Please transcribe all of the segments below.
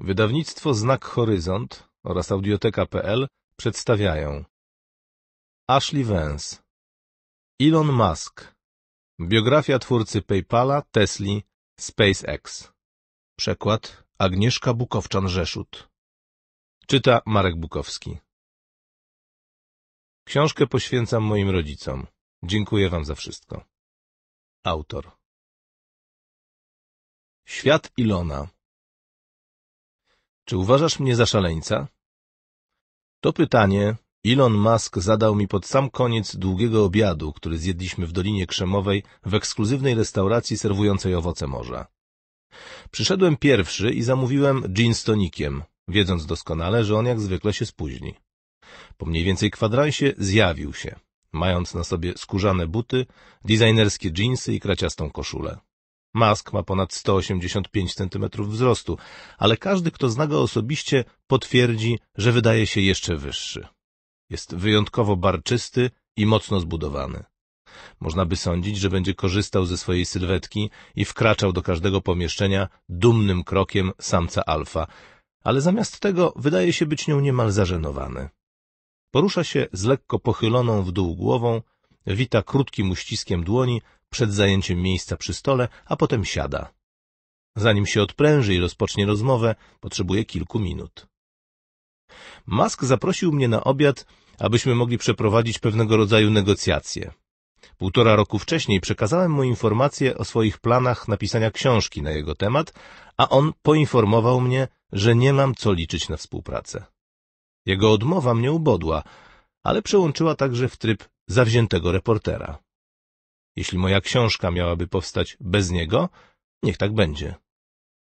Wydawnictwo Znak Horyzont oraz audioteka.pl przedstawiają Ashley Vance Elon Musk Biografia twórcy PayPala, Tesli, SpaceX Przekład Agnieszka Bukowczan-Rzeszut Czyta Marek Bukowski Książkę poświęcam moim rodzicom. Dziękuję wam za wszystko. Autor Świat Ilona czy uważasz mnie za szaleńca? To pytanie Elon Musk zadał mi pod sam koniec długiego obiadu, który zjedliśmy w Dolinie Krzemowej w ekskluzywnej restauracji serwującej owoce morza. Przyszedłem pierwszy i zamówiłem gin z tonikiem, wiedząc doskonale, że on jak zwykle się spóźni. Po mniej więcej kwadransie zjawił się, mając na sobie skórzane buty, designerskie dżinsy i kraciastą koszulę. Musk ma ponad 185 cm wzrostu, ale każdy, kto zna go osobiście, potwierdzi, że wydaje się jeszcze wyższy. Jest wyjątkowo barczysty i mocno zbudowany. Można by sądzić, że będzie korzystał ze swojej sylwetki i wkraczał do każdego pomieszczenia dumnym krokiem samca alfa, ale zamiast tego wydaje się być nią niemal zażenowany. Porusza się z lekko pochyloną w dół głową, wita krótkim uściskiem dłoni, przed zajęciem miejsca przy stole, a potem siada. Zanim się odpręży i rozpocznie rozmowę, potrzebuje kilku minut. Musk zaprosił mnie na obiad, abyśmy mogli przeprowadzić pewnego rodzaju negocjacje. Półtora roku wcześniej przekazałem mu informacje o swoich planach napisania książki na jego temat, a on poinformował mnie, że nie mam co liczyć na współpracę. Jego odmowa mnie ubodła, ale przełączyła także w tryb zawziętego reportera. Jeśli moja książka miałaby powstać bez niego, niech tak będzie.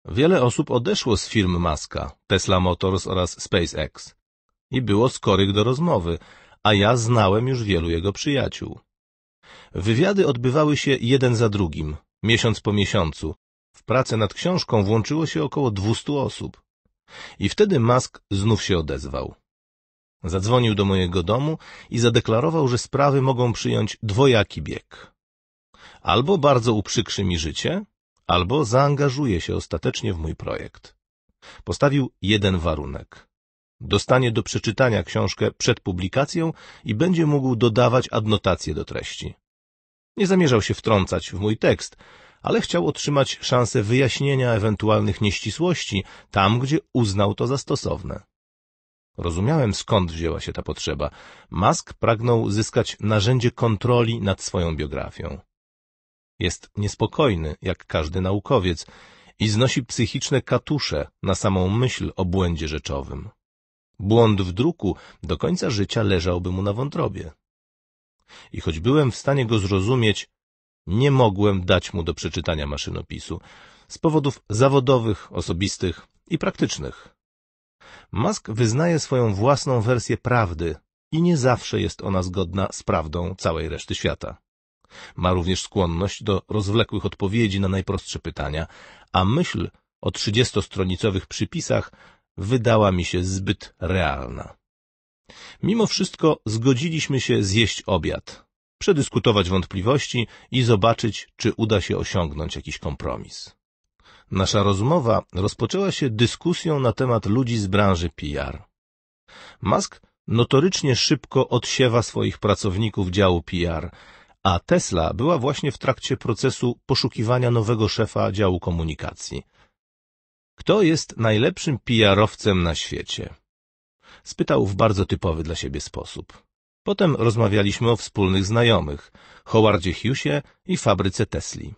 Wiele osób odeszło z firm Maska, Tesla Motors oraz SpaceX. I było skorych do rozmowy, a ja znałem już wielu jego przyjaciół. Wywiady odbywały się jeden za drugim, miesiąc po miesiącu. W pracę nad książką włączyło się około 200 osób. I wtedy Mask znów się odezwał. Zadzwonił do mojego domu i zadeklarował, że sprawy mogą przyjąć dwojaki bieg. Albo bardzo uprzykrzy mi życie, albo zaangażuje się ostatecznie w mój projekt. Postawił jeden warunek. Dostanie do przeczytania książkę przed publikacją i będzie mógł dodawać adnotacje do treści. Nie zamierzał się wtrącać w mój tekst, ale chciał otrzymać szansę wyjaśnienia ewentualnych nieścisłości tam, gdzie uznał to za stosowne. Rozumiałem, skąd wzięła się ta potrzeba. Musk pragnął zyskać narzędzie kontroli nad swoją biografią. Jest niespokojny, jak każdy naukowiec, i znosi psychiczne katusze na samą myśl o błędzie rzeczowym. Błąd w druku do końca życia leżałby mu na wątrobie. I choć byłem w stanie go zrozumieć, nie mogłem dać mu do przeczytania maszynopisu z powodów zawodowych, osobistych i praktycznych. Musk wyznaje swoją własną wersję prawdy i nie zawsze jest ona zgodna z prawdą całej reszty świata. Ma również skłonność do rozwlekłych odpowiedzi na najprostsze pytania, a myśl o trzydziestostronicowych przypisach wydała mi się zbyt realna. Mimo wszystko zgodziliśmy się zjeść obiad, przedyskutować wątpliwości i zobaczyć, czy uda się osiągnąć jakiś kompromis. Nasza rozmowa rozpoczęła się dyskusją na temat ludzi z branży PR. Musk notorycznie szybko odsiewa swoich pracowników działu PR, a Tesla była właśnie w trakcie procesu poszukiwania nowego szefa działu komunikacji. Kto jest najlepszym PR-owcem na świecie? Spytał w bardzo typowy dla siebie sposób. Potem rozmawialiśmy o wspólnych znajomych, Howardzie Hughesie i fabryce Tesli.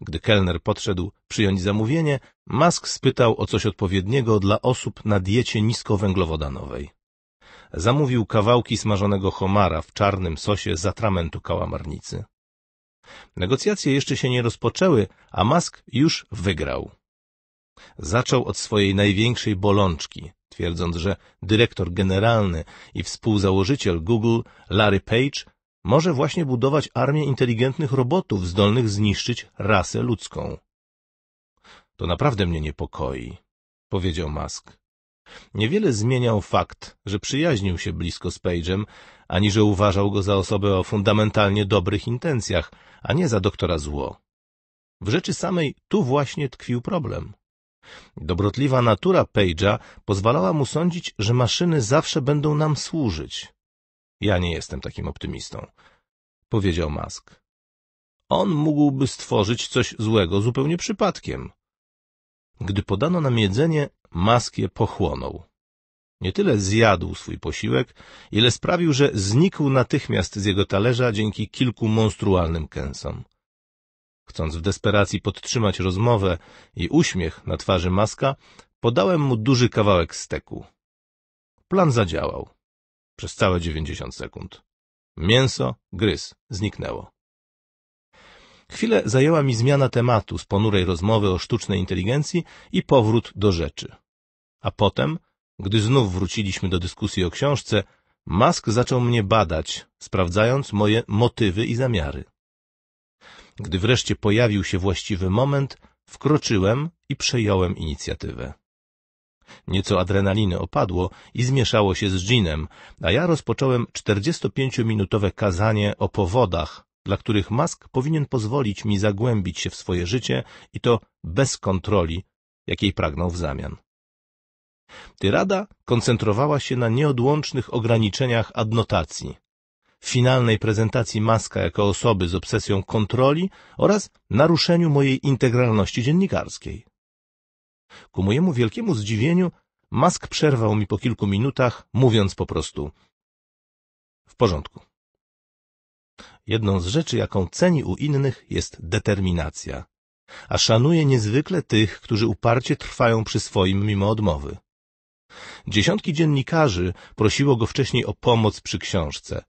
Gdy kelner podszedł przyjąć zamówienie, Musk spytał o coś odpowiedniego dla osób na diecie niskowęglowodanowej zamówił kawałki smażonego homara w czarnym sosie z atramentu kałamarnicy. Negocjacje jeszcze się nie rozpoczęły, a Musk już wygrał. Zaczął od swojej największej bolączki, twierdząc, że dyrektor generalny i współzałożyciel Google Larry Page może właśnie budować armię inteligentnych robotów zdolnych zniszczyć rasę ludzką. To naprawdę mnie niepokoi, powiedział Musk. Niewiele zmieniał fakt, że przyjaźnił się blisko z Page'em, ani że uważał go za osobę o fundamentalnie dobrych intencjach, a nie za doktora zło. W rzeczy samej tu właśnie tkwił problem. Dobrotliwa natura Page'a pozwalała mu sądzić, że maszyny zawsze będą nam służyć. Ja nie jestem takim optymistą, powiedział Mask. On mógłby stworzyć coś złego zupełnie przypadkiem. Gdy podano nam jedzenie, Maskie pochłonął. Nie tyle zjadł swój posiłek, ile sprawił, że znikł natychmiast z jego talerza dzięki kilku monstrualnym kęsom. Chcąc w desperacji podtrzymać rozmowę i uśmiech na twarzy Maska, podałem mu duży kawałek steku. Plan zadziałał. Przez całe dziewięćdziesiąt sekund. Mięso, gryz, zniknęło. Chwilę zajęła mi zmiana tematu z ponurej rozmowy o sztucznej inteligencji i powrót do rzeczy. A potem, gdy znów wróciliśmy do dyskusji o książce, Mask zaczął mnie badać, sprawdzając moje motywy i zamiary. Gdy wreszcie pojawił się właściwy moment, wkroczyłem i przejąłem inicjatywę. Nieco adrenaliny opadło i zmieszało się z ginem, a ja rozpocząłem 45-minutowe kazanie o powodach, dla których Mask powinien pozwolić mi zagłębić się w swoje życie i to bez kontroli, jakiej pragnął w zamian. Tyrada koncentrowała się na nieodłącznych ograniczeniach adnotacji, finalnej prezentacji Maska jako osoby z obsesją kontroli oraz naruszeniu mojej integralności dziennikarskiej. Ku mojemu wielkiemu zdziwieniu Mask przerwał mi po kilku minutach, mówiąc po prostu w porządku. Jedną z rzeczy, jaką ceni u innych, jest determinacja, a szanuje niezwykle tych, którzy uparcie trwają przy swoim mimo odmowy. Dziesiątki dziennikarzy prosiło go wcześniej o pomoc przy książce.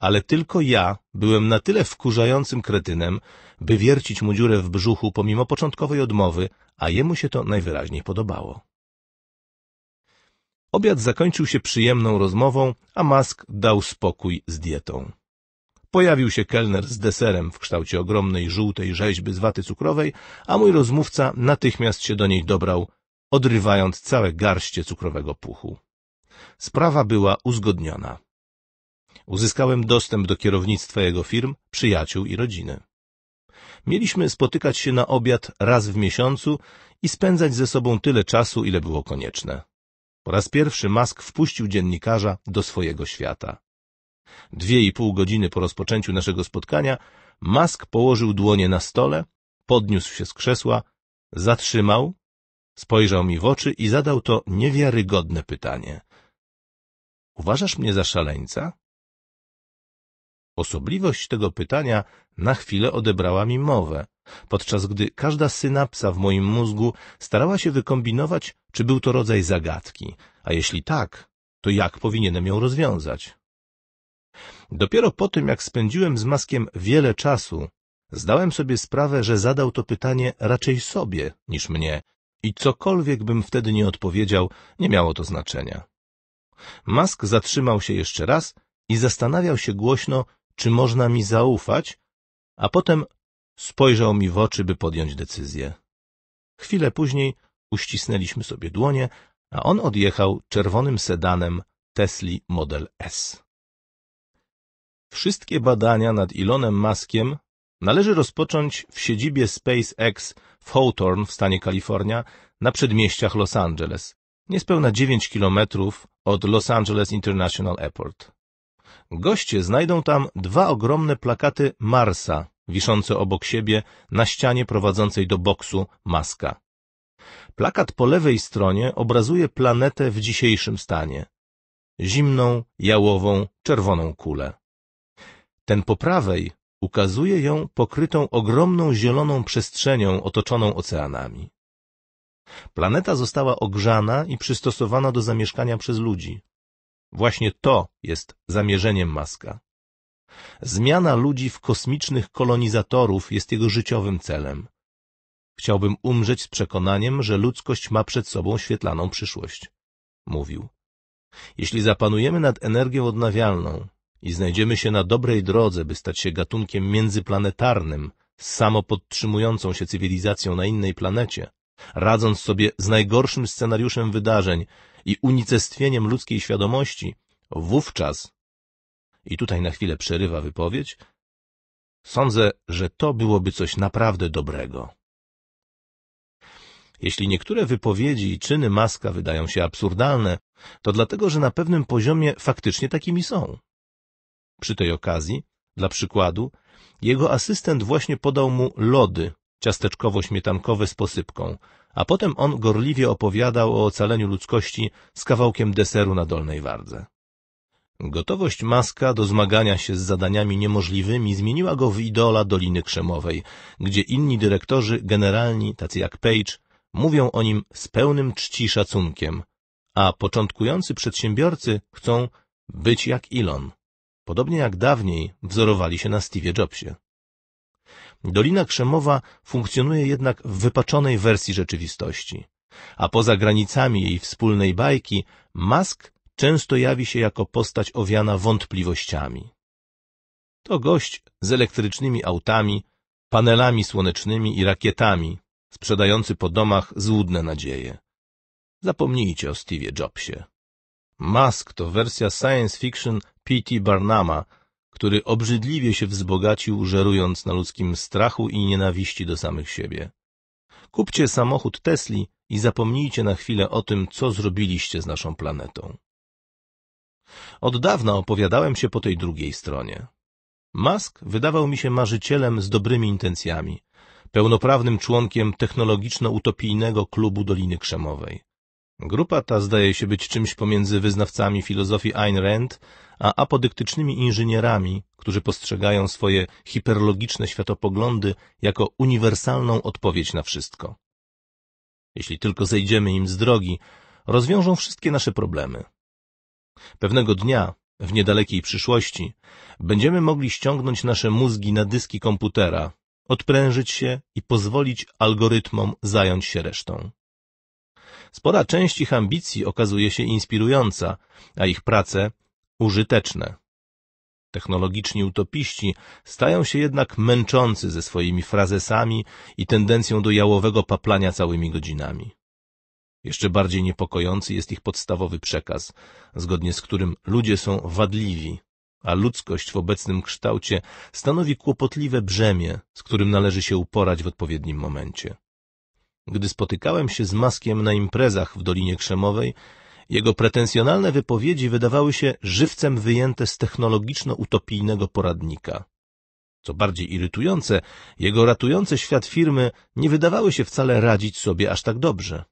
Ale tylko ja byłem na tyle wkurzającym kretynem, by wiercić mu dziurę w brzuchu pomimo początkowej odmowy, a jemu się to najwyraźniej podobało. Obiad zakończył się przyjemną rozmową, a Mask dał spokój z dietą. Pojawił się kelner z deserem w kształcie ogromnej żółtej rzeźby z waty cukrowej, a mój rozmówca natychmiast się do niej dobrał odrywając całe garście cukrowego puchu. Sprawa była uzgodniona. Uzyskałem dostęp do kierownictwa jego firm, przyjaciół i rodziny. Mieliśmy spotykać się na obiad raz w miesiącu i spędzać ze sobą tyle czasu, ile było konieczne. Po raz pierwszy Mask wpuścił dziennikarza do swojego świata. Dwie i pół godziny po rozpoczęciu naszego spotkania Mask położył dłonie na stole, podniósł się z krzesła, zatrzymał Spojrzał mi w oczy i zadał to niewiarygodne pytanie. Uważasz mnie za szaleńca? Osobliwość tego pytania na chwilę odebrała mi mowę, podczas gdy każda synapsa w moim mózgu starała się wykombinować, czy był to rodzaj zagadki, a jeśli tak, to jak powinienem ją rozwiązać. Dopiero po tym, jak spędziłem z maskiem wiele czasu, zdałem sobie sprawę, że zadał to pytanie raczej sobie niż mnie, i cokolwiek bym wtedy nie odpowiedział, nie miało to znaczenia. Mask zatrzymał się jeszcze raz i zastanawiał się głośno, czy można mi zaufać, a potem spojrzał mi w oczy, by podjąć decyzję. Chwilę później uścisnęliśmy sobie dłonie, a on odjechał czerwonym sedanem Tesli Model S. Wszystkie badania nad Ilonem Maskiem należy rozpocząć w siedzibie SpaceX w Hawthorne w stanie Kalifornia na przedmieściach Los Angeles, niespełna 9 kilometrów od Los Angeles International Airport. Goście znajdą tam dwa ogromne plakaty Marsa, wiszące obok siebie na ścianie prowadzącej do boksu Maska. Plakat po lewej stronie obrazuje planetę w dzisiejszym stanie. Zimną, jałową, czerwoną kulę. Ten po prawej Ukazuje ją pokrytą ogromną zieloną przestrzenią otoczoną oceanami. Planeta została ogrzana i przystosowana do zamieszkania przez ludzi. Właśnie to jest zamierzeniem Maska. Zmiana ludzi w kosmicznych kolonizatorów jest jego życiowym celem. Chciałbym umrzeć z przekonaniem, że ludzkość ma przed sobą świetlaną przyszłość, mówił. Jeśli zapanujemy nad energią odnawialną, i znajdziemy się na dobrej drodze, by stać się gatunkiem międzyplanetarnym, samopodtrzymującą się cywilizacją na innej planecie, radząc sobie z najgorszym scenariuszem wydarzeń i unicestwieniem ludzkiej świadomości, wówczas, i tutaj na chwilę przerywa wypowiedź, sądzę, że to byłoby coś naprawdę dobrego. Jeśli niektóre wypowiedzi i czyny Maska wydają się absurdalne, to dlatego, że na pewnym poziomie faktycznie takimi są. Przy tej okazji, dla przykładu, jego asystent właśnie podał mu lody ciasteczkowo-śmietankowe z posypką, a potem on gorliwie opowiadał o ocaleniu ludzkości z kawałkiem deseru na dolnej wardze. Gotowość Maska do zmagania się z zadaniami niemożliwymi zmieniła go w idola Doliny Krzemowej, gdzie inni dyrektorzy generalni, tacy jak Page, mówią o nim z pełnym czci szacunkiem, a początkujący przedsiębiorcy chcą być jak Elon podobnie jak dawniej, wzorowali się na Steve Jobsie. Dolina Krzemowa funkcjonuje jednak w wypaczonej wersji rzeczywistości, a poza granicami jej wspólnej bajki Musk często jawi się jako postać owiana wątpliwościami. To gość z elektrycznymi autami, panelami słonecznymi i rakietami, sprzedający po domach złudne nadzieje. Zapomnijcie o Steve Jobsie. Mask to wersja science fiction P.T. Barnama, który obrzydliwie się wzbogacił, żerując na ludzkim strachu i nienawiści do samych siebie. Kupcie samochód Tesli i zapomnijcie na chwilę o tym, co zrobiliście z naszą planetą. Od dawna opowiadałem się po tej drugiej stronie. Musk wydawał mi się marzycielem z dobrymi intencjami, pełnoprawnym członkiem technologiczno-utopijnego klubu Doliny Krzemowej. Grupa ta zdaje się być czymś pomiędzy wyznawcami filozofii Ayn Rand a apodyktycznymi inżynierami, którzy postrzegają swoje hiperlogiczne światopoglądy jako uniwersalną odpowiedź na wszystko. Jeśli tylko zejdziemy im z drogi, rozwiążą wszystkie nasze problemy. Pewnego dnia, w niedalekiej przyszłości, będziemy mogli ściągnąć nasze mózgi na dyski komputera, odprężyć się i pozwolić algorytmom zająć się resztą spora część ich ambicji okazuje się inspirująca, a ich prace użyteczne. Technologiczni utopiści stają się jednak męczący ze swoimi frazesami i tendencją do jałowego paplania całymi godzinami. Jeszcze bardziej niepokojący jest ich podstawowy przekaz, zgodnie z którym ludzie są wadliwi, a ludzkość w obecnym kształcie stanowi kłopotliwe brzemię, z którym należy się uporać w odpowiednim momencie. Gdy spotykałem się z Maskiem na imprezach w Dolinie Krzemowej, jego pretensjonalne wypowiedzi wydawały się żywcem wyjęte z technologiczno-utopijnego poradnika. Co bardziej irytujące, jego ratujące świat firmy nie wydawały się wcale radzić sobie aż tak dobrze.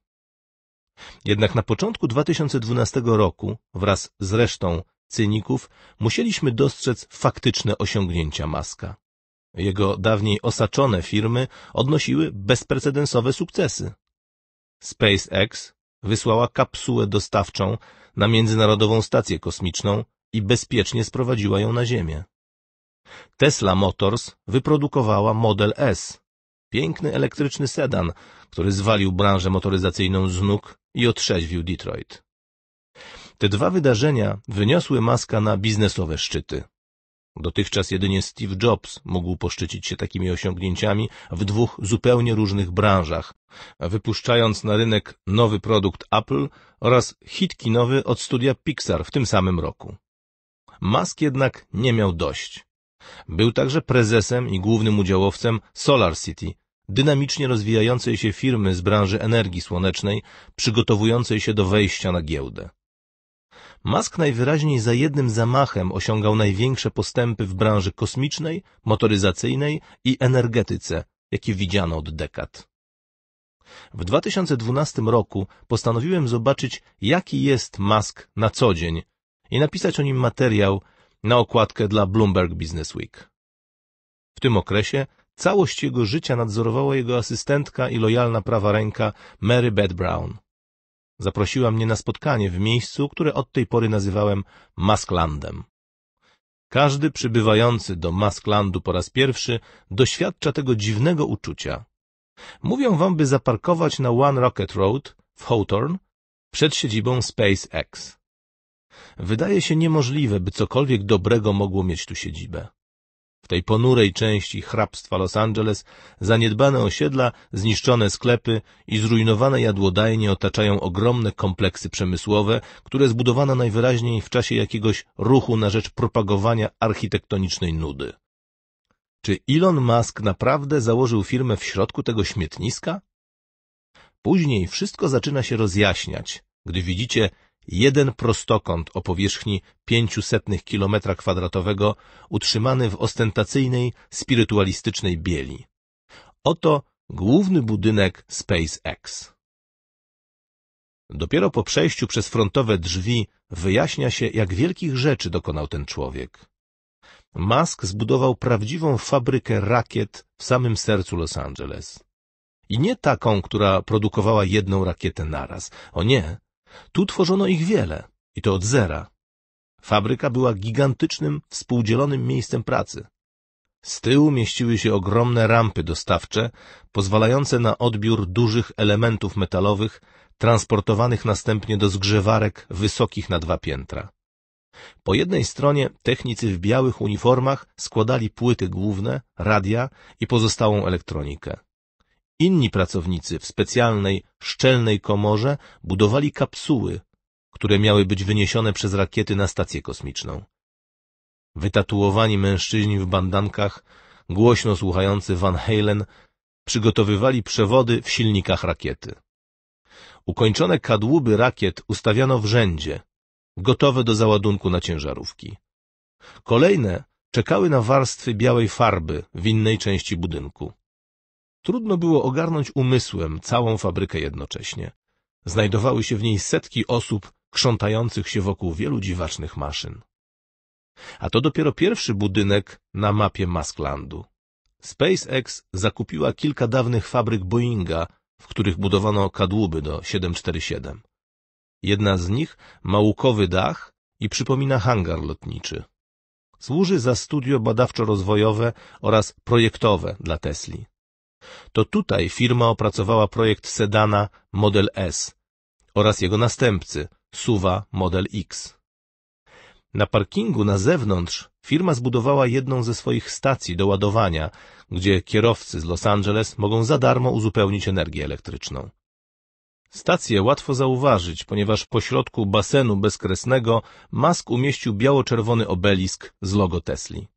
Jednak na początku 2012 roku, wraz z resztą cyników, musieliśmy dostrzec faktyczne osiągnięcia Maska. Jego dawniej osaczone firmy odnosiły bezprecedensowe sukcesy. SpaceX wysłała kapsułę dostawczą na Międzynarodową Stację Kosmiczną i bezpiecznie sprowadziła ją na Ziemię. Tesla Motors wyprodukowała Model S, piękny elektryczny sedan, który zwalił branżę motoryzacyjną z nóg i otrzeźwił Detroit. Te dwa wydarzenia wyniosły Maska na biznesowe szczyty. Dotychczas jedynie Steve Jobs mógł poszczycić się takimi osiągnięciami w dwóch zupełnie różnych branżach, wypuszczając na rynek nowy produkt Apple oraz hit kinowy od studia Pixar w tym samym roku. Musk jednak nie miał dość. Był także prezesem i głównym udziałowcem Solar City, dynamicznie rozwijającej się firmy z branży energii słonecznej, przygotowującej się do wejścia na giełdę. Musk najwyraźniej za jednym zamachem osiągał największe postępy w branży kosmicznej, motoryzacyjnej i energetyce, jakie widziano od dekad. W 2012 roku postanowiłem zobaczyć, jaki jest Musk na co dzień i napisać o nim materiał na okładkę dla Bloomberg Business Week. W tym okresie całość jego życia nadzorowała jego asystentka i lojalna prawa ręka Mary Beth Brown. Zaprosiła mnie na spotkanie w miejscu, które od tej pory nazywałem Masklandem. Każdy przybywający do Masklandu po raz pierwszy doświadcza tego dziwnego uczucia. Mówią wam, by zaparkować na One Rocket Road w Hawthorne przed siedzibą SpaceX. Wydaje się niemożliwe, by cokolwiek dobrego mogło mieć tu siedzibę. W tej ponurej części hrabstwa Los Angeles zaniedbane osiedla, zniszczone sklepy i zrujnowane jadłodajnie otaczają ogromne kompleksy przemysłowe, które zbudowano najwyraźniej w czasie jakiegoś ruchu na rzecz propagowania architektonicznej nudy. Czy Elon Musk naprawdę założył firmę w środku tego śmietniska? Później wszystko zaczyna się rozjaśniać, gdy widzicie, jeden prostokąt o powierzchni 500 kilometra kwadratowego utrzymany w ostentacyjnej, spirytualistycznej bieli. Oto główny budynek SpaceX. Dopiero po przejściu przez frontowe drzwi wyjaśnia się, jak wielkich rzeczy dokonał ten człowiek. Musk zbudował prawdziwą fabrykę rakiet w samym sercu Los Angeles. I nie taką, która produkowała jedną rakietę naraz. O nie, tu tworzono ich wiele i to od zera. Fabryka była gigantycznym, współdzielonym miejscem pracy. Z tyłu mieściły się ogromne rampy dostawcze, pozwalające na odbiór dużych elementów metalowych, transportowanych następnie do zgrzewarek wysokich na dwa piętra. Po jednej stronie technicy w białych uniformach składali płyty główne, radia i pozostałą elektronikę. Inni pracownicy w specjalnej, szczelnej komorze budowali kapsuły, które miały być wyniesione przez rakiety na stację kosmiczną. Wytatuowani mężczyźni w bandankach, głośno słuchający Van Halen, przygotowywali przewody w silnikach rakiety. Ukończone kadłuby rakiet ustawiano w rzędzie, gotowe do załadunku na ciężarówki. Kolejne czekały na warstwy białej farby w innej części budynku. Trudno było ogarnąć umysłem całą fabrykę jednocześnie. Znajdowały się w niej setki osób krzątających się wokół wielu dziwacznych maszyn. A to dopiero pierwszy budynek na mapie Masklandu. SpaceX zakupiła kilka dawnych fabryk Boeinga, w których budowano kadłuby do 747. Jedna z nich ma łukowy dach i przypomina hangar lotniczy. Służy za studio badawczo-rozwojowe oraz projektowe dla Tesli. To tutaj firma opracowała projekt sedana Model S oraz jego następcy Suwa Model X. Na parkingu na zewnątrz firma zbudowała jedną ze swoich stacji do ładowania, gdzie kierowcy z Los Angeles mogą za darmo uzupełnić energię elektryczną. Stację łatwo zauważyć, ponieważ pośrodku basenu bezkresnego Musk umieścił biało-czerwony obelisk z logo Tesli.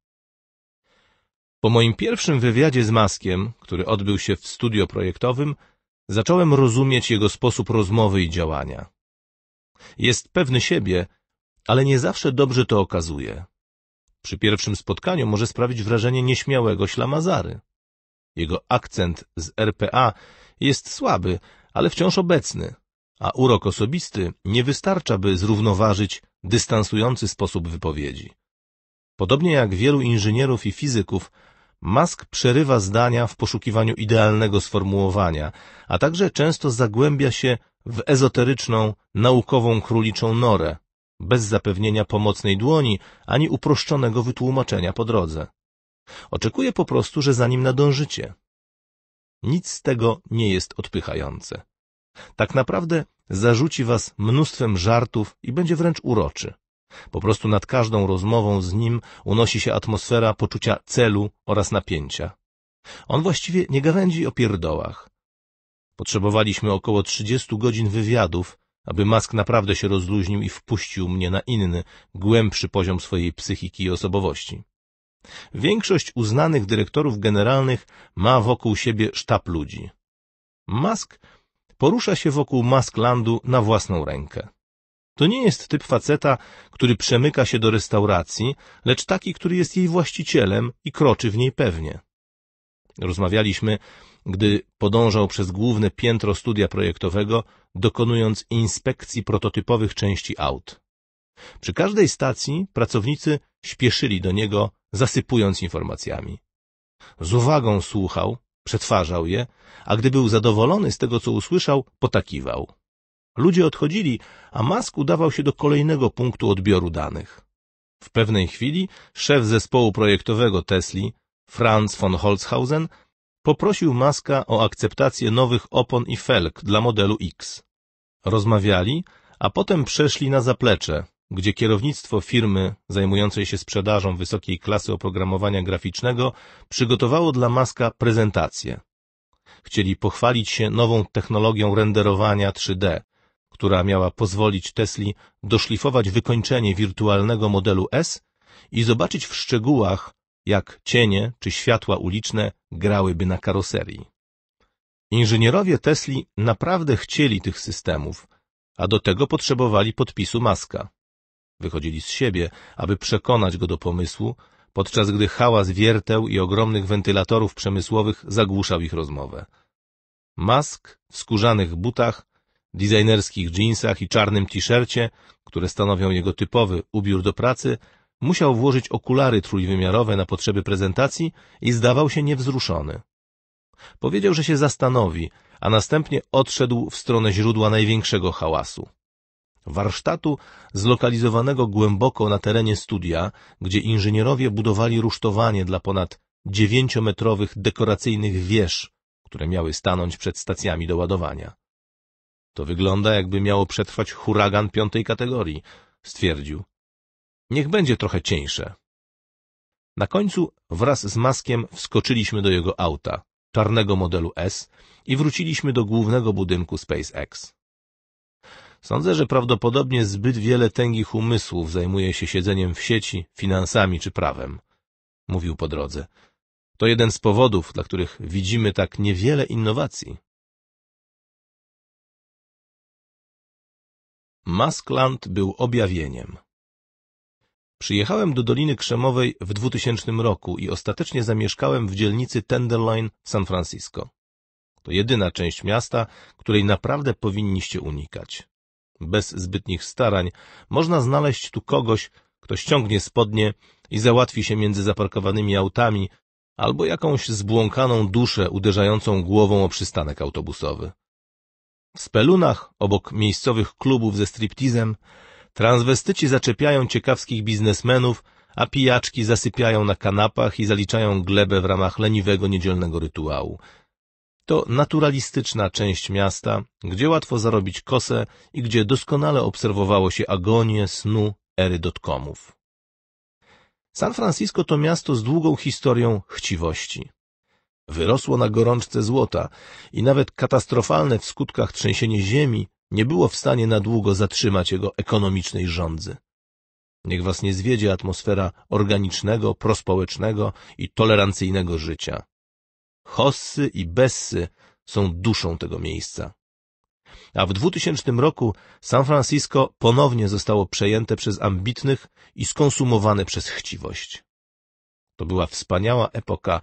Po moim pierwszym wywiadzie z Maskiem, który odbył się w studio projektowym, zacząłem rozumieć jego sposób rozmowy i działania. Jest pewny siebie, ale nie zawsze dobrze to okazuje. Przy pierwszym spotkaniu może sprawić wrażenie nieśmiałego ślamazary. Jego akcent z RPA jest słaby, ale wciąż obecny, a urok osobisty nie wystarcza, by zrównoważyć dystansujący sposób wypowiedzi. Podobnie jak wielu inżynierów i fizyków, Musk przerywa zdania w poszukiwaniu idealnego sformułowania, a także często zagłębia się w ezoteryczną, naukową króliczą norę, bez zapewnienia pomocnej dłoni ani uproszczonego wytłumaczenia po drodze. Oczekuje po prostu, że za nim nadążycie. Nic z tego nie jest odpychające. Tak naprawdę zarzuci was mnóstwem żartów i będzie wręcz uroczy. Po prostu nad każdą rozmową z nim unosi się atmosfera poczucia celu oraz napięcia. On właściwie nie gawędzi o pierdołach. Potrzebowaliśmy około 30 godzin wywiadów, aby Mask naprawdę się rozluźnił i wpuścił mnie na inny, głębszy poziom swojej psychiki i osobowości. Większość uznanych dyrektorów generalnych ma wokół siebie sztab ludzi. Mask porusza się wokół Masklandu na własną rękę. To nie jest typ faceta, który przemyka się do restauracji, lecz taki, który jest jej właścicielem i kroczy w niej pewnie. Rozmawialiśmy, gdy podążał przez główne piętro studia projektowego, dokonując inspekcji prototypowych części aut. Przy każdej stacji pracownicy śpieszyli do niego, zasypując informacjami. Z uwagą słuchał, przetwarzał je, a gdy był zadowolony z tego, co usłyszał, potakiwał. Ludzie odchodzili, a Musk udawał się do kolejnego punktu odbioru danych. W pewnej chwili szef zespołu projektowego Tesla, Franz von Holzhausen, poprosił Maska o akceptację nowych opon i felg dla modelu X. Rozmawiali, a potem przeszli na zaplecze, gdzie kierownictwo firmy zajmującej się sprzedażą wysokiej klasy oprogramowania graficznego przygotowało dla Maska prezentację. Chcieli pochwalić się nową technologią renderowania 3D, która miała pozwolić Tesli doszlifować wykończenie wirtualnego modelu S i zobaczyć w szczegółach, jak cienie czy światła uliczne grałyby na karoserii. Inżynierowie Tesli naprawdę chcieli tych systemów, a do tego potrzebowali podpisu Maska. Wychodzili z siebie, aby przekonać go do pomysłu, podczas gdy hałas wierteł i ogromnych wentylatorów przemysłowych zagłuszał ich rozmowę. Mask w skórzanych butach designerskich dżinsach i czarnym t-shircie, które stanowią jego typowy ubiór do pracy, musiał włożyć okulary trójwymiarowe na potrzeby prezentacji i zdawał się niewzruszony. Powiedział, że się zastanowi, a następnie odszedł w stronę źródła największego hałasu. Warsztatu zlokalizowanego głęboko na terenie studia, gdzie inżynierowie budowali rusztowanie dla ponad dziewięciometrowych dekoracyjnych wież, które miały stanąć przed stacjami do ładowania. To wygląda, jakby miało przetrwać huragan piątej kategorii, stwierdził. Niech będzie trochę cieńsze. Na końcu wraz z Maskiem wskoczyliśmy do jego auta, czarnego modelu S i wróciliśmy do głównego budynku SpaceX. Sądzę, że prawdopodobnie zbyt wiele tęgich umysłów zajmuje się siedzeniem w sieci, finansami czy prawem, mówił po drodze. To jeden z powodów, dla których widzimy tak niewiele innowacji. Maskland był objawieniem. Przyjechałem do Doliny Krzemowej w 2000 roku i ostatecznie zamieszkałem w dzielnicy Tenderloin w San Francisco. To jedyna część miasta, której naprawdę powinniście unikać. Bez zbytnich starań można znaleźć tu kogoś, kto ściągnie spodnie i załatwi się między zaparkowanymi autami albo jakąś zbłąkaną duszę uderzającą głową o przystanek autobusowy. W spelunach, obok miejscowych klubów ze striptizem, transwestyci zaczepiają ciekawskich biznesmenów, a pijaczki zasypiają na kanapach i zaliczają glebę w ramach leniwego niedzielnego rytuału. To naturalistyczna część miasta, gdzie łatwo zarobić kosę i gdzie doskonale obserwowało się agonię snu ery dotkomów. San Francisco to miasto z długą historią chciwości wyrosło na gorączce złota i nawet katastrofalne w skutkach trzęsienie ziemi nie było w stanie na długo zatrzymać jego ekonomicznej rządzy. Niech was nie zwiedzie atmosfera organicznego, prospołecznego i tolerancyjnego życia. Hossy i Bessy są duszą tego miejsca. A w 2000 roku San Francisco ponownie zostało przejęte przez ambitnych i skonsumowane przez chciwość. To była wspaniała epoka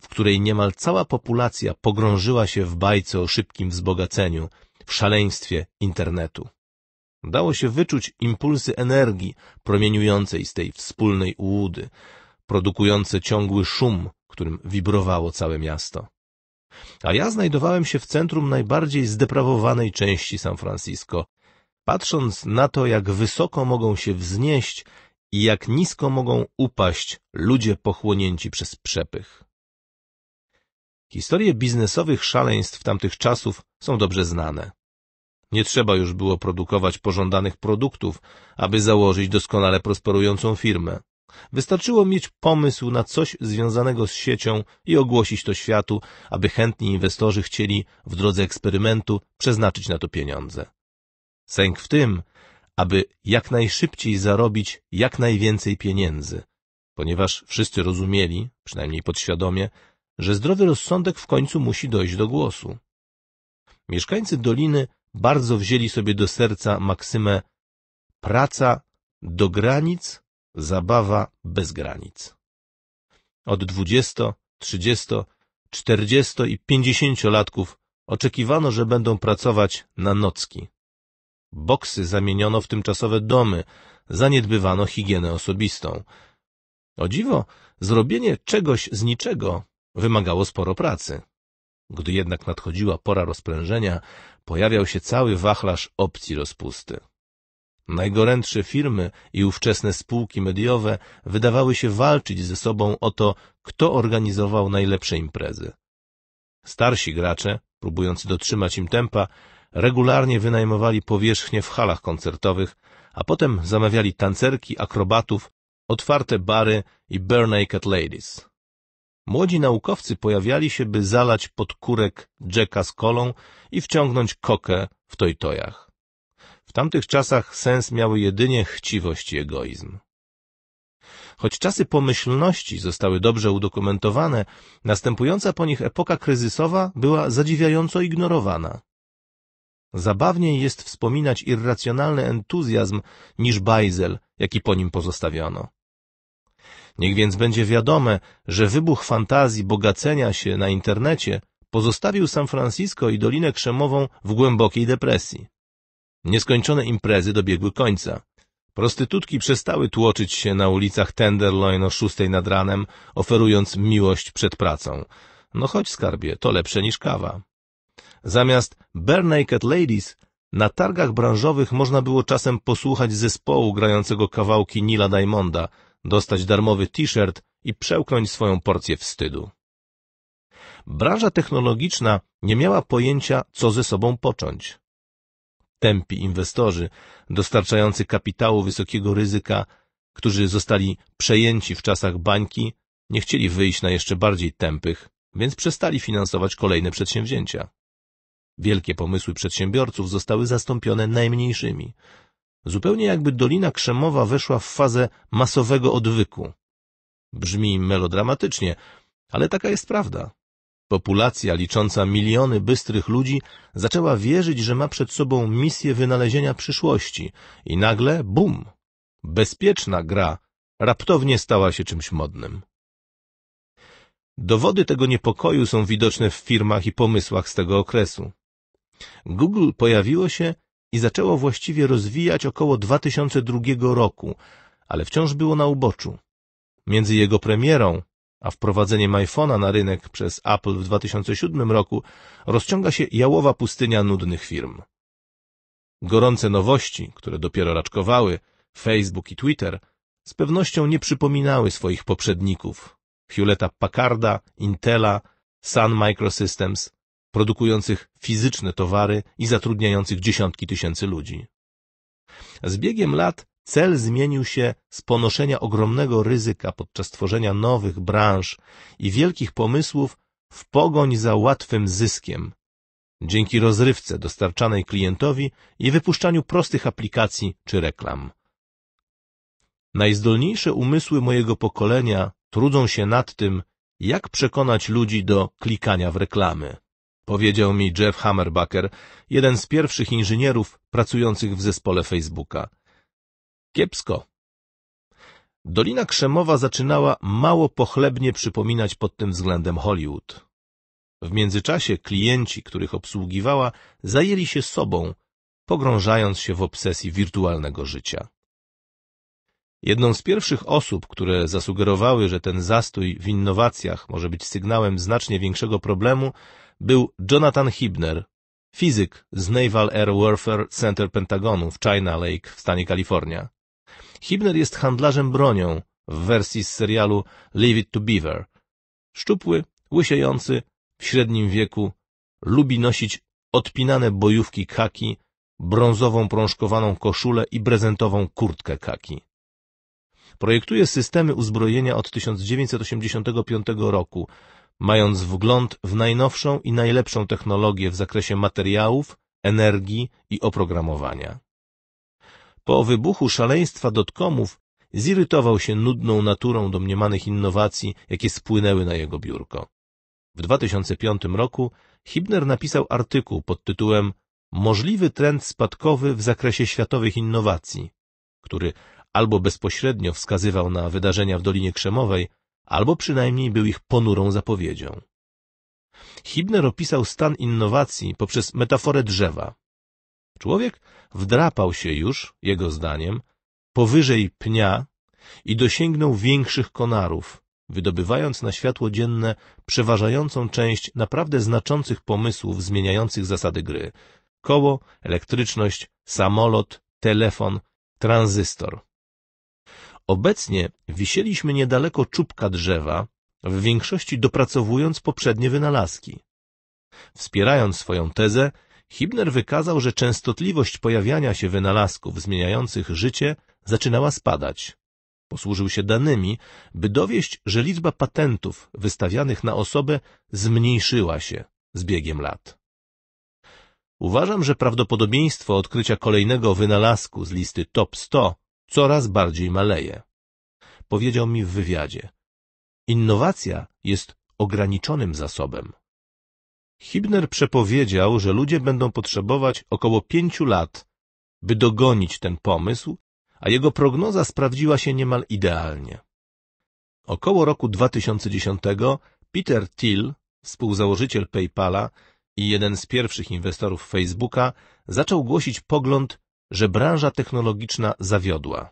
w której niemal cała populacja pogrążyła się w bajce o szybkim wzbogaceniu, w szaleństwie internetu. Dało się wyczuć impulsy energii promieniującej z tej wspólnej ułudy, produkujące ciągły szum, którym wibrowało całe miasto. A ja znajdowałem się w centrum najbardziej zdeprawowanej części San Francisco, patrząc na to, jak wysoko mogą się wznieść i jak nisko mogą upaść ludzie pochłonięci przez przepych. Historie biznesowych szaleństw tamtych czasów są dobrze znane. Nie trzeba już było produkować pożądanych produktów, aby założyć doskonale prosperującą firmę. Wystarczyło mieć pomysł na coś związanego z siecią i ogłosić to światu, aby chętni inwestorzy chcieli w drodze eksperymentu przeznaczyć na to pieniądze. Sęk w tym, aby jak najszybciej zarobić jak najwięcej pieniędzy, ponieważ wszyscy rozumieli, przynajmniej podświadomie, że zdrowy rozsądek w końcu musi dojść do głosu. Mieszkańcy doliny bardzo wzięli sobie do serca maksymę praca do granic, zabawa bez granic. Od dwudziesto, trzydziesto, czterdziesto i pięćdziesięciolatków oczekiwano, że będą pracować na nocki. Boksy zamieniono w tymczasowe domy, zaniedbywano higienę osobistą. O dziwo, zrobienie czegoś z niczego wymagało sporo pracy. Gdy jednak nadchodziła pora rozprężenia, pojawiał się cały wachlarz opcji rozpusty. Najgorętsze firmy i ówczesne spółki mediowe wydawały się walczyć ze sobą o to, kto organizował najlepsze imprezy. Starsi gracze, próbujący dotrzymać im tempa, regularnie wynajmowali powierzchnie w halach koncertowych, a potem zamawiali tancerki, akrobatów, otwarte bary i bare naked ladies. Młodzi naukowcy pojawiali się, by zalać podkórek Jacka z kolą i wciągnąć kokę w tojtojach. W tamtych czasach sens miały jedynie chciwość i egoizm. Choć czasy pomyślności zostały dobrze udokumentowane, następująca po nich epoka kryzysowa była zadziwiająco ignorowana. Zabawniej jest wspominać irracjonalny entuzjazm niż bajzel, jaki po nim pozostawiono. Niech więc będzie wiadome, że wybuch fantazji bogacenia się na internecie pozostawił San Francisco i Dolinę Krzemową w głębokiej depresji. Nieskończone imprezy dobiegły końca. Prostytutki przestały tłoczyć się na ulicach Tenderloin o szóstej nad ranem, oferując miłość przed pracą. No choć skarbie, to lepsze niż kawa. Zamiast Bare Naked Ladies na targach branżowych można było czasem posłuchać zespołu grającego kawałki Nila Diamonda – dostać darmowy t-shirt i przełknąć swoją porcję wstydu. Branża technologiczna nie miała pojęcia, co ze sobą począć. Tempi inwestorzy, dostarczający kapitału wysokiego ryzyka, którzy zostali przejęci w czasach bańki, nie chcieli wyjść na jeszcze bardziej tępych, więc przestali finansować kolejne przedsięwzięcia. Wielkie pomysły przedsiębiorców zostały zastąpione najmniejszymi, zupełnie jakby Dolina Krzemowa weszła w fazę masowego odwyku. Brzmi melodramatycznie, ale taka jest prawda. Populacja licząca miliony bystrych ludzi zaczęła wierzyć, że ma przed sobą misję wynalezienia przyszłości i nagle bum! Bezpieczna gra raptownie stała się czymś modnym. Dowody tego niepokoju są widoczne w firmach i pomysłach z tego okresu. Google pojawiło się i zaczęło właściwie rozwijać około 2002 roku, ale wciąż było na uboczu. Między jego premierą a wprowadzeniem iPhone'a na rynek przez Apple w 2007 roku rozciąga się jałowa pustynia nudnych firm. Gorące nowości, które dopiero raczkowały, Facebook i Twitter, z pewnością nie przypominały swoich poprzedników. Hewletta Packarda, Intela, Sun Microsystems, produkujących fizyczne towary i zatrudniających dziesiątki tysięcy ludzi. Z biegiem lat cel zmienił się z ponoszenia ogromnego ryzyka podczas tworzenia nowych branż i wielkich pomysłów w pogoń za łatwym zyskiem, dzięki rozrywce dostarczanej klientowi i wypuszczaniu prostych aplikacji czy reklam. Najzdolniejsze umysły mojego pokolenia trudzą się nad tym, jak przekonać ludzi do klikania w reklamy. Powiedział mi Jeff Hammerbacker, jeden z pierwszych inżynierów pracujących w zespole Facebooka. Kiepsko. Dolina Krzemowa zaczynała mało pochlebnie przypominać pod tym względem Hollywood. W międzyczasie klienci, których obsługiwała, zajęli się sobą, pogrążając się w obsesji wirtualnego życia. Jedną z pierwszych osób, które zasugerowały, że ten zastój w innowacjach może być sygnałem znacznie większego problemu, był Jonathan Hibner, fizyk z Naval Air Warfare Center Pentagonu w China Lake w stanie Kalifornia. Hibner jest handlarzem bronią w wersji z serialu Leave It to Beaver. Szczupły, łysiejący, w średnim wieku, lubi nosić odpinane bojówki kaki, brązową prążkowaną koszulę i brezentową kurtkę kaki. Projektuje systemy uzbrojenia od 1985 roku, mając wgląd w najnowszą i najlepszą technologię w zakresie materiałów, energii i oprogramowania. Po wybuchu szaleństwa dotkomów zirytował się nudną naturą domniemanych innowacji, jakie spłynęły na jego biurko. W 2005 roku Hibner napisał artykuł pod tytułem Możliwy trend spadkowy w zakresie światowych innowacji, który albo bezpośrednio wskazywał na wydarzenia w Dolinie Krzemowej, albo przynajmniej był ich ponurą zapowiedzią. Hibner opisał stan innowacji poprzez metaforę drzewa. Człowiek wdrapał się już, jego zdaniem, powyżej pnia i dosięgnął większych konarów, wydobywając na światło dzienne przeważającą część naprawdę znaczących pomysłów zmieniających zasady gry. Koło, elektryczność, samolot, telefon, tranzystor. Obecnie wisieliśmy niedaleko czubka drzewa, w większości dopracowując poprzednie wynalazki. Wspierając swoją tezę, Hibner wykazał, że częstotliwość pojawiania się wynalazków zmieniających życie zaczynała spadać. Posłużył się danymi, by dowieść, że liczba patentów wystawianych na osobę zmniejszyła się z biegiem lat. Uważam, że prawdopodobieństwo odkrycia kolejnego wynalazku z listy top 100 coraz bardziej maleje. Powiedział mi w wywiadzie. Innowacja jest ograniczonym zasobem. Hibner przepowiedział, że ludzie będą potrzebować około pięciu lat, by dogonić ten pomysł, a jego prognoza sprawdziła się niemal idealnie. Około roku 2010 Peter Thiel, współzałożyciel PayPala i jeden z pierwszych inwestorów Facebooka, zaczął głosić pogląd, że branża technologiczna zawiodła.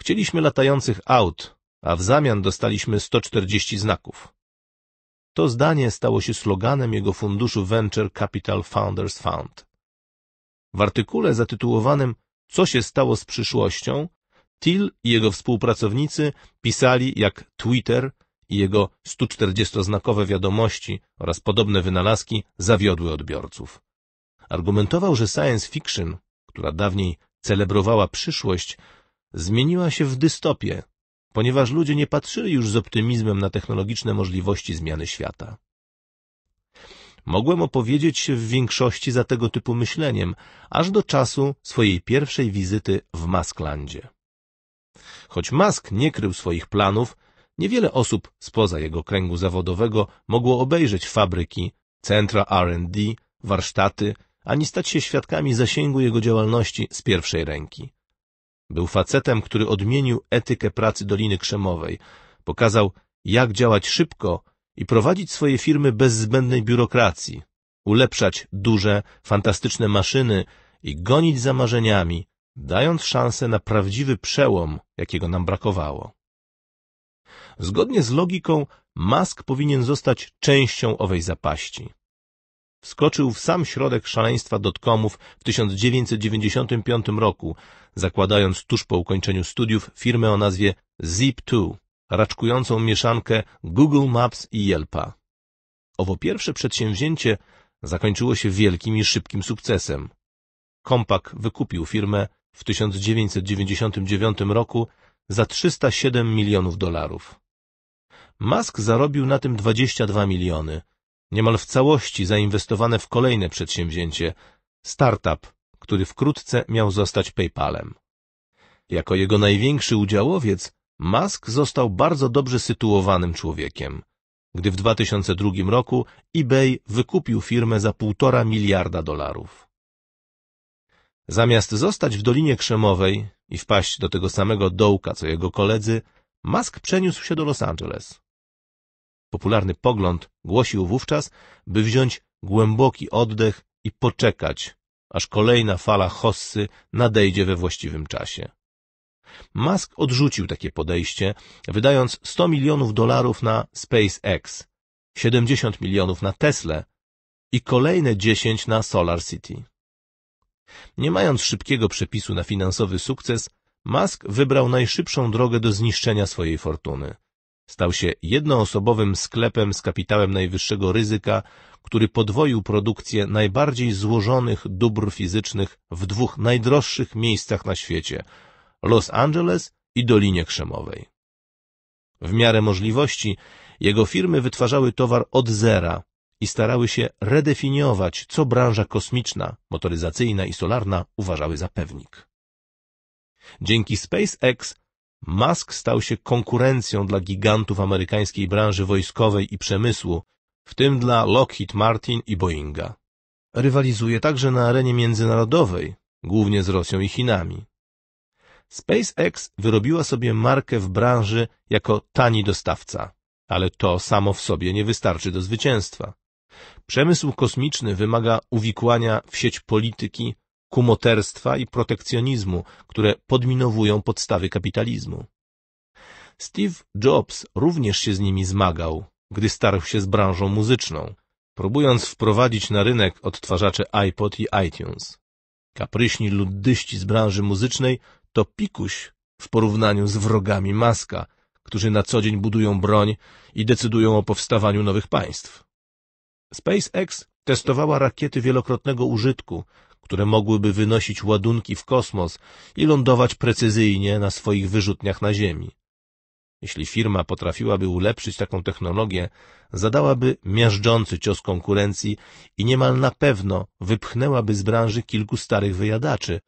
Chcieliśmy latających aut, a w zamian dostaliśmy 140 znaków. To zdanie stało się sloganem jego funduszu Venture Capital Founders Fund. W artykule zatytułowanym Co się stało z przyszłością, Till i jego współpracownicy pisali, jak Twitter i jego 140-znakowe wiadomości oraz podobne wynalazki zawiodły odbiorców. Argumentował, że science fiction, która dawniej celebrowała przyszłość, zmieniła się w dystopię, ponieważ ludzie nie patrzyli już z optymizmem na technologiczne możliwości zmiany świata. Mogłem opowiedzieć się w większości za tego typu myśleniem, aż do czasu swojej pierwszej wizyty w Masklandzie. Choć Mask nie krył swoich planów, niewiele osób spoza jego kręgu zawodowego mogło obejrzeć fabryki, centra R&D, warsztaty ani stać się świadkami zasięgu jego działalności z pierwszej ręki. Był facetem, który odmienił etykę pracy Doliny Krzemowej, pokazał, jak działać szybko i prowadzić swoje firmy bez zbędnej biurokracji, ulepszać duże, fantastyczne maszyny i gonić za marzeniami, dając szansę na prawdziwy przełom, jakiego nam brakowało. Zgodnie z logiką, Musk powinien zostać częścią owej zapaści. Wskoczył w sam środek szaleństwa dotkomów w 1995 roku, zakładając tuż po ukończeniu studiów firmę o nazwie Zip2, raczkującą mieszankę Google Maps i Yelpa. Owo pierwsze przedsięwzięcie zakończyło się wielkim i szybkim sukcesem. Kompak wykupił firmę w 1999 roku za 307 milionów dolarów. Musk zarobił na tym 22 miliony – niemal w całości zainwestowane w kolejne przedsięwzięcie, startup, który wkrótce miał zostać PayPalem. Jako jego największy udziałowiec, Musk został bardzo dobrze sytuowanym człowiekiem, gdy w 2002 roku eBay wykupił firmę za 1,5 miliarda dolarów. Zamiast zostać w Dolinie Krzemowej i wpaść do tego samego dołka co jego koledzy, Musk przeniósł się do Los Angeles. Popularny pogląd głosił wówczas, by wziąć głęboki oddech i poczekać, aż kolejna fala hossy nadejdzie we właściwym czasie. Musk odrzucił takie podejście, wydając 100 milionów dolarów na SpaceX, 70 milionów na Tesla i kolejne 10 na Solar City. Nie mając szybkiego przepisu na finansowy sukces, Musk wybrał najszybszą drogę do zniszczenia swojej fortuny – Stał się jednoosobowym sklepem z kapitałem najwyższego ryzyka, który podwoił produkcję najbardziej złożonych dóbr fizycznych w dwóch najdroższych miejscach na świecie – Los Angeles i Dolinie Krzemowej. W miarę możliwości jego firmy wytwarzały towar od zera i starały się redefiniować, co branża kosmiczna, motoryzacyjna i solarna uważały za pewnik. Dzięki SpaceX Musk stał się konkurencją dla gigantów amerykańskiej branży wojskowej i przemysłu, w tym dla Lockheed Martin i Boeinga. Rywalizuje także na arenie międzynarodowej, głównie z Rosją i Chinami. SpaceX wyrobiła sobie markę w branży jako tani dostawca, ale to samo w sobie nie wystarczy do zwycięstwa. Przemysł kosmiczny wymaga uwikłania w sieć polityki, kumoterstwa i protekcjonizmu, które podminowują podstawy kapitalizmu. Steve Jobs również się z nimi zmagał, gdy starł się z branżą muzyczną, próbując wprowadzić na rynek odtwarzacze iPod i iTunes. Kapryśni luddyści z branży muzycznej to pikuś w porównaniu z wrogami Maska, którzy na co dzień budują broń i decydują o powstawaniu nowych państw. SpaceX testowała rakiety wielokrotnego użytku, które mogłyby wynosić ładunki w kosmos i lądować precyzyjnie na swoich wyrzutniach na Ziemi. Jeśli firma potrafiłaby ulepszyć taką technologię, zadałaby miażdżący cios konkurencji i niemal na pewno wypchnęłaby z branży kilku starych wyjadaczy,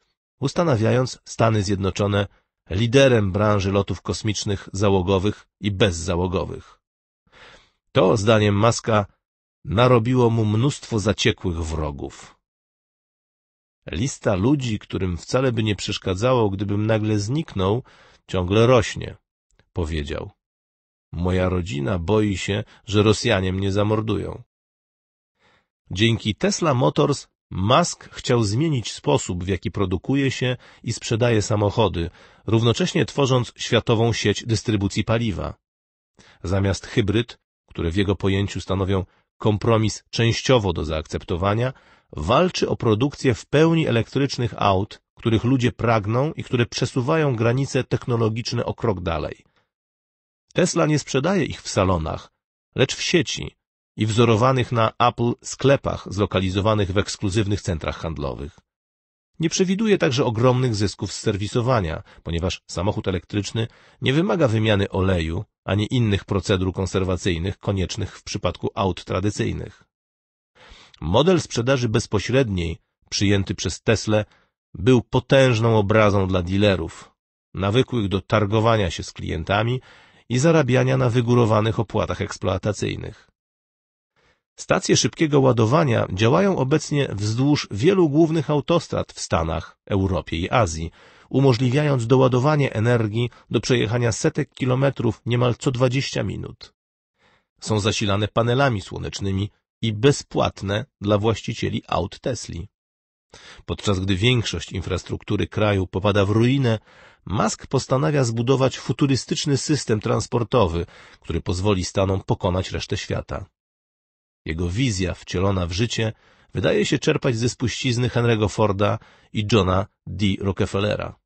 ustanawiając Stany Zjednoczone liderem branży lotów kosmicznych załogowych i bezzałogowych. To, zdaniem Maska, narobiło mu mnóstwo zaciekłych wrogów. Lista ludzi, którym wcale by nie przeszkadzało, gdybym nagle zniknął, ciągle rośnie, powiedział. Moja rodzina boi się, że Rosjanie mnie zamordują. Dzięki Tesla Motors Musk chciał zmienić sposób, w jaki produkuje się i sprzedaje samochody, równocześnie tworząc światową sieć dystrybucji paliwa. Zamiast hybryd, które w jego pojęciu stanowią kompromis częściowo do zaakceptowania, walczy o produkcję w pełni elektrycznych aut, których ludzie pragną i które przesuwają granice technologiczne o krok dalej. Tesla nie sprzedaje ich w salonach, lecz w sieci i wzorowanych na Apple sklepach zlokalizowanych w ekskluzywnych centrach handlowych. Nie przewiduje także ogromnych zysków z serwisowania, ponieważ samochód elektryczny nie wymaga wymiany oleju ani innych procedur konserwacyjnych koniecznych w przypadku aut tradycyjnych. Model sprzedaży bezpośredniej, przyjęty przez Tesla, był potężną obrazą dla dealerów, nawykłych do targowania się z klientami i zarabiania na wygórowanych opłatach eksploatacyjnych. Stacje szybkiego ładowania działają obecnie wzdłuż wielu głównych autostrad w Stanach, Europie i Azji, umożliwiając doładowanie energii do przejechania setek kilometrów niemal co 20 minut. Są zasilane panelami słonecznymi i bezpłatne dla właścicieli aut Tesli. Podczas gdy większość infrastruktury kraju popada w ruinę, Musk postanawia zbudować futurystyczny system transportowy, który pozwoli Stanom pokonać resztę świata. Jego wizja wcielona w życie wydaje się czerpać ze spuścizny Henry'ego Forda i Johna D. Rockefellera.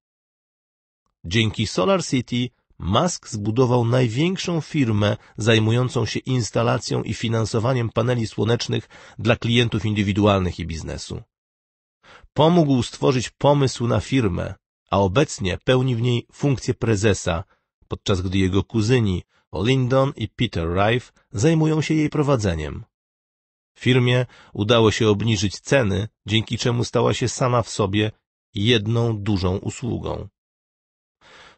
Dzięki Solar City Musk zbudował największą firmę zajmującą się instalacją i finansowaniem paneli słonecznych dla klientów indywidualnych i biznesu. Pomógł stworzyć pomysł na firmę, a obecnie pełni w niej funkcję prezesa, podczas gdy jego kuzyni Lyndon i Peter Rife zajmują się jej prowadzeniem. Firmie udało się obniżyć ceny, dzięki czemu stała się sama w sobie jedną dużą usługą.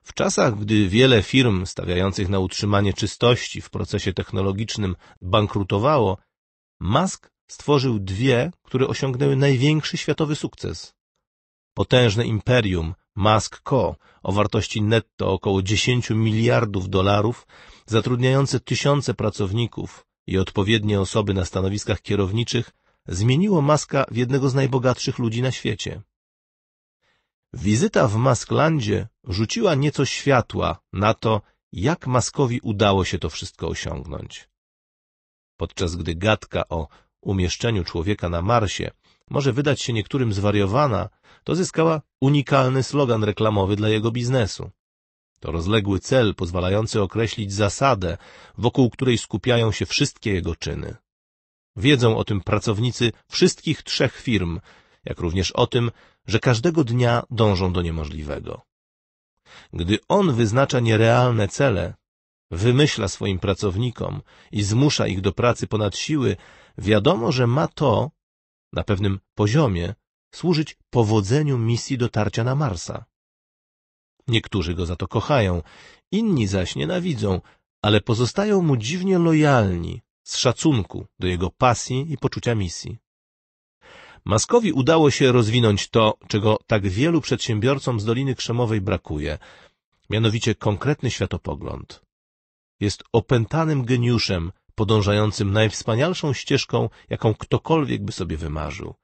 W czasach, gdy wiele firm stawiających na utrzymanie czystości w procesie technologicznym bankrutowało, Musk stworzył dwie, które osiągnęły największy światowy sukces. Potężne imperium Musk Co o wartości netto około 10 miliardów dolarów, zatrudniające tysiące pracowników i odpowiednie osoby na stanowiskach kierowniczych, zmieniło Muska w jednego z najbogatszych ludzi na świecie. Wizyta w Masklandzie rzuciła nieco światła na to, jak Maskowi udało się to wszystko osiągnąć. Podczas gdy gadka o umieszczeniu człowieka na Marsie może wydać się niektórym zwariowana, to zyskała unikalny slogan reklamowy dla jego biznesu. To rozległy cel pozwalający określić zasadę, wokół której skupiają się wszystkie jego czyny. Wiedzą o tym pracownicy wszystkich trzech firm, jak również o tym, że każdego dnia dążą do niemożliwego. Gdy on wyznacza nierealne cele, wymyśla swoim pracownikom i zmusza ich do pracy ponad siły, wiadomo, że ma to, na pewnym poziomie, służyć powodzeniu misji dotarcia na Marsa. Niektórzy go za to kochają, inni zaś nienawidzą, ale pozostają mu dziwnie lojalni, z szacunku do jego pasji i poczucia misji. Maskowi udało się rozwinąć to, czego tak wielu przedsiębiorcom z Doliny Krzemowej brakuje, mianowicie konkretny światopogląd. Jest opętanym geniuszem podążającym najwspanialszą ścieżką, jaką ktokolwiek by sobie wymarzył.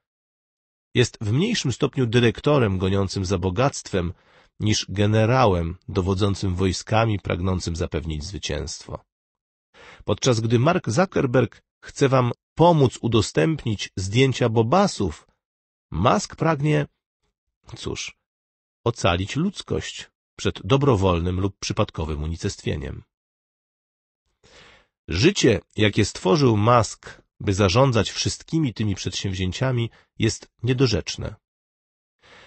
Jest w mniejszym stopniu dyrektorem goniącym za bogactwem niż generałem dowodzącym wojskami pragnącym zapewnić zwycięstwo. Podczas gdy Mark Zuckerberg chce wam pomóc udostępnić zdjęcia bobasów, Musk pragnie, cóż, ocalić ludzkość przed dobrowolnym lub przypadkowym unicestwieniem. Życie, jakie stworzył Musk, by zarządzać wszystkimi tymi przedsięwzięciami, jest niedorzeczne.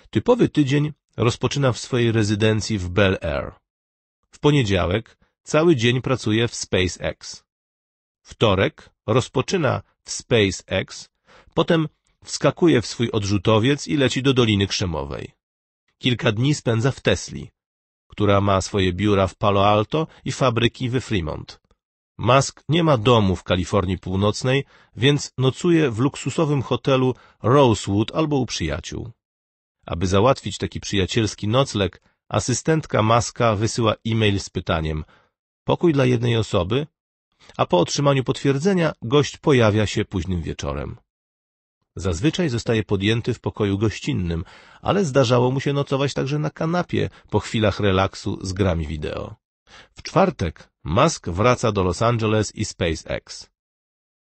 Typowy tydzień rozpoczyna w swojej rezydencji w Bel Air. W poniedziałek cały dzień pracuje w SpaceX wtorek, rozpoczyna w SpaceX, potem wskakuje w swój odrzutowiec i leci do Doliny Krzemowej. Kilka dni spędza w Tesli, która ma swoje biura w Palo Alto i fabryki we Fremont. Musk nie ma domu w Kalifornii Północnej, więc nocuje w luksusowym hotelu Rosewood albo u przyjaciół. Aby załatwić taki przyjacielski nocleg, asystentka Muska wysyła e-mail z pytaniem Pokój dla jednej osoby? a po otrzymaniu potwierdzenia gość pojawia się późnym wieczorem. Zazwyczaj zostaje podjęty w pokoju gościnnym, ale zdarzało mu się nocować także na kanapie po chwilach relaksu z grami wideo. W czwartek Musk wraca do Los Angeles i SpaceX.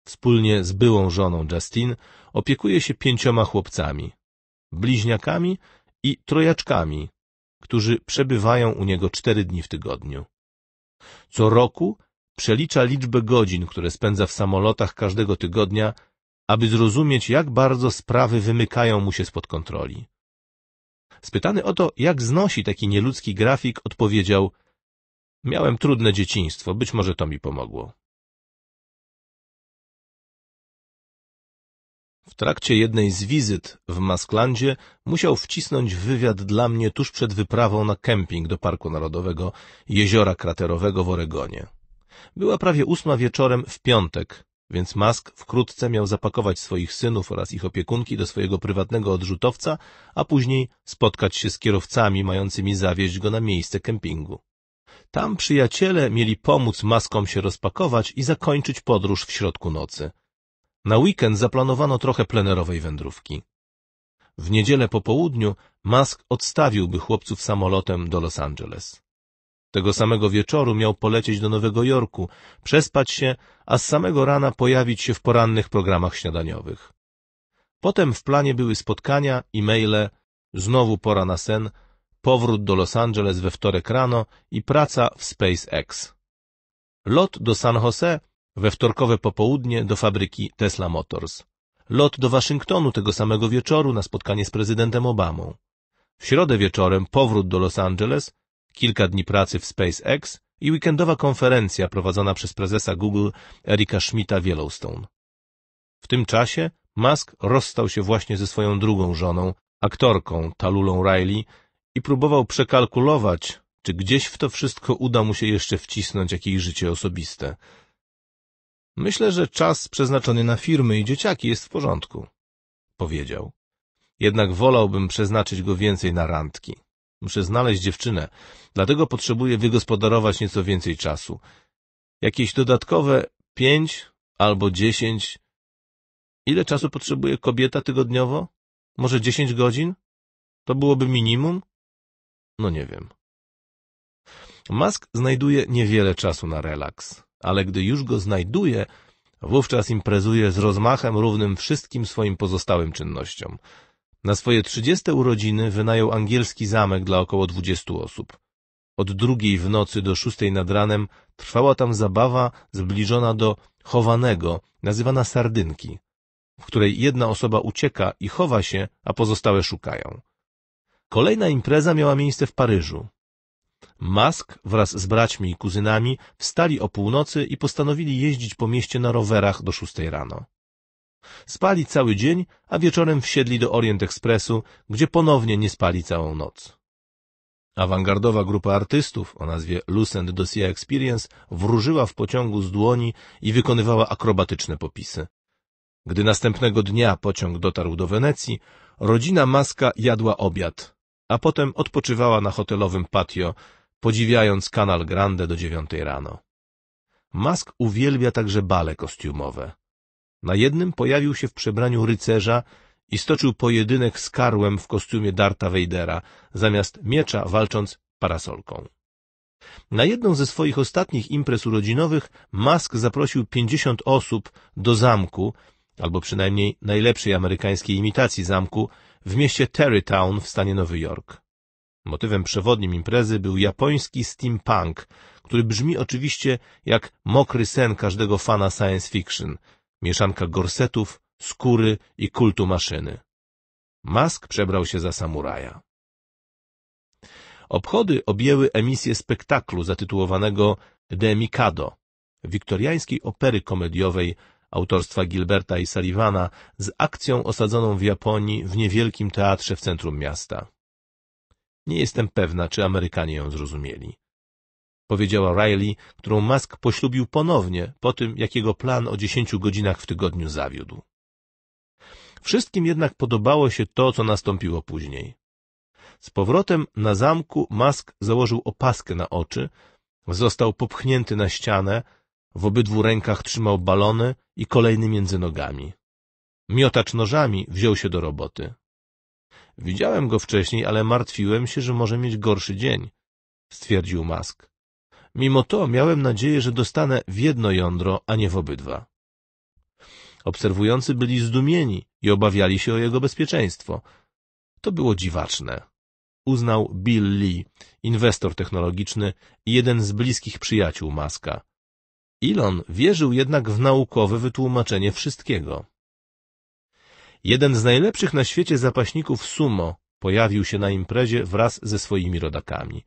Wspólnie z byłą żoną Justin opiekuje się pięcioma chłopcami, bliźniakami i trojaczkami, którzy przebywają u niego cztery dni w tygodniu. Co roku Przelicza liczbę godzin, które spędza w samolotach każdego tygodnia, aby zrozumieć, jak bardzo sprawy wymykają mu się spod kontroli. Spytany o to, jak znosi taki nieludzki grafik, odpowiedział Miałem trudne dzieciństwo, być może to mi pomogło. W trakcie jednej z wizyt w Masklandzie musiał wcisnąć wywiad dla mnie tuż przed wyprawą na kemping do Parku Narodowego Jeziora Kraterowego w Oregonie. Była prawie ósma wieczorem w piątek, więc Mask wkrótce miał zapakować swoich synów oraz ich opiekunki do swojego prywatnego odrzutowca, a później spotkać się z kierowcami mającymi zawieźć go na miejsce kempingu. Tam przyjaciele mieli pomóc Maskom się rozpakować i zakończyć podróż w środku nocy. Na weekend zaplanowano trochę plenerowej wędrówki. W niedzielę po południu Musk odstawiłby chłopców samolotem do Los Angeles. Tego samego wieczoru miał polecieć do Nowego Jorku, przespać się, a z samego rana pojawić się w porannych programach śniadaniowych. Potem w planie były spotkania, e-maile, znowu pora na sen, powrót do Los Angeles we wtorek rano i praca w SpaceX. Lot do San Jose we wtorkowe popołudnie do fabryki Tesla Motors. Lot do Waszyngtonu tego samego wieczoru na spotkanie z prezydentem Obamą. W środę wieczorem powrót do Los Angeles kilka dni pracy w SpaceX i weekendowa konferencja prowadzona przez prezesa Google Erika Schmidta w Yellowstone. W tym czasie Musk rozstał się właśnie ze swoją drugą żoną, aktorką Talulą Riley i próbował przekalkulować, czy gdzieś w to wszystko uda mu się jeszcze wcisnąć jakieś życie osobiste. Myślę, że czas przeznaczony na firmy i dzieciaki jest w porządku, powiedział. Jednak wolałbym przeznaczyć go więcej na randki. Muszę znaleźć dziewczynę, dlatego potrzebuję wygospodarować nieco więcej czasu. Jakieś dodatkowe pięć albo dziesięć. Ile czasu potrzebuje kobieta tygodniowo? Może dziesięć godzin? To byłoby minimum? No nie wiem. Musk znajduje niewiele czasu na relaks, ale gdy już go znajduje, wówczas imprezuje z rozmachem równym wszystkim swoim pozostałym czynnościom. Na swoje trzydzieste urodziny wynajął angielski zamek dla około dwudziestu osób. Od drugiej w nocy do szóstej nad ranem trwała tam zabawa zbliżona do chowanego, nazywana sardynki, w której jedna osoba ucieka i chowa się, a pozostałe szukają. Kolejna impreza miała miejsce w Paryżu. Mask wraz z braćmi i kuzynami wstali o północy i postanowili jeździć po mieście na rowerach do szóstej rano. Spali cały dzień, a wieczorem wsiedli do Orient Expressu, gdzie ponownie nie spali całą noc. Awangardowa grupa artystów o nazwie Lucent Dossier Experience wróżyła w pociągu z dłoni i wykonywała akrobatyczne popisy. Gdy następnego dnia pociąg dotarł do Wenecji, rodzina Maska jadła obiad, a potem odpoczywała na hotelowym patio, podziwiając kanal Grande do dziewiątej rano. Mask uwielbia także bale kostiumowe. Na jednym pojawił się w przebraniu rycerza i stoczył pojedynek z karłem w kostiumie Darta Vadera, zamiast miecza walcząc parasolką. Na jedną ze swoich ostatnich imprez urodzinowych Musk zaprosił 50 osób do zamku, albo przynajmniej najlepszej amerykańskiej imitacji zamku, w mieście Terrytown w stanie Nowy Jork. Motywem przewodnim imprezy był japoński steampunk, który brzmi oczywiście jak mokry sen każdego fana science fiction – mieszanka gorsetów, skóry i kultu maszyny. Mask przebrał się za samuraja. Obchody objęły emisję spektaklu zatytułowanego De Mikado, wiktoriańskiej opery komediowej autorstwa Gilberta i Sullivana z akcją osadzoną w Japonii w niewielkim teatrze w centrum miasta. Nie jestem pewna, czy Amerykanie ją zrozumieli powiedziała Riley, którą Musk poślubił ponownie po tym, jak jego plan o dziesięciu godzinach w tygodniu zawiódł. Wszystkim jednak podobało się to, co nastąpiło później. Z powrotem na zamku Musk założył opaskę na oczy, został popchnięty na ścianę, w obydwu rękach trzymał balony i kolejny między nogami. Miotacz nożami wziął się do roboty. Widziałem go wcześniej, ale martwiłem się, że może mieć gorszy dzień, stwierdził Musk. Mimo to miałem nadzieję, że dostanę w jedno jądro, a nie w obydwa. Obserwujący byli zdumieni i obawiali się o jego bezpieczeństwo. To było dziwaczne. Uznał Bill Lee, inwestor technologiczny i jeden z bliskich przyjaciół Maska. Elon wierzył jednak w naukowe wytłumaczenie wszystkiego. Jeden z najlepszych na świecie zapaśników sumo pojawił się na imprezie wraz ze swoimi rodakami.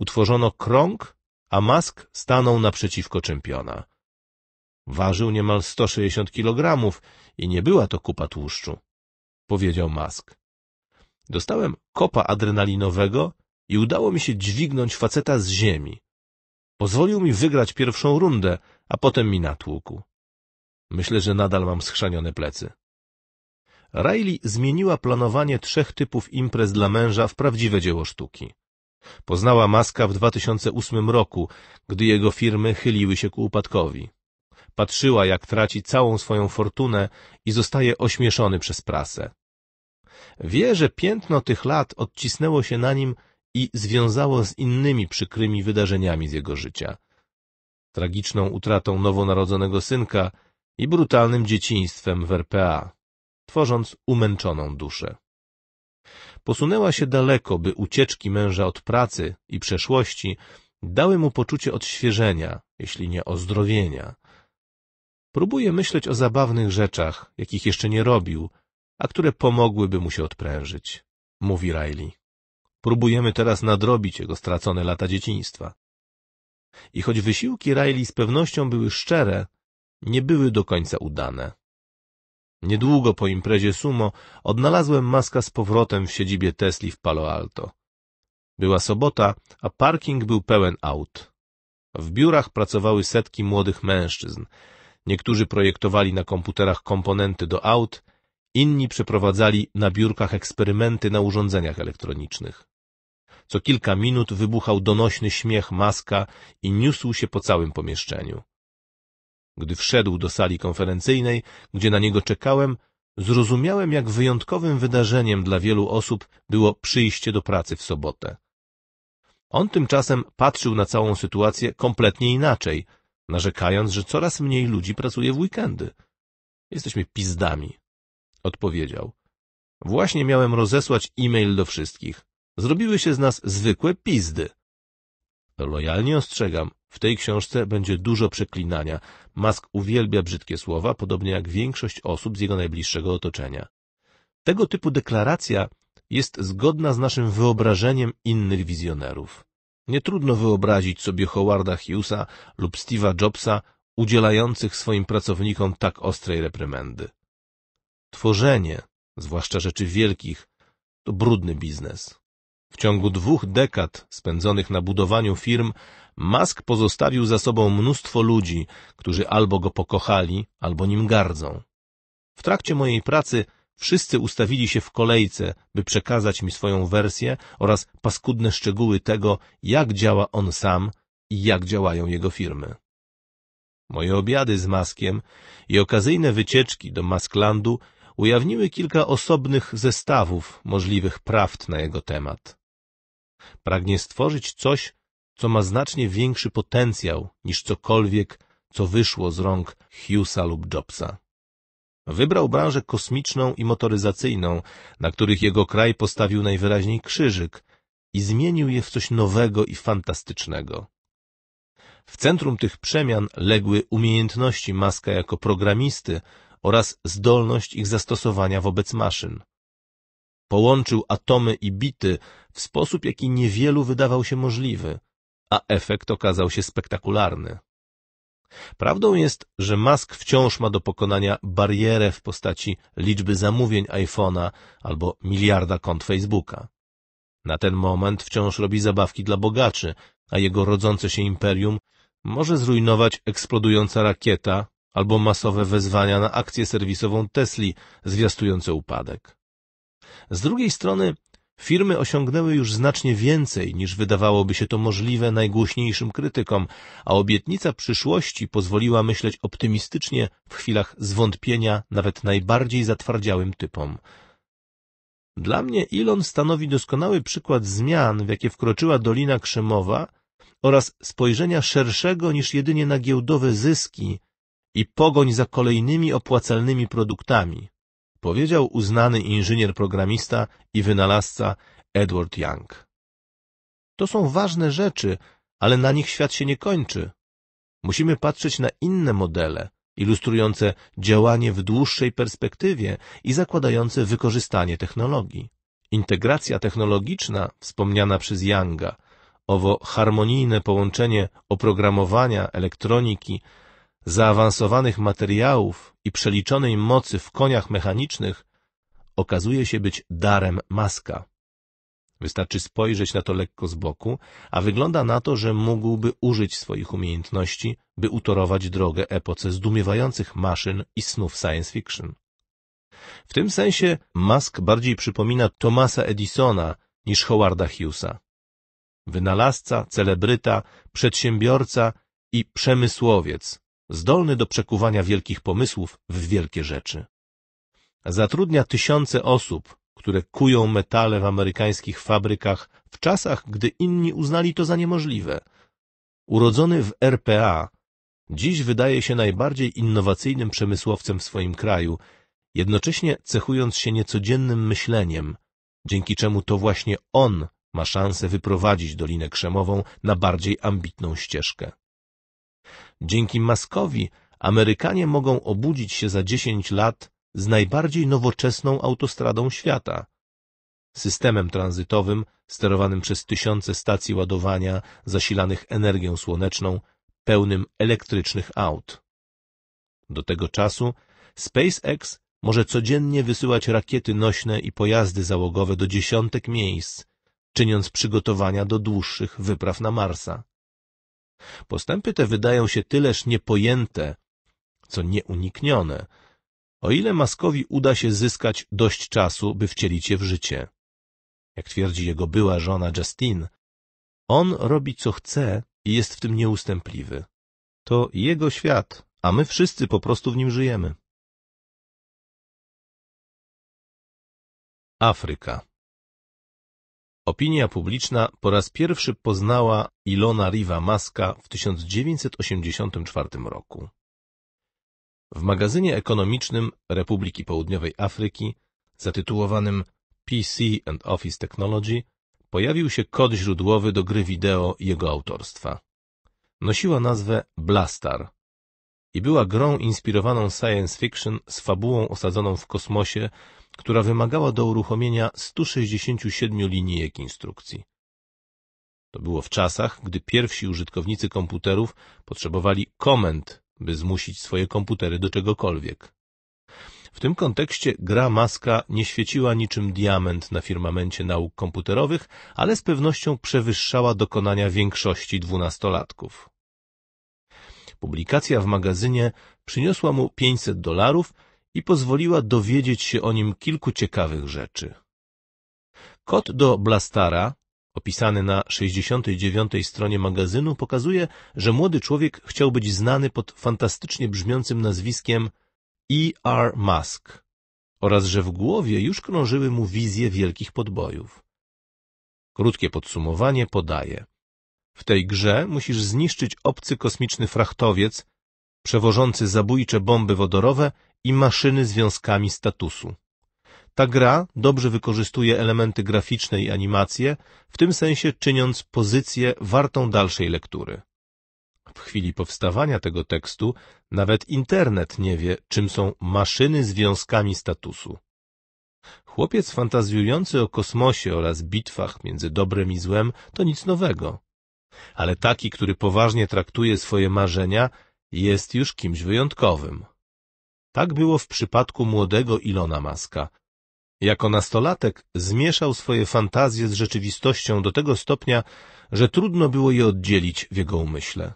Utworzono krąg a Musk stanął naprzeciwko czempiona. Ważył niemal 160 kg i nie była to kupa tłuszczu, powiedział Musk. Dostałem kopa adrenalinowego i udało mi się dźwignąć faceta z ziemi. Pozwolił mi wygrać pierwszą rundę, a potem mi natłukł. Myślę, że nadal mam schrzanione plecy. Riley zmieniła planowanie trzech typów imprez dla męża w prawdziwe dzieło sztuki. Poznała Maska w 2008 roku, gdy jego firmy chyliły się ku upadkowi. Patrzyła, jak traci całą swoją fortunę i zostaje ośmieszony przez prasę. Wie, że piętno tych lat odcisnęło się na nim i związało z innymi przykrymi wydarzeniami z jego życia. Tragiczną utratą nowonarodzonego synka i brutalnym dzieciństwem w RPA, tworząc umęczoną duszę. Posunęła się daleko, by ucieczki męża od pracy i przeszłości dały mu poczucie odświeżenia, jeśli nie ozdrowienia. Próbuje myśleć o zabawnych rzeczach, jakich jeszcze nie robił, a które pomogłyby mu się odprężyć, mówi Riley. Próbujemy teraz nadrobić jego stracone lata dzieciństwa. I choć wysiłki Riley z pewnością były szczere, nie były do końca udane. Niedługo po imprezie sumo odnalazłem maska z powrotem w siedzibie Tesli w Palo Alto. Była sobota, a parking był pełen aut. W biurach pracowały setki młodych mężczyzn. Niektórzy projektowali na komputerach komponenty do aut, inni przeprowadzali na biurkach eksperymenty na urządzeniach elektronicznych. Co kilka minut wybuchał donośny śmiech maska i niósł się po całym pomieszczeniu. Gdy wszedł do sali konferencyjnej, gdzie na niego czekałem, zrozumiałem, jak wyjątkowym wydarzeniem dla wielu osób było przyjście do pracy w sobotę. On tymczasem patrzył na całą sytuację kompletnie inaczej, narzekając, że coraz mniej ludzi pracuje w weekendy. Jesteśmy pizdami, odpowiedział. Właśnie miałem rozesłać e-mail do wszystkich. Zrobiły się z nas zwykłe pizdy. Lojalnie ostrzegam, w tej książce będzie dużo przeklinania. Mask uwielbia brzydkie słowa, podobnie jak większość osób z jego najbliższego otoczenia. Tego typu deklaracja jest zgodna z naszym wyobrażeniem innych wizjonerów. Nie trudno wyobrazić sobie Howarda Hughesa lub Steve'a Jobsa udzielających swoim pracownikom tak ostrej reprymendy. Tworzenie, zwłaszcza rzeczy wielkich, to brudny biznes. W ciągu dwóch dekad spędzonych na budowaniu firm, Musk pozostawił za sobą mnóstwo ludzi, którzy albo go pokochali, albo nim gardzą. W trakcie mojej pracy wszyscy ustawili się w kolejce, by przekazać mi swoją wersję oraz paskudne szczegóły tego, jak działa on sam i jak działają jego firmy. Moje obiady z Maskiem i okazyjne wycieczki do Masklandu ujawniły kilka osobnych zestawów możliwych prawd na jego temat. Pragnie stworzyć coś, co ma znacznie większy potencjał niż cokolwiek, co wyszło z rąk Hughesa lub Jobsa. Wybrał branżę kosmiczną i motoryzacyjną, na których jego kraj postawił najwyraźniej krzyżyk i zmienił je w coś nowego i fantastycznego. W centrum tych przemian legły umiejętności Maska jako programisty oraz zdolność ich zastosowania wobec maszyn. Połączył atomy i bity w sposób, jaki niewielu wydawał się możliwy, a efekt okazał się spektakularny. Prawdą jest, że Musk wciąż ma do pokonania barierę w postaci liczby zamówień iPhone'a albo miliarda kont Facebooka. Na ten moment wciąż robi zabawki dla bogaczy, a jego rodzące się imperium może zrujnować eksplodująca rakieta albo masowe wezwania na akcję serwisową Tesli zwiastujące upadek. Z drugiej strony firmy osiągnęły już znacznie więcej niż wydawałoby się to możliwe najgłośniejszym krytykom, a obietnica przyszłości pozwoliła myśleć optymistycznie w chwilach zwątpienia nawet najbardziej zatwardziałym typom. Dla mnie Ilon stanowi doskonały przykład zmian, w jakie wkroczyła Dolina Krzemowa oraz spojrzenia szerszego niż jedynie na giełdowe zyski i pogoń za kolejnymi opłacalnymi produktami powiedział uznany inżynier programista i wynalazca Edward Young. To są ważne rzeczy, ale na nich świat się nie kończy. Musimy patrzeć na inne modele, ilustrujące działanie w dłuższej perspektywie i zakładające wykorzystanie technologii. Integracja technologiczna wspomniana przez Younga, owo harmonijne połączenie oprogramowania, elektroniki, zaawansowanych materiałów i przeliczonej mocy w koniach mechanicznych okazuje się być darem maska. Wystarczy spojrzeć na to lekko z boku, a wygląda na to, że mógłby użyć swoich umiejętności, by utorować drogę epoce zdumiewających maszyn i snów science fiction. W tym sensie Musk bardziej przypomina Thomasa Edisona niż Howarda Hughesa. Wynalazca, celebryta, przedsiębiorca i przemysłowiec zdolny do przekuwania wielkich pomysłów w wielkie rzeczy. Zatrudnia tysiące osób, które kują metale w amerykańskich fabrykach w czasach, gdy inni uznali to za niemożliwe. Urodzony w RPA, dziś wydaje się najbardziej innowacyjnym przemysłowcem w swoim kraju, jednocześnie cechując się niecodziennym myśleniem, dzięki czemu to właśnie on ma szansę wyprowadzić Dolinę Krzemową na bardziej ambitną ścieżkę. Dzięki Maskowi Amerykanie mogą obudzić się za dziesięć lat z najbardziej nowoczesną autostradą świata – systemem tranzytowym sterowanym przez tysiące stacji ładowania zasilanych energią słoneczną, pełnym elektrycznych aut. Do tego czasu SpaceX może codziennie wysyłać rakiety nośne i pojazdy załogowe do dziesiątek miejsc, czyniąc przygotowania do dłuższych wypraw na Marsa. Postępy te wydają się tyleż niepojęte, co nieuniknione, o ile Maskowi uda się zyskać dość czasu, by wcielić je w życie. Jak twierdzi jego była żona Justine, on robi co chce i jest w tym nieustępliwy. To jego świat, a my wszyscy po prostu w nim żyjemy. Afryka Opinia publiczna po raz pierwszy poznała Ilona Riva Maska w 1984 roku. W magazynie ekonomicznym Republiki Południowej Afryki zatytułowanym PC and Office Technology pojawił się kod źródłowy do gry wideo jego autorstwa. Nosiła nazwę Blastar i była grą inspirowaną science fiction z fabułą osadzoną w kosmosie która wymagała do uruchomienia 167 linijek instrukcji. To było w czasach, gdy pierwsi użytkownicy komputerów potrzebowali komend, by zmusić swoje komputery do czegokolwiek. W tym kontekście gra maska nie świeciła niczym diament na firmamencie nauk komputerowych, ale z pewnością przewyższała dokonania większości dwunastolatków. Publikacja w magazynie przyniosła mu 500 dolarów i pozwoliła dowiedzieć się o nim kilku ciekawych rzeczy. Kod do Blastara, opisany na 69 stronie magazynu, pokazuje, że młody człowiek chciał być znany pod fantastycznie brzmiącym nazwiskiem E.R. Musk oraz że w głowie już krążyły mu wizje wielkich podbojów. Krótkie podsumowanie podaje. W tej grze musisz zniszczyć obcy kosmiczny frachtowiec, przewożący zabójcze bomby wodorowe i maszyny z wiązkami statusu. Ta gra dobrze wykorzystuje elementy graficzne i animacje, w tym sensie czyniąc pozycję wartą dalszej lektury. W chwili powstawania tego tekstu nawet internet nie wie, czym są maszyny z wiązkami statusu. Chłopiec fantazjujący o kosmosie oraz bitwach między dobrem i złem to nic nowego. Ale taki, który poważnie traktuje swoje marzenia, jest już kimś wyjątkowym. Tak było w przypadku młodego Ilona Maska. Jako nastolatek zmieszał swoje fantazje z rzeczywistością do tego stopnia, że trudno było je oddzielić w jego umyśle.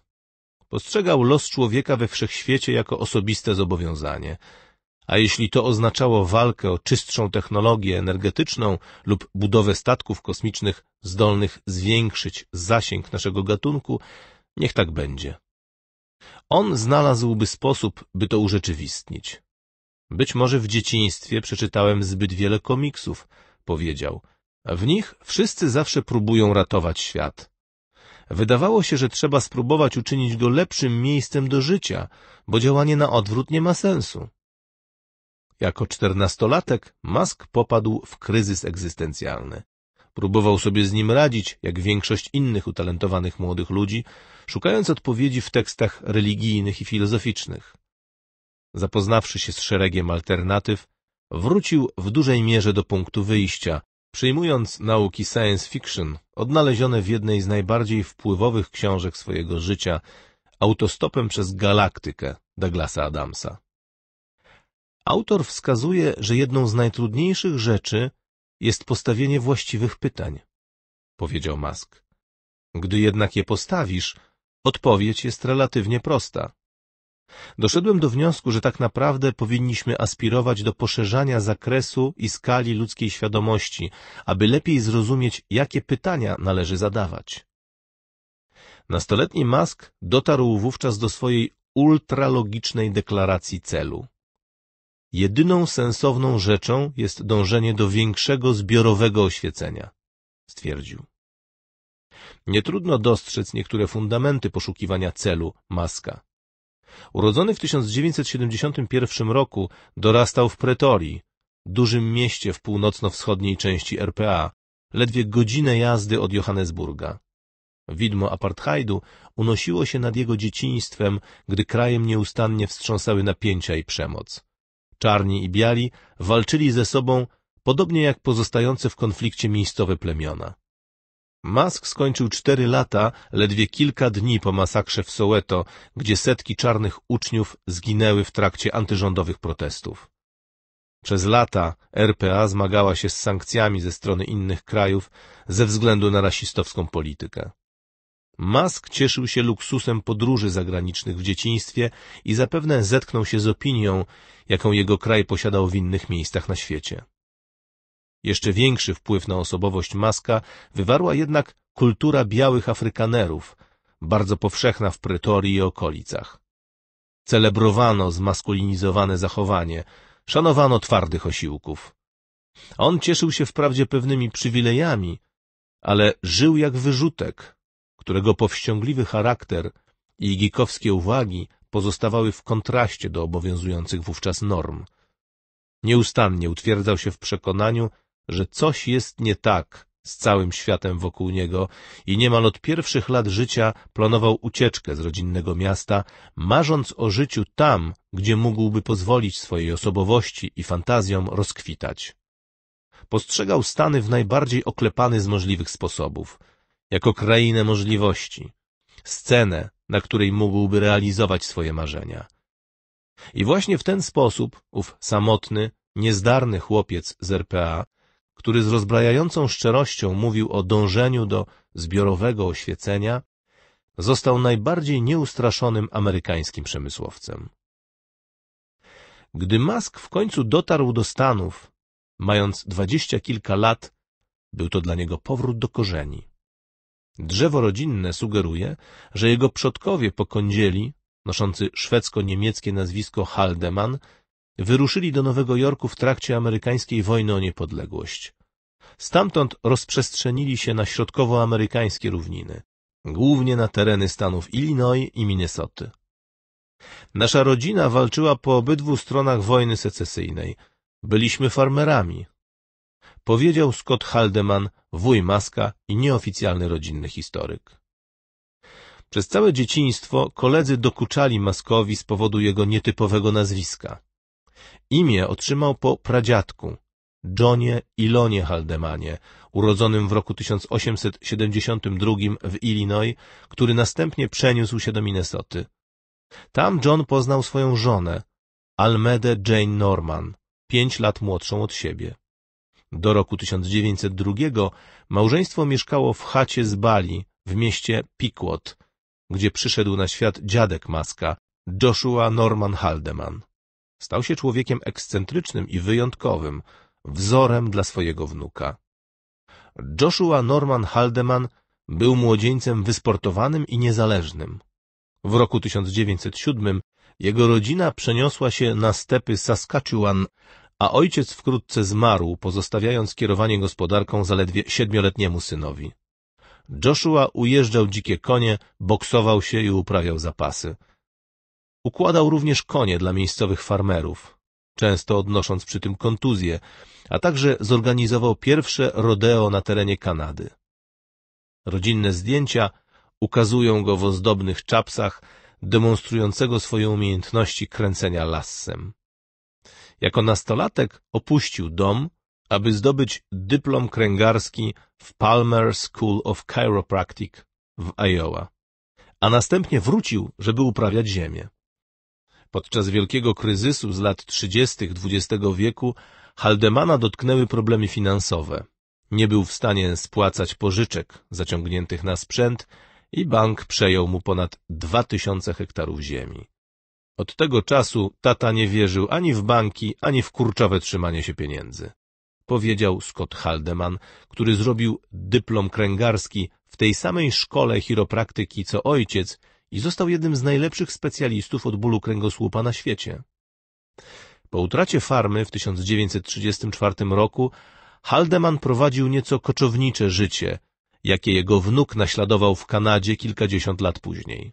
Postrzegał los człowieka we wszechświecie jako osobiste zobowiązanie. A jeśli to oznaczało walkę o czystszą technologię energetyczną lub budowę statków kosmicznych zdolnych zwiększyć zasięg naszego gatunku, niech tak będzie. On znalazłby sposób, by to urzeczywistnić. Być może w dzieciństwie przeczytałem zbyt wiele komiksów, powiedział. W nich wszyscy zawsze próbują ratować świat. Wydawało się, że trzeba spróbować uczynić go lepszym miejscem do życia, bo działanie na odwrót nie ma sensu. Jako czternastolatek Musk popadł w kryzys egzystencjalny. Próbował sobie z nim radzić, jak większość innych utalentowanych młodych ludzi, szukając odpowiedzi w tekstach religijnych i filozoficznych. Zapoznawszy się z szeregiem alternatyw, wrócił w dużej mierze do punktu wyjścia, przyjmując nauki science fiction odnalezione w jednej z najbardziej wpływowych książek swojego życia, Autostopem przez galaktykę Douglasa Adamsa. Autor wskazuje, że jedną z najtrudniejszych rzeczy jest postawienie właściwych pytań, powiedział Mask. Gdy jednak je postawisz, odpowiedź jest relatywnie prosta. Doszedłem do wniosku, że tak naprawdę powinniśmy aspirować do poszerzania zakresu i skali ludzkiej świadomości, aby lepiej zrozumieć, jakie pytania należy zadawać. Nastoletni Musk dotarł wówczas do swojej ultralogicznej deklaracji celu. Jedyną sensowną rzeczą jest dążenie do większego zbiorowego oświecenia, stwierdził. Nie trudno dostrzec niektóre fundamenty poszukiwania celu Maska. Urodzony w 1971 roku, dorastał w Pretorii, dużym mieście w północno-wschodniej części RPA, ledwie godzinę jazdy od Johannesburga. Widmo apartheidu unosiło się nad jego dzieciństwem, gdy krajem nieustannie wstrząsały napięcia i przemoc czarni i biali, walczyli ze sobą, podobnie jak pozostające w konflikcie miejscowe plemiona. Mask skończył cztery lata ledwie kilka dni po masakrze w Soweto, gdzie setki czarnych uczniów zginęły w trakcie antyrządowych protestów. Przez lata RPA zmagała się z sankcjami ze strony innych krajów ze względu na rasistowską politykę. Musk cieszył się luksusem podróży zagranicznych w dzieciństwie i zapewne zetknął się z opinią, jaką jego kraj posiadał w innych miejscach na świecie. Jeszcze większy wpływ na osobowość Maska wywarła jednak kultura białych Afrykanerów, bardzo powszechna w Pretorii i okolicach. Celebrowano zmaskulinizowane zachowanie, szanowano twardych osiłków. On cieszył się wprawdzie pewnymi przywilejami, ale żył jak wyrzutek, którego powściągliwy charakter i gikowskie uwagi pozostawały w kontraście do obowiązujących wówczas norm. Nieustannie utwierdzał się w przekonaniu, że coś jest nie tak z całym światem wokół niego i niemal od pierwszych lat życia planował ucieczkę z rodzinnego miasta, marząc o życiu tam, gdzie mógłby pozwolić swojej osobowości i fantazjom rozkwitać. Postrzegał Stany w najbardziej oklepany z możliwych sposobów – jako krainę możliwości, scenę, na której mógłby realizować swoje marzenia. I właśnie w ten sposób ów samotny, niezdarny chłopiec z RPA, który z rozbrajającą szczerością mówił o dążeniu do zbiorowego oświecenia, został najbardziej nieustraszonym amerykańskim przemysłowcem. Gdy Musk w końcu dotarł do Stanów, mając dwadzieścia kilka lat, był to dla niego powrót do korzeni. Drzewo rodzinne sugeruje, że jego przodkowie po kądzieli, noszący szwedzko-niemieckie nazwisko Haldeman, wyruszyli do Nowego Jorku w trakcie amerykańskiej wojny o niepodległość. Stamtąd rozprzestrzenili się na środkowoamerykańskie równiny, głównie na tereny stanów Illinois i Minnesoty. Nasza rodzina walczyła po obydwu stronach wojny secesyjnej. Byliśmy farmerami, powiedział Scott Haldeman, wuj Maska i nieoficjalny rodzinny historyk. Przez całe dzieciństwo koledzy dokuczali Maskowi z powodu jego nietypowego nazwiska. Imię otrzymał po pradziadku, Johnie Ilonie Haldemanie, urodzonym w roku 1872 w Illinois, który następnie przeniósł się do Minnesoty. Tam John poznał swoją żonę, Almedę Jane Norman, pięć lat młodszą od siebie. Do roku 1902 małżeństwo mieszkało w chacie z Bali w mieście Pequot, gdzie przyszedł na świat dziadek Maska, Joshua Norman Haldeman. Stał się człowiekiem ekscentrycznym i wyjątkowym, wzorem dla swojego wnuka. Joshua Norman Haldeman był młodzieńcem wysportowanym i niezależnym. W roku 1907 jego rodzina przeniosła się na stepy Saskatchewan, a ojciec wkrótce zmarł, pozostawiając kierowanie gospodarką zaledwie siedmioletniemu synowi. Joshua ujeżdżał dzikie konie, boksował się i uprawiał zapasy. Układał również konie dla miejscowych farmerów, często odnosząc przy tym kontuzje, a także zorganizował pierwsze rodeo na terenie Kanady. Rodzinne zdjęcia ukazują go w ozdobnych czapsach, demonstrującego swoje umiejętności kręcenia lassem. Jako nastolatek opuścił dom, aby zdobyć dyplom kręgarski w Palmer School of Chiropractic w Iowa, a następnie wrócił, żeby uprawiać ziemię. Podczas wielkiego kryzysu z lat 30. XX wieku Haldemana dotknęły problemy finansowe. Nie był w stanie spłacać pożyczek zaciągniętych na sprzęt i bank przejął mu ponad 2000 hektarów ziemi. Od tego czasu tata nie wierzył ani w banki, ani w kurczowe trzymanie się pieniędzy. Powiedział Scott Haldeman, który zrobił dyplom kręgarski w tej samej szkole chiropraktyki co ojciec i został jednym z najlepszych specjalistów od bólu kręgosłupa na świecie. Po utracie farmy w 1934 roku Haldeman prowadził nieco koczownicze życie, jakie jego wnuk naśladował w Kanadzie kilkadziesiąt lat później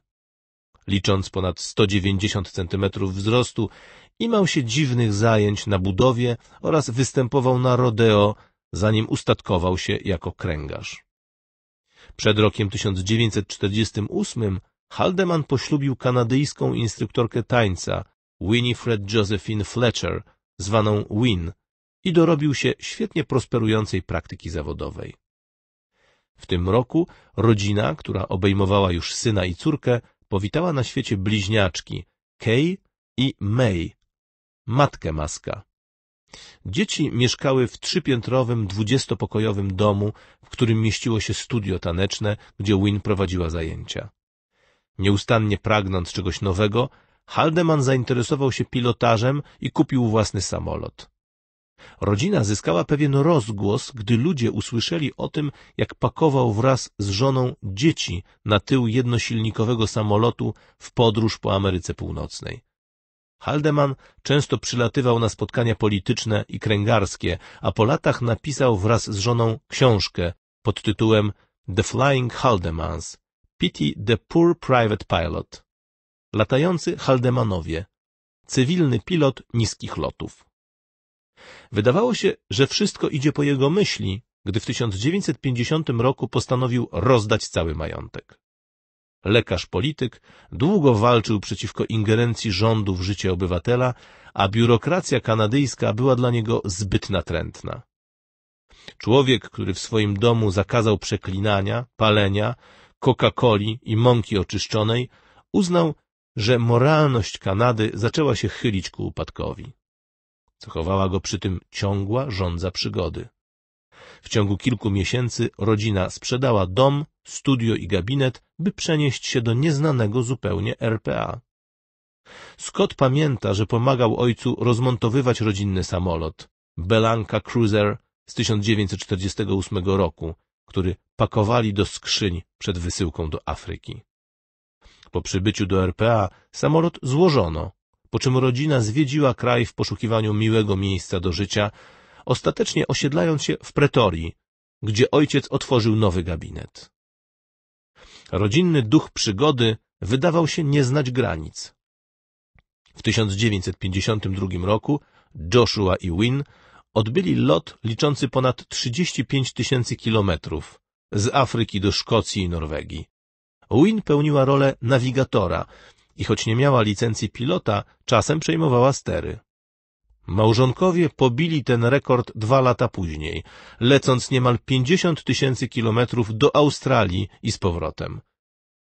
licząc ponad 190 cm wzrostu imał się dziwnych zajęć na budowie oraz występował na rodeo, zanim ustatkował się jako kręgarz. Przed rokiem 1948 Haldeman poślubił kanadyjską instruktorkę tańca Winifred Josephine Fletcher, zwaną Win, i dorobił się świetnie prosperującej praktyki zawodowej. W tym roku rodzina, która obejmowała już syna i córkę, powitała na świecie bliźniaczki Kay i May, matkę Maska. Dzieci mieszkały w trzypiętrowym, dwudziestopokojowym domu, w którym mieściło się studio taneczne, gdzie Win prowadziła zajęcia. Nieustannie pragnąc czegoś nowego, Haldeman zainteresował się pilotażem i kupił własny samolot. Rodzina zyskała pewien rozgłos, gdy ludzie usłyszeli o tym, jak pakował wraz z żoną dzieci na tył jednosilnikowego samolotu w podróż po Ameryce Północnej. Haldeman często przylatywał na spotkania polityczne i kręgarskie, a po latach napisał wraz z żoną książkę pod tytułem The Flying Haldemans – Pity the Poor Private Pilot – Latający Haldemanowie – cywilny pilot niskich lotów. Wydawało się, że wszystko idzie po jego myśli, gdy w 1950 roku postanowił rozdać cały majątek. Lekarz-polityk długo walczył przeciwko ingerencji rządu w życie obywatela, a biurokracja kanadyjska była dla niego zbyt natrętna. Człowiek, który w swoim domu zakazał przeklinania, palenia, Coca-Coli i mąki oczyszczonej, uznał, że moralność Kanady zaczęła się chylić ku upadkowi. Cechowała go przy tym ciągła żądza przygody. W ciągu kilku miesięcy rodzina sprzedała dom, studio i gabinet, by przenieść się do nieznanego zupełnie RPA. Scott pamięta, że pomagał ojcu rozmontowywać rodzinny samolot Belanca Cruiser z 1948 roku, który pakowali do skrzyń przed wysyłką do Afryki. Po przybyciu do RPA samolot złożono, po czym rodzina zwiedziła kraj w poszukiwaniu miłego miejsca do życia, ostatecznie osiedlając się w Pretorii, gdzie ojciec otworzył nowy gabinet. Rodzinny duch przygody wydawał się nie znać granic. W 1952 roku Joshua i Win odbyli lot liczący ponad 35 tysięcy kilometrów z Afryki do Szkocji i Norwegii. Win pełniła rolę nawigatora, i choć nie miała licencji pilota, czasem przejmowała stery. Małżonkowie pobili ten rekord dwa lata później, lecąc niemal 50 tysięcy kilometrów do Australii i z powrotem.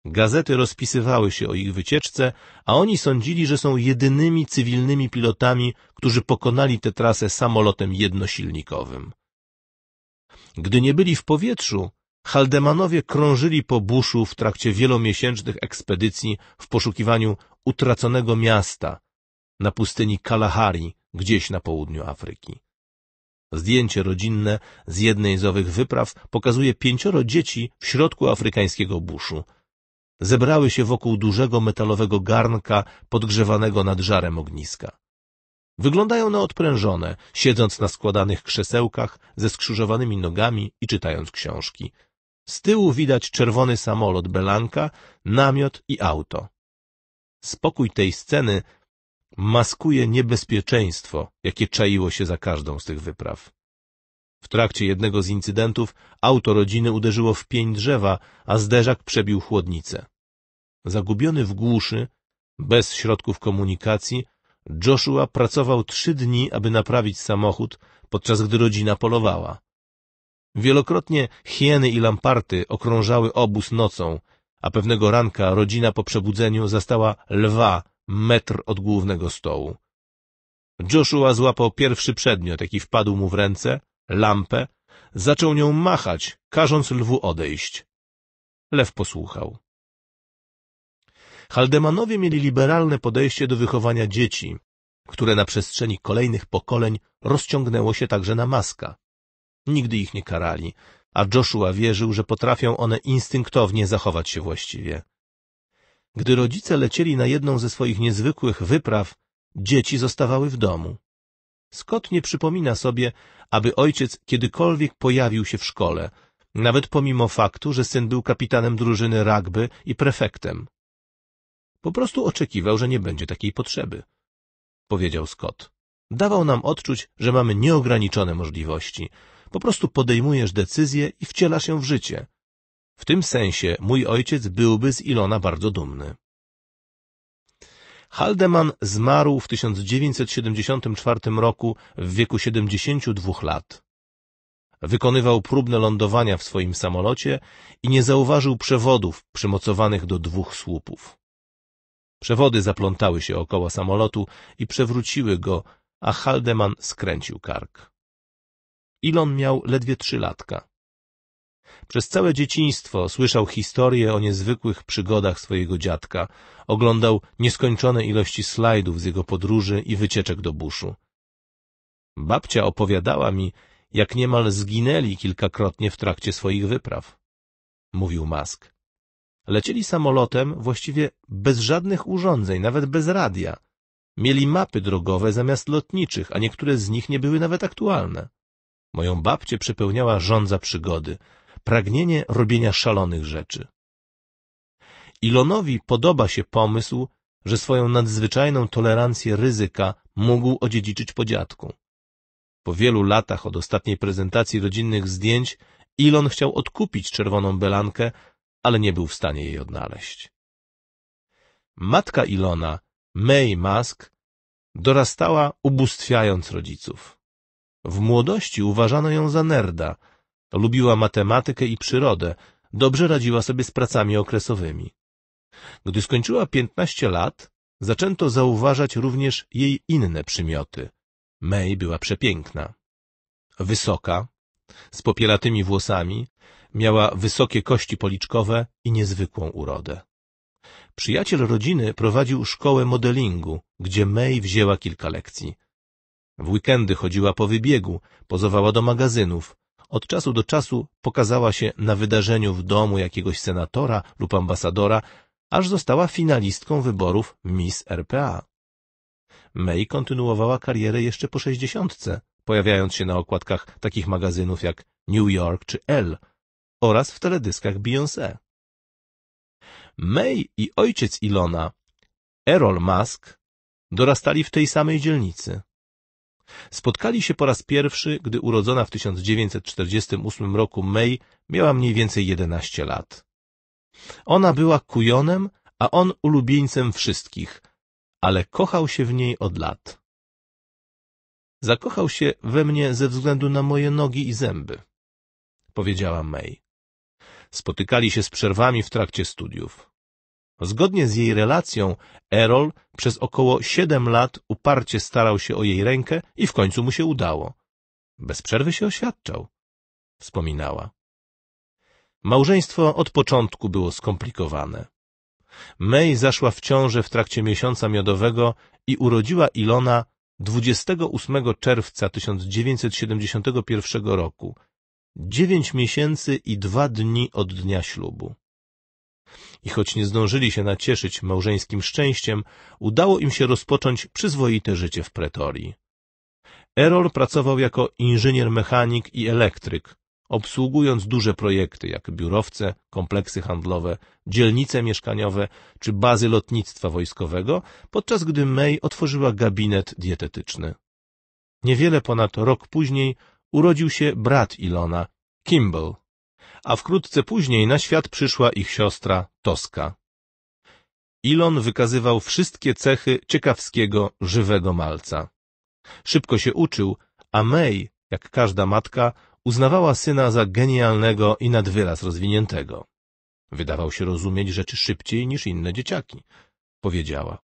Gazety rozpisywały się o ich wycieczce, a oni sądzili, że są jedynymi cywilnymi pilotami, którzy pokonali tę trasę samolotem jednosilnikowym. Gdy nie byli w powietrzu, Haldemanowie krążyli po buszu w trakcie wielomiesięcznych ekspedycji w poszukiwaniu utraconego miasta na pustyni Kalahari, gdzieś na południu Afryki. Zdjęcie rodzinne z jednej z owych wypraw pokazuje pięcioro dzieci w środku afrykańskiego buszu. Zebrały się wokół dużego metalowego garnka podgrzewanego nad żarem ogniska. Wyglądają na odprężone, siedząc na składanych krzesełkach ze skrzyżowanymi nogami i czytając książki. Z tyłu widać czerwony samolot Belanka, namiot i auto. Spokój tej sceny maskuje niebezpieczeństwo, jakie czaiło się za każdą z tych wypraw. W trakcie jednego z incydentów auto rodziny uderzyło w pień drzewa, a zderzak przebił chłodnicę. Zagubiony w głuszy, bez środków komunikacji, Joshua pracował trzy dni, aby naprawić samochód, podczas gdy rodzina polowała. Wielokrotnie hieny i lamparty okrążały obóz nocą, a pewnego ranka rodzina po przebudzeniu zastała lwa metr od głównego stołu. Joshua złapał pierwszy przedmiot, jaki wpadł mu w ręce, lampę, zaczął nią machać, każąc lwu odejść. Lew posłuchał. Haldemanowie mieli liberalne podejście do wychowania dzieci, które na przestrzeni kolejnych pokoleń rozciągnęło się także na maska nigdy ich nie karali, a Joshua wierzył, że potrafią one instynktownie zachować się właściwie. Gdy rodzice lecieli na jedną ze swoich niezwykłych wypraw, dzieci zostawały w domu. Scott nie przypomina sobie, aby ojciec kiedykolwiek pojawił się w szkole, nawet pomimo faktu, że syn był kapitanem drużyny rugby i prefektem. Po prostu oczekiwał, że nie będzie takiej potrzeby, powiedział Scott. Dawał nam odczuć, że mamy nieograniczone możliwości, po prostu podejmujesz decyzję i wcielasz ją w życie. W tym sensie mój ojciec byłby z Ilona bardzo dumny. Haldeman zmarł w 1974 roku w wieku 72 lat. Wykonywał próbne lądowania w swoim samolocie i nie zauważył przewodów przymocowanych do dwóch słupów. Przewody zaplątały się około samolotu i przewróciły go, a Haldeman skręcił kark. Ilon miał ledwie trzy latka. Przez całe dzieciństwo słyszał historie o niezwykłych przygodach swojego dziadka, oglądał nieskończone ilości slajdów z jego podróży i wycieczek do buszu. Babcia opowiadała mi, jak niemal zginęli kilkakrotnie w trakcie swoich wypraw. Mówił Mask. Lecieli samolotem właściwie bez żadnych urządzeń, nawet bez radia. Mieli mapy drogowe zamiast lotniczych, a niektóre z nich nie były nawet aktualne. Moją babcię przepełniała żądza przygody, pragnienie robienia szalonych rzeczy. Ilonowi podoba się pomysł, że swoją nadzwyczajną tolerancję ryzyka mógł odziedziczyć po dziadku. Po wielu latach od ostatniej prezentacji rodzinnych zdjęć Ilon chciał odkupić czerwoną belankę, ale nie był w stanie jej odnaleźć. Matka Ilona, May Musk, dorastała ubóstwiając rodziców. W młodości uważano ją za nerda. Lubiła matematykę i przyrodę. Dobrze radziła sobie z pracami okresowymi. Gdy skończyła piętnaście lat, zaczęto zauważać również jej inne przymioty. May była przepiękna. Wysoka, z popielatymi włosami, miała wysokie kości policzkowe i niezwykłą urodę. Przyjaciel rodziny prowadził szkołę modelingu, gdzie May wzięła kilka lekcji. W weekendy chodziła po wybiegu, pozowała do magazynów. Od czasu do czasu pokazała się na wydarzeniu w domu jakiegoś senatora lub ambasadora, aż została finalistką wyborów Miss RPA. May kontynuowała karierę jeszcze po sześćdziesiątce, pojawiając się na okładkach takich magazynów jak New York czy Elle oraz w teledyskach Beyoncé. May i ojciec Ilona, Errol Musk, dorastali w tej samej dzielnicy. Spotkali się po raz pierwszy, gdy urodzona w 1948 roku May miała mniej więcej 11 lat. Ona była kujonem, a on ulubieńcem wszystkich, ale kochał się w niej od lat. Zakochał się we mnie ze względu na moje nogi i zęby, powiedziała May. Spotykali się z przerwami w trakcie studiów. Zgodnie z jej relacją, Erol przez około siedem lat uparcie starał się o jej rękę i w końcu mu się udało. Bez przerwy się oświadczał, wspominała. Małżeństwo od początku było skomplikowane. May zaszła w ciążę w trakcie miesiąca miodowego i urodziła Ilona 28 czerwca 1971 roku, dziewięć miesięcy i dwa dni od dnia ślubu. I choć nie zdążyli się nacieszyć małżeńskim szczęściem, udało im się rozpocząć przyzwoite życie w pretorii. Erol pracował jako inżynier mechanik i elektryk, obsługując duże projekty jak biurowce, kompleksy handlowe, dzielnice mieszkaniowe czy bazy lotnictwa wojskowego, podczas gdy May otworzyła gabinet dietetyczny. Niewiele ponad rok później urodził się brat Ilona, Kimball a wkrótce później na świat przyszła ich siostra Toska. Ilon wykazywał wszystkie cechy ciekawskiego, żywego malca. Szybko się uczył, a May, jak każda matka, uznawała syna za genialnego i nadwyraz rozwiniętego. Wydawał się rozumieć rzeczy szybciej niż inne dzieciaki, powiedziała.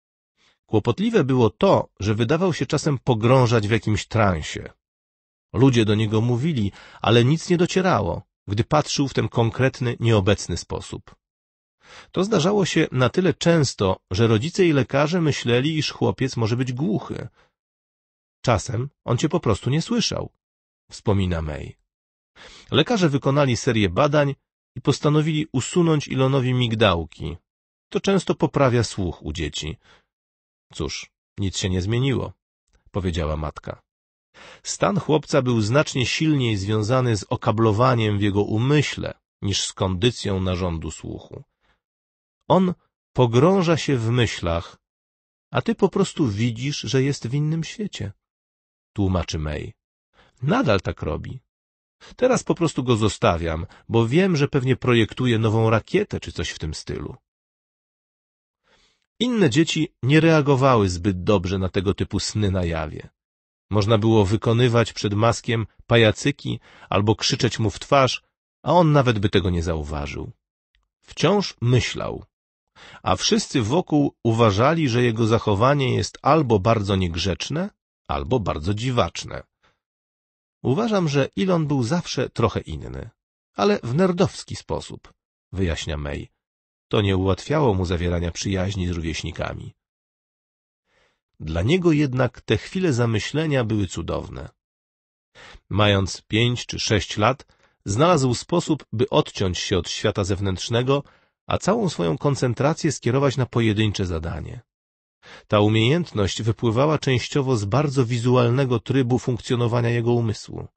Kłopotliwe było to, że wydawał się czasem pogrążać w jakimś transie. Ludzie do niego mówili, ale nic nie docierało gdy patrzył w ten konkretny, nieobecny sposób. To zdarzało się na tyle często, że rodzice i lekarze myśleli, iż chłopiec może być głuchy. Czasem on cię po prostu nie słyszał, wspomina May. Lekarze wykonali serię badań i postanowili usunąć Ilonowi migdałki. To często poprawia słuch u dzieci. Cóż, nic się nie zmieniło, powiedziała matka. Stan chłopca był znacznie silniej związany z okablowaniem w jego umyśle niż z kondycją narządu słuchu. On pogrąża się w myślach, a ty po prostu widzisz, że jest w innym świecie. Tłumaczy May. Nadal tak robi. Teraz po prostu go zostawiam, bo wiem, że pewnie projektuje nową rakietę czy coś w tym stylu. Inne dzieci nie reagowały zbyt dobrze na tego typu sny na jawie. Można było wykonywać przed maskiem pajacyki albo krzyczeć mu w twarz, a on nawet by tego nie zauważył. Wciąż myślał, a wszyscy wokół uważali, że jego zachowanie jest albo bardzo niegrzeczne, albo bardzo dziwaczne. Uważam, że Ilon był zawsze trochę inny, ale w nerdowski sposób, wyjaśnia May. To nie ułatwiało mu zawierania przyjaźni z rówieśnikami. Dla niego jednak te chwile zamyślenia były cudowne. Mając pięć czy sześć lat, znalazł sposób, by odciąć się od świata zewnętrznego, a całą swoją koncentrację skierować na pojedyncze zadanie. Ta umiejętność wypływała częściowo z bardzo wizualnego trybu funkcjonowania jego umysłu.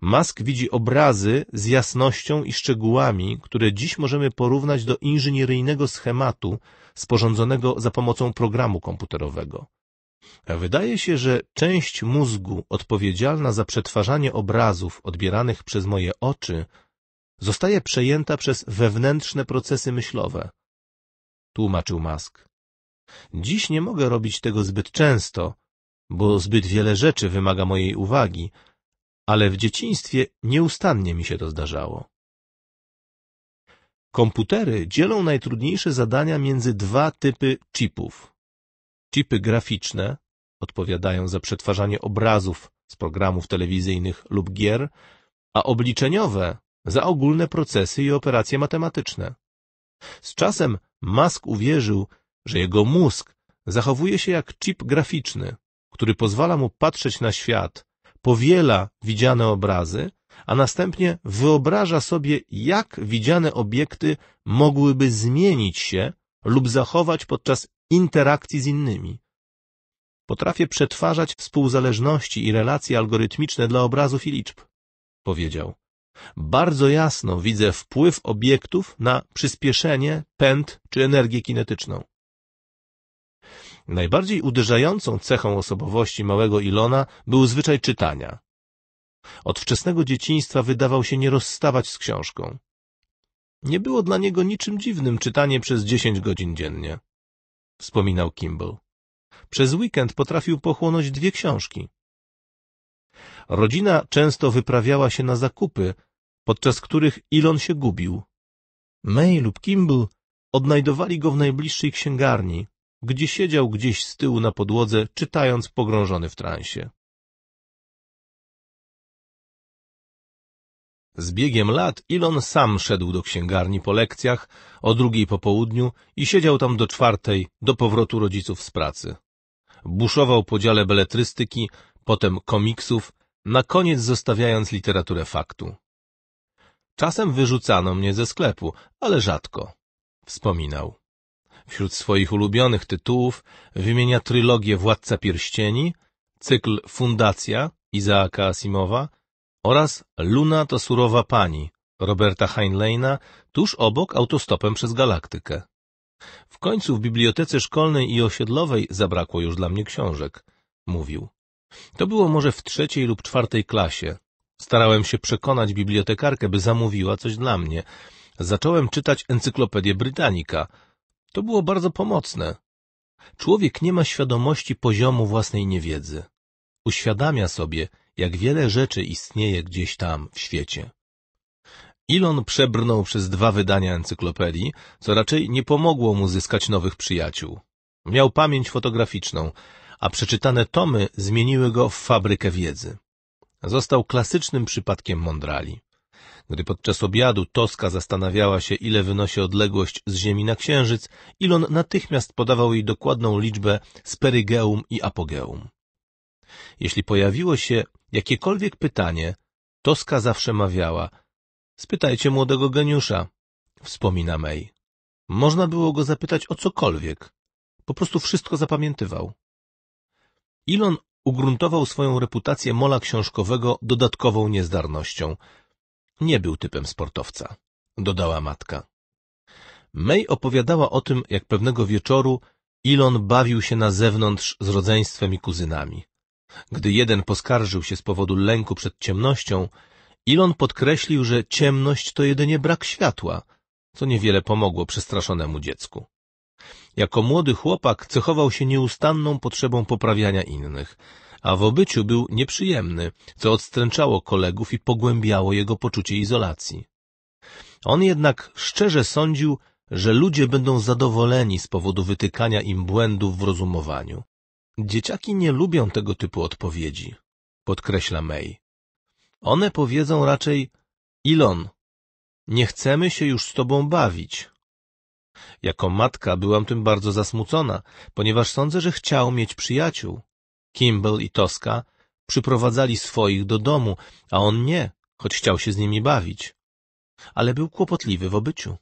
Musk widzi obrazy z jasnością i szczegółami, które dziś możemy porównać do inżynieryjnego schematu sporządzonego za pomocą programu komputerowego. Wydaje się, że część mózgu odpowiedzialna za przetwarzanie obrazów odbieranych przez moje oczy zostaje przejęta przez wewnętrzne procesy myślowe. Tłumaczył Musk. Dziś nie mogę robić tego zbyt często, bo zbyt wiele rzeczy wymaga mojej uwagi, ale w dzieciństwie nieustannie mi się to zdarzało. Komputery dzielą najtrudniejsze zadania między dwa typy chipów. Chipy graficzne odpowiadają za przetwarzanie obrazów z programów telewizyjnych lub gier, a obliczeniowe za ogólne procesy i operacje matematyczne. Z czasem Musk uwierzył, że jego mózg zachowuje się jak chip graficzny, który pozwala mu patrzeć na świat powiela widziane obrazy, a następnie wyobraża sobie, jak widziane obiekty mogłyby zmienić się lub zachować podczas interakcji z innymi. Potrafię przetwarzać współzależności i relacje algorytmiczne dla obrazów i liczb, powiedział. Bardzo jasno widzę wpływ obiektów na przyspieszenie, pęd czy energię kinetyczną. Najbardziej uderzającą cechą osobowości małego Ilona był zwyczaj czytania. Od wczesnego dzieciństwa wydawał się nie rozstawać z książką. Nie było dla niego niczym dziwnym czytanie przez dziesięć godzin dziennie, wspominał Kimball. Przez weekend potrafił pochłonąć dwie książki. Rodzina często wyprawiała się na zakupy, podczas których Ilon się gubił. May lub Kimball odnajdowali go w najbliższej księgarni, gdzie siedział gdzieś z tyłu na podłodze, czytając pogrążony w transie. Z biegiem lat Ilon sam szedł do księgarni po lekcjach o drugiej po południu i siedział tam do czwartej, do powrotu rodziców z pracy. Buszował po dziale beletrystyki, potem komiksów, na koniec zostawiając literaturę faktu. Czasem wyrzucano mnie ze sklepu, ale rzadko, wspominał. Wśród swoich ulubionych tytułów wymienia trylogię Władca Pierścieni, cykl Fundacja Izaaka Asimowa oraz Luna to surowa pani Roberta Heinleina tuż obok autostopem przez galaktykę. W końcu w bibliotece szkolnej i osiedlowej zabrakło już dla mnie książek, mówił. To było może w trzeciej lub czwartej klasie. Starałem się przekonać bibliotekarkę, by zamówiła coś dla mnie. Zacząłem czytać Encyklopedię Britannica, to było bardzo pomocne. Człowiek nie ma świadomości poziomu własnej niewiedzy. Uświadamia sobie, jak wiele rzeczy istnieje gdzieś tam w świecie. Ilon przebrnął przez dwa wydania encyklopedii, co raczej nie pomogło mu zyskać nowych przyjaciół. Miał pamięć fotograficzną, a przeczytane tomy zmieniły go w fabrykę wiedzy. Został klasycznym przypadkiem mądrali. Gdy podczas obiadu Toska zastanawiała się, ile wynosi odległość z Ziemi na Księżyc, Ilon natychmiast podawał jej dokładną liczbę z perygeum i apogeum. Jeśli pojawiło się jakiekolwiek pytanie, Toska zawsze mawiała — spytajcie młodego geniusza — wspomina May. Można było go zapytać o cokolwiek. Po prostu wszystko zapamiętywał. Ilon ugruntował swoją reputację mola książkowego dodatkową niezdarnością — nie był typem sportowca, dodała matka. May opowiadała o tym, jak pewnego wieczoru Ilon bawił się na zewnątrz z rodzeństwem i kuzynami. Gdy jeden poskarżył się z powodu lęku przed ciemnością, Ilon podkreślił, że ciemność to jedynie brak światła, co niewiele pomogło przestraszonemu dziecku. Jako młody chłopak cechował się nieustanną potrzebą poprawiania innych – a w obyciu był nieprzyjemny, co odstręczało kolegów i pogłębiało jego poczucie izolacji. On jednak szczerze sądził, że ludzie będą zadowoleni z powodu wytykania im błędów w rozumowaniu. Dzieciaki nie lubią tego typu odpowiedzi, podkreśla May. One powiedzą raczej Ilon, nie chcemy się już z tobą bawić. Jako matka byłam tym bardzo zasmucona, ponieważ sądzę, że chciał mieć przyjaciół. Kimball i Toska przyprowadzali swoich do domu, a on nie, choć chciał się z nimi bawić. Ale był kłopotliwy w obyciu.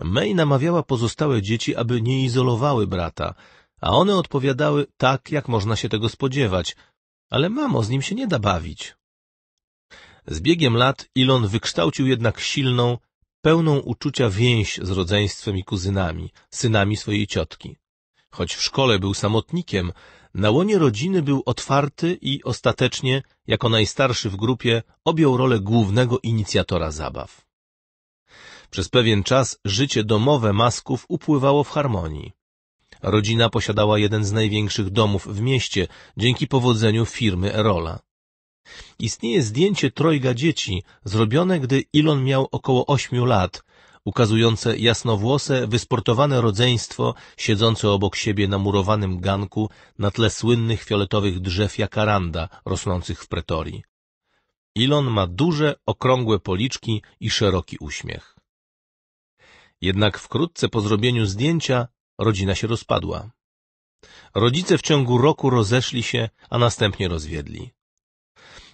May namawiała pozostałe dzieci, aby nie izolowały brata, a one odpowiadały tak, jak można się tego spodziewać. Ale mamo, z nim się nie da bawić. Z biegiem lat Ilon wykształcił jednak silną, pełną uczucia więź z rodzeństwem i kuzynami, synami swojej ciotki. Choć w szkole był samotnikiem, na łonie rodziny był otwarty i ostatecznie, jako najstarszy w grupie, objął rolę głównego inicjatora zabaw. Przez pewien czas życie domowe masków upływało w harmonii. Rodzina posiadała jeden z największych domów w mieście dzięki powodzeniu firmy Erola. Istnieje zdjęcie trojga dzieci, zrobione gdy Ilon miał około ośmiu lat, ukazujące jasnowłose, wysportowane rodzeństwo siedzące obok siebie na murowanym ganku na tle słynnych fioletowych drzew jakaranda rosnących w pretorii. Ilon ma duże, okrągłe policzki i szeroki uśmiech. Jednak wkrótce po zrobieniu zdjęcia rodzina się rozpadła. Rodzice w ciągu roku rozeszli się, a następnie rozwiedli.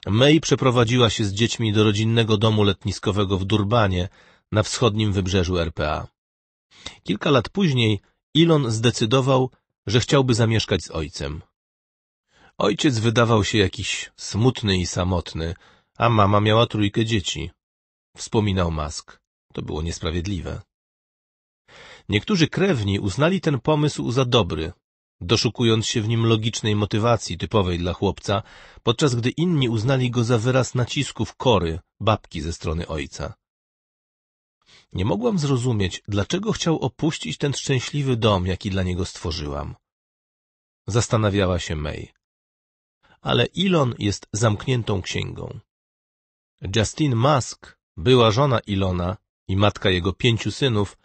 May przeprowadziła się z dziećmi do rodzinnego domu letniskowego w Durbanie, na wschodnim wybrzeżu RPA. Kilka lat później Ilon zdecydował, że chciałby zamieszkać z ojcem. Ojciec wydawał się jakiś smutny i samotny, a mama miała trójkę dzieci. Wspominał Mask. To było niesprawiedliwe. Niektórzy krewni uznali ten pomysł za dobry, doszukując się w nim logicznej motywacji typowej dla chłopca, podczas gdy inni uznali go za wyraz nacisków kory, babki ze strony ojca. Nie mogłam zrozumieć, dlaczego chciał opuścić ten szczęśliwy dom, jaki dla niego stworzyłam. Zastanawiała się May. Ale Ilon jest zamkniętą księgą. Justin Musk, była żona Ilona i matka jego pięciu synów,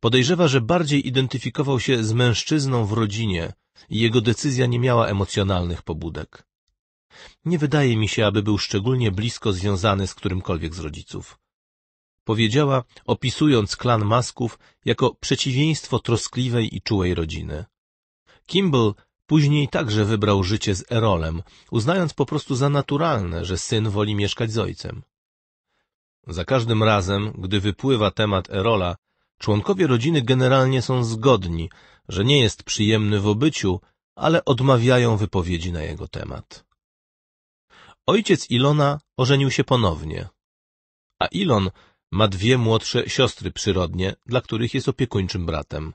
podejrzewa, że bardziej identyfikował się z mężczyzną w rodzinie i jego decyzja nie miała emocjonalnych pobudek. Nie wydaje mi się, aby był szczególnie blisko związany z którymkolwiek z rodziców. Powiedziała, opisując klan Masków jako przeciwieństwo troskliwej i czułej rodziny. Kimball później także wybrał życie z Erolem, uznając po prostu za naturalne, że syn woli mieszkać z ojcem. Za każdym razem, gdy wypływa temat Erola, członkowie rodziny generalnie są zgodni, że nie jest przyjemny w obyciu, ale odmawiają wypowiedzi na jego temat. Ojciec Ilona ożenił się ponownie, a Ilon ma dwie młodsze siostry przyrodnie, dla których jest opiekuńczym bratem.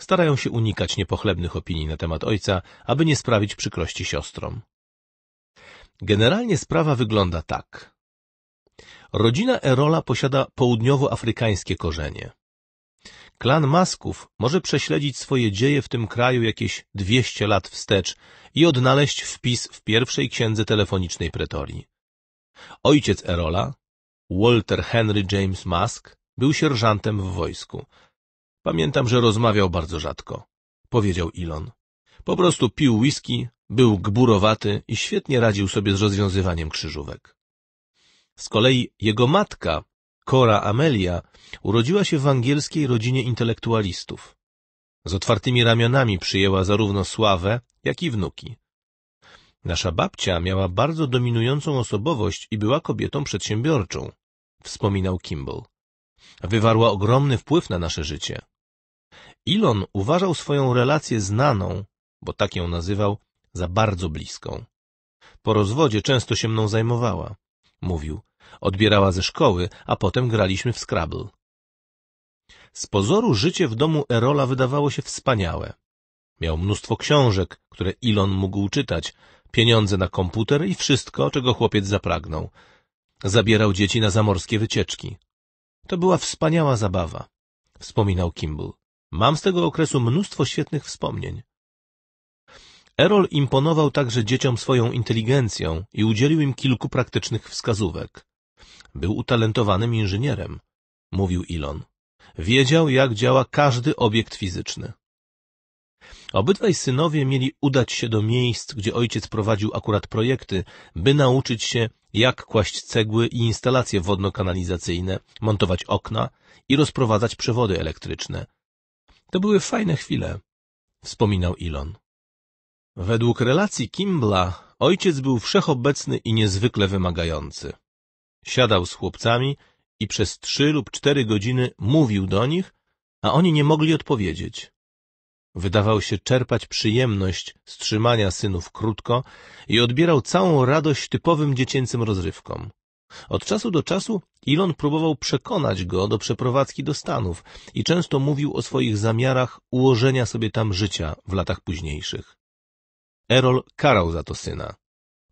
Starają się unikać niepochlebnych opinii na temat ojca, aby nie sprawić przykrości siostrom. Generalnie sprawa wygląda tak. Rodzina Erola posiada południowoafrykańskie korzenie. Klan Masków może prześledzić swoje dzieje w tym kraju jakieś 200 lat wstecz i odnaleźć wpis w pierwszej księdze telefonicznej pretorii. Ojciec Erola, Walter Henry James Musk był sierżantem w wojsku. Pamiętam, że rozmawiał bardzo rzadko, powiedział Ilon. Po prostu pił whisky, był gburowaty i świetnie radził sobie z rozwiązywaniem krzyżówek. Z kolei jego matka, Cora Amelia, urodziła się w angielskiej rodzinie intelektualistów. Z otwartymi ramionami przyjęła zarówno sławę, jak i wnuki. Nasza babcia miała bardzo dominującą osobowość i była kobietą przedsiębiorczą, wspominał Kimball. Wywarła ogromny wpływ na nasze życie. Ilon uważał swoją relację znaną, bo tak ją nazywał, za bardzo bliską. Po rozwodzie często się mną zajmowała, mówił. Odbierała ze szkoły, a potem graliśmy w Scrabble. Z pozoru życie w domu Erola wydawało się wspaniałe. Miał mnóstwo książek, które Ilon mógł czytać, pieniądze na komputer i wszystko, czego chłopiec zapragnął. Zabierał dzieci na zamorskie wycieczki. To była wspaniała zabawa, wspominał Kimball. Mam z tego okresu mnóstwo świetnych wspomnień. Erol imponował także dzieciom swoją inteligencją i udzielił im kilku praktycznych wskazówek. Był utalentowanym inżynierem, mówił Elon. Wiedział, jak działa każdy obiekt fizyczny. Obydwaj synowie mieli udać się do miejsc, gdzie ojciec prowadził akurat projekty, by nauczyć się, jak kłaść cegły i instalacje wodno-kanalizacyjne, montować okna i rozprowadzać przewody elektryczne. To były fajne chwile, wspominał Ilon. Według relacji Kimbla ojciec był wszechobecny i niezwykle wymagający. Siadał z chłopcami i przez trzy lub cztery godziny mówił do nich, a oni nie mogli odpowiedzieć. Wydawał się czerpać przyjemność z trzymania synów krótko i odbierał całą radość typowym dziecięcym rozrywkom. Od czasu do czasu Ilon próbował przekonać go do przeprowadzki do Stanów i często mówił o swoich zamiarach ułożenia sobie tam życia w latach późniejszych. Erol karał za to syna.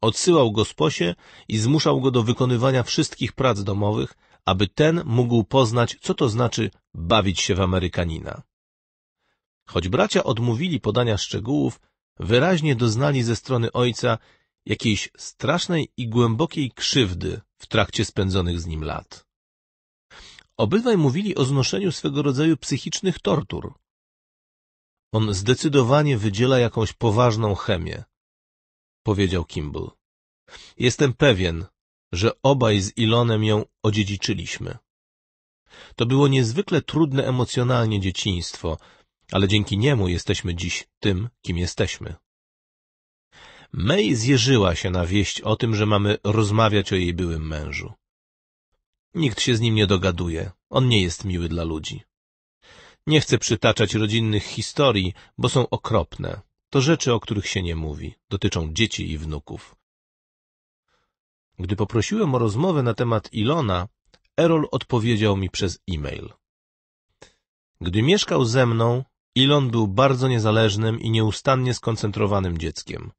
Odsyłał go z posie i zmuszał go do wykonywania wszystkich prac domowych, aby ten mógł poznać, co to znaczy bawić się w Amerykanina. Choć bracia odmówili podania szczegółów, wyraźnie doznali ze strony ojca jakiejś strasznej i głębokiej krzywdy w trakcie spędzonych z nim lat. Obydwaj mówili o znoszeniu swego rodzaju psychicznych tortur. On zdecydowanie wydziela jakąś poważną chemię, powiedział Kimball. Jestem pewien, że obaj z Ilonem ją odziedziczyliśmy. To było niezwykle trudne emocjonalnie dzieciństwo, ale dzięki niemu jesteśmy dziś tym, kim jesteśmy. May zjeżyła się na wieść o tym, że mamy rozmawiać o jej byłym mężu. Nikt się z nim nie dogaduje, on nie jest miły dla ludzi. Nie chcę przytaczać rodzinnych historii, bo są okropne. To rzeczy, o których się nie mówi, dotyczą dzieci i wnuków. Gdy poprosiłem o rozmowę na temat Ilona, Erol odpowiedział mi przez e-mail. Gdy mieszkał ze mną, Ilon był bardzo niezależnym i nieustannie skoncentrowanym dzieckiem.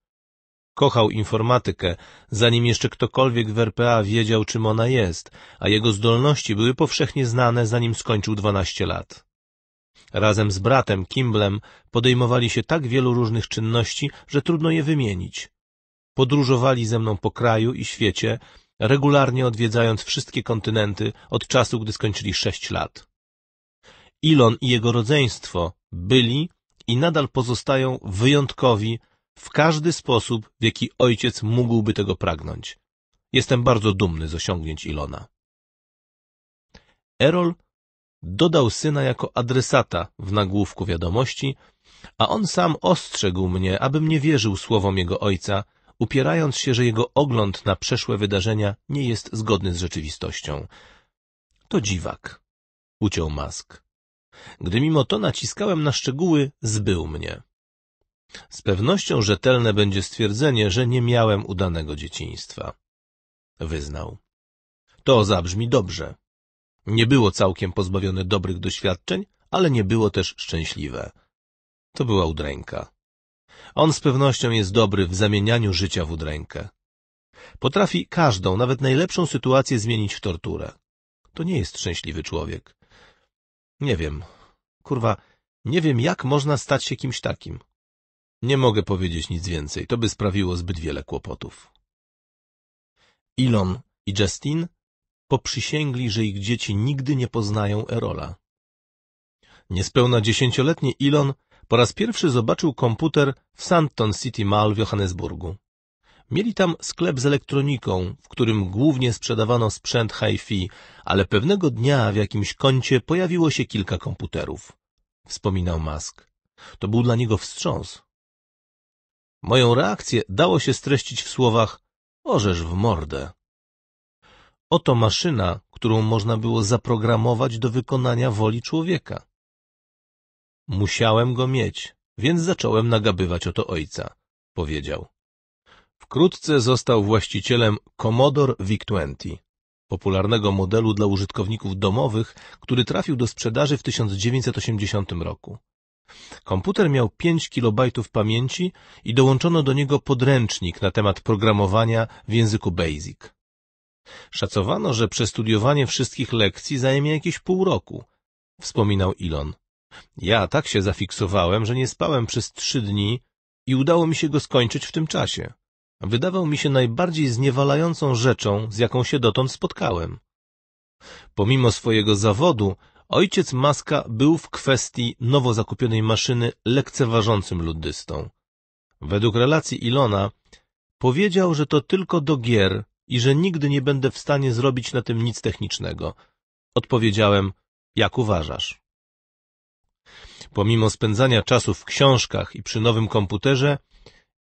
Kochał informatykę, zanim jeszcze ktokolwiek w RPA wiedział, czym ona jest, a jego zdolności były powszechnie znane, zanim skończył 12 lat. Razem z bratem, Kimblem, podejmowali się tak wielu różnych czynności, że trudno je wymienić. Podróżowali ze mną po kraju i świecie, regularnie odwiedzając wszystkie kontynenty od czasu, gdy skończyli sześć lat. Ilon i jego rodzeństwo byli i nadal pozostają wyjątkowi w każdy sposób, w jaki ojciec mógłby tego pragnąć. Jestem bardzo dumny z osiągnięć Ilona. Erol dodał syna jako adresata w nagłówku wiadomości, a on sam ostrzegł mnie, abym nie wierzył słowom jego ojca, upierając się, że jego ogląd na przeszłe wydarzenia nie jest zgodny z rzeczywistością. To dziwak, uciął mask. Gdy mimo to naciskałem na szczegóły, zbył mnie. Z pewnością rzetelne będzie stwierdzenie, że nie miałem udanego dzieciństwa. Wyznał. To zabrzmi dobrze. Nie było całkiem pozbawione dobrych doświadczeń, ale nie było też szczęśliwe. To była udręka. On z pewnością jest dobry w zamienianiu życia w udrękę. Potrafi każdą, nawet najlepszą sytuację zmienić w torturę. To nie jest szczęśliwy człowiek. Nie wiem. Kurwa, nie wiem jak można stać się kimś takim. Nie mogę powiedzieć nic więcej, to by sprawiło zbyt wiele kłopotów. Ilon i Justin poprzysięgli, że ich dzieci nigdy nie poznają Erola. Niespełna dziesięcioletni Ilon po raz pierwszy zobaczył komputer w Santon City Mall w Johannesburgu. Mieli tam sklep z elektroniką, w którym głównie sprzedawano sprzęt hi-fi, ale pewnego dnia w jakimś kącie pojawiło się kilka komputerów. Wspominał Musk. To był dla niego wstrząs. Moją reakcję dało się streścić w słowach orzesz w mordę. Oto maszyna, którą można było zaprogramować do wykonania woli człowieka. Musiałem go mieć, więc zacząłem nagabywać o to ojca, powiedział. Wkrótce został właścicielem Commodore VIC-20, popularnego modelu dla użytkowników domowych, który trafił do sprzedaży w 1980 roku. Komputer miał 5 KB pamięci i dołączono do niego podręcznik na temat programowania w języku BASIC. Szacowano, że przestudiowanie wszystkich lekcji zajmie jakieś pół roku, wspominał Elon. Ja tak się zafiksowałem, że nie spałem przez trzy dni i udało mi się go skończyć w tym czasie wydawał mi się najbardziej zniewalającą rzeczą, z jaką się dotąd spotkałem. Pomimo swojego zawodu, ojciec Maska był w kwestii nowo zakupionej maszyny lekceważącym luddystą. Według relacji Ilona powiedział, że to tylko do gier i że nigdy nie będę w stanie zrobić na tym nic technicznego. Odpowiedziałem, jak uważasz? Pomimo spędzania czasu w książkach i przy nowym komputerze,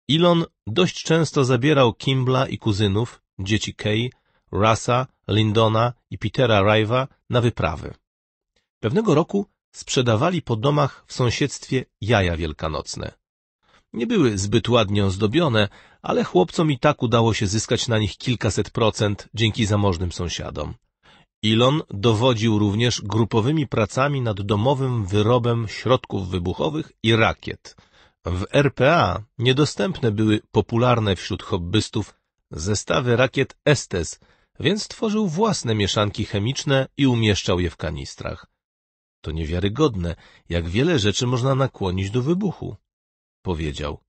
Elon dość często zabierał Kimbla i kuzynów, dzieci Kay, Rasa, Lindona i Petera Rive'a na wyprawy. Pewnego roku sprzedawali po domach w sąsiedztwie jaja wielkanocne. Nie były zbyt ładnie ozdobione, ale chłopcom i tak udało się zyskać na nich kilkaset procent dzięki zamożnym sąsiadom. Elon dowodził również grupowymi pracami nad domowym wyrobem środków wybuchowych i rakiet – w RPA niedostępne były popularne wśród hobbystów zestawy rakiet Estes, więc tworzył własne mieszanki chemiczne i umieszczał je w kanistrach. To niewiarygodne, jak wiele rzeczy można nakłonić do wybuchu, powiedział.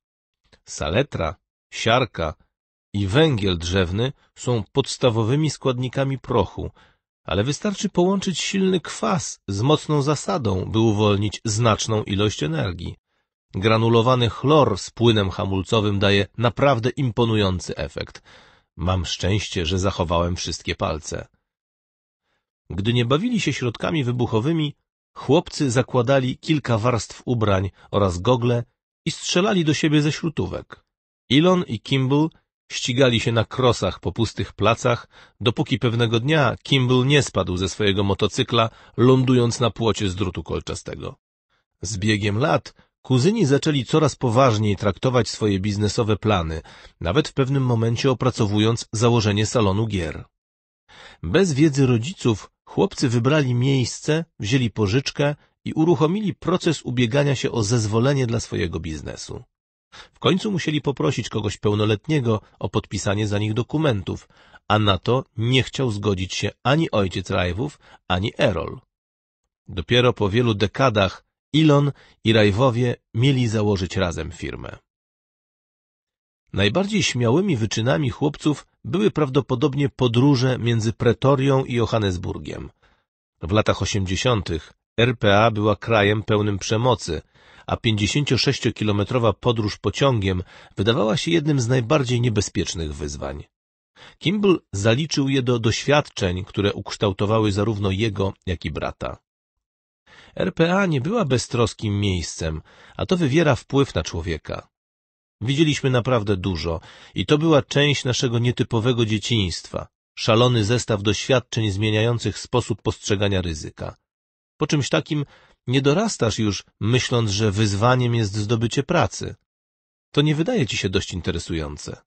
Saletra, siarka i węgiel drzewny są podstawowymi składnikami prochu, ale wystarczy połączyć silny kwas z mocną zasadą, by uwolnić znaczną ilość energii. Granulowany chlor z płynem hamulcowym daje naprawdę imponujący efekt. Mam szczęście, że zachowałem wszystkie palce. Gdy nie bawili się środkami wybuchowymi, chłopcy zakładali kilka warstw ubrań oraz gogle i strzelali do siebie ze śrutówek. Elon i Kimball ścigali się na krosach po pustych placach, dopóki pewnego dnia Kimball nie spadł ze swojego motocykla, lądując na płocie z drutu kolczastego. Z biegiem lat Kuzyni zaczęli coraz poważniej traktować swoje biznesowe plany, nawet w pewnym momencie opracowując założenie salonu gier. Bez wiedzy rodziców chłopcy wybrali miejsce, wzięli pożyczkę i uruchomili proces ubiegania się o zezwolenie dla swojego biznesu. W końcu musieli poprosić kogoś pełnoletniego o podpisanie za nich dokumentów, a na to nie chciał zgodzić się ani ojciec Rajwów, ani Erol. Dopiero po wielu dekadach Elon i Rajwowie mieli założyć razem firmę. Najbardziej śmiałymi wyczynami chłopców były prawdopodobnie podróże między Pretorią i Johannesburgiem. W latach osiemdziesiątych RPA była krajem pełnym przemocy, a 56-kilometrowa podróż pociągiem wydawała się jednym z najbardziej niebezpiecznych wyzwań. Kimball zaliczył je do doświadczeń, które ukształtowały zarówno jego, jak i brata. RPA nie była beztroskim miejscem, a to wywiera wpływ na człowieka. Widzieliśmy naprawdę dużo i to była część naszego nietypowego dzieciństwa, szalony zestaw doświadczeń zmieniających sposób postrzegania ryzyka. Po czymś takim nie dorastasz już myśląc, że wyzwaniem jest zdobycie pracy. To nie wydaje ci się dość interesujące.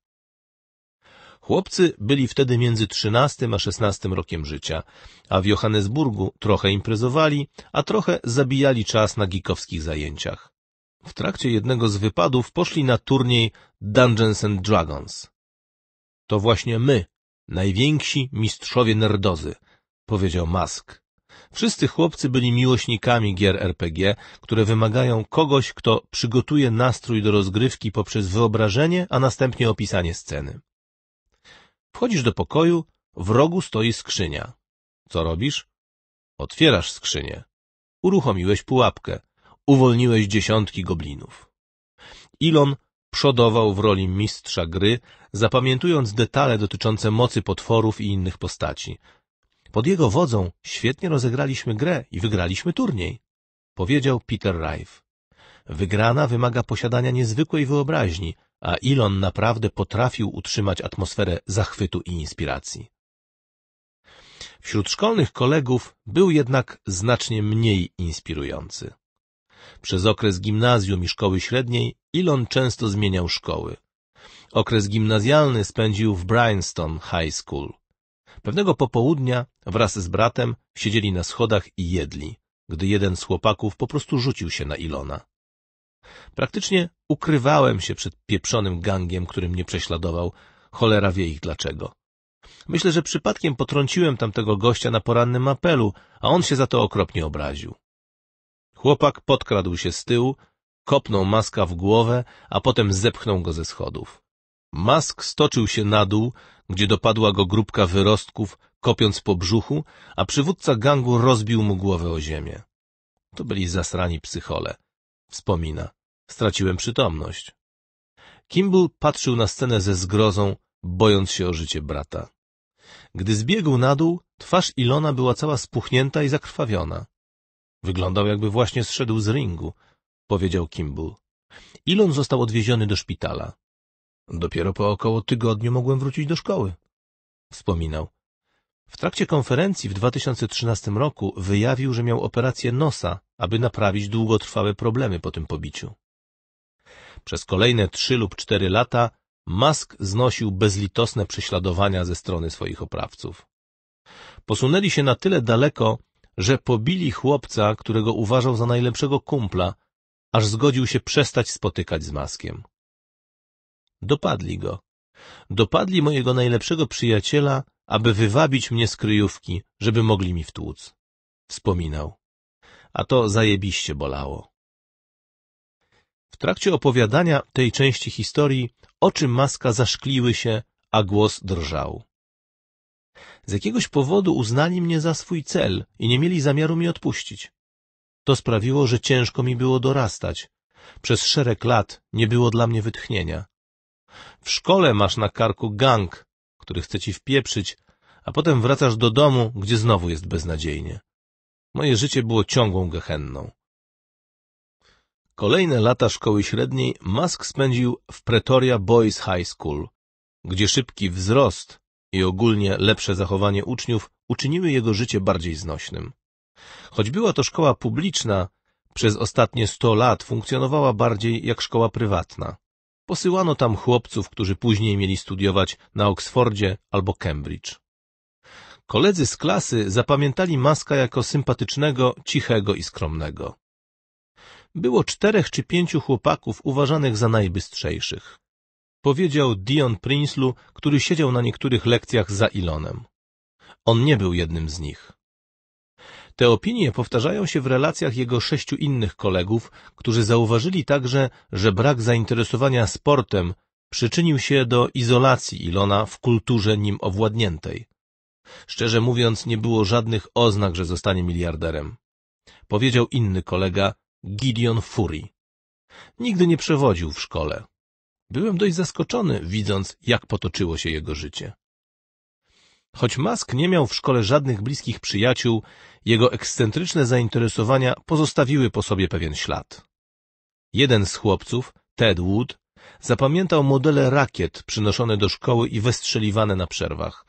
Chłopcy byli wtedy między 13 a 16 rokiem życia, a w Johannesburgu trochę imprezowali, a trochę zabijali czas na gikowskich zajęciach. W trakcie jednego z wypadów poszli na turniej Dungeons and Dragons. To właśnie my, najwięksi mistrzowie nerdozy, powiedział Musk. Wszyscy chłopcy byli miłośnikami gier RPG, które wymagają kogoś, kto przygotuje nastrój do rozgrywki poprzez wyobrażenie, a następnie opisanie sceny. Wchodzisz do pokoju, w rogu stoi skrzynia. Co robisz? Otwierasz skrzynię. Uruchomiłeś pułapkę. Uwolniłeś dziesiątki goblinów. Ilon przodował w roli mistrza gry, zapamiętując detale dotyczące mocy potworów i innych postaci. Pod jego wodzą świetnie rozegraliśmy grę i wygraliśmy turniej, powiedział Peter Rife. Wygrana wymaga posiadania niezwykłej wyobraźni – a Elon naprawdę potrafił utrzymać atmosferę zachwytu i inspiracji. Wśród szkolnych kolegów był jednak znacznie mniej inspirujący. Przez okres gimnazjum i szkoły średniej Elon często zmieniał szkoły. Okres gimnazjalny spędził w Bryanston High School. Pewnego popołudnia wraz z bratem siedzieli na schodach i jedli, gdy jeden z chłopaków po prostu rzucił się na Ilona. Praktycznie ukrywałem się przed pieprzonym gangiem, który mnie prześladował. Cholera wie ich dlaczego. Myślę, że przypadkiem potrąciłem tamtego gościa na porannym apelu, a on się za to okropnie obraził. Chłopak podkradł się z tyłu, kopnął maska w głowę, a potem zepchnął go ze schodów. Mask stoczył się na dół, gdzie dopadła go grupka wyrostków, kopiąc po brzuchu, a przywódca gangu rozbił mu głowę o ziemię. To byli zasrani psychole, wspomina. Straciłem przytomność. Kimball patrzył na scenę ze zgrozą, bojąc się o życie brata. Gdy zbiegł na dół, twarz Ilona była cała spuchnięta i zakrwawiona. Wyglądał jakby właśnie zszedł z ringu, powiedział Kimball. Ilon został odwieziony do szpitala. Dopiero po około tygodniu mogłem wrócić do szkoły, wspominał. W trakcie konferencji w 2013 roku wyjawił, że miał operację nosa, aby naprawić długotrwałe problemy po tym pobiciu. Przez kolejne trzy lub cztery lata Musk znosił bezlitosne prześladowania ze strony swoich oprawców. Posunęli się na tyle daleko, że pobili chłopca, którego uważał za najlepszego kumpla, aż zgodził się przestać spotykać z Maskiem. Dopadli go. Dopadli mojego najlepszego przyjaciela, aby wywabić mnie z kryjówki, żeby mogli mi wtłuc. Wspominał. A to zajebiście bolało trakcie opowiadania tej części historii oczy maska zaszkliły się, a głos drżał. Z jakiegoś powodu uznali mnie za swój cel i nie mieli zamiaru mi odpuścić. To sprawiło, że ciężko mi było dorastać. Przez szereg lat nie było dla mnie wytchnienia. W szkole masz na karku gang, który chce ci wpieprzyć, a potem wracasz do domu, gdzie znowu jest beznadziejnie. Moje życie było ciągłą gehenną. Kolejne lata szkoły średniej Musk spędził w Pretoria Boys High School, gdzie szybki wzrost i ogólnie lepsze zachowanie uczniów uczyniły jego życie bardziej znośnym. Choć była to szkoła publiczna, przez ostatnie 100 lat funkcjonowała bardziej jak szkoła prywatna. Posyłano tam chłopców, którzy później mieli studiować na Oksfordzie albo Cambridge. Koledzy z klasy zapamiętali Maska jako sympatycznego, cichego i skromnego było czterech czy pięciu chłopaków uważanych za najbystrzejszych. Powiedział Dion Prinslu, który siedział na niektórych lekcjach za Ilonem. On nie był jednym z nich. Te opinie powtarzają się w relacjach jego sześciu innych kolegów, którzy zauważyli także, że brak zainteresowania sportem przyczynił się do izolacji Ilona w kulturze nim owładniętej. Szczerze mówiąc, nie było żadnych oznak, że zostanie miliarderem. Powiedział inny kolega, Gideon Fury. Nigdy nie przewodził w szkole. Byłem dość zaskoczony, widząc, jak potoczyło się jego życie. Choć Musk nie miał w szkole żadnych bliskich przyjaciół, jego ekscentryczne zainteresowania pozostawiły po sobie pewien ślad. Jeden z chłopców, Ted Wood, zapamiętał modele rakiet przynoszone do szkoły i wystrzeliwane na przerwach.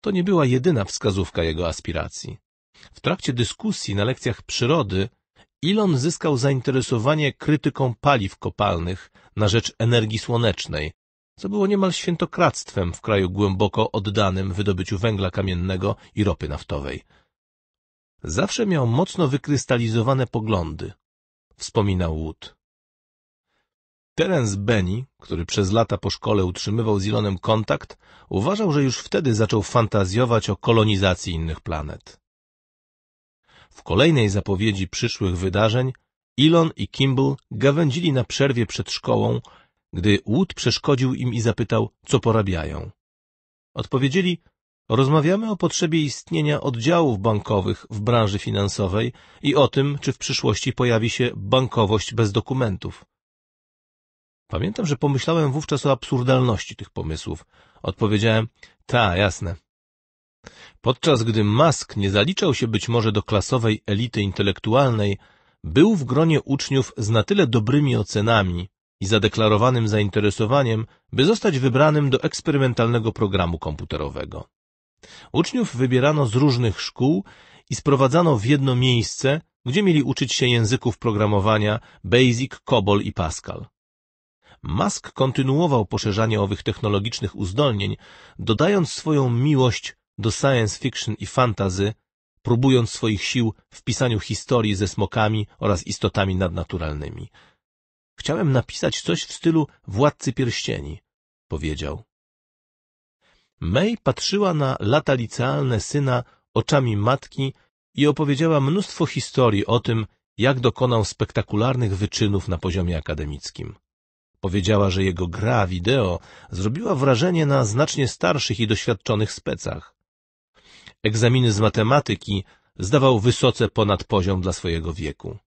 To nie była jedyna wskazówka jego aspiracji. W trakcie dyskusji na lekcjach przyrody Elon zyskał zainteresowanie krytyką paliw kopalnych na rzecz energii słonecznej, co było niemal świętokradztwem w kraju głęboko oddanym wydobyciu węgla kamiennego i ropy naftowej. Zawsze miał mocno wykrystalizowane poglądy, wspominał Wood. Terence Benny, który przez lata po szkole utrzymywał z Elonem kontakt, uważał, że już wtedy zaczął fantazjować o kolonizacji innych planet. W kolejnej zapowiedzi przyszłych wydarzeń Elon i Kimball gawędzili na przerwie przed szkołą, gdy Wood przeszkodził im i zapytał, co porabiają. Odpowiedzieli, rozmawiamy o potrzebie istnienia oddziałów bankowych w branży finansowej i o tym, czy w przyszłości pojawi się bankowość bez dokumentów. Pamiętam, że pomyślałem wówczas o absurdalności tych pomysłów. Odpowiedziałem, ta, jasne, Podczas gdy Musk nie zaliczał się być może do klasowej elity intelektualnej, był w gronie uczniów z na tyle dobrymi ocenami i zadeklarowanym zainteresowaniem, by zostać wybranym do eksperymentalnego programu komputerowego. Uczniów wybierano z różnych szkół i sprowadzano w jedno miejsce, gdzie mieli uczyć się języków programowania Basic, COBOL i Pascal. Musk kontynuował poszerzanie owych technologicznych uzdolnień, dodając swoją miłość do science fiction i fantazji, próbując swoich sił w pisaniu historii ze smokami oraz istotami nadnaturalnymi. Chciałem napisać coś w stylu Władcy Pierścieni, powiedział. May patrzyła na lata licealne syna oczami matki i opowiedziała mnóstwo historii o tym, jak dokonał spektakularnych wyczynów na poziomie akademickim. Powiedziała, że jego gra wideo zrobiła wrażenie na znacznie starszych i doświadczonych specach. Egzaminy z matematyki zdawał wysoce ponad poziom dla swojego wieku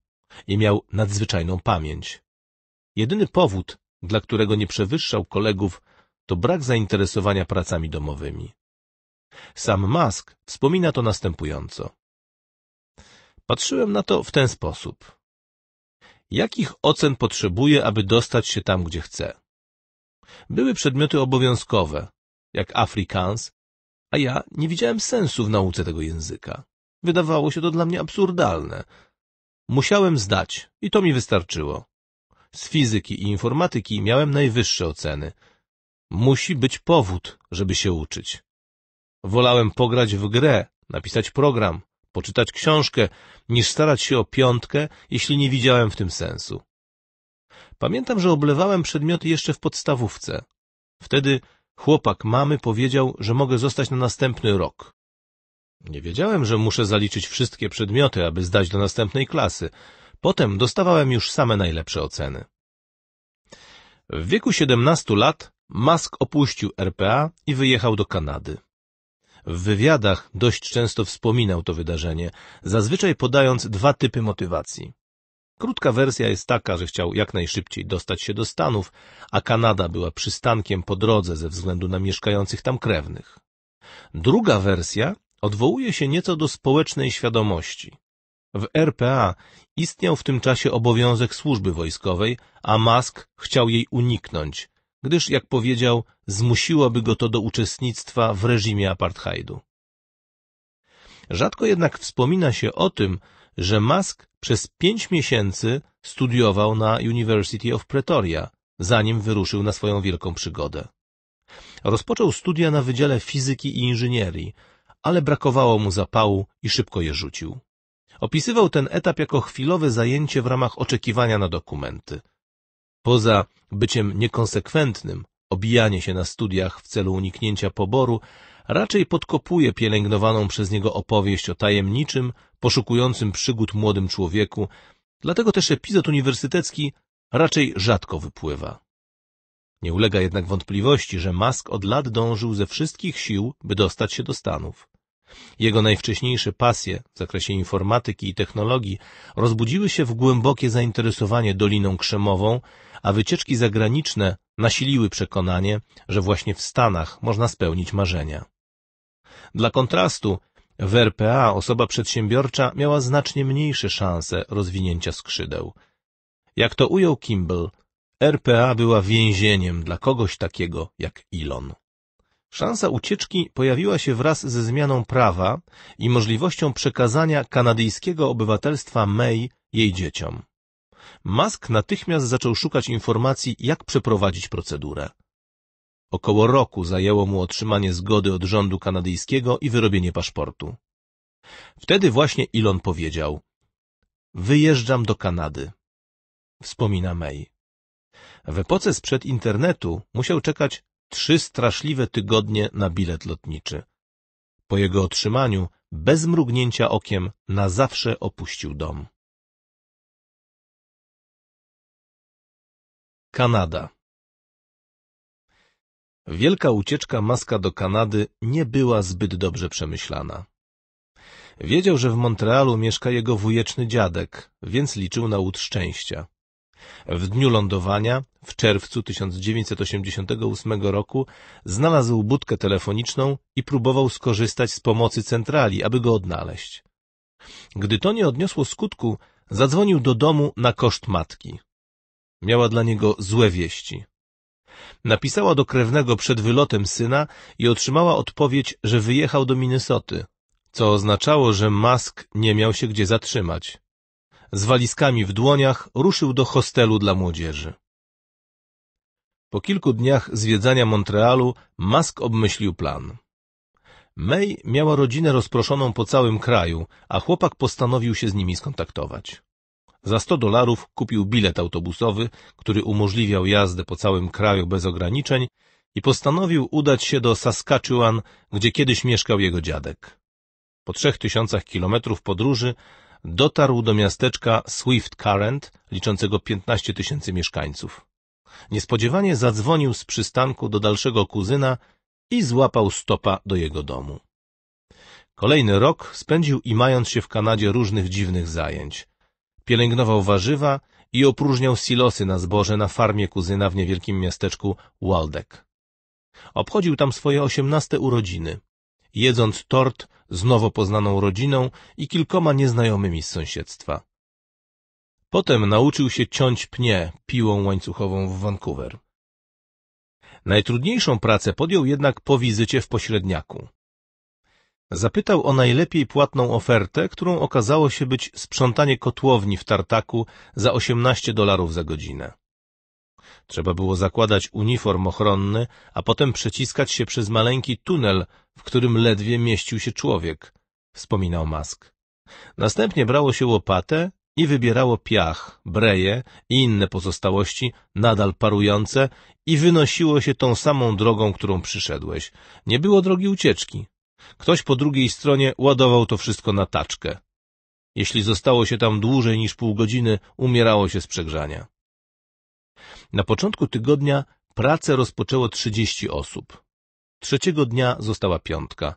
i miał nadzwyczajną pamięć. Jedyny powód, dla którego nie przewyższał kolegów, to brak zainteresowania pracami domowymi. Sam Musk wspomina to następująco. Patrzyłem na to w ten sposób. Jakich ocen potrzebuję, aby dostać się tam, gdzie chcę? Były przedmioty obowiązkowe, jak Afrikaans, a ja nie widziałem sensu w nauce tego języka. Wydawało się to dla mnie absurdalne. Musiałem zdać i to mi wystarczyło. Z fizyki i informatyki miałem najwyższe oceny. Musi być powód, żeby się uczyć. Wolałem pograć w grę, napisać program, poczytać książkę, niż starać się o piątkę, jeśli nie widziałem w tym sensu. Pamiętam, że oblewałem przedmioty jeszcze w podstawówce. Wtedy Chłopak mamy powiedział, że mogę zostać na następny rok. Nie wiedziałem, że muszę zaliczyć wszystkie przedmioty, aby zdać do następnej klasy. Potem dostawałem już same najlepsze oceny. W wieku 17 lat Musk opuścił RPA i wyjechał do Kanady. W wywiadach dość często wspominał to wydarzenie, zazwyczaj podając dwa typy motywacji. Krótka wersja jest taka, że chciał jak najszybciej dostać się do Stanów, a Kanada była przystankiem po drodze ze względu na mieszkających tam krewnych. Druga wersja odwołuje się nieco do społecznej świadomości. W RPA istniał w tym czasie obowiązek służby wojskowej, a Musk chciał jej uniknąć, gdyż, jak powiedział, zmusiłoby go to do uczestnictwa w reżimie apartheidu. Rzadko jednak wspomina się o tym, że Musk przez pięć miesięcy studiował na University of Pretoria, zanim wyruszył na swoją wielką przygodę. Rozpoczął studia na Wydziale Fizyki i Inżynierii, ale brakowało mu zapału i szybko je rzucił. Opisywał ten etap jako chwilowe zajęcie w ramach oczekiwania na dokumenty. Poza byciem niekonsekwentnym, obijanie się na studiach w celu uniknięcia poboru raczej podkopuje pielęgnowaną przez niego opowieść o tajemniczym, poszukującym przygód młodym człowieku, dlatego też epizod uniwersytecki raczej rzadko wypływa. Nie ulega jednak wątpliwości, że Musk od lat dążył ze wszystkich sił, by dostać się do Stanów. Jego najwcześniejsze pasje w zakresie informatyki i technologii rozbudziły się w głębokie zainteresowanie Doliną Krzemową, a wycieczki zagraniczne nasiliły przekonanie, że właśnie w Stanach można spełnić marzenia. Dla kontrastu w RPA osoba przedsiębiorcza miała znacznie mniejsze szanse rozwinięcia skrzydeł. Jak to ujął Kimball, RPA była więzieniem dla kogoś takiego jak Elon. Szansa ucieczki pojawiła się wraz ze zmianą prawa i możliwością przekazania kanadyjskiego obywatelstwa May jej dzieciom. Musk natychmiast zaczął szukać informacji, jak przeprowadzić procedurę. Około roku zajęło mu otrzymanie zgody od rządu kanadyjskiego i wyrobienie paszportu. Wtedy właśnie Elon powiedział Wyjeżdżam do Kanady. Wspomina May. W epoce sprzed internetu musiał czekać trzy straszliwe tygodnie na bilet lotniczy. Po jego otrzymaniu, bez mrugnięcia okiem, na zawsze opuścił dom. Kanada Wielka ucieczka Maska do Kanady nie była zbyt dobrze przemyślana. Wiedział, że w Montrealu mieszka jego wujeczny dziadek, więc liczył na łód szczęścia. W dniu lądowania, w czerwcu 1988 roku, znalazł budkę telefoniczną i próbował skorzystać z pomocy centrali, aby go odnaleźć. Gdy to nie odniosło skutku, zadzwonił do domu na koszt matki. Miała dla niego złe wieści. Napisała do krewnego przed wylotem syna i otrzymała odpowiedź, że wyjechał do Minnesoty, co oznaczało, że Musk nie miał się gdzie zatrzymać. Z walizkami w dłoniach ruszył do hostelu dla młodzieży. Po kilku dniach zwiedzania Montrealu Musk obmyślił plan. May miała rodzinę rozproszoną po całym kraju, a chłopak postanowił się z nimi skontaktować. Za 100 dolarów kupił bilet autobusowy, który umożliwiał jazdę po całym kraju bez ograniczeń i postanowił udać się do Saskatchewan, gdzie kiedyś mieszkał jego dziadek. Po trzech tysiącach kilometrów podróży dotarł do miasteczka Swift Current, liczącego 15 tysięcy mieszkańców. Niespodziewanie zadzwonił z przystanku do dalszego kuzyna i złapał stopa do jego domu. Kolejny rok spędził i mając się w Kanadzie różnych dziwnych zajęć pielęgnował warzywa i opróżniał silosy na zboże na farmie kuzyna w niewielkim miasteczku Waldeck. Obchodził tam swoje osiemnaste urodziny, jedząc tort z nowo poznaną rodziną i kilkoma nieznajomymi z sąsiedztwa. Potem nauczył się ciąć pnie piłą łańcuchową w Vancouver. Najtrudniejszą pracę podjął jednak po wizycie w pośredniaku. Zapytał o najlepiej płatną ofertę, którą okazało się być sprzątanie kotłowni w tartaku za 18 dolarów za godzinę. Trzeba było zakładać uniform ochronny, a potem przeciskać się przez maleńki tunel, w którym ledwie mieścił się człowiek, wspominał Mask. Następnie brało się łopatę i wybierało piach, breje i inne pozostałości, nadal parujące, i wynosiło się tą samą drogą, którą przyszedłeś. Nie było drogi ucieczki. Ktoś po drugiej stronie ładował to wszystko na taczkę. Jeśli zostało się tam dłużej niż pół godziny, umierało się z przegrzania. Na początku tygodnia pracę rozpoczęło 30 osób. Trzeciego dnia została piątka.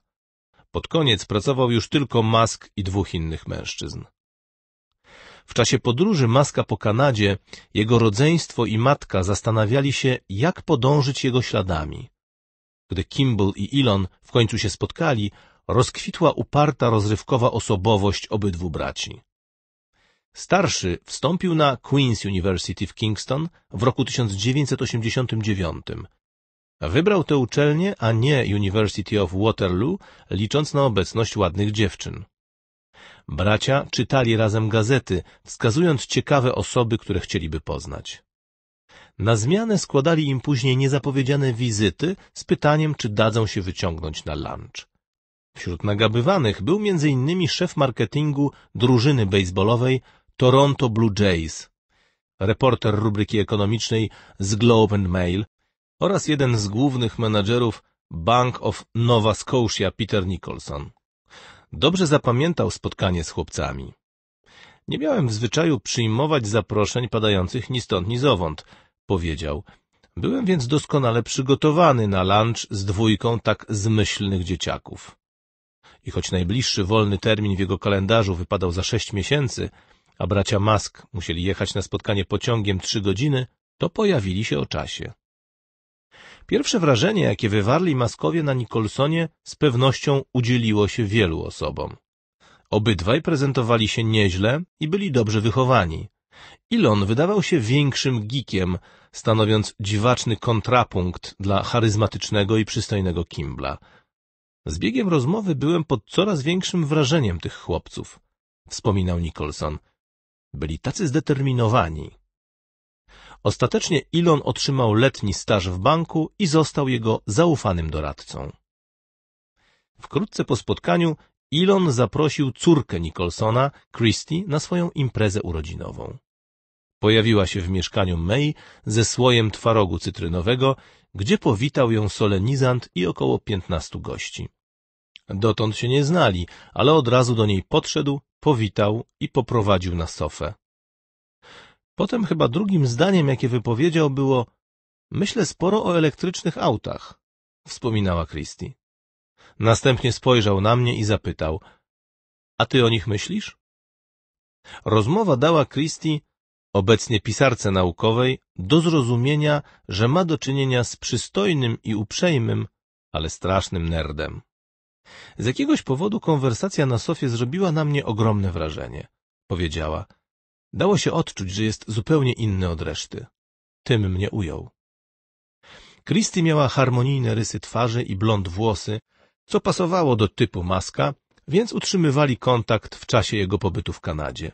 Pod koniec pracował już tylko Mask i dwóch innych mężczyzn. W czasie podróży Maska po Kanadzie jego rodzeństwo i matka zastanawiali się, jak podążyć jego śladami. Gdy Kimball i Elon w końcu się spotkali, rozkwitła uparta rozrywkowa osobowość obydwu braci. Starszy wstąpił na Queen's University w Kingston w roku 1989. Wybrał tę uczelnię, a nie University of Waterloo, licząc na obecność ładnych dziewczyn. Bracia czytali razem gazety, wskazując ciekawe osoby, które chcieliby poznać. Na zmianę składali im później niezapowiedziane wizyty z pytaniem, czy dadzą się wyciągnąć na lunch. Wśród nagabywanych był m.in. szef marketingu drużyny baseballowej Toronto Blue Jays, reporter rubryki ekonomicznej z Globe and Mail oraz jeden z głównych menadżerów Bank of Nova Scotia Peter Nicholson. Dobrze zapamiętał spotkanie z chłopcami. Nie miałem w zwyczaju przyjmować zaproszeń padających ni stąd, ni zowąd, powiedział. Byłem więc doskonale przygotowany na lunch z dwójką tak zmyślnych dzieciaków. I choć najbliższy wolny termin w jego kalendarzu wypadał za sześć miesięcy, a bracia Mask musieli jechać na spotkanie pociągiem trzy godziny, to pojawili się o czasie. Pierwsze wrażenie, jakie wywarli Maskowie na Nikolsonie, z pewnością udzieliło się wielu osobom. Obydwaj prezentowali się nieźle i byli dobrze wychowani. Ilon wydawał się większym gikiem, stanowiąc dziwaczny kontrapunkt dla charyzmatycznego i przystojnego Kimbla. Z biegiem rozmowy byłem pod coraz większym wrażeniem tych chłopców, wspominał Nicholson. Byli tacy zdeterminowani. Ostatecznie Ilon otrzymał letni staż w banku i został jego zaufanym doradcą. Wkrótce po spotkaniu Elon zaprosił córkę Nicholsona, Christy, na swoją imprezę urodzinową. Pojawiła się w mieszkaniu May ze słojem twarogu cytrynowego, gdzie powitał ją solenizant i około piętnastu gości. Dotąd się nie znali, ale od razu do niej podszedł, powitał i poprowadził na sofę. Potem chyba drugim zdaniem, jakie wypowiedział, było Myślę sporo o elektrycznych autach, wspominała Christie. Następnie spojrzał na mnie i zapytał — A ty o nich myślisz? Rozmowa dała Christie, obecnie pisarce naukowej, do zrozumienia, że ma do czynienia z przystojnym i uprzejmym, ale strasznym nerdem. Z jakiegoś powodu konwersacja na sofie zrobiła na mnie ogromne wrażenie. Powiedziała. Dało się odczuć, że jest zupełnie inny od reszty. Tym mnie ujął. Christy miała harmonijne rysy twarzy i blond włosy, co pasowało do typu Maska, więc utrzymywali kontakt w czasie jego pobytu w Kanadzie.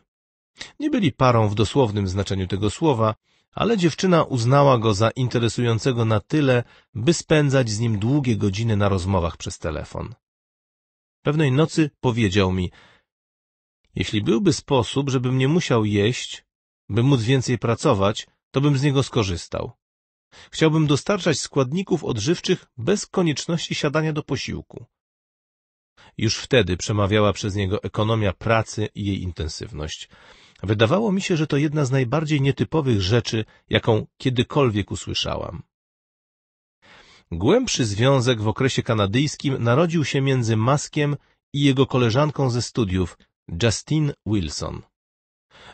Nie byli parą w dosłownym znaczeniu tego słowa, ale dziewczyna uznała go za interesującego na tyle, by spędzać z nim długie godziny na rozmowach przez telefon. Pewnej nocy powiedział mi, jeśli byłby sposób, żebym nie musiał jeść, by móc więcej pracować, to bym z niego skorzystał. Chciałbym dostarczać składników odżywczych bez konieczności siadania do posiłku. Już wtedy przemawiała przez niego ekonomia pracy i jej intensywność. Wydawało mi się, że to jedna z najbardziej nietypowych rzeczy, jaką kiedykolwiek usłyszałam. Głębszy związek w okresie kanadyjskim narodził się między Maskiem i jego koleżanką ze studiów, Justine Wilson.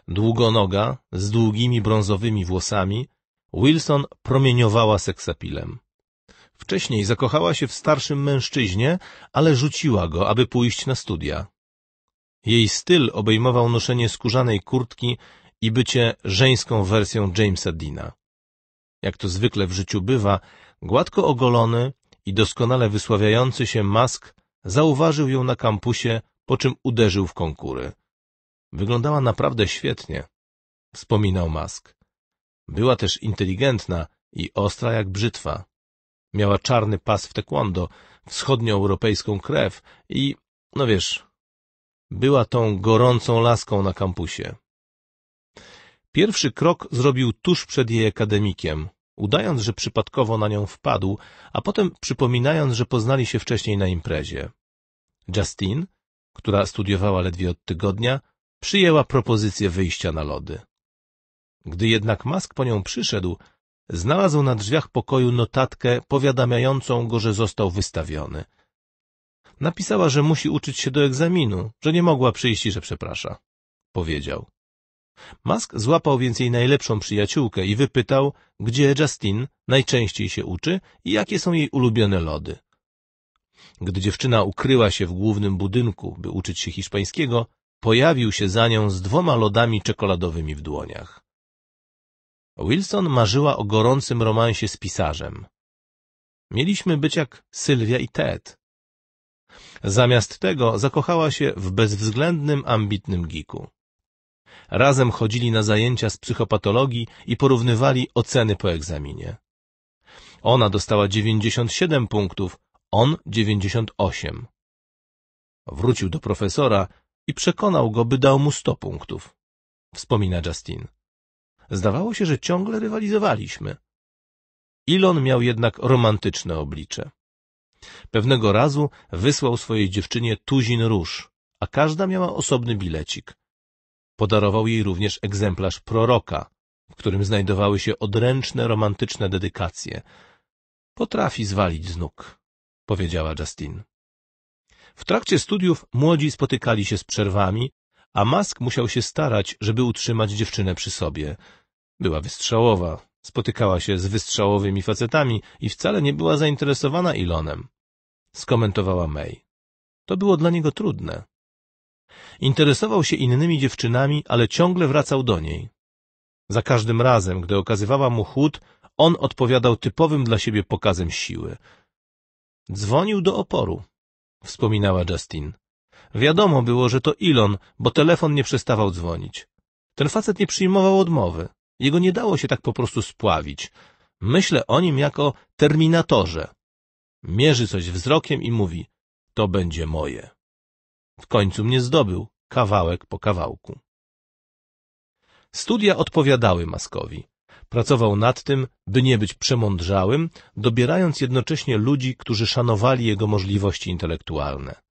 Długonoga, z długimi brązowymi włosami, Wilson promieniowała seksapilem. Wcześniej zakochała się w starszym mężczyźnie, ale rzuciła go, aby pójść na studia. Jej styl obejmował noszenie skórzanej kurtki i bycie żeńską wersją Jamesa Dina. Jak to zwykle w życiu bywa, gładko ogolony i doskonale wysławiający się mask zauważył ją na kampusie, po czym uderzył w konkury. Wyglądała naprawdę świetnie, wspominał mask. Była też inteligentna i ostra jak brzytwa. Miała czarny pas w taekwondo, wschodnioeuropejską krew i, no wiesz, była tą gorącą laską na kampusie. Pierwszy krok zrobił tuż przed jej akademikiem, udając, że przypadkowo na nią wpadł, a potem przypominając, że poznali się wcześniej na imprezie. Justine, która studiowała ledwie od tygodnia, przyjęła propozycję wyjścia na lody. Gdy jednak Mask po nią przyszedł, znalazł na drzwiach pokoju notatkę powiadamiającą go, że został wystawiony. Napisała, że musi uczyć się do egzaminu, że nie mogła przyjść i że przeprasza. Powiedział. Mask złapał więc jej najlepszą przyjaciółkę i wypytał, gdzie Justin najczęściej się uczy i jakie są jej ulubione lody. Gdy dziewczyna ukryła się w głównym budynku, by uczyć się hiszpańskiego, pojawił się za nią z dwoma lodami czekoladowymi w dłoniach. Wilson marzyła o gorącym romansie z pisarzem. Mieliśmy być jak Sylwia i Ted. Zamiast tego zakochała się w bezwzględnym, ambitnym giku. Razem chodzili na zajęcia z psychopatologii i porównywali oceny po egzaminie. Ona dostała 97 punktów, on 98. Wrócił do profesora i przekonał go, by dał mu 100 punktów, wspomina Justin. Zdawało się, że ciągle rywalizowaliśmy. Ilon miał jednak romantyczne oblicze. Pewnego razu wysłał swojej dziewczynie tuzin róż, a każda miała osobny bilecik. Podarował jej również egzemplarz proroka, w którym znajdowały się odręczne romantyczne dedykacje. Potrafi zwalić z nóg, powiedziała Justin. W trakcie studiów młodzi spotykali się z przerwami, a Mask musiał się starać, żeby utrzymać dziewczynę przy sobie. Była wystrzałowa, spotykała się z wystrzałowymi facetami i wcale nie była zainteresowana Ilonem. Skomentowała May. To było dla niego trudne. Interesował się innymi dziewczynami, ale ciągle wracał do niej. Za każdym razem, gdy okazywała mu chłód, on odpowiadał typowym dla siebie pokazem siły. Dzwonił do oporu, wspominała Justin. Wiadomo było, że to Ilon, bo telefon nie przestawał dzwonić. Ten facet nie przyjmował odmowy. Jego nie dało się tak po prostu spławić. Myślę o nim jako terminatorze. Mierzy coś wzrokiem i mówi, to będzie moje. W końcu mnie zdobył, kawałek po kawałku. Studia odpowiadały Maskowi. Pracował nad tym, by nie być przemądrzałym, dobierając jednocześnie ludzi, którzy szanowali jego możliwości intelektualne.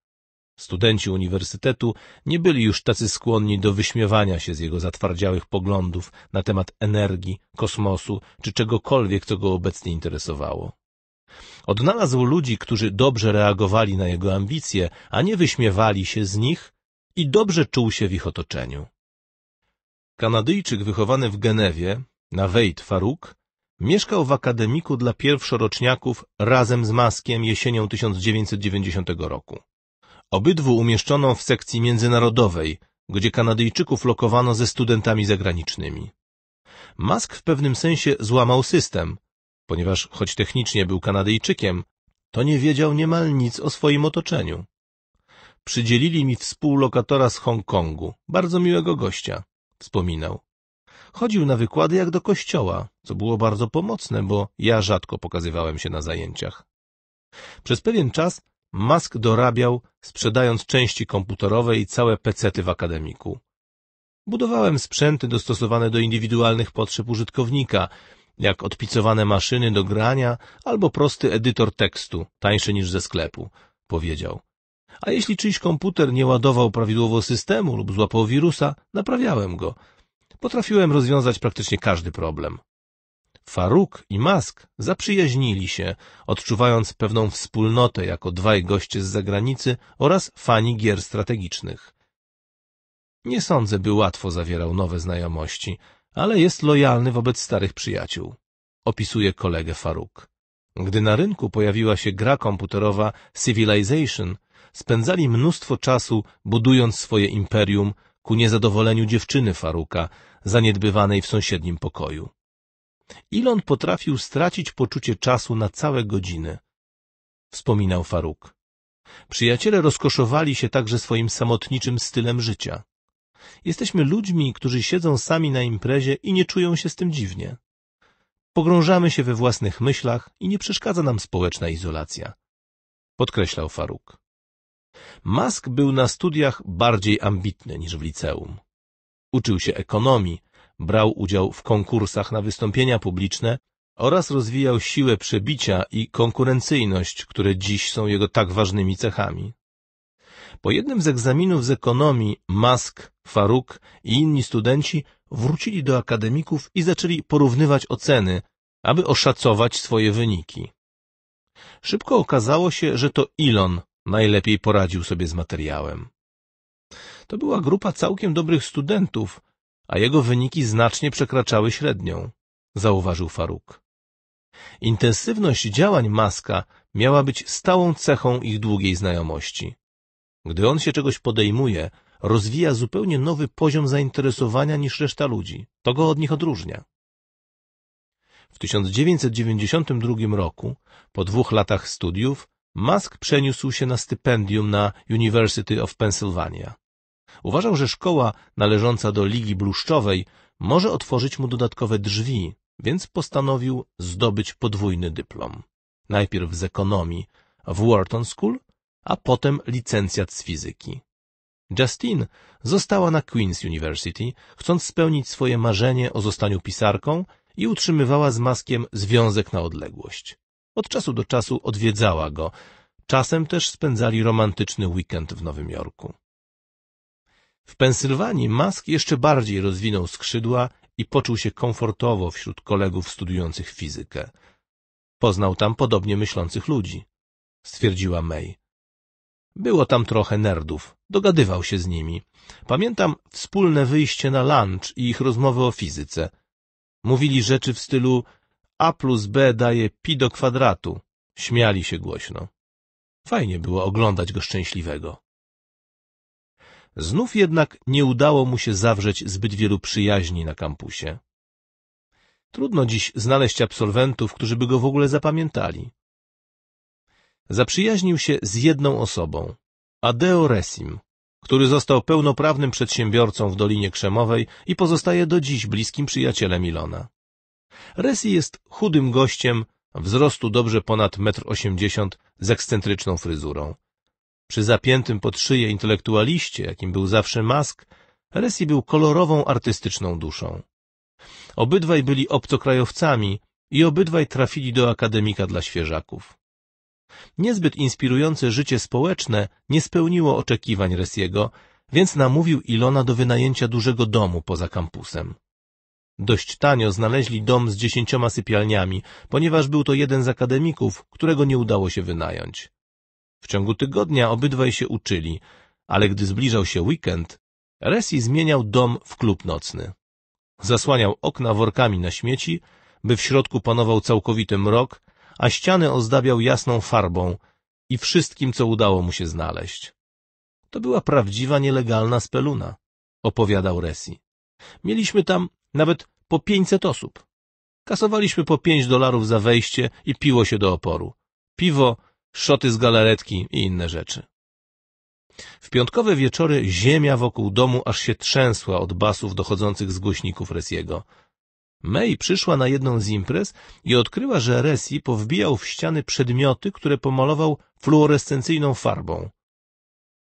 Studenci uniwersytetu nie byli już tacy skłonni do wyśmiewania się z jego zatwardziałych poglądów na temat energii, kosmosu czy czegokolwiek, co go obecnie interesowało. Odnalazł ludzi, którzy dobrze reagowali na jego ambicje, a nie wyśmiewali się z nich i dobrze czuł się w ich otoczeniu. Kanadyjczyk wychowany w Genewie, na Wejt Faruk, mieszkał w akademiku dla pierwszoroczniaków razem z Maskiem jesienią 1990 roku. Obydwu umieszczono w sekcji międzynarodowej, gdzie Kanadyjczyków lokowano ze studentami zagranicznymi. Musk w pewnym sensie złamał system, ponieważ choć technicznie był Kanadyjczykiem, to nie wiedział niemal nic o swoim otoczeniu. Przydzielili mi współlokatora z Hongkongu, bardzo miłego gościa, wspominał. Chodził na wykłady jak do kościoła, co było bardzo pomocne, bo ja rzadko pokazywałem się na zajęciach. Przez pewien czas Musk dorabiał, sprzedając części komputerowe i całe pecety w akademiku. Budowałem sprzęty dostosowane do indywidualnych potrzeb użytkownika, jak odpicowane maszyny do grania albo prosty edytor tekstu, tańszy niż ze sklepu, powiedział. A jeśli czyjś komputer nie ładował prawidłowo systemu lub złapał wirusa, naprawiałem go. Potrafiłem rozwiązać praktycznie każdy problem. Faruk i Mask zaprzyjaźnili się, odczuwając pewną wspólnotę jako dwaj goście z zagranicy oraz fani gier strategicznych. Nie sądzę, by łatwo zawierał nowe znajomości, ale jest lojalny wobec starych przyjaciół. Opisuje kolegę Faruk. Gdy na rynku pojawiła się gra komputerowa Civilization, spędzali mnóstwo czasu budując swoje imperium ku niezadowoleniu dziewczyny Faruka, zaniedbywanej w sąsiednim pokoju. Ilon potrafił stracić poczucie czasu na całe godziny. Wspominał Faruk. Przyjaciele rozkoszowali się także swoim samotniczym stylem życia. Jesteśmy ludźmi, którzy siedzą sami na imprezie i nie czują się z tym dziwnie. Pogrążamy się we własnych myślach i nie przeszkadza nam społeczna izolacja. Podkreślał Faruk. Musk był na studiach bardziej ambitny niż w liceum. Uczył się ekonomii, brał udział w konkursach na wystąpienia publiczne oraz rozwijał siłę przebicia i konkurencyjność, które dziś są jego tak ważnymi cechami. Po jednym z egzaminów z ekonomii Musk, Faruk i inni studenci wrócili do akademików i zaczęli porównywać oceny, aby oszacować swoje wyniki. Szybko okazało się, że to Elon najlepiej poradził sobie z materiałem. To była grupa całkiem dobrych studentów, a jego wyniki znacznie przekraczały średnią, zauważył Faruk. Intensywność działań Maska miała być stałą cechą ich długiej znajomości. Gdy on się czegoś podejmuje, rozwija zupełnie nowy poziom zainteresowania niż reszta ludzi. To go od nich odróżnia. W 1992 roku, po dwóch latach studiów, Musk przeniósł się na stypendium na University of Pennsylvania. Uważał, że szkoła należąca do Ligi Bluszczowej może otworzyć mu dodatkowe drzwi, więc postanowił zdobyć podwójny dyplom. Najpierw z ekonomii w Wharton School, a potem licencjat z fizyki. Justine została na Queen's University, chcąc spełnić swoje marzenie o zostaniu pisarką i utrzymywała z maskiem związek na odległość. Od czasu do czasu odwiedzała go, czasem też spędzali romantyczny weekend w Nowym Jorku. W Pensylwanii Musk jeszcze bardziej rozwinął skrzydła i poczuł się komfortowo wśród kolegów studiujących fizykę. Poznał tam podobnie myślących ludzi, stwierdziła May. Było tam trochę nerdów, dogadywał się z nimi. Pamiętam wspólne wyjście na lunch i ich rozmowy o fizyce. Mówili rzeczy w stylu A plus B daje pi do kwadratu. Śmiali się głośno. Fajnie było oglądać go szczęśliwego. Znów jednak nie udało mu się zawrzeć zbyt wielu przyjaźni na kampusie. Trudno dziś znaleźć absolwentów, którzy by go w ogóle zapamiętali. Zaprzyjaźnił się z jedną osobą, Adeo Resim, który został pełnoprawnym przedsiębiorcą w Dolinie Krzemowej i pozostaje do dziś bliskim przyjacielem Ilona. Resi jest chudym gościem, wzrostu dobrze ponad metr osiemdziesiąt, z ekscentryczną fryzurą. Przy zapiętym pod szyję intelektualiście, jakim był zawsze Mask, Resi był kolorową, artystyczną duszą. Obydwaj byli obcokrajowcami i obydwaj trafili do akademika dla świeżaków. Niezbyt inspirujące życie społeczne nie spełniło oczekiwań Resiego, więc namówił Ilona do wynajęcia dużego domu poza kampusem. Dość tanio znaleźli dom z dziesięcioma sypialniami, ponieważ był to jeden z akademików, którego nie udało się wynająć. W ciągu tygodnia obydwaj się uczyli, ale gdy zbliżał się weekend, Resi zmieniał dom w klub nocny. Zasłaniał okna workami na śmieci, by w środku panował całkowity mrok, a ściany ozdabiał jasną farbą i wszystkim, co udało mu się znaleźć. To była prawdziwa nielegalna speluna, opowiadał Resi. Mieliśmy tam nawet po pięćset osób. Kasowaliśmy po pięć dolarów za wejście i piło się do oporu. Piwo szoty z galaretki i inne rzeczy. W piątkowe wieczory ziemia wokół domu aż się trzęsła od basów dochodzących z głośników Resiego. May przyszła na jedną z imprez i odkryła, że Resi powbijał w ściany przedmioty, które pomalował fluorescencyjną farbą.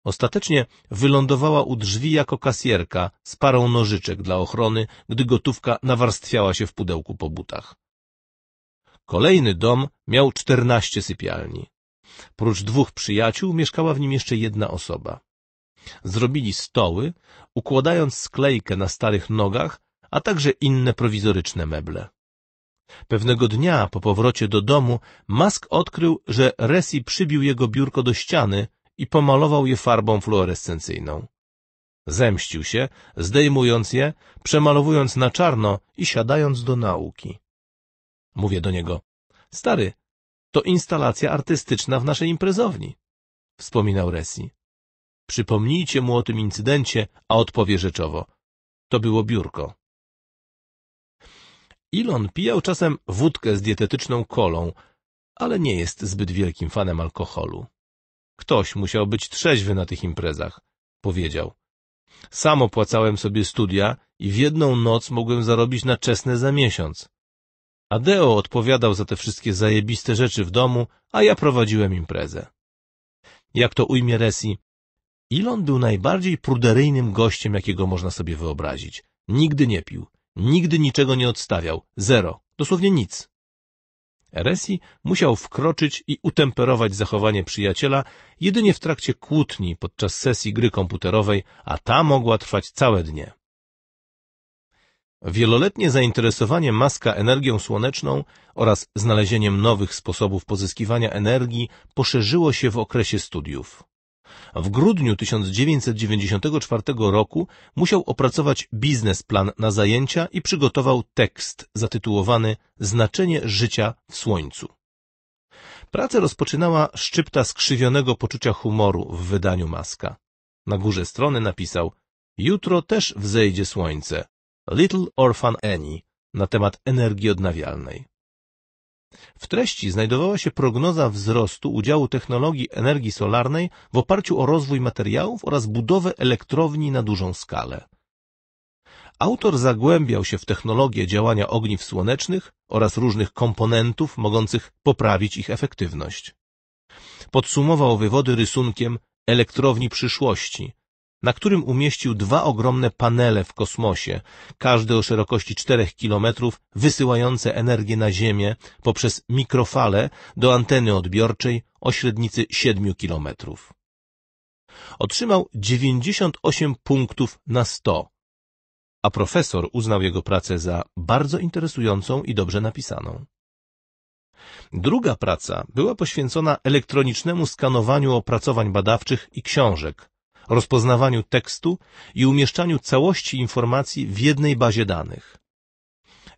Ostatecznie wylądowała u drzwi jako kasjerka z parą nożyczek dla ochrony, gdy gotówka nawarstwiała się w pudełku po butach. Kolejny dom miał czternaście sypialni. Prócz dwóch przyjaciół mieszkała w nim jeszcze jedna osoba. Zrobili stoły, układając sklejkę na starych nogach, a także inne prowizoryczne meble. Pewnego dnia po powrocie do domu Mask odkrył, że Resi przybił jego biurko do ściany i pomalował je farbą fluorescencyjną. Zemścił się, zdejmując je, przemalowując na czarno i siadając do nauki. Mówię do niego, stary, to instalacja artystyczna w naszej imprezowni, wspominał Resi. Przypomnijcie mu o tym incydencie, a odpowie rzeczowo. To było biurko. Ilon pijał czasem wódkę z dietetyczną kolą, ale nie jest zbyt wielkim fanem alkoholu. Ktoś musiał być trzeźwy na tych imprezach, powiedział. Sam opłacałem sobie studia i w jedną noc mogłem zarobić na czesne za miesiąc. Adeo odpowiadał za te wszystkie zajebiste rzeczy w domu, a ja prowadziłem imprezę. Jak to ujmie Resi? Ilon był najbardziej pruderyjnym gościem, jakiego można sobie wyobrazić. Nigdy nie pił, nigdy niczego nie odstawiał, zero, dosłownie nic. Resi musiał wkroczyć i utemperować zachowanie przyjaciela jedynie w trakcie kłótni podczas sesji gry komputerowej, a ta mogła trwać całe dnie. Wieloletnie zainteresowanie Maska energią słoneczną oraz znalezieniem nowych sposobów pozyskiwania energii poszerzyło się w okresie studiów. W grudniu 1994 roku musiał opracować biznesplan na zajęcia i przygotował tekst zatytułowany Znaczenie życia w słońcu. Pracę rozpoczynała szczypta skrzywionego poczucia humoru w wydaniu Maska. Na górze strony napisał Jutro też wzejdzie słońce, Little Orphan Annie na temat energii odnawialnej. W treści znajdowała się prognoza wzrostu udziału technologii energii solarnej w oparciu o rozwój materiałów oraz budowę elektrowni na dużą skalę. Autor zagłębiał się w technologię działania ogniw słonecznych oraz różnych komponentów mogących poprawić ich efektywność. Podsumował wywody rysunkiem elektrowni przyszłości, na którym umieścił dwa ogromne panele w kosmosie, każdy o szerokości 4 km, wysyłające energię na Ziemię poprzez mikrofale do anteny odbiorczej o średnicy 7 km. Otrzymał 98 punktów na 100, a profesor uznał jego pracę za bardzo interesującą i dobrze napisaną. Druga praca była poświęcona elektronicznemu skanowaniu opracowań badawczych i książek, rozpoznawaniu tekstu i umieszczaniu całości informacji w jednej bazie danych.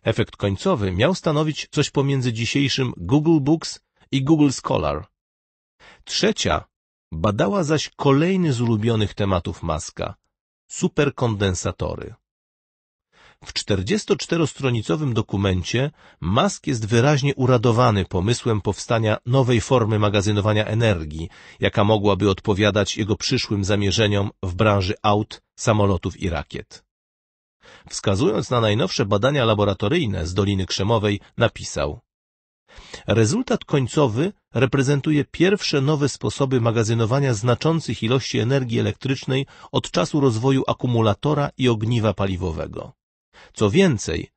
Efekt końcowy miał stanowić coś pomiędzy dzisiejszym Google Books i Google Scholar. Trzecia badała zaś kolejny z ulubionych tematów Maska superkondensatory. W 44-stronicowym dokumencie Musk jest wyraźnie uradowany pomysłem powstania nowej formy magazynowania energii, jaka mogłaby odpowiadać jego przyszłym zamierzeniom w branży aut, samolotów i rakiet. Wskazując na najnowsze badania laboratoryjne z Doliny Krzemowej, napisał Rezultat końcowy reprezentuje pierwsze nowe sposoby magazynowania znaczących ilości energii elektrycznej od czasu rozwoju akumulatora i ogniwa paliwowego. Co więcej,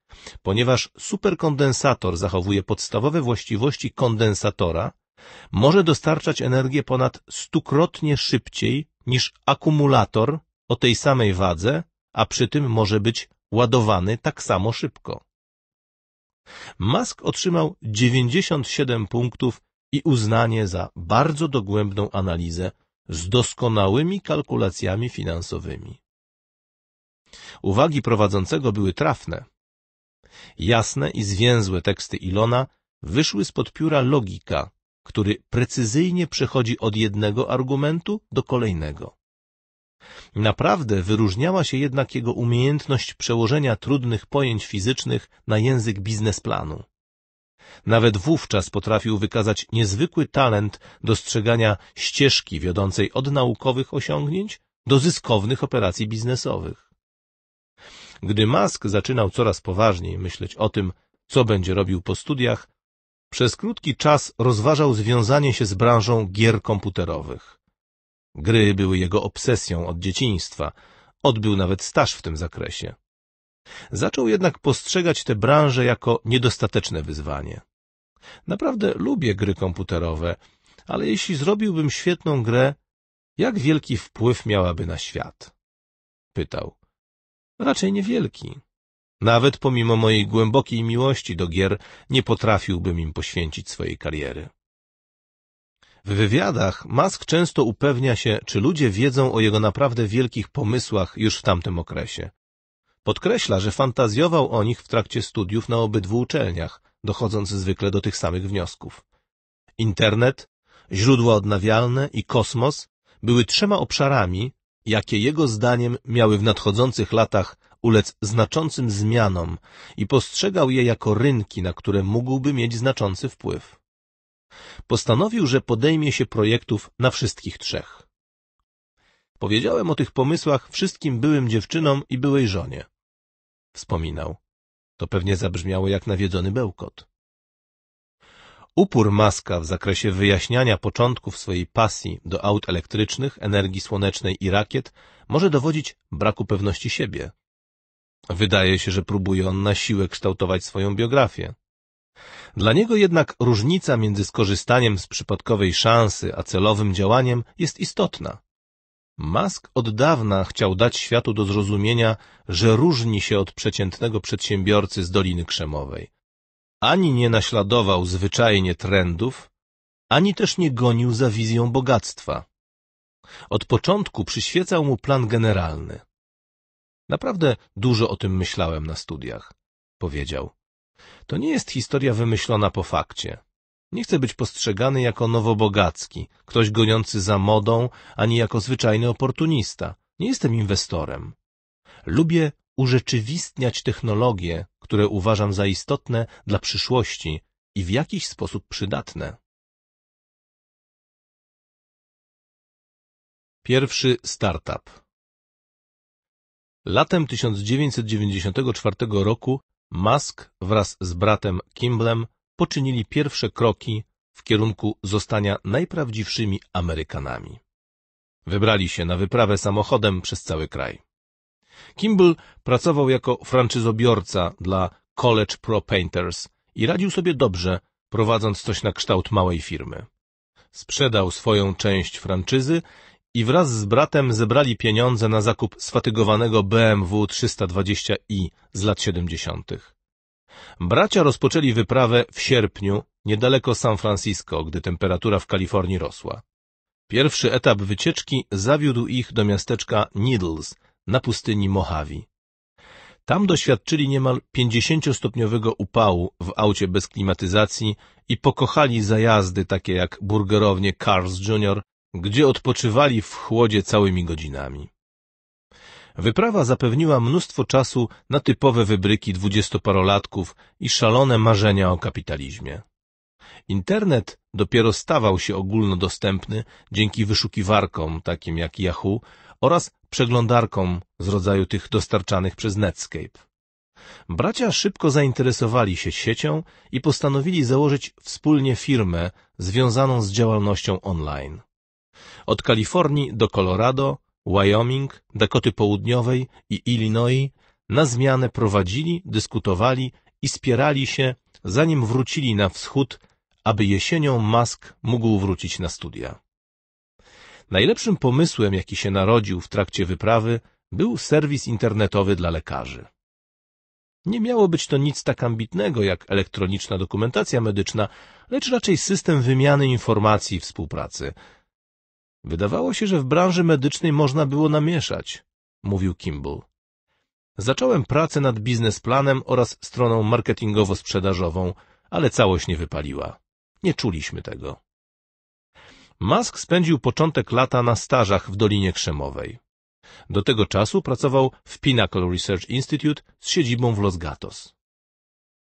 ponieważ superkondensator zachowuje podstawowe właściwości kondensatora, może dostarczać energię ponad stukrotnie szybciej niż akumulator o tej samej wadze, a przy tym może być ładowany tak samo szybko. Musk otrzymał 97 punktów i uznanie za bardzo dogłębną analizę z doskonałymi kalkulacjami finansowymi. Uwagi prowadzącego były trafne. Jasne i zwięzłe teksty Ilona wyszły spod pióra logika, który precyzyjnie przechodzi od jednego argumentu do kolejnego. Naprawdę wyróżniała się jednak jego umiejętność przełożenia trudnych pojęć fizycznych na język biznesplanu. Nawet wówczas potrafił wykazać niezwykły talent dostrzegania ścieżki wiodącej od naukowych osiągnięć do zyskownych operacji biznesowych. Gdy Musk zaczynał coraz poważniej myśleć o tym, co będzie robił po studiach, przez krótki czas rozważał związanie się z branżą gier komputerowych. Gry były jego obsesją od dzieciństwa, odbył nawet staż w tym zakresie. Zaczął jednak postrzegać tę branżę jako niedostateczne wyzwanie. Naprawdę lubię gry komputerowe, ale jeśli zrobiłbym świetną grę, jak wielki wpływ miałaby na świat? Pytał raczej niewielki. Nawet pomimo mojej głębokiej miłości do gier nie potrafiłbym im poświęcić swojej kariery. W wywiadach Musk często upewnia się, czy ludzie wiedzą o jego naprawdę wielkich pomysłach już w tamtym okresie. Podkreśla, że fantazjował o nich w trakcie studiów na obydwu uczelniach, dochodząc zwykle do tych samych wniosków. Internet, źródła odnawialne i kosmos były trzema obszarami, jakie jego zdaniem miały w nadchodzących latach ulec znaczącym zmianom i postrzegał je jako rynki, na które mógłby mieć znaczący wpływ. Postanowił, że podejmie się projektów na wszystkich trzech. Powiedziałem o tych pomysłach wszystkim byłym dziewczynom i byłej żonie. Wspominał. To pewnie zabrzmiało jak nawiedzony bełkot. Upór Maska w zakresie wyjaśniania początków swojej pasji do aut elektrycznych, energii słonecznej i rakiet może dowodzić braku pewności siebie. Wydaje się, że próbuje on na siłę kształtować swoją biografię. Dla niego jednak różnica między skorzystaniem z przypadkowej szansy a celowym działaniem jest istotna. Musk od dawna chciał dać światu do zrozumienia, że różni się od przeciętnego przedsiębiorcy z Doliny Krzemowej, ani nie naśladował zwyczajnie trendów, ani też nie gonił za wizją bogactwa. Od początku przyświecał mu plan generalny. Naprawdę dużo o tym myślałem na studiach, powiedział. To nie jest historia wymyślona po fakcie. Nie chcę być postrzegany jako nowobogacki, ktoś goniący za modą, ani jako zwyczajny oportunista. Nie jestem inwestorem. Lubię urzeczywistniać technologie, które uważam za istotne dla przyszłości i w jakiś sposób przydatne. Pierwszy startup. Latem 1994 roku Musk wraz z bratem Kimblem poczynili pierwsze kroki w kierunku zostania najprawdziwszymi Amerykanami. Wybrali się na wyprawę samochodem przez cały kraj. Kimball pracował jako franczyzobiorca dla College Pro Painters i radził sobie dobrze, prowadząc coś na kształt małej firmy. Sprzedał swoją część franczyzy i wraz z bratem zebrali pieniądze na zakup sfatygowanego BMW 320i z lat 70. Bracia rozpoczęli wyprawę w sierpniu niedaleko San Francisco, gdy temperatura w Kalifornii rosła. Pierwszy etap wycieczki zawiódł ich do miasteczka Needles na pustyni Mojave. Tam doświadczyli niemal 50-stopniowego upału w aucie bez klimatyzacji i pokochali zajazdy takie jak burgerownie Carl's Jr., gdzie odpoczywali w chłodzie całymi godzinami. Wyprawa zapewniła mnóstwo czasu na typowe wybryki dwudziestoparolatków i szalone marzenia o kapitalizmie. Internet dopiero stawał się ogólnodostępny dzięki wyszukiwarkom takim jak Yahoo, oraz przeglądarką z rodzaju tych dostarczanych przez Netscape. Bracia szybko zainteresowali się siecią i postanowili założyć wspólnie firmę związaną z działalnością online. Od Kalifornii do Colorado, Wyoming, Dakoty Południowej i Illinois na zmianę prowadzili, dyskutowali i spierali się, zanim wrócili na wschód, aby jesienią Musk mógł wrócić na studia. Najlepszym pomysłem, jaki się narodził w trakcie wyprawy, był serwis internetowy dla lekarzy. Nie miało być to nic tak ambitnego jak elektroniczna dokumentacja medyczna, lecz raczej system wymiany informacji i współpracy. Wydawało się, że w branży medycznej można było namieszać, mówił Kimball. Zacząłem pracę nad biznesplanem oraz stroną marketingowo-sprzedażową, ale całość nie wypaliła. Nie czuliśmy tego. Musk spędził początek lata na stażach w Dolinie Krzemowej. Do tego czasu pracował w Pinnacle Research Institute z siedzibą w Los Gatos.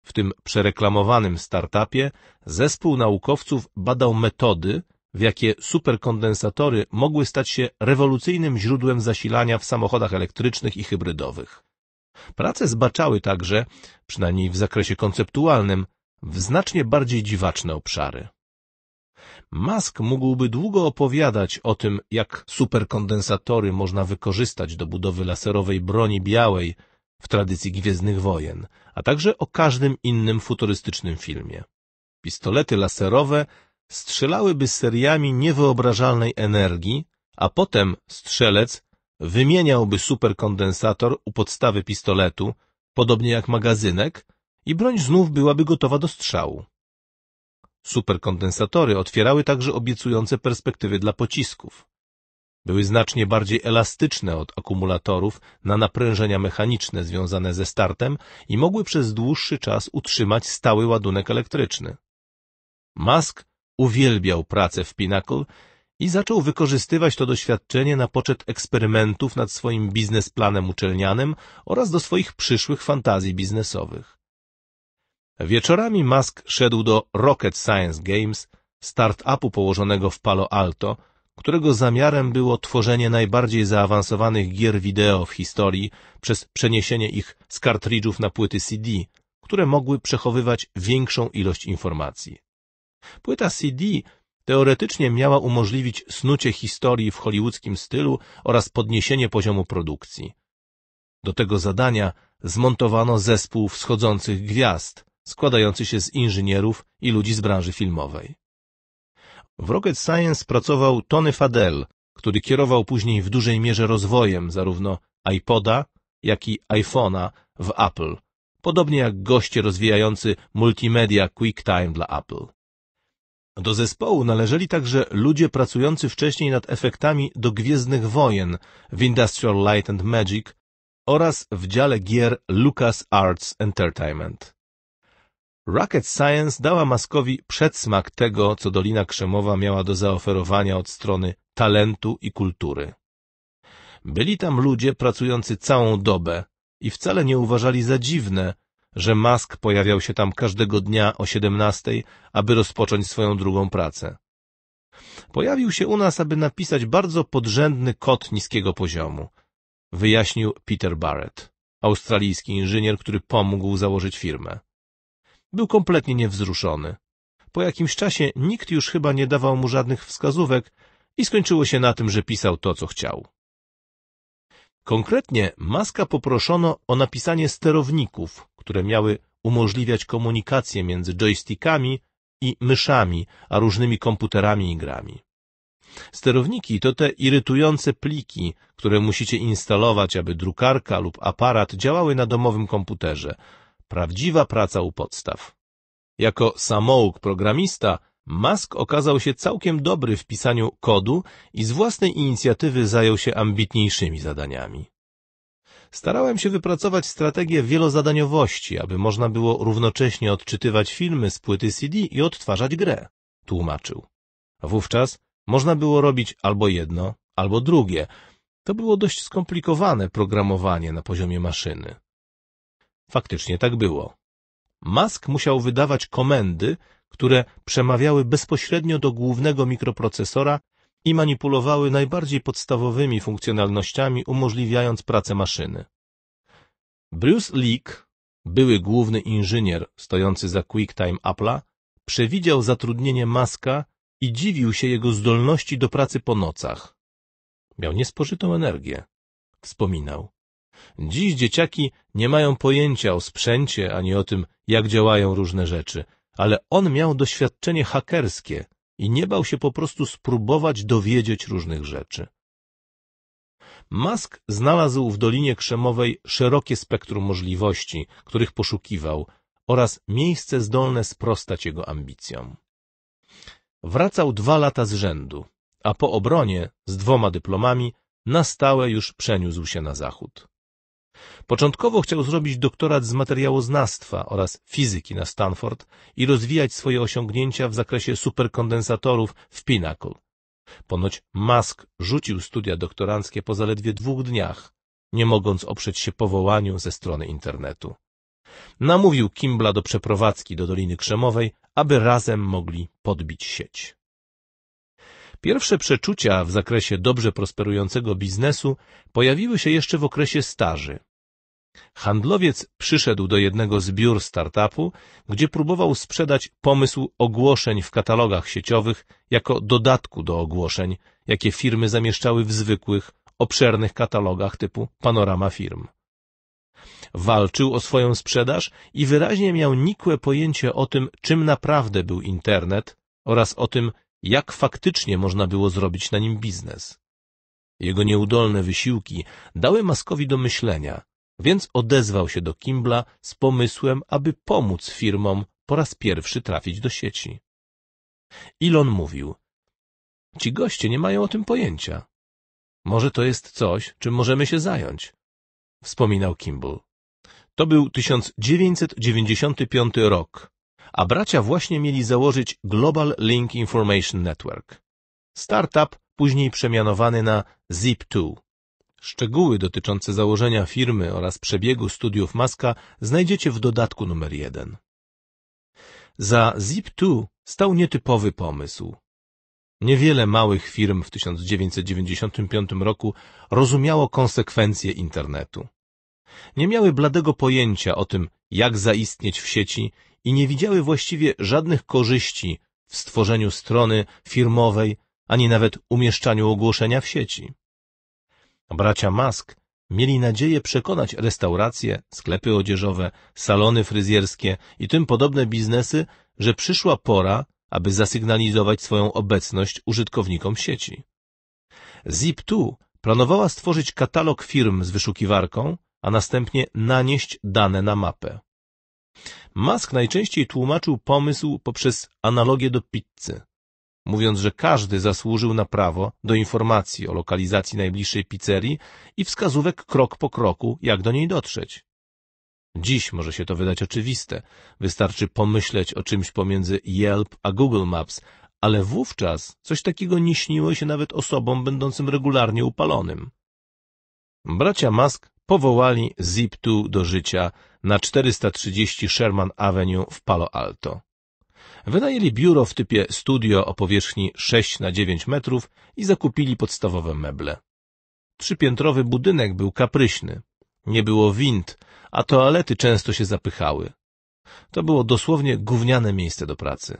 W tym przereklamowanym startupie zespół naukowców badał metody, w jakie superkondensatory mogły stać się rewolucyjnym źródłem zasilania w samochodach elektrycznych i hybrydowych. Prace zbaczały także, przynajmniej w zakresie konceptualnym, w znacznie bardziej dziwaczne obszary. Musk mógłby długo opowiadać o tym, jak superkondensatory można wykorzystać do budowy laserowej broni białej w tradycji Gwiezdnych Wojen, a także o każdym innym futurystycznym filmie. Pistolety laserowe strzelałyby seriami niewyobrażalnej energii, a potem strzelec wymieniałby superkondensator u podstawy pistoletu, podobnie jak magazynek, i broń znów byłaby gotowa do strzału. Superkondensatory otwierały także obiecujące perspektywy dla pocisków. Były znacznie bardziej elastyczne od akumulatorów na naprężenia mechaniczne związane ze startem i mogły przez dłuższy czas utrzymać stały ładunek elektryczny. Musk uwielbiał pracę w Pinnacle i zaczął wykorzystywać to doświadczenie na poczet eksperymentów nad swoim biznesplanem uczelnianym oraz do swoich przyszłych fantazji biznesowych. Wieczorami Musk szedł do Rocket Science Games, start-upu położonego w Palo Alto, którego zamiarem było tworzenie najbardziej zaawansowanych gier wideo w historii przez przeniesienie ich z kartridżów na płyty CD, które mogły przechowywać większą ilość informacji. Płyta CD teoretycznie miała umożliwić snucie historii w hollywoodzkim stylu oraz podniesienie poziomu produkcji. Do tego zadania zmontowano zespół wschodzących gwiazd, składający się z inżynierów i ludzi z branży filmowej. W Rocket Science pracował Tony Fadell, który kierował później w dużej mierze rozwojem zarówno iPoda, jak i iPhone'a w Apple, podobnie jak goście rozwijający multimedia QuickTime dla Apple. Do zespołu należeli także ludzie pracujący wcześniej nad efektami do Gwiezdnych Wojen w Industrial Light and Magic oraz w dziale gier Lucas Arts Entertainment. Rocket Science dała Maskowi przedsmak tego, co Dolina Krzemowa miała do zaoferowania od strony talentu i kultury. Byli tam ludzie pracujący całą dobę i wcale nie uważali za dziwne, że Mask pojawiał się tam każdego dnia o 17, aby rozpocząć swoją drugą pracę. Pojawił się u nas, aby napisać bardzo podrzędny kod niskiego poziomu, wyjaśnił Peter Barrett, australijski inżynier, który pomógł założyć firmę. Był kompletnie niewzruszony. Po jakimś czasie nikt już chyba nie dawał mu żadnych wskazówek i skończyło się na tym, że pisał to, co chciał. Konkretnie Maska poproszono o napisanie sterowników, które miały umożliwiać komunikację między joystickami i myszami, a różnymi komputerami i grami. Sterowniki to te irytujące pliki, które musicie instalować, aby drukarka lub aparat działały na domowym komputerze, prawdziwa praca u podstaw. Jako samouk programista Musk okazał się całkiem dobry w pisaniu kodu i z własnej inicjatywy zajął się ambitniejszymi zadaniami. Starałem się wypracować strategię wielozadaniowości, aby można było równocześnie odczytywać filmy z płyty CD i odtwarzać grę, tłumaczył. Wówczas można było robić albo jedno, albo drugie. To było dość skomplikowane programowanie na poziomie maszyny. Faktycznie tak było. Musk musiał wydawać komendy, które przemawiały bezpośrednio do głównego mikroprocesora i manipulowały najbardziej podstawowymi funkcjonalnościami, umożliwiając pracę maszyny. Bruce Leak, były główny inżynier stojący za QuickTime Apple'a, przewidział zatrudnienie Maska i dziwił się jego zdolności do pracy po nocach. Miał niespożytą energię. Wspominał. Dziś dzieciaki nie mają pojęcia o sprzęcie ani o tym, jak działają różne rzeczy, ale on miał doświadczenie hakerskie i nie bał się po prostu spróbować dowiedzieć różnych rzeczy. Musk znalazł w Dolinie Krzemowej szerokie spektrum możliwości, których poszukiwał, oraz miejsce zdolne sprostać jego ambicjom. Wracał dwa lata z rzędu, a po obronie, z dwoma dyplomami, na stałe już przeniósł się na zachód. Początkowo chciał zrobić doktorat z materiałoznawstwa oraz fizyki na Stanford i rozwijać swoje osiągnięcia w zakresie superkondensatorów w Pinnacle. Ponoć Musk rzucił studia doktoranckie po zaledwie dwóch dniach, nie mogąc oprzeć się powołaniu ze strony internetu. Namówił Kimbla do przeprowadzki do Doliny Krzemowej, aby razem mogli podbić sieć. Pierwsze przeczucia w zakresie dobrze prosperującego biznesu pojawiły się jeszcze w okresie staży. Handlowiec przyszedł do jednego z biur startupu, gdzie próbował sprzedać pomysł ogłoszeń w katalogach sieciowych jako dodatku do ogłoszeń, jakie firmy zamieszczały w zwykłych, obszernych katalogach typu panorama firm. Walczył o swoją sprzedaż i wyraźnie miał nikłe pojęcie o tym, czym naprawdę był internet oraz o tym, jak faktycznie można było zrobić na nim biznes. Jego nieudolne wysiłki dały Maskowi do myślenia – więc odezwał się do Kimbla z pomysłem, aby pomóc firmom po raz pierwszy trafić do sieci. Elon mówił, ci goście nie mają o tym pojęcia. Może to jest coś, czym możemy się zająć, wspominał Kimball. To był 1995 rok, a bracia właśnie mieli założyć Global Link Information Network. Startup, później przemianowany na Zip2. Szczegóły dotyczące założenia firmy oraz przebiegu studiów Maska znajdziecie w dodatku numer 1. Za Zip2 stał nietypowy pomysł. Niewiele małych firm w 1995 roku rozumiało konsekwencje internetu. Nie miały bladego pojęcia o tym, jak zaistnieć w sieci i nie widziały właściwie żadnych korzyści w stworzeniu strony firmowej, ani nawet umieszczaniu ogłoszenia w sieci. Bracia Mask mieli nadzieję przekonać restauracje, sklepy odzieżowe, salony fryzjerskie i tym podobne biznesy, że przyszła pora, aby zasygnalizować swoją obecność użytkownikom sieci. Zip2 planowała stworzyć katalog firm z wyszukiwarką, a następnie nanieść dane na mapę. Musk najczęściej tłumaczył pomysł poprzez analogię do pizzy mówiąc, że każdy zasłużył na prawo do informacji o lokalizacji najbliższej pizzerii i wskazówek krok po kroku, jak do niej dotrzeć. Dziś może się to wydać oczywiste. Wystarczy pomyśleć o czymś pomiędzy Yelp a Google Maps, ale wówczas coś takiego nie śniło się nawet osobom będącym regularnie upalonym. Bracia Musk powołali Zip2 do życia na 430 Sherman Avenue w Palo Alto. Wynajęli biuro w typie studio o powierzchni 6 na 9 metrów i zakupili podstawowe meble. Trzypiętrowy budynek był kapryśny. Nie było wind, a toalety często się zapychały. To było dosłownie gówniane miejsce do pracy.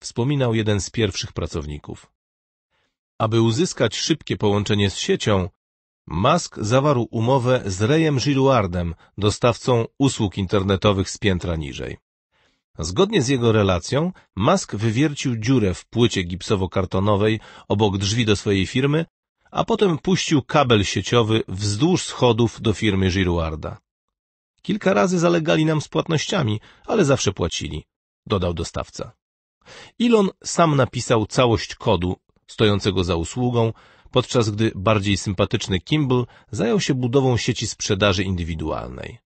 Wspominał jeden z pierwszych pracowników. Aby uzyskać szybkie połączenie z siecią, Musk zawarł umowę z Rejem Girouardem, dostawcą usług internetowych z piętra niżej. Zgodnie z jego relacją, Musk wywiercił dziurę w płycie gipsowo-kartonowej obok drzwi do swojej firmy, a potem puścił kabel sieciowy wzdłuż schodów do firmy Girouarda. Kilka razy zalegali nam z płatnościami, ale zawsze płacili, dodał dostawca. Elon sam napisał całość kodu stojącego za usługą, podczas gdy bardziej sympatyczny Kimball zajął się budową sieci sprzedaży indywidualnej.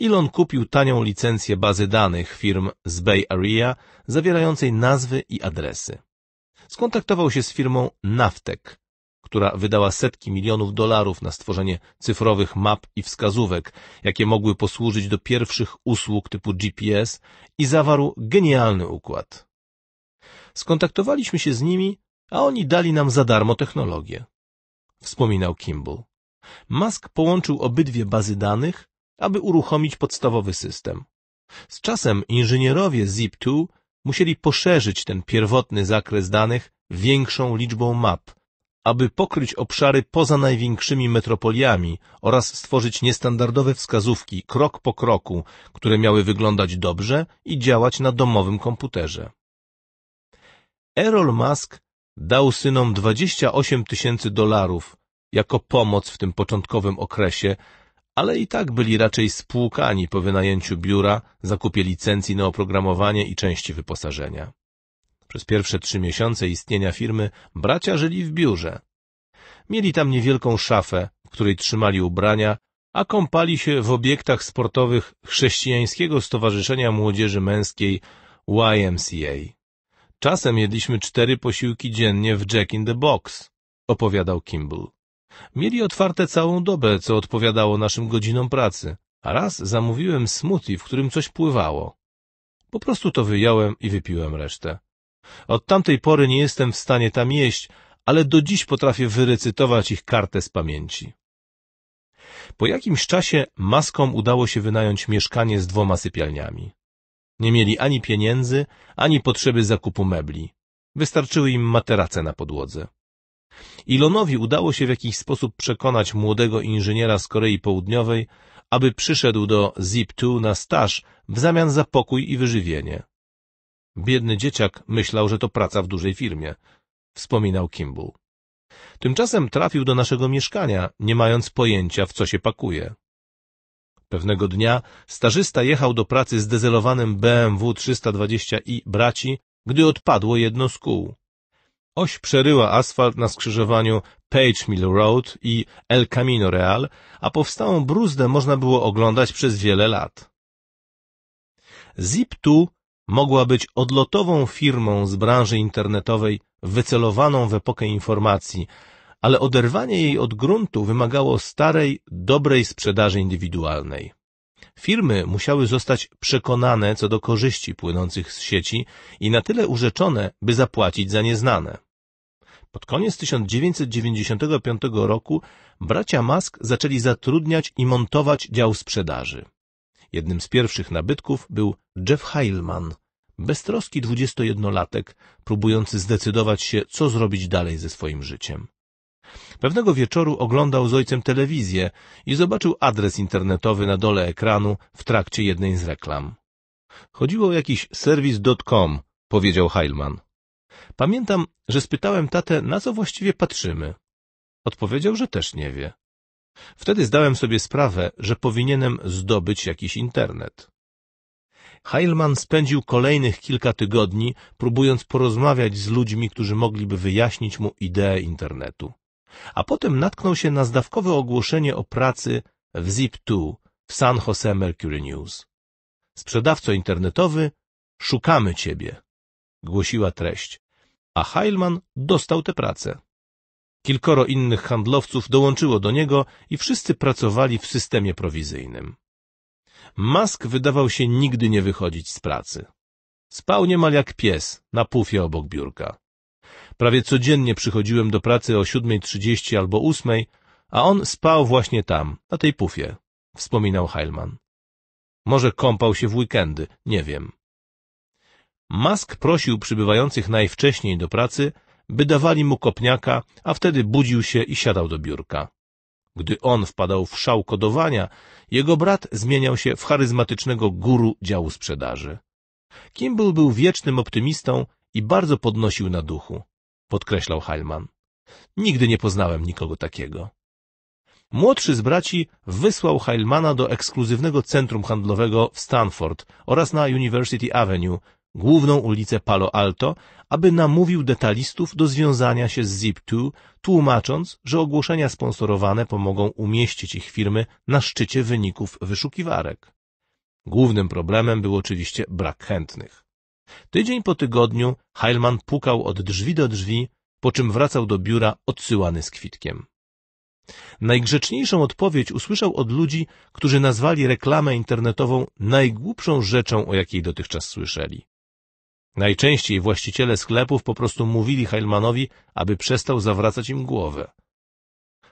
Elon kupił tanią licencję bazy danych firm z Bay Area zawierającej nazwy i adresy. Skontaktował się z firmą Navtec, która wydała setki milionów dolarów na stworzenie cyfrowych map i wskazówek, jakie mogły posłużyć do pierwszych usług typu GPS i zawarł genialny układ. Skontaktowaliśmy się z nimi, a oni dali nam za darmo technologię, wspominał Kimball. Musk połączył obydwie bazy danych aby uruchomić podstawowy system. Z czasem inżynierowie Zip2 musieli poszerzyć ten pierwotny zakres danych większą liczbą map, aby pokryć obszary poza największymi metropoliami oraz stworzyć niestandardowe wskazówki krok po kroku, które miały wyglądać dobrze i działać na domowym komputerze. Errol Musk dał synom 28 tysięcy dolarów jako pomoc w tym początkowym okresie, ale i tak byli raczej spłukani po wynajęciu biura, zakupie licencji na oprogramowanie i części wyposażenia. Przez pierwsze trzy miesiące istnienia firmy bracia żyli w biurze. Mieli tam niewielką szafę, w której trzymali ubrania, a kąpali się w obiektach sportowych Chrześcijańskiego Stowarzyszenia Młodzieży Męskiej YMCA. Czasem jedliśmy cztery posiłki dziennie w Jack in the Box, opowiadał Kimball. Mieli otwarte całą dobę, co odpowiadało naszym godzinom pracy, a raz zamówiłem smoothie, w którym coś pływało. Po prostu to wyjąłem i wypiłem resztę. Od tamtej pory nie jestem w stanie tam jeść, ale do dziś potrafię wyrecytować ich kartę z pamięci. Po jakimś czasie maskom udało się wynająć mieszkanie z dwoma sypialniami. Nie mieli ani pieniędzy, ani potrzeby zakupu mebli. Wystarczyły im materace na podłodze. Ilonowi udało się w jakiś sposób przekonać młodego inżyniera z Korei Południowej, aby przyszedł do Zip2 na staż w zamian za pokój i wyżywienie. Biedny dzieciak myślał, że to praca w dużej firmie, wspominał Kimball. Tymczasem trafił do naszego mieszkania, nie mając pojęcia, w co się pakuje. Pewnego dnia starzysta jechał do pracy z dezelowanym BMW 320i braci, gdy odpadło jedno z kół. Oś przeryła asfalt na skrzyżowaniu Page Mill Road i El Camino Real, a powstałą bruzdę można było oglądać przez wiele lat. Zip2 mogła być odlotową firmą z branży internetowej wycelowaną w epokę informacji, ale oderwanie jej od gruntu wymagało starej, dobrej sprzedaży indywidualnej. Firmy musiały zostać przekonane co do korzyści płynących z sieci i na tyle urzeczone, by zapłacić za nieznane. Pod koniec 1995 roku bracia Musk zaczęli zatrudniać i montować dział sprzedaży. Jednym z pierwszych nabytków był Jeff Heilman, beztroski 21-latek, próbujący zdecydować się, co zrobić dalej ze swoim życiem. Pewnego wieczoru oglądał z ojcem telewizję i zobaczył adres internetowy na dole ekranu w trakcie jednej z reklam. Chodziło o jakiś serwis.com, powiedział Heilman. Pamiętam, że spytałem tatę, na co właściwie patrzymy. Odpowiedział, że też nie wie. Wtedy zdałem sobie sprawę, że powinienem zdobyć jakiś internet. Heilman spędził kolejnych kilka tygodni, próbując porozmawiać z ludźmi, którzy mogliby wyjaśnić mu ideę internetu. A potem natknął się na zdawkowe ogłoszenie o pracy w Zip2 w San Jose Mercury News. Sprzedawco internetowy, szukamy ciebie, głosiła treść a Heilman dostał tę pracę. Kilkoro innych handlowców dołączyło do niego i wszyscy pracowali w systemie prowizyjnym. Mask wydawał się nigdy nie wychodzić z pracy. Spał niemal jak pies na pufie obok biurka. Prawie codziennie przychodziłem do pracy o 7.30 albo ósmej, a on spał właśnie tam, na tej pufie, wspominał Heilman. Może kąpał się w weekendy, nie wiem. Musk prosił przybywających najwcześniej do pracy, by dawali mu kopniaka, a wtedy budził się i siadał do biurka. Gdy on wpadał w szał kodowania, jego brat zmieniał się w charyzmatycznego guru działu sprzedaży. Kimball był wiecznym optymistą i bardzo podnosił na duchu, podkreślał Heilman. Nigdy nie poznałem nikogo takiego. Młodszy z braci wysłał Heilmana do ekskluzywnego centrum handlowego w Stanford oraz na University Avenue, główną ulicę Palo Alto, aby namówił detalistów do związania się z Zip2, tłumacząc, że ogłoszenia sponsorowane pomogą umieścić ich firmy na szczycie wyników wyszukiwarek. Głównym problemem był oczywiście brak chętnych. Tydzień po tygodniu Heilman pukał od drzwi do drzwi, po czym wracał do biura odsyłany z kwitkiem. Najgrzeczniejszą odpowiedź usłyszał od ludzi, którzy nazwali reklamę internetową najgłupszą rzeczą, o jakiej dotychczas słyszeli. Najczęściej właściciele sklepów po prostu mówili Heilmanowi, aby przestał zawracać im głowę.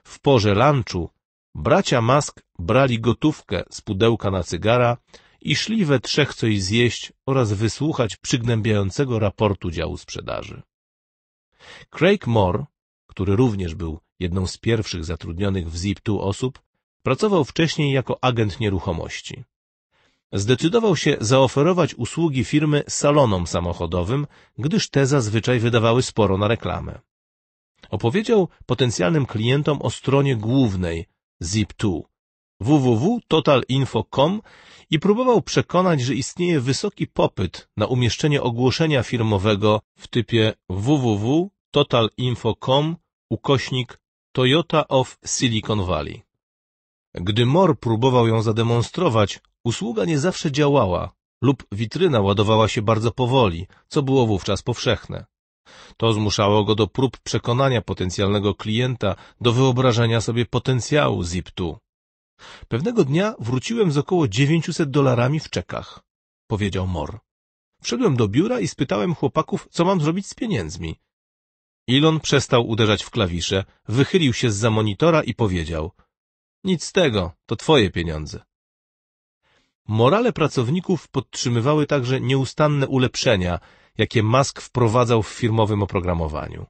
W porze lunchu bracia Mask brali gotówkę z pudełka na cygara i szli we trzech coś zjeść oraz wysłuchać przygnębiającego raportu działu sprzedaży. Craig Moore, który również był jedną z pierwszych zatrudnionych w zip tu osób, pracował wcześniej jako agent nieruchomości zdecydował się zaoferować usługi firmy salonom samochodowym, gdyż te zazwyczaj wydawały sporo na reklamę. Opowiedział potencjalnym klientom o stronie głównej Zip2 www.totalinfo.com i próbował przekonać, że istnieje wysoki popyt na umieszczenie ogłoszenia firmowego w typie www.totalinfo.com ukośnik Toyota of Silicon Valley. Gdy Mor próbował ją zademonstrować, Usługa nie zawsze działała lub witryna ładowała się bardzo powoli, co było wówczas powszechne. To zmuszało go do prób przekonania potencjalnego klienta do wyobrażenia sobie potencjału zip -tu. Pewnego dnia wróciłem z około 900 dolarami w czekach, powiedział Mor. Wszedłem do biura i spytałem chłopaków, co mam zrobić z pieniędzmi. Ilon przestał uderzać w klawisze, wychylił się z za monitora i powiedział: Nic z tego, to twoje pieniądze. Morale pracowników podtrzymywały także nieustanne ulepszenia, jakie Musk wprowadzał w firmowym oprogramowaniu.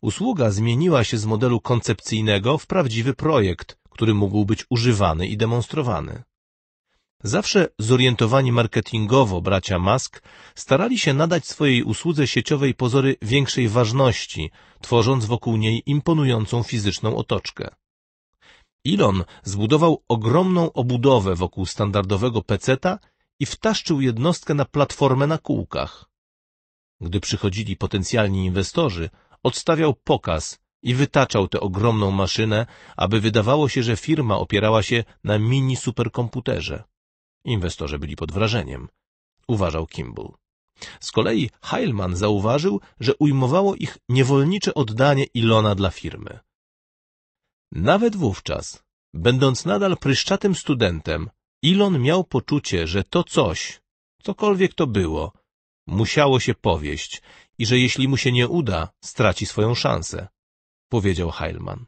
Usługa zmieniła się z modelu koncepcyjnego w prawdziwy projekt, który mógł być używany i demonstrowany. Zawsze zorientowani marketingowo bracia Musk starali się nadać swojej usłudze sieciowej pozory większej ważności, tworząc wokół niej imponującą fizyczną otoczkę. Elon zbudował ogromną obudowę wokół standardowego peceta i wtaszczył jednostkę na platformę na kółkach. Gdy przychodzili potencjalni inwestorzy, odstawiał pokaz i wytaczał tę ogromną maszynę, aby wydawało się, że firma opierała się na mini superkomputerze. Inwestorzy byli pod wrażeniem, uważał Kimball. Z kolei Heilman zauważył, że ujmowało ich niewolnicze oddanie Ilona dla firmy. Nawet wówczas, będąc nadal pryszczatym studentem, Ilon miał poczucie, że to coś, cokolwiek to było, musiało się powieść i że jeśli mu się nie uda, straci swoją szansę, powiedział Heilman.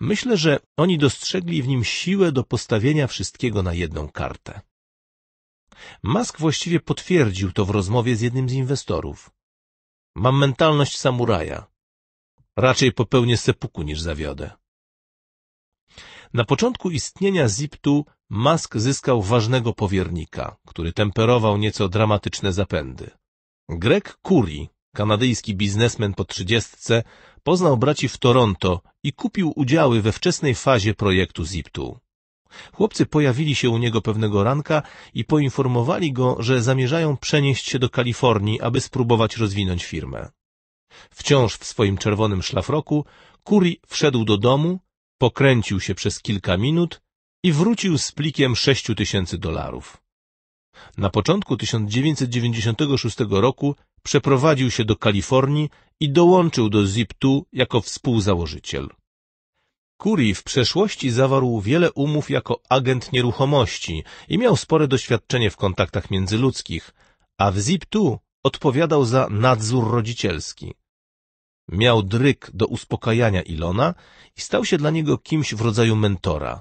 Myślę, że oni dostrzegli w nim siłę do postawienia wszystkiego na jedną kartę. Musk właściwie potwierdził to w rozmowie z jednym z inwestorów. Mam mentalność samuraja. Raczej popełnię sepuku niż zawiodę. Na początku istnienia Ziptu Musk zyskał ważnego powiernika, który temperował nieco dramatyczne zapędy. Greg Curry, kanadyjski biznesmen po trzydziestce, poznał braci w Toronto i kupił udziały we wczesnej fazie projektu Ziptu. Chłopcy pojawili się u niego pewnego ranka i poinformowali go, że zamierzają przenieść się do Kalifornii, aby spróbować rozwinąć firmę. Wciąż w swoim czerwonym szlafroku, Kuri wszedł do domu, pokręcił się przez kilka minut i wrócił z plikiem sześciu tysięcy dolarów. Na początku 1996 roku przeprowadził się do Kalifornii i dołączył do Zip2 jako współzałożyciel. Kuri w przeszłości zawarł wiele umów jako agent nieruchomości i miał spore doświadczenie w kontaktach międzyludzkich, a w Zip2 odpowiadał za nadzór rodzicielski. Miał dryk do uspokajania Ilona i stał się dla niego kimś w rodzaju mentora.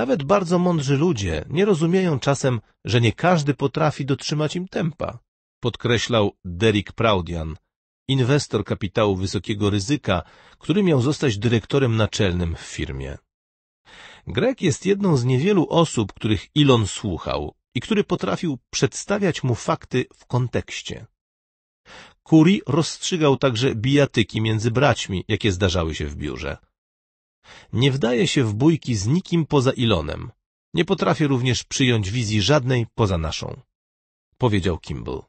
Nawet bardzo mądrzy ludzie nie rozumieją czasem, że nie każdy potrafi dotrzymać im tempa, podkreślał Derek Proudian, inwestor kapitału wysokiego ryzyka, który miał zostać dyrektorem naczelnym w firmie. Grek jest jedną z niewielu osób, których Ilon słuchał, i który potrafił przedstawiać mu fakty w kontekście. Curie rozstrzygał także bijatyki między braćmi, jakie zdarzały się w biurze. Nie wdaje się w bójki z nikim poza Ilonem. Nie potrafię również przyjąć wizji żadnej poza naszą, powiedział Kimball.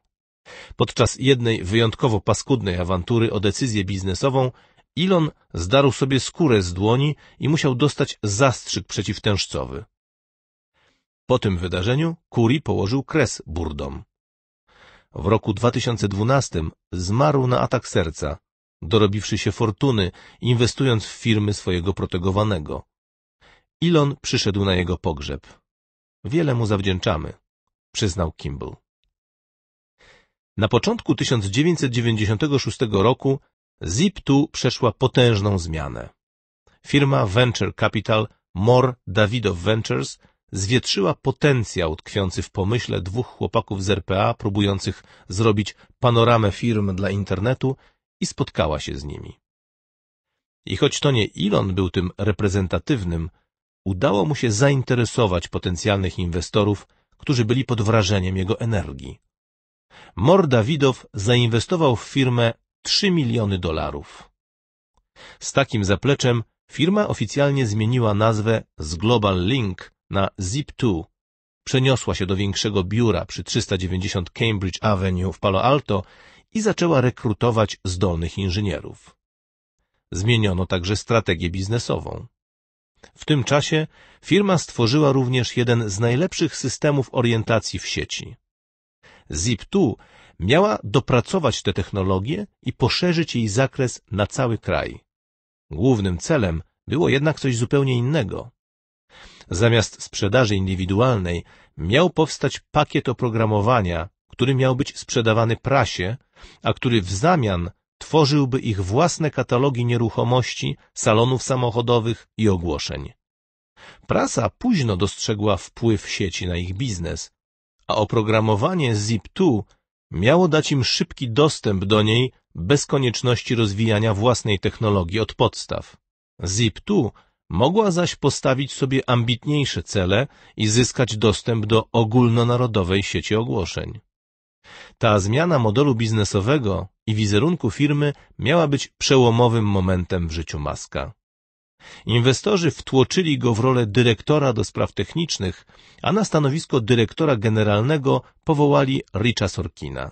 Podczas jednej wyjątkowo paskudnej awantury o decyzję biznesową Ilon zdarł sobie skórę z dłoni i musiał dostać zastrzyk przeciwtężcowy. Po tym wydarzeniu Curie położył kres burdom. W roku 2012 zmarł na atak serca, dorobiwszy się fortuny, inwestując w firmy swojego protegowanego. Elon przyszedł na jego pogrzeb. Wiele mu zawdzięczamy, przyznał Kimball. Na początku 1996 roku Zip2 przeszła potężną zmianę. Firma Venture Capital More Davidov Ventures zwietrzyła potencjał tkwiący w pomyśle dwóch chłopaków z RPA próbujących zrobić panoramę firm dla internetu i spotkała się z nimi. I choć to nie Elon był tym reprezentatywnym, udało mu się zainteresować potencjalnych inwestorów, którzy byli pod wrażeniem jego energii. Mordawidow zainwestował w firmę 3 miliony dolarów. Z takim zapleczem firma oficjalnie zmieniła nazwę z Global Link na Zip2 przeniosła się do większego biura przy 390 Cambridge Avenue w Palo Alto i zaczęła rekrutować zdolnych inżynierów. Zmieniono także strategię biznesową. W tym czasie firma stworzyła również jeden z najlepszych systemów orientacji w sieci. Zip2 miała dopracować tę technologię i poszerzyć jej zakres na cały kraj. Głównym celem było jednak coś zupełnie innego. Zamiast sprzedaży indywidualnej miał powstać pakiet oprogramowania, który miał być sprzedawany prasie, a który w zamian tworzyłby ich własne katalogi nieruchomości, salonów samochodowych i ogłoszeń. Prasa późno dostrzegła wpływ sieci na ich biznes, a oprogramowanie Zip2 miało dać im szybki dostęp do niej bez konieczności rozwijania własnej technologii od podstaw. Zip2 Mogła zaś postawić sobie ambitniejsze cele i zyskać dostęp do ogólnonarodowej sieci ogłoszeń. Ta zmiana modelu biznesowego i wizerunku firmy miała być przełomowym momentem w życiu Maska. Inwestorzy wtłoczyli go w rolę dyrektora do spraw technicznych, a na stanowisko dyrektora generalnego powołali Richa Sorkina.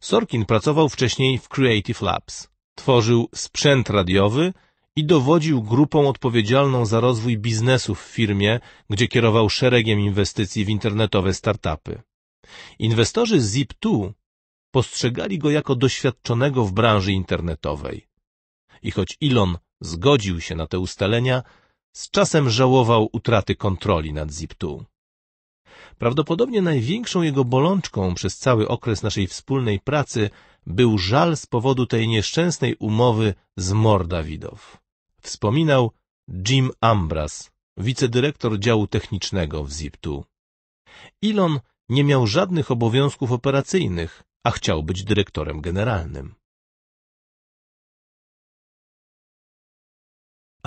Sorkin pracował wcześniej w Creative Labs. Tworzył sprzęt radiowy, i dowodził grupą odpowiedzialną za rozwój biznesu w firmie, gdzie kierował szeregiem inwestycji w internetowe startupy. Inwestorzy Zip2 postrzegali go jako doświadczonego w branży internetowej. I choć Elon zgodził się na te ustalenia, z czasem żałował utraty kontroli nad Zip2. Prawdopodobnie największą jego bolączką przez cały okres naszej wspólnej pracy był żal z powodu tej nieszczęsnej umowy z Mordawidow. Wspominał Jim Ambras, wicedyrektor działu technicznego w Ziptu. Elon nie miał żadnych obowiązków operacyjnych, a chciał być dyrektorem generalnym.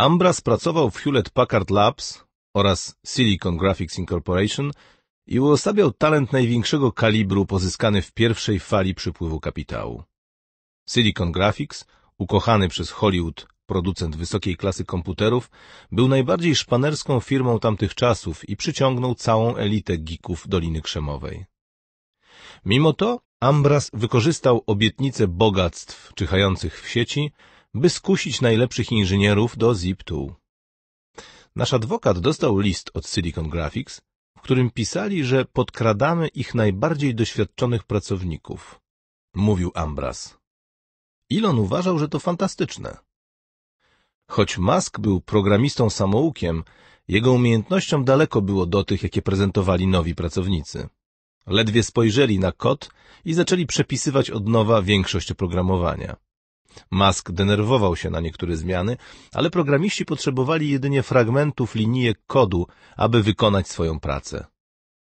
Ambras pracował w Hewlett-Packard Labs oraz Silicon Graphics Incorporation i uosabiał talent największego kalibru pozyskany w pierwszej fali przypływu kapitału. Silicon Graphics, ukochany przez Hollywood producent wysokiej klasy komputerów, był najbardziej szpanerską firmą tamtych czasów i przyciągnął całą elitę geeków Doliny Krzemowej. Mimo to Ambras wykorzystał obietnice bogactw czyhających w sieci, by skusić najlepszych inżynierów do ZipTu. Nasz adwokat dostał list od Silicon Graphics, w którym pisali, że podkradamy ich najbardziej doświadczonych pracowników. Mówił Ambras. Ilon uważał, że to fantastyczne. Choć Musk był programistą samoukiem, jego umiejętnością daleko było do tych, jakie prezentowali nowi pracownicy. Ledwie spojrzeli na kod i zaczęli przepisywać od nowa większość oprogramowania. Musk denerwował się na niektóre zmiany, ale programiści potrzebowali jedynie fragmentów linijek kodu, aby wykonać swoją pracę.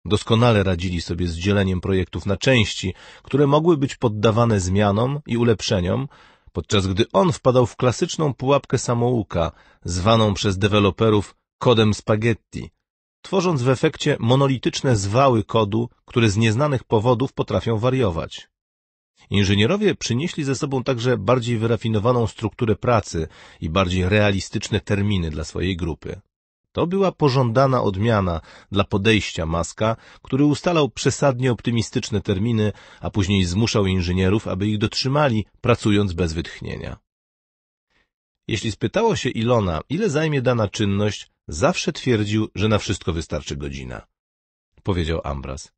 Doskonale radzili sobie z dzieleniem projektów na części, które mogły być poddawane zmianom i ulepszeniom, podczas gdy on wpadał w klasyczną pułapkę samouka, zwaną przez deweloperów kodem spaghetti, tworząc w efekcie monolityczne zwały kodu, które z nieznanych powodów potrafią wariować. Inżynierowie przynieśli ze sobą także bardziej wyrafinowaną strukturę pracy i bardziej realistyczne terminy dla swojej grupy. To była pożądana odmiana dla podejścia Maska, który ustalał przesadnie optymistyczne terminy, a później zmuszał inżynierów, aby ich dotrzymali, pracując bez wytchnienia. Jeśli spytało się Ilona, ile zajmie dana czynność, zawsze twierdził, że na wszystko wystarczy godzina. Powiedział Ambras.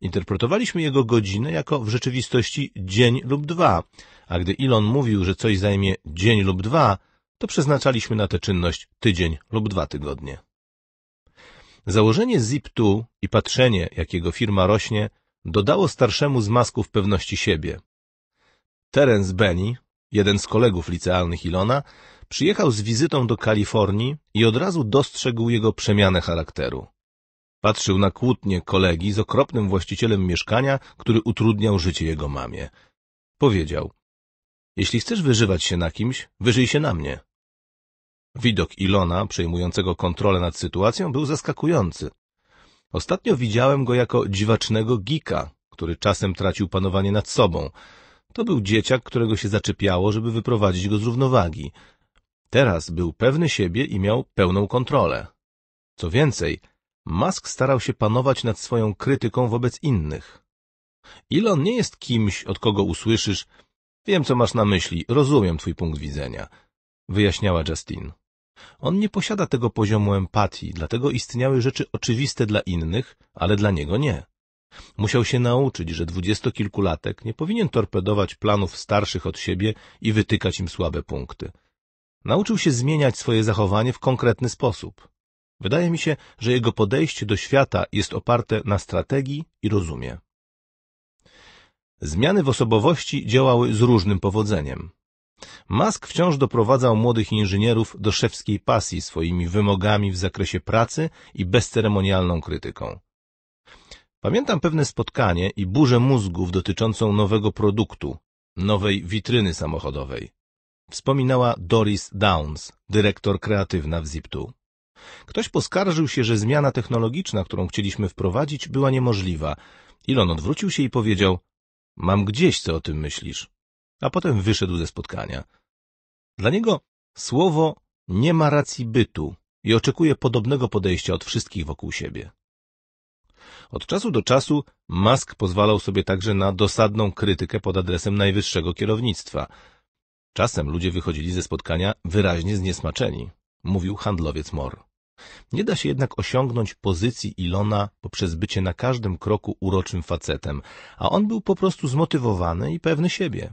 Interpretowaliśmy jego godzinę jako w rzeczywistości dzień lub dwa, a gdy Ilon mówił, że coś zajmie dzień lub dwa, to przeznaczaliśmy na tę czynność tydzień lub dwa tygodnie. Założenie zip i patrzenie, jak jego firma rośnie, dodało starszemu z masków pewności siebie. Terence Benny, jeden z kolegów licealnych Ilona, przyjechał z wizytą do Kalifornii i od razu dostrzegł jego przemianę charakteru. Patrzył na kłótnie kolegi z okropnym właścicielem mieszkania, który utrudniał życie jego mamie. Powiedział, jeśli chcesz wyżywać się na kimś, wyżyj się na mnie. Widok Ilona, przejmującego kontrolę nad sytuacją, był zaskakujący. Ostatnio widziałem go jako dziwacznego gika, który czasem tracił panowanie nad sobą. To był dzieciak, którego się zaczepiało, żeby wyprowadzić go z równowagi. Teraz był pewny siebie i miał pełną kontrolę. Co więcej, Musk starał się panować nad swoją krytyką wobec innych. Elon nie jest kimś, od kogo usłyszysz, wiem co masz na myśli, rozumiem twój punkt widzenia – wyjaśniała Justin. On nie posiada tego poziomu empatii, dlatego istniały rzeczy oczywiste dla innych, ale dla niego nie. Musiał się nauczyć, że dwudziestokilkulatek nie powinien torpedować planów starszych od siebie i wytykać im słabe punkty. Nauczył się zmieniać swoje zachowanie w konkretny sposób. Wydaje mi się, że jego podejście do świata jest oparte na strategii i rozumie. Zmiany w osobowości działały z różnym powodzeniem. Musk wciąż doprowadzał młodych inżynierów do szewskiej pasji swoimi wymogami w zakresie pracy i bezceremonialną krytyką. Pamiętam pewne spotkanie i burzę mózgów dotyczącą nowego produktu, nowej witryny samochodowej. Wspominała Doris Downs, dyrektor kreatywna w Ziptu. Ktoś poskarżył się, że zmiana technologiczna, którą chcieliśmy wprowadzić, była niemożliwa. Ilon odwrócił się i powiedział: Mam gdzieś, co o tym myślisz a potem wyszedł ze spotkania. Dla niego słowo nie ma racji bytu i oczekuje podobnego podejścia od wszystkich wokół siebie. Od czasu do czasu Musk pozwalał sobie także na dosadną krytykę pod adresem najwyższego kierownictwa. Czasem ludzie wychodzili ze spotkania wyraźnie zniesmaczeni, mówił handlowiec Mor. Nie da się jednak osiągnąć pozycji Ilona poprzez bycie na każdym kroku uroczym facetem, a on był po prostu zmotywowany i pewny siebie.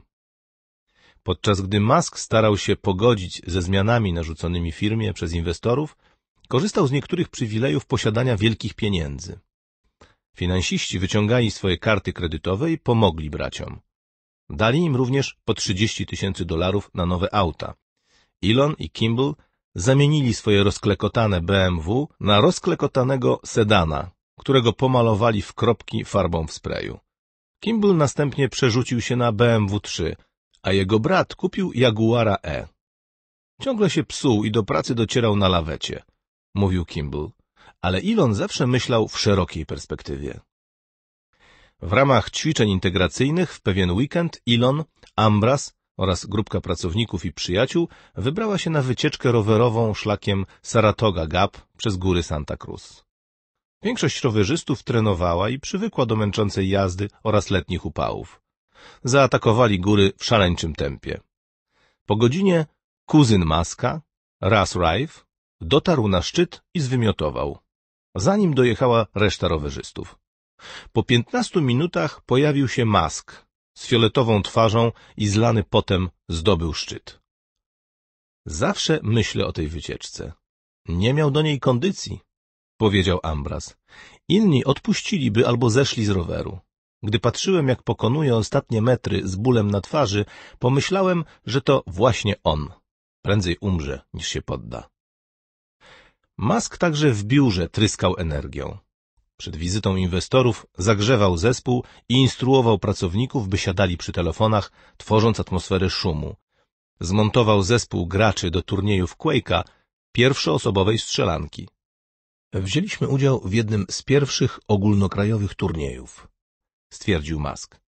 Podczas gdy Musk starał się pogodzić ze zmianami narzuconymi firmie przez inwestorów, korzystał z niektórych przywilejów posiadania wielkich pieniędzy. Finansiści wyciągali swoje karty kredytowe i pomogli braciom. Dali im również po 30 tysięcy dolarów na nowe auta. Elon i Kimball zamienili swoje rozklekotane BMW na rozklekotanego sedana, którego pomalowali w kropki farbą w sprayu. Kimball następnie przerzucił się na BMW 3, a jego brat kupił Jaguara E. Ciągle się psuł i do pracy docierał na lawecie, mówił Kimble, ale Elon zawsze myślał w szerokiej perspektywie. W ramach ćwiczeń integracyjnych w pewien weekend Elon, Ambras oraz grupka pracowników i przyjaciół wybrała się na wycieczkę rowerową szlakiem Saratoga Gap przez góry Santa Cruz. Większość rowerzystów trenowała i przywykła do męczącej jazdy oraz letnich upałów zaatakowali góry w szaleńczym tempie. Po godzinie kuzyn Maska, Ras Rife, dotarł na szczyt i zwymiotował, zanim dojechała reszta rowerzystów. Po piętnastu minutach pojawił się Mask z fioletową twarzą i zlany potem zdobył szczyt. Zawsze myślę o tej wycieczce. Nie miał do niej kondycji, powiedział Ambras. Inni odpuściliby albo zeszli z roweru. Gdy patrzyłem, jak pokonuje ostatnie metry z bólem na twarzy, pomyślałem, że to właśnie on. Prędzej umrze, niż się podda. Mask także w biurze tryskał energią. Przed wizytą inwestorów zagrzewał zespół i instruował pracowników, by siadali przy telefonach, tworząc atmosferę szumu. Zmontował zespół graczy do turniejów Quake'a, pierwszoosobowej strzelanki. Wzięliśmy udział w jednym z pierwszych ogólnokrajowych turniejów stwierdził Musk.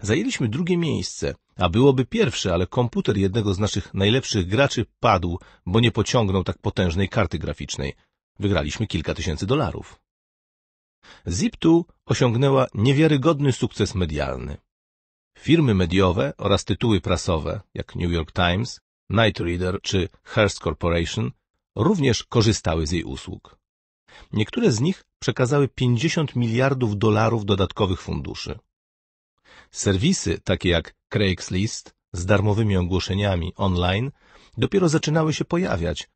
Zajęliśmy drugie miejsce, a byłoby pierwsze, ale komputer jednego z naszych najlepszych graczy padł, bo nie pociągnął tak potężnej karty graficznej. Wygraliśmy kilka tysięcy dolarów. Zip2 osiągnęła niewiarygodny sukces medialny. Firmy mediowe oraz tytuły prasowe, jak New York Times, Night Reader czy Hearst Corporation, również korzystały z jej usług. Niektóre z nich przekazały 50 miliardów dolarów dodatkowych funduszy. Serwisy takie jak Craigslist z darmowymi ogłoszeniami online dopiero zaczynały się pojawiać,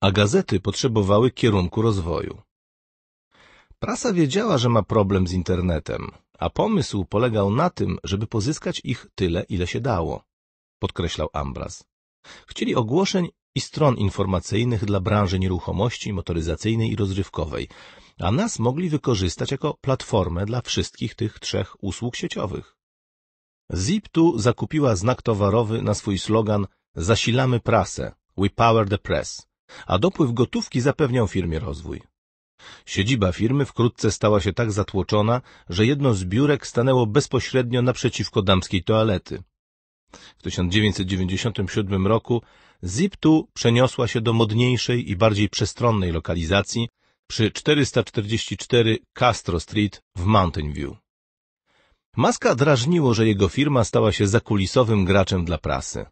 a gazety potrzebowały kierunku rozwoju. Prasa wiedziała, że ma problem z internetem, a pomysł polegał na tym, żeby pozyskać ich tyle, ile się dało, podkreślał Ambras. Chcieli ogłoszeń i stron informacyjnych dla branży nieruchomości motoryzacyjnej i rozrywkowej, a nas mogli wykorzystać jako platformę dla wszystkich tych trzech usług sieciowych. Ziptu zakupiła znak towarowy na swój slogan Zasilamy prasę, we power the press, a dopływ gotówki zapewniał firmie rozwój. Siedziba firmy wkrótce stała się tak zatłoczona, że jedno z biurek stanęło bezpośrednio naprzeciwko damskiej toalety. W 1997 roku Ziptu przeniosła się do modniejszej i bardziej przestronnej lokalizacji przy 444 Castro Street w Mountain View. Maska drażniło, że jego firma stała się zakulisowym graczem dla prasy.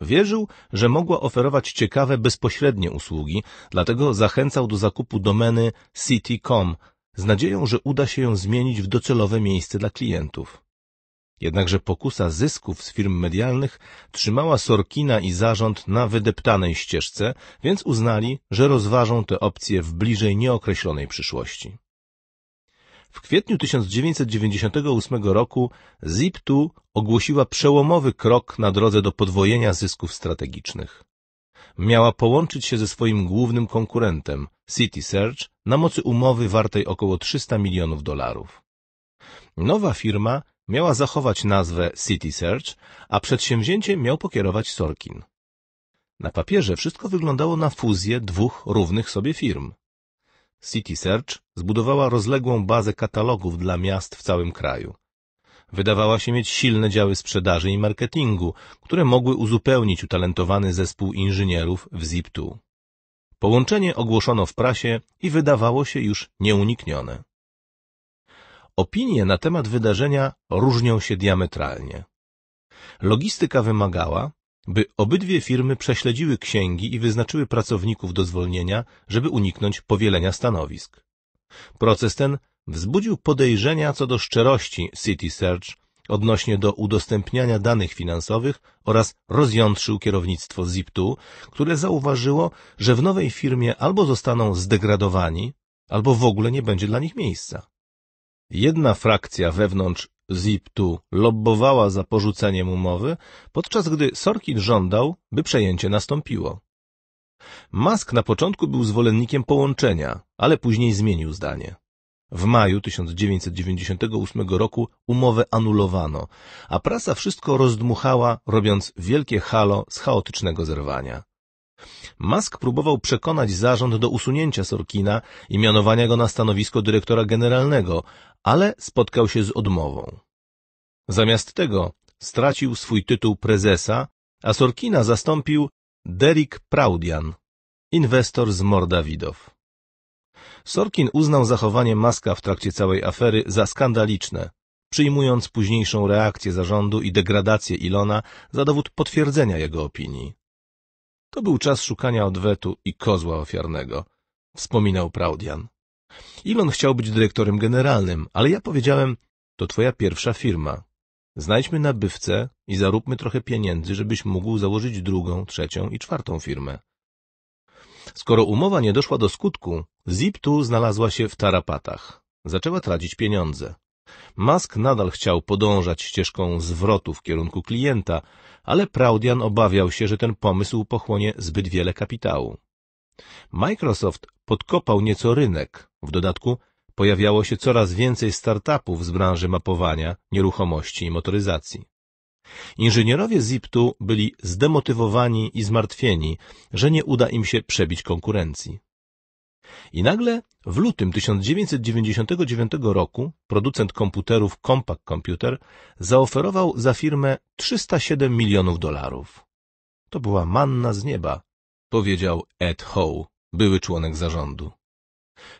Wierzył, że mogła oferować ciekawe bezpośrednie usługi, dlatego zachęcał do zakupu domeny city.com z nadzieją, że uda się ją zmienić w docelowe miejsce dla klientów. Jednakże pokusa zysków z firm medialnych trzymała Sorkina i zarząd na wydeptanej ścieżce, więc uznali, że rozważą te opcje w bliżej nieokreślonej przyszłości. W kwietniu 1998 roku Zip2 ogłosiła przełomowy krok na drodze do podwojenia zysków strategicznych. Miała połączyć się ze swoim głównym konkurentem, City Search, na mocy umowy wartej około 300 milionów dolarów. Nowa firma Miała zachować nazwę City Search, a przedsięwzięcie miał pokierować Sorkin. Na papierze wszystko wyglądało na fuzję dwóch równych sobie firm. City Search zbudowała rozległą bazę katalogów dla miast w całym kraju. Wydawała się mieć silne działy sprzedaży i marketingu, które mogły uzupełnić utalentowany zespół inżynierów w Ziptu. Połączenie ogłoszono w prasie i wydawało się już nieuniknione. Opinie na temat wydarzenia różnią się diametralnie. Logistyka wymagała, by obydwie firmy prześledziły księgi i wyznaczyły pracowników do zwolnienia, żeby uniknąć powielenia stanowisk. Proces ten wzbudził podejrzenia co do szczerości City Search odnośnie do udostępniania danych finansowych oraz rozjątrzył kierownictwo zip które zauważyło, że w nowej firmie albo zostaną zdegradowani, albo w ogóle nie będzie dla nich miejsca. Jedna frakcja wewnątrz ZIP-tu lobbowała za porzuceniem umowy, podczas gdy Sorkin żądał, by przejęcie nastąpiło. Musk na początku był zwolennikiem połączenia, ale później zmienił zdanie. W maju 1998 roku umowę anulowano, a prasa wszystko rozdmuchała, robiąc wielkie halo z chaotycznego zerwania. Musk próbował przekonać zarząd do usunięcia Sorkina i mianowania go na stanowisko dyrektora generalnego, ale spotkał się z odmową. Zamiast tego stracił swój tytuł prezesa, a Sorkina zastąpił Derek Praudian, inwestor z Mordawidow. Sorkin uznał zachowanie Maska w trakcie całej afery za skandaliczne, przyjmując późniejszą reakcję zarządu i degradację Ilona za dowód potwierdzenia jego opinii. To był czas szukania odwetu i kozła ofiarnego, wspominał Praudian. Ilon chciał być dyrektorem generalnym, ale ja powiedziałem, to twoja pierwsza firma. Znajdźmy nabywcę i zaróbmy trochę pieniędzy, żebyś mógł założyć drugą, trzecią i czwartą firmę. Skoro umowa nie doszła do skutku, Zip tu znalazła się w tarapatach. Zaczęła tracić pieniądze. Musk nadal chciał podążać ścieżką zwrotu w kierunku klienta, ale Praudian obawiał się, że ten pomysł pochłonie zbyt wiele kapitału. Microsoft podkopał nieco rynek. W dodatku pojawiało się coraz więcej startupów z branży mapowania, nieruchomości i motoryzacji. Inżynierowie Ziptu byli zdemotywowani i zmartwieni, że nie uda im się przebić konkurencji. I nagle w lutym 1999 roku producent komputerów Compaq Computer zaoferował za firmę 307 milionów dolarów. To była manna z nieba, powiedział Ed Howe, były członek zarządu.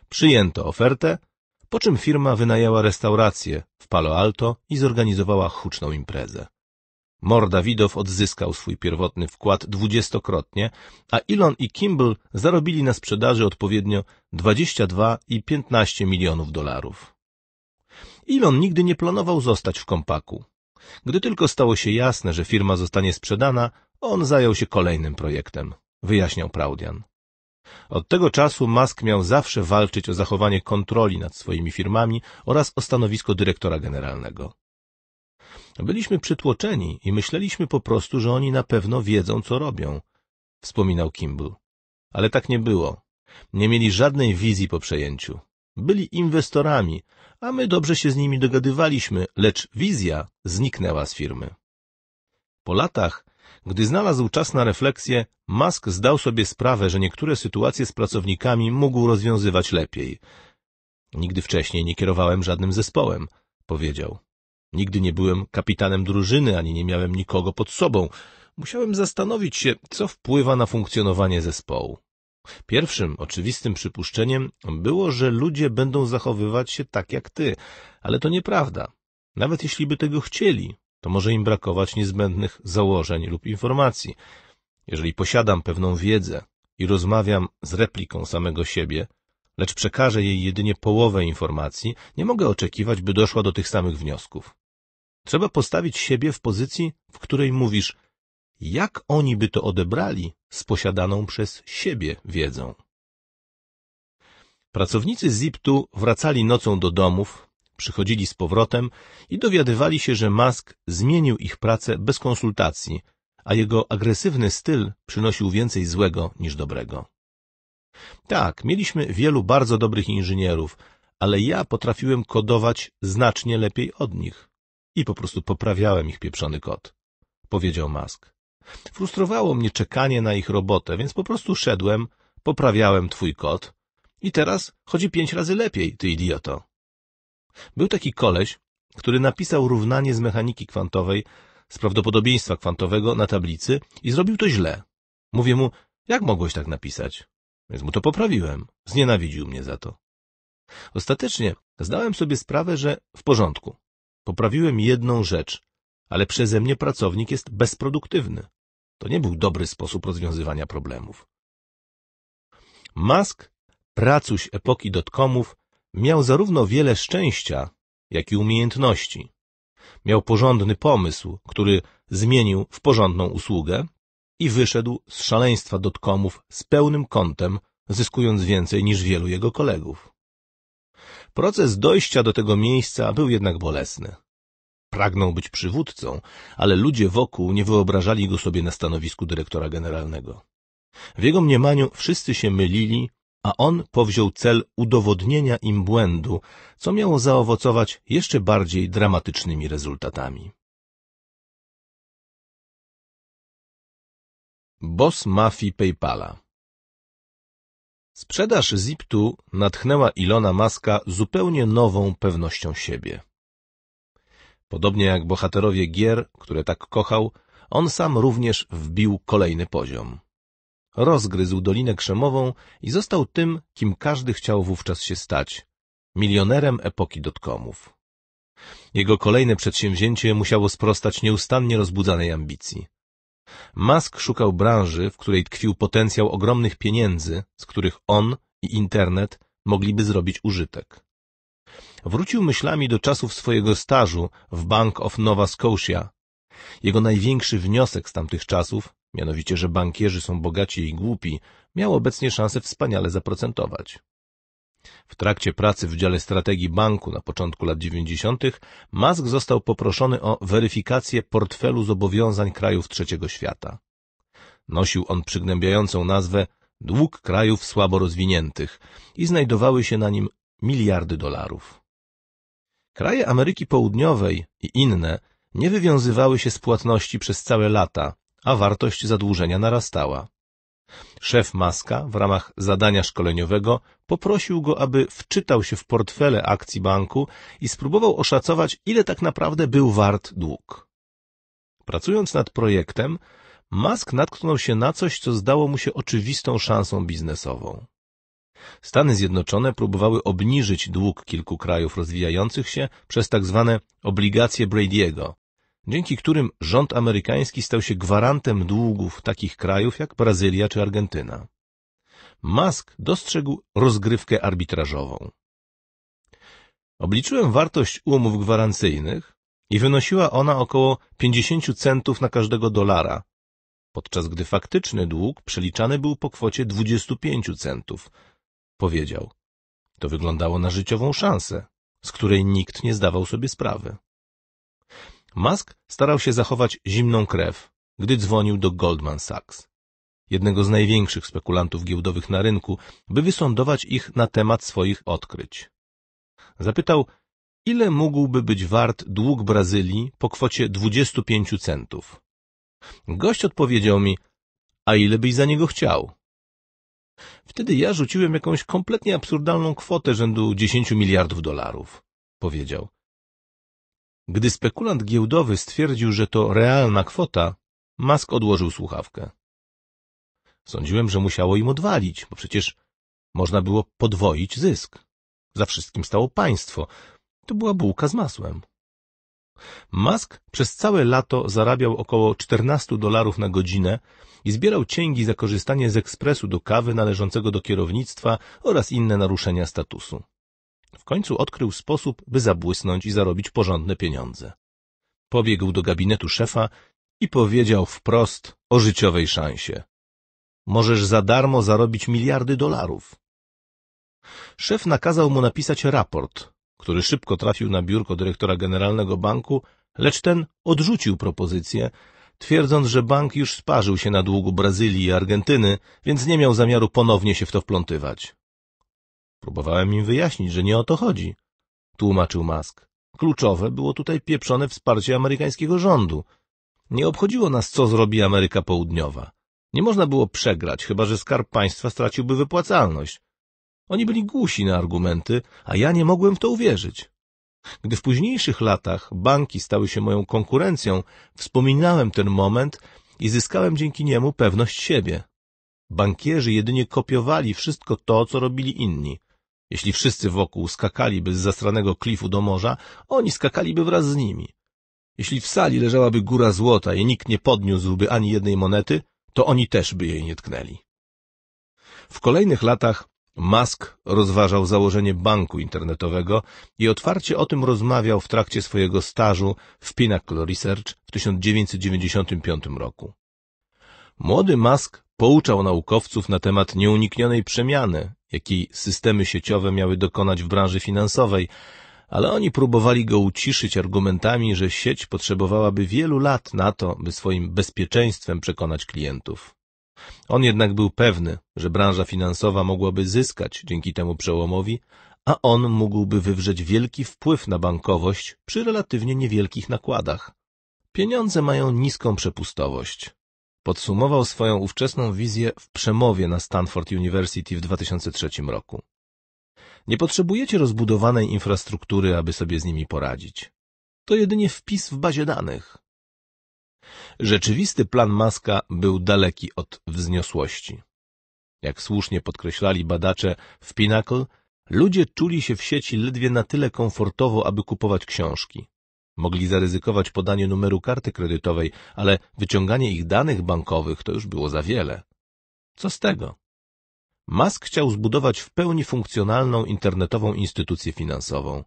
Przyjęto ofertę, po czym firma wynajęła restaurację w Palo Alto i zorganizowała huczną imprezę. Mordawidow odzyskał swój pierwotny wkład dwudziestokrotnie, a Elon i Kimball zarobili na sprzedaży odpowiednio 22 i 15 milionów dolarów. Elon nigdy nie planował zostać w kompaku. Gdy tylko stało się jasne, że firma zostanie sprzedana, on zajął się kolejnym projektem, wyjaśniał Praudian. Od tego czasu Musk miał zawsze walczyć o zachowanie kontroli nad swoimi firmami oraz o stanowisko dyrektora generalnego. Byliśmy przytłoczeni i myśleliśmy po prostu, że oni na pewno wiedzą, co robią, wspominał Kimball. Ale tak nie było. Nie mieli żadnej wizji po przejęciu. Byli inwestorami, a my dobrze się z nimi dogadywaliśmy, lecz wizja zniknęła z firmy. Po latach, gdy znalazł czas na refleksję, Musk zdał sobie sprawę, że niektóre sytuacje z pracownikami mógł rozwiązywać lepiej. Nigdy wcześniej nie kierowałem żadnym zespołem, powiedział. Nigdy nie byłem kapitanem drużyny, ani nie miałem nikogo pod sobą. Musiałem zastanowić się, co wpływa na funkcjonowanie zespołu. Pierwszym oczywistym przypuszczeniem było, że ludzie będą zachowywać się tak jak ty, ale to nieprawda. Nawet jeśli by tego chcieli, to może im brakować niezbędnych założeń lub informacji. Jeżeli posiadam pewną wiedzę i rozmawiam z repliką samego siebie, lecz przekażę jej jedynie połowę informacji, nie mogę oczekiwać, by doszła do tych samych wniosków. Trzeba postawić siebie w pozycji, w której mówisz, jak oni by to odebrali z posiadaną przez siebie wiedzą. Pracownicy Ziptu wracali nocą do domów, przychodzili z powrotem i dowiadywali się, że Musk zmienił ich pracę bez konsultacji, a jego agresywny styl przynosił więcej złego niż dobrego. Tak, mieliśmy wielu bardzo dobrych inżynierów, ale ja potrafiłem kodować znacznie lepiej od nich. I po prostu poprawiałem ich pieprzony kod, powiedział Mask. Frustrowało mnie czekanie na ich robotę, więc po prostu szedłem, poprawiałem twój kod i teraz chodzi pięć razy lepiej, ty idioto. Był taki koleś, który napisał równanie z mechaniki kwantowej, z prawdopodobieństwa kwantowego na tablicy i zrobił to źle. Mówię mu, jak mogłeś tak napisać? Więc mu to poprawiłem. Znienawidził mnie za to. Ostatecznie zdałem sobie sprawę, że w porządku. Poprawiłem jedną rzecz, ale przeze mnie pracownik jest bezproduktywny. To nie był dobry sposób rozwiązywania problemów. Mask, pracuś epoki dotkomów, miał zarówno wiele szczęścia, jak i umiejętności. Miał porządny pomysł, który zmienił w porządną usługę, i wyszedł z szaleństwa dotkomów z pełnym kątem, zyskując więcej niż wielu jego kolegów. Proces dojścia do tego miejsca był jednak bolesny. Pragnął być przywódcą, ale ludzie wokół nie wyobrażali go sobie na stanowisku dyrektora generalnego. W jego mniemaniu wszyscy się mylili, a on powziął cel udowodnienia im błędu, co miało zaowocować jeszcze bardziej dramatycznymi rezultatami. Boss mafii PayPala. Sprzedaż Ziptu natchnęła Ilona Maska zupełnie nową pewnością siebie. Podobnie jak bohaterowie gier, które tak kochał, on sam również wbił kolejny poziom. Rozgryzł Dolinę Krzemową i został tym, kim każdy chciał wówczas się stać milionerem epoki dotkomów. Jego kolejne przedsięwzięcie musiało sprostać nieustannie rozbudzanej ambicji. Musk szukał branży, w której tkwił potencjał ogromnych pieniędzy, z których on i internet mogliby zrobić użytek. Wrócił myślami do czasów swojego stażu w Bank of Nova Scotia. Jego największy wniosek z tamtych czasów, mianowicie, że bankierzy są bogaci i głupi, miał obecnie szansę wspaniale zaprocentować. W trakcie pracy w dziale strategii banku na początku lat 90. Musk został poproszony o weryfikację portfelu zobowiązań krajów trzeciego świata. Nosił on przygnębiającą nazwę dług krajów słabo rozwiniętych i znajdowały się na nim miliardy dolarów. Kraje Ameryki Południowej i inne nie wywiązywały się z płatności przez całe lata, a wartość zadłużenia narastała. Szef Maska w ramach zadania szkoleniowego poprosił go, aby wczytał się w portfele akcji banku i spróbował oszacować, ile tak naprawdę był wart dług. Pracując nad projektem, Musk natknął się na coś, co zdało mu się oczywistą szansą biznesową. Stany Zjednoczone próbowały obniżyć dług kilku krajów rozwijających się przez tak zwane obligacje Brady'ego, dzięki którym rząd amerykański stał się gwarantem długów takich krajów jak Brazylia czy Argentyna. Musk dostrzegł rozgrywkę arbitrażową. Obliczyłem wartość umów gwarancyjnych i wynosiła ona około 50 centów na każdego dolara, podczas gdy faktyczny dług przeliczany był po kwocie 25 centów. Powiedział. To wyglądało na życiową szansę, z której nikt nie zdawał sobie sprawy. Musk starał się zachować zimną krew, gdy dzwonił do Goldman Sachs, jednego z największych spekulantów giełdowych na rynku, by wysądować ich na temat swoich odkryć. Zapytał, ile mógłby być wart dług Brazylii po kwocie 25 centów. Gość odpowiedział mi, a ile byś za niego chciał? Wtedy ja rzuciłem jakąś kompletnie absurdalną kwotę rzędu 10 miliardów dolarów, powiedział. Gdy spekulant giełdowy stwierdził, że to realna kwota, Mask odłożył słuchawkę. Sądziłem, że musiało im odwalić, bo przecież można było podwoić zysk. Za wszystkim stało państwo. To była bułka z masłem. Musk przez całe lato zarabiał około 14 dolarów na godzinę i zbierał cięgi za korzystanie z ekspresu do kawy należącego do kierownictwa oraz inne naruszenia statusu. W końcu odkrył sposób, by zabłysnąć i zarobić porządne pieniądze. Pobiegł do gabinetu szefa i powiedział wprost o życiowej szansie. Możesz za darmo zarobić miliardy dolarów. Szef nakazał mu napisać raport, który szybko trafił na biurko dyrektora generalnego banku, lecz ten odrzucił propozycję, twierdząc, że bank już sparzył się na długu Brazylii i Argentyny, więc nie miał zamiaru ponownie się w to wplątywać. Próbowałem im wyjaśnić, że nie o to chodzi, tłumaczył Musk. Kluczowe było tutaj pieprzone wsparcie amerykańskiego rządu. Nie obchodziło nas, co zrobi Ameryka Południowa. Nie można było przegrać, chyba że skarb państwa straciłby wypłacalność. Oni byli głusi na argumenty, a ja nie mogłem w to uwierzyć. Gdy w późniejszych latach banki stały się moją konkurencją, wspominałem ten moment i zyskałem dzięki niemu pewność siebie. Bankierzy jedynie kopiowali wszystko to, co robili inni. Jeśli wszyscy wokół skakaliby z zastranego klifu do morza, oni skakaliby wraz z nimi. Jeśli w sali leżałaby góra złota i nikt nie podniósłby ani jednej monety, to oni też by jej nie tknęli. W kolejnych latach Musk rozważał założenie banku internetowego i otwarcie o tym rozmawiał w trakcie swojego stażu w Pinnacle Research w 1995 roku. Młody Musk pouczał naukowców na temat nieuniknionej przemiany jakiej systemy sieciowe miały dokonać w branży finansowej, ale oni próbowali go uciszyć argumentami, że sieć potrzebowałaby wielu lat na to, by swoim bezpieczeństwem przekonać klientów. On jednak był pewny, że branża finansowa mogłaby zyskać dzięki temu przełomowi, a on mógłby wywrzeć wielki wpływ na bankowość przy relatywnie niewielkich nakładach. Pieniądze mają niską przepustowość. Podsumował swoją ówczesną wizję w przemowie na Stanford University w 2003 roku. Nie potrzebujecie rozbudowanej infrastruktury, aby sobie z nimi poradzić. To jedynie wpis w bazie danych. Rzeczywisty plan Maska był daleki od wzniosłości. Jak słusznie podkreślali badacze w Pinnacle, ludzie czuli się w sieci ledwie na tyle komfortowo, aby kupować książki. Mogli zaryzykować podanie numeru karty kredytowej, ale wyciąganie ich danych bankowych to już było za wiele. Co z tego? Musk chciał zbudować w pełni funkcjonalną internetową instytucję finansową.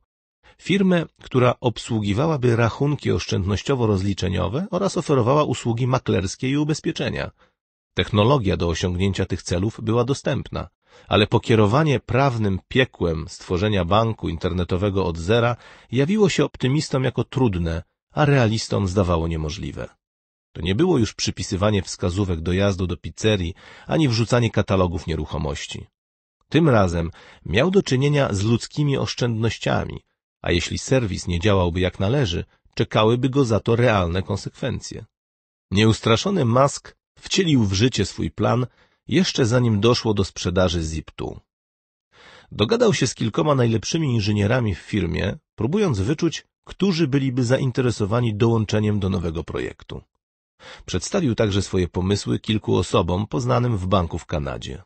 Firmę, która obsługiwałaby rachunki oszczędnościowo-rozliczeniowe oraz oferowała usługi maklerskie i ubezpieczenia. Technologia do osiągnięcia tych celów była dostępna ale pokierowanie prawnym piekłem stworzenia banku internetowego od zera jawiło się optymistom jako trudne, a realistom zdawało niemożliwe. To nie było już przypisywanie wskazówek dojazdu do pizzerii, ani wrzucanie katalogów nieruchomości. Tym razem miał do czynienia z ludzkimi oszczędnościami, a jeśli serwis nie działałby jak należy, czekałyby go za to realne konsekwencje. Nieustraszony Musk wcielił w życie swój plan jeszcze zanim doszło do sprzedaży Ziptu. Dogadał się z kilkoma najlepszymi inżynierami w firmie, próbując wyczuć, którzy byliby zainteresowani dołączeniem do nowego projektu. Przedstawił także swoje pomysły kilku osobom poznanym w banku w Kanadzie.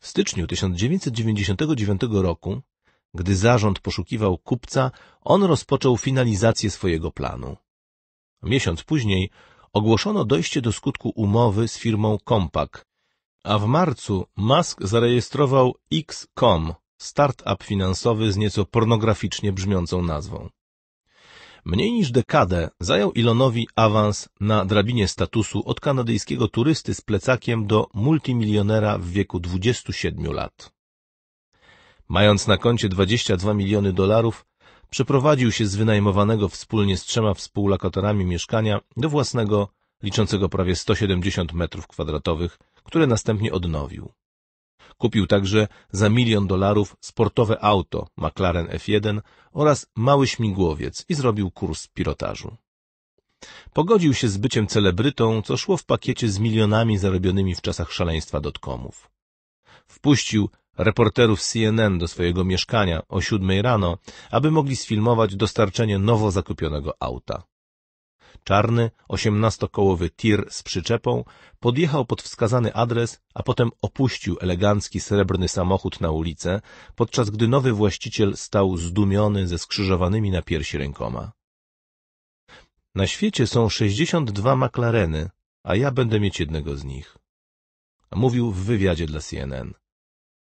W styczniu 1999 roku, gdy zarząd poszukiwał kupca, on rozpoczął finalizację swojego planu. Miesiąc później ogłoszono dojście do skutku umowy z firmą Compaq a w marcu Musk zarejestrował X.com, startup finansowy z nieco pornograficznie brzmiącą nazwą. Mniej niż dekadę zajął Elonowi awans na drabinie statusu od kanadyjskiego turysty z plecakiem do multimilionera w wieku 27 lat. Mając na koncie 22 miliony dolarów, przeprowadził się z wynajmowanego wspólnie z trzema współlokatorami mieszkania do własnego, liczącego prawie 170 metrów kwadratowych, które następnie odnowił. Kupił także za milion dolarów sportowe auto McLaren F1 oraz mały śmigłowiec i zrobił kurs pilotażu. Pogodził się z byciem celebrytą, co szło w pakiecie z milionami zarobionymi w czasach szaleństwa dotkomów. Wpuścił reporterów CNN do swojego mieszkania o siódmej rano, aby mogli sfilmować dostarczenie nowo zakupionego auta. Czarny, osiemnastokołowy tir z przyczepą podjechał pod wskazany adres, a potem opuścił elegancki srebrny samochód na ulicę, podczas gdy nowy właściciel stał zdumiony ze skrzyżowanymi na piersi rękoma. Na świecie są 62 McLareny, a ja będę mieć jednego z nich. Mówił w wywiadzie dla CNN.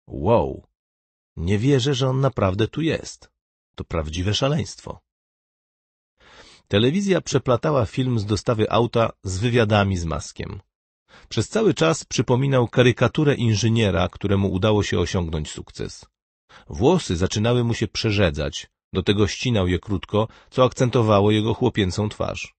Wow, nie wierzę, że on naprawdę tu jest. To prawdziwe szaleństwo. Telewizja przeplatała film z dostawy auta z wywiadami z Maskiem. Przez cały czas przypominał karykaturę inżyniera, któremu udało się osiągnąć sukces. Włosy zaczynały mu się przerzedzać, do tego ścinał je krótko, co akcentowało jego chłopięcą twarz.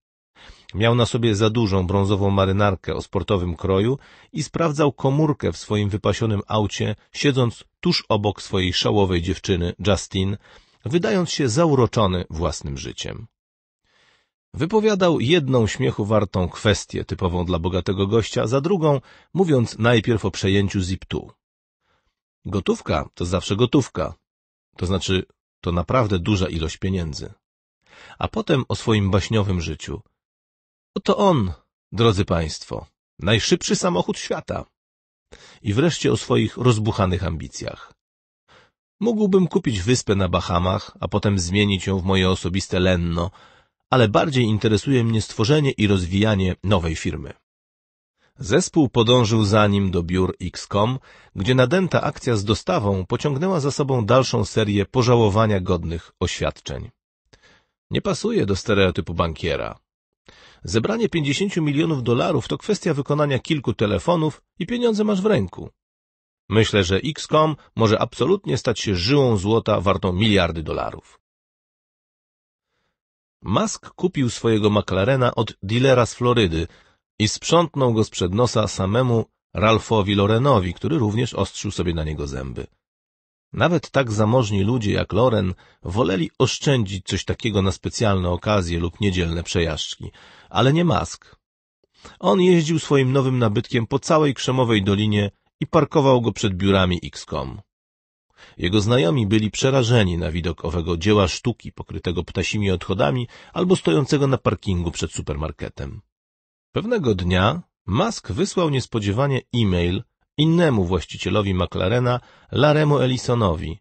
Miał na sobie za dużą brązową marynarkę o sportowym kroju i sprawdzał komórkę w swoim wypasionym aucie, siedząc tuż obok swojej szałowej dziewczyny, Justin, wydając się zauroczony własnym życiem. Wypowiadał jedną śmiechu wartą kwestię typową dla bogatego gościa, za drugą mówiąc najpierw o przejęciu Ziptu. Gotówka to zawsze gotówka, to znaczy to naprawdę duża ilość pieniędzy. A potem o swoim baśniowym życiu. Oto on, drodzy Państwo, najszybszy samochód świata. I wreszcie o swoich rozbuchanych ambicjach. Mógłbym kupić wyspę na Bahamach, a potem zmienić ją w moje osobiste lenno, ale bardziej interesuje mnie stworzenie i rozwijanie nowej firmy. Zespół podążył za nim do biur XCOM, gdzie nadęta akcja z dostawą pociągnęła za sobą dalszą serię pożałowania godnych oświadczeń. Nie pasuje do stereotypu bankiera. Zebranie 50 milionów dolarów to kwestia wykonania kilku telefonów i pieniądze masz w ręku. Myślę, że XCOM może absolutnie stać się żyłą złota wartą miliardy dolarów. Musk kupił swojego McLarena od dealera z Florydy i sprzątnął go sprzed nosa samemu Ralphowi Lorenowi, który również ostrzył sobie na niego zęby. Nawet tak zamożni ludzie jak Loren woleli oszczędzić coś takiego na specjalne okazje lub niedzielne przejażdżki, ale nie Musk. On jeździł swoim nowym nabytkiem po całej krzemowej dolinie i parkował go przed biurami XCOM. Jego znajomi byli przerażeni na widok owego dzieła sztuki pokrytego ptasimi odchodami albo stojącego na parkingu przed supermarketem. Pewnego dnia Musk wysłał niespodziewanie e-mail innemu właścicielowi McLarena, Laremu Ellisonowi,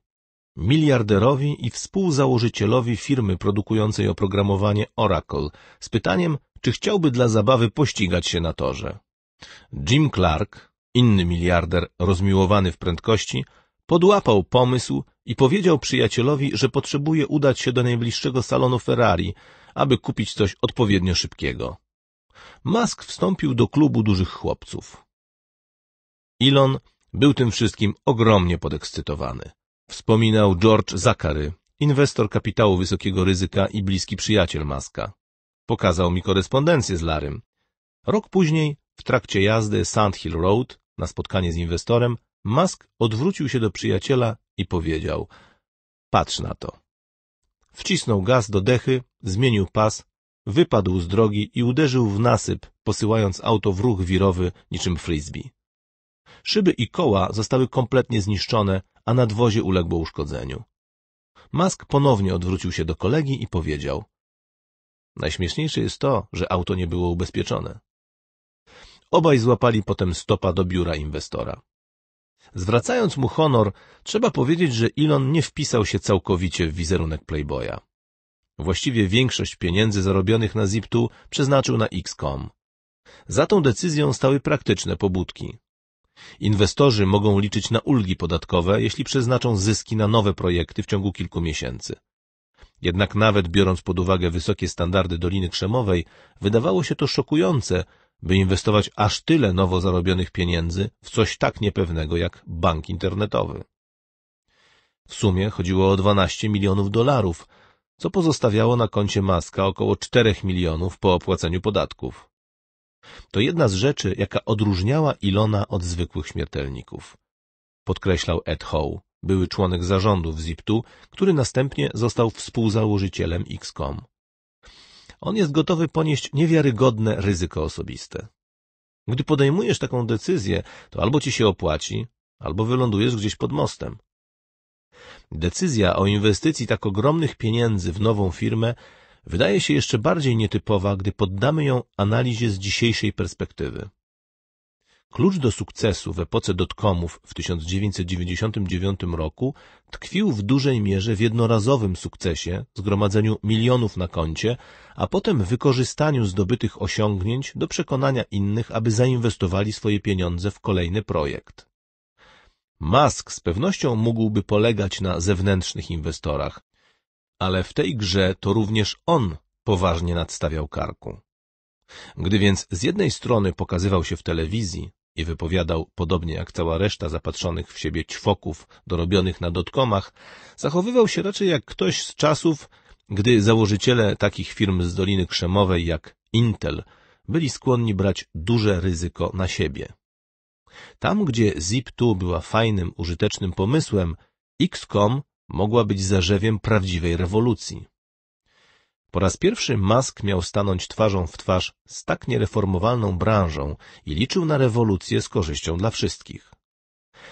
miliarderowi i współzałożycielowi firmy produkującej oprogramowanie Oracle z pytaniem, czy chciałby dla zabawy pościgać się na torze. Jim Clark, inny miliarder rozmiłowany w prędkości, Podłapał pomysł i powiedział przyjacielowi, że potrzebuje udać się do najbliższego salonu Ferrari, aby kupić coś odpowiednio szybkiego. Musk wstąpił do klubu dużych chłopców. Elon był tym wszystkim ogromnie podekscytowany. Wspominał George Zachary, inwestor kapitału wysokiego ryzyka i bliski przyjaciel Maska. Pokazał mi korespondencję z Larym. Rok później, w trakcie jazdy Sand Hill Road na spotkanie z inwestorem, Mask odwrócił się do przyjaciela i powiedział — Patrz na to. Wcisnął gaz do dechy, zmienił pas, wypadł z drogi i uderzył w nasyp, posyłając auto w ruch wirowy niczym frisbee. Szyby i koła zostały kompletnie zniszczone, a nadwozie uległo uszkodzeniu. Mask ponownie odwrócił się do kolegi i powiedział — Najśmieszniejsze jest to, że auto nie było ubezpieczone. Obaj złapali potem stopa do biura inwestora. Zwracając mu honor, trzeba powiedzieć, że Elon nie wpisał się całkowicie w wizerunek Playboya. Właściwie większość pieniędzy zarobionych na Ziptu przeznaczył na XCOM. Za tą decyzją stały praktyczne pobudki. Inwestorzy mogą liczyć na ulgi podatkowe, jeśli przeznaczą zyski na nowe projekty w ciągu kilku miesięcy. Jednak nawet biorąc pod uwagę wysokie standardy Doliny Krzemowej, wydawało się to szokujące, by inwestować aż tyle nowo zarobionych pieniędzy w coś tak niepewnego jak bank internetowy. W sumie chodziło o 12 milionów dolarów, co pozostawiało na koncie Maska około 4 milionów po opłaceniu podatków. To jedna z rzeczy, jaka odróżniała Ilona od zwykłych śmiertelników. Podkreślał Ed Howe, były członek zarządu w Ziptu, który następnie został współzałożycielem XCOM on jest gotowy ponieść niewiarygodne ryzyko osobiste. Gdy podejmujesz taką decyzję, to albo ci się opłaci, albo wylądujesz gdzieś pod mostem. Decyzja o inwestycji tak ogromnych pieniędzy w nową firmę wydaje się jeszcze bardziej nietypowa, gdy poddamy ją analizie z dzisiejszej perspektywy. Klucz do sukcesu w epoce w 1999 roku tkwił w dużej mierze w jednorazowym sukcesie, zgromadzeniu milionów na koncie, a potem wykorzystaniu zdobytych osiągnięć do przekonania innych, aby zainwestowali swoje pieniądze w kolejny projekt. Musk z pewnością mógłby polegać na zewnętrznych inwestorach, ale w tej grze to również on poważnie nadstawiał karku. Gdy więc z jednej strony pokazywał się w telewizji, i wypowiadał, podobnie jak cała reszta zapatrzonych w siebie ćwoków dorobionych na dotkomach, zachowywał się raczej jak ktoś z czasów, gdy założyciele takich firm z Doliny Krzemowej jak Intel byli skłonni brać duże ryzyko na siebie. Tam, gdzie Zip2 była fajnym, użytecznym pomysłem, X.com mogła być zarzewiem prawdziwej rewolucji. Po raz pierwszy Musk miał stanąć twarzą w twarz z tak niereformowalną branżą i liczył na rewolucję z korzyścią dla wszystkich.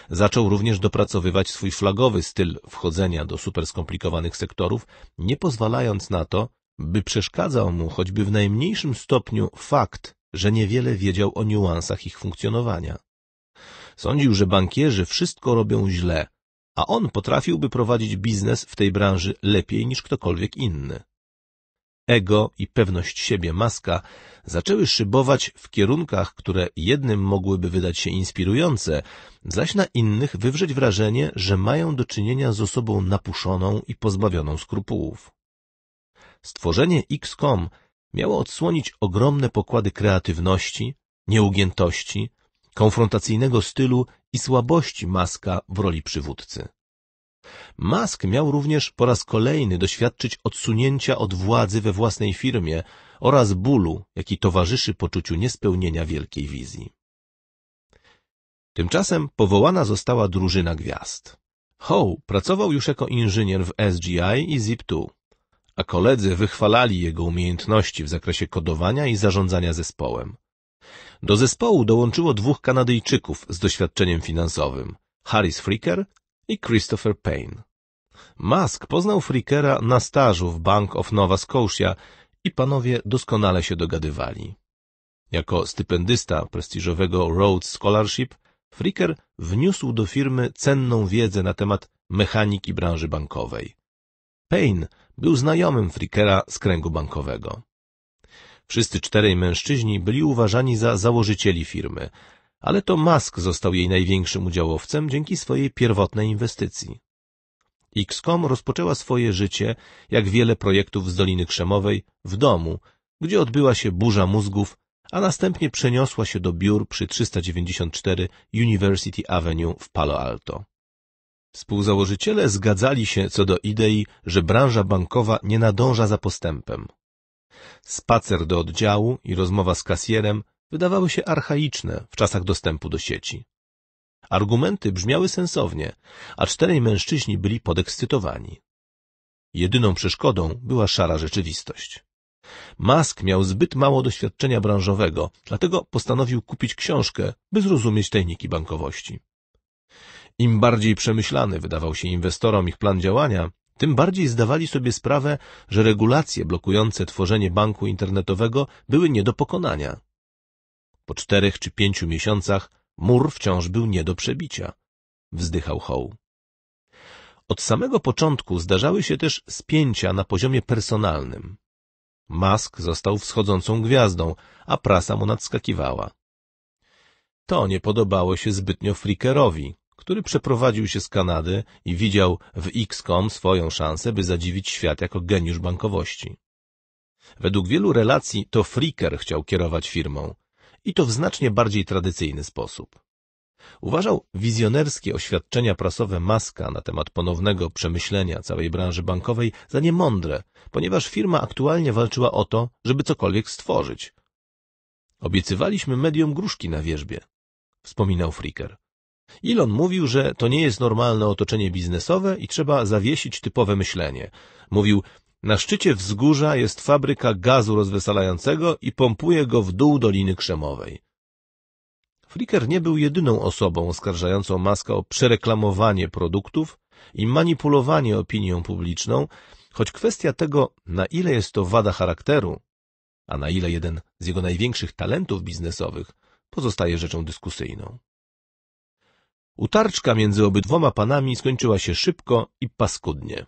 Zaczął również dopracowywać swój flagowy styl wchodzenia do superskomplikowanych sektorów, nie pozwalając na to, by przeszkadzał mu choćby w najmniejszym stopniu fakt, że niewiele wiedział o niuansach ich funkcjonowania. Sądził, że bankierzy wszystko robią źle, a on potrafiłby prowadzić biznes w tej branży lepiej niż ktokolwiek inny ego i pewność siebie maska zaczęły szybować w kierunkach, które jednym mogłyby wydać się inspirujące, zaś na innych wywrzeć wrażenie, że mają do czynienia z osobą napuszoną i pozbawioną skrupułów. Stworzenie XCOM miało odsłonić ogromne pokłady kreatywności, nieugiętości, konfrontacyjnego stylu i słabości maska w roli przywódcy. Musk miał również po raz kolejny doświadczyć odsunięcia od władzy we własnej firmie oraz bólu, jaki towarzyszy poczuciu niespełnienia wielkiej wizji. Tymczasem powołana została drużyna gwiazd. Howe pracował już jako inżynier w SGI i Zip2, a koledzy wychwalali jego umiejętności w zakresie kodowania i zarządzania zespołem. Do zespołu dołączyło dwóch Kanadyjczyków z doświadczeniem finansowym, Harris Fricker i Christopher Payne. Musk poznał Frickera na stażu w Bank of Nova Scotia i panowie doskonale się dogadywali. Jako stypendysta prestiżowego Rhodes Scholarship Fricker wniósł do firmy cenną wiedzę na temat mechaniki branży bankowej. Payne był znajomym Frickera z kręgu bankowego. Wszyscy czterej mężczyźni byli uważani za założycieli firmy, ale to Musk został jej największym udziałowcem dzięki swojej pierwotnej inwestycji. XCOM rozpoczęła swoje życie, jak wiele projektów z Doliny Krzemowej, w domu, gdzie odbyła się burza mózgów, a następnie przeniosła się do biur przy 394 University Avenue w Palo Alto. Współzałożyciele zgadzali się co do idei, że branża bankowa nie nadąża za postępem. Spacer do oddziału i rozmowa z kasjerem wydawały się archaiczne w czasach dostępu do sieci. Argumenty brzmiały sensownie, a czterej mężczyźni byli podekscytowani. Jedyną przeszkodą była szara rzeczywistość. Musk miał zbyt mało doświadczenia branżowego, dlatego postanowił kupić książkę, by zrozumieć tajniki bankowości. Im bardziej przemyślany wydawał się inwestorom ich plan działania, tym bardziej zdawali sobie sprawę, że regulacje blokujące tworzenie banku internetowego były nie do pokonania. Po czterech czy pięciu miesiącach mur wciąż był nie do przebicia. Wzdychał Hoł. Od samego początku zdarzały się też spięcia na poziomie personalnym. Mask został wschodzącą gwiazdą, a prasa mu nadskakiwała. To nie podobało się zbytnio Frickerowi, który przeprowadził się z Kanady i widział w XCOM swoją szansę, by zadziwić świat jako geniusz bankowości. Według wielu relacji to Fricker chciał kierować firmą, i to w znacznie bardziej tradycyjny sposób. Uważał wizjonerskie oświadczenia prasowe Maska na temat ponownego przemyślenia całej branży bankowej za niemądre, ponieważ firma aktualnie walczyła o to, żeby cokolwiek stworzyć. Obiecywaliśmy medium gruszki na wierzbie, wspominał Fricker. Elon mówił, że to nie jest normalne otoczenie biznesowe i trzeba zawiesić typowe myślenie. Mówił, na szczycie wzgórza jest fabryka gazu rozweselającego i pompuje go w dół Doliny Krzemowej. Flicker nie był jedyną osobą oskarżającą Maska o przereklamowanie produktów i manipulowanie opinią publiczną, choć kwestia tego, na ile jest to wada charakteru, a na ile jeden z jego największych talentów biznesowych, pozostaje rzeczą dyskusyjną. Utarczka między obydwoma panami skończyła się szybko i paskudnie.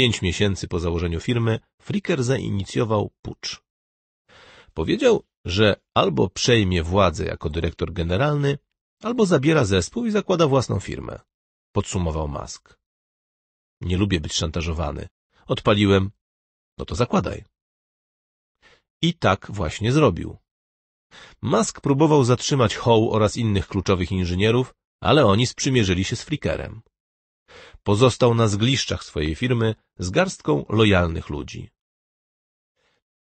Pięć miesięcy po założeniu firmy Fricker zainicjował pucz. Powiedział, że albo przejmie władzę jako dyrektor generalny, albo zabiera zespół i zakłada własną firmę. Podsumował Musk. Nie lubię być szantażowany. Odpaliłem. No to zakładaj. I tak właśnie zrobił. Musk próbował zatrzymać Howe oraz innych kluczowych inżynierów, ale oni sprzymierzyli się z Flickerem pozostał na zgliszczach swojej firmy z garstką lojalnych ludzi.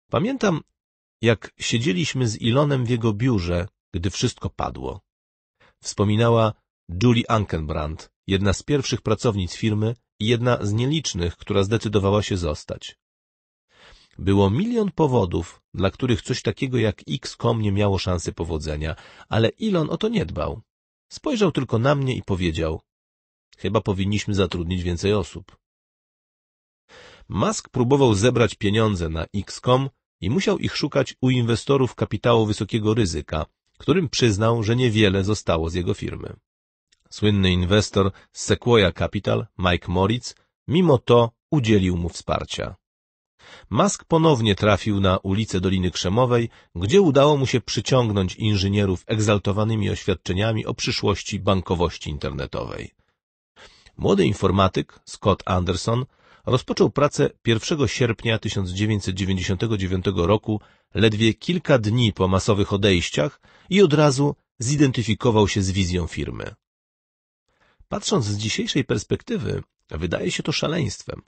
Pamiętam, jak siedzieliśmy z Ilonem w jego biurze, gdy wszystko padło. Wspominała Julie Ankenbrand, jedna z pierwszych pracownic firmy i jedna z nielicznych, która zdecydowała się zostać. Było milion powodów, dla których coś takiego jak X.com nie miało szansy powodzenia, ale Ilon o to nie dbał. Spojrzał tylko na mnie i powiedział Chyba powinniśmy zatrudnić więcej osób. Musk próbował zebrać pieniądze na XCOM i musiał ich szukać u inwestorów kapitału wysokiego ryzyka, którym przyznał, że niewiele zostało z jego firmy. Słynny inwestor z Sequoia Capital, Mike Moritz, mimo to udzielił mu wsparcia. Musk ponownie trafił na ulicę Doliny Krzemowej, gdzie udało mu się przyciągnąć inżynierów egzaltowanymi oświadczeniami o przyszłości bankowości internetowej. Młody informatyk Scott Anderson rozpoczął pracę 1 sierpnia 1999 roku, ledwie kilka dni po masowych odejściach i od razu zidentyfikował się z wizją firmy. Patrząc z dzisiejszej perspektywy, wydaje się to szaleństwem,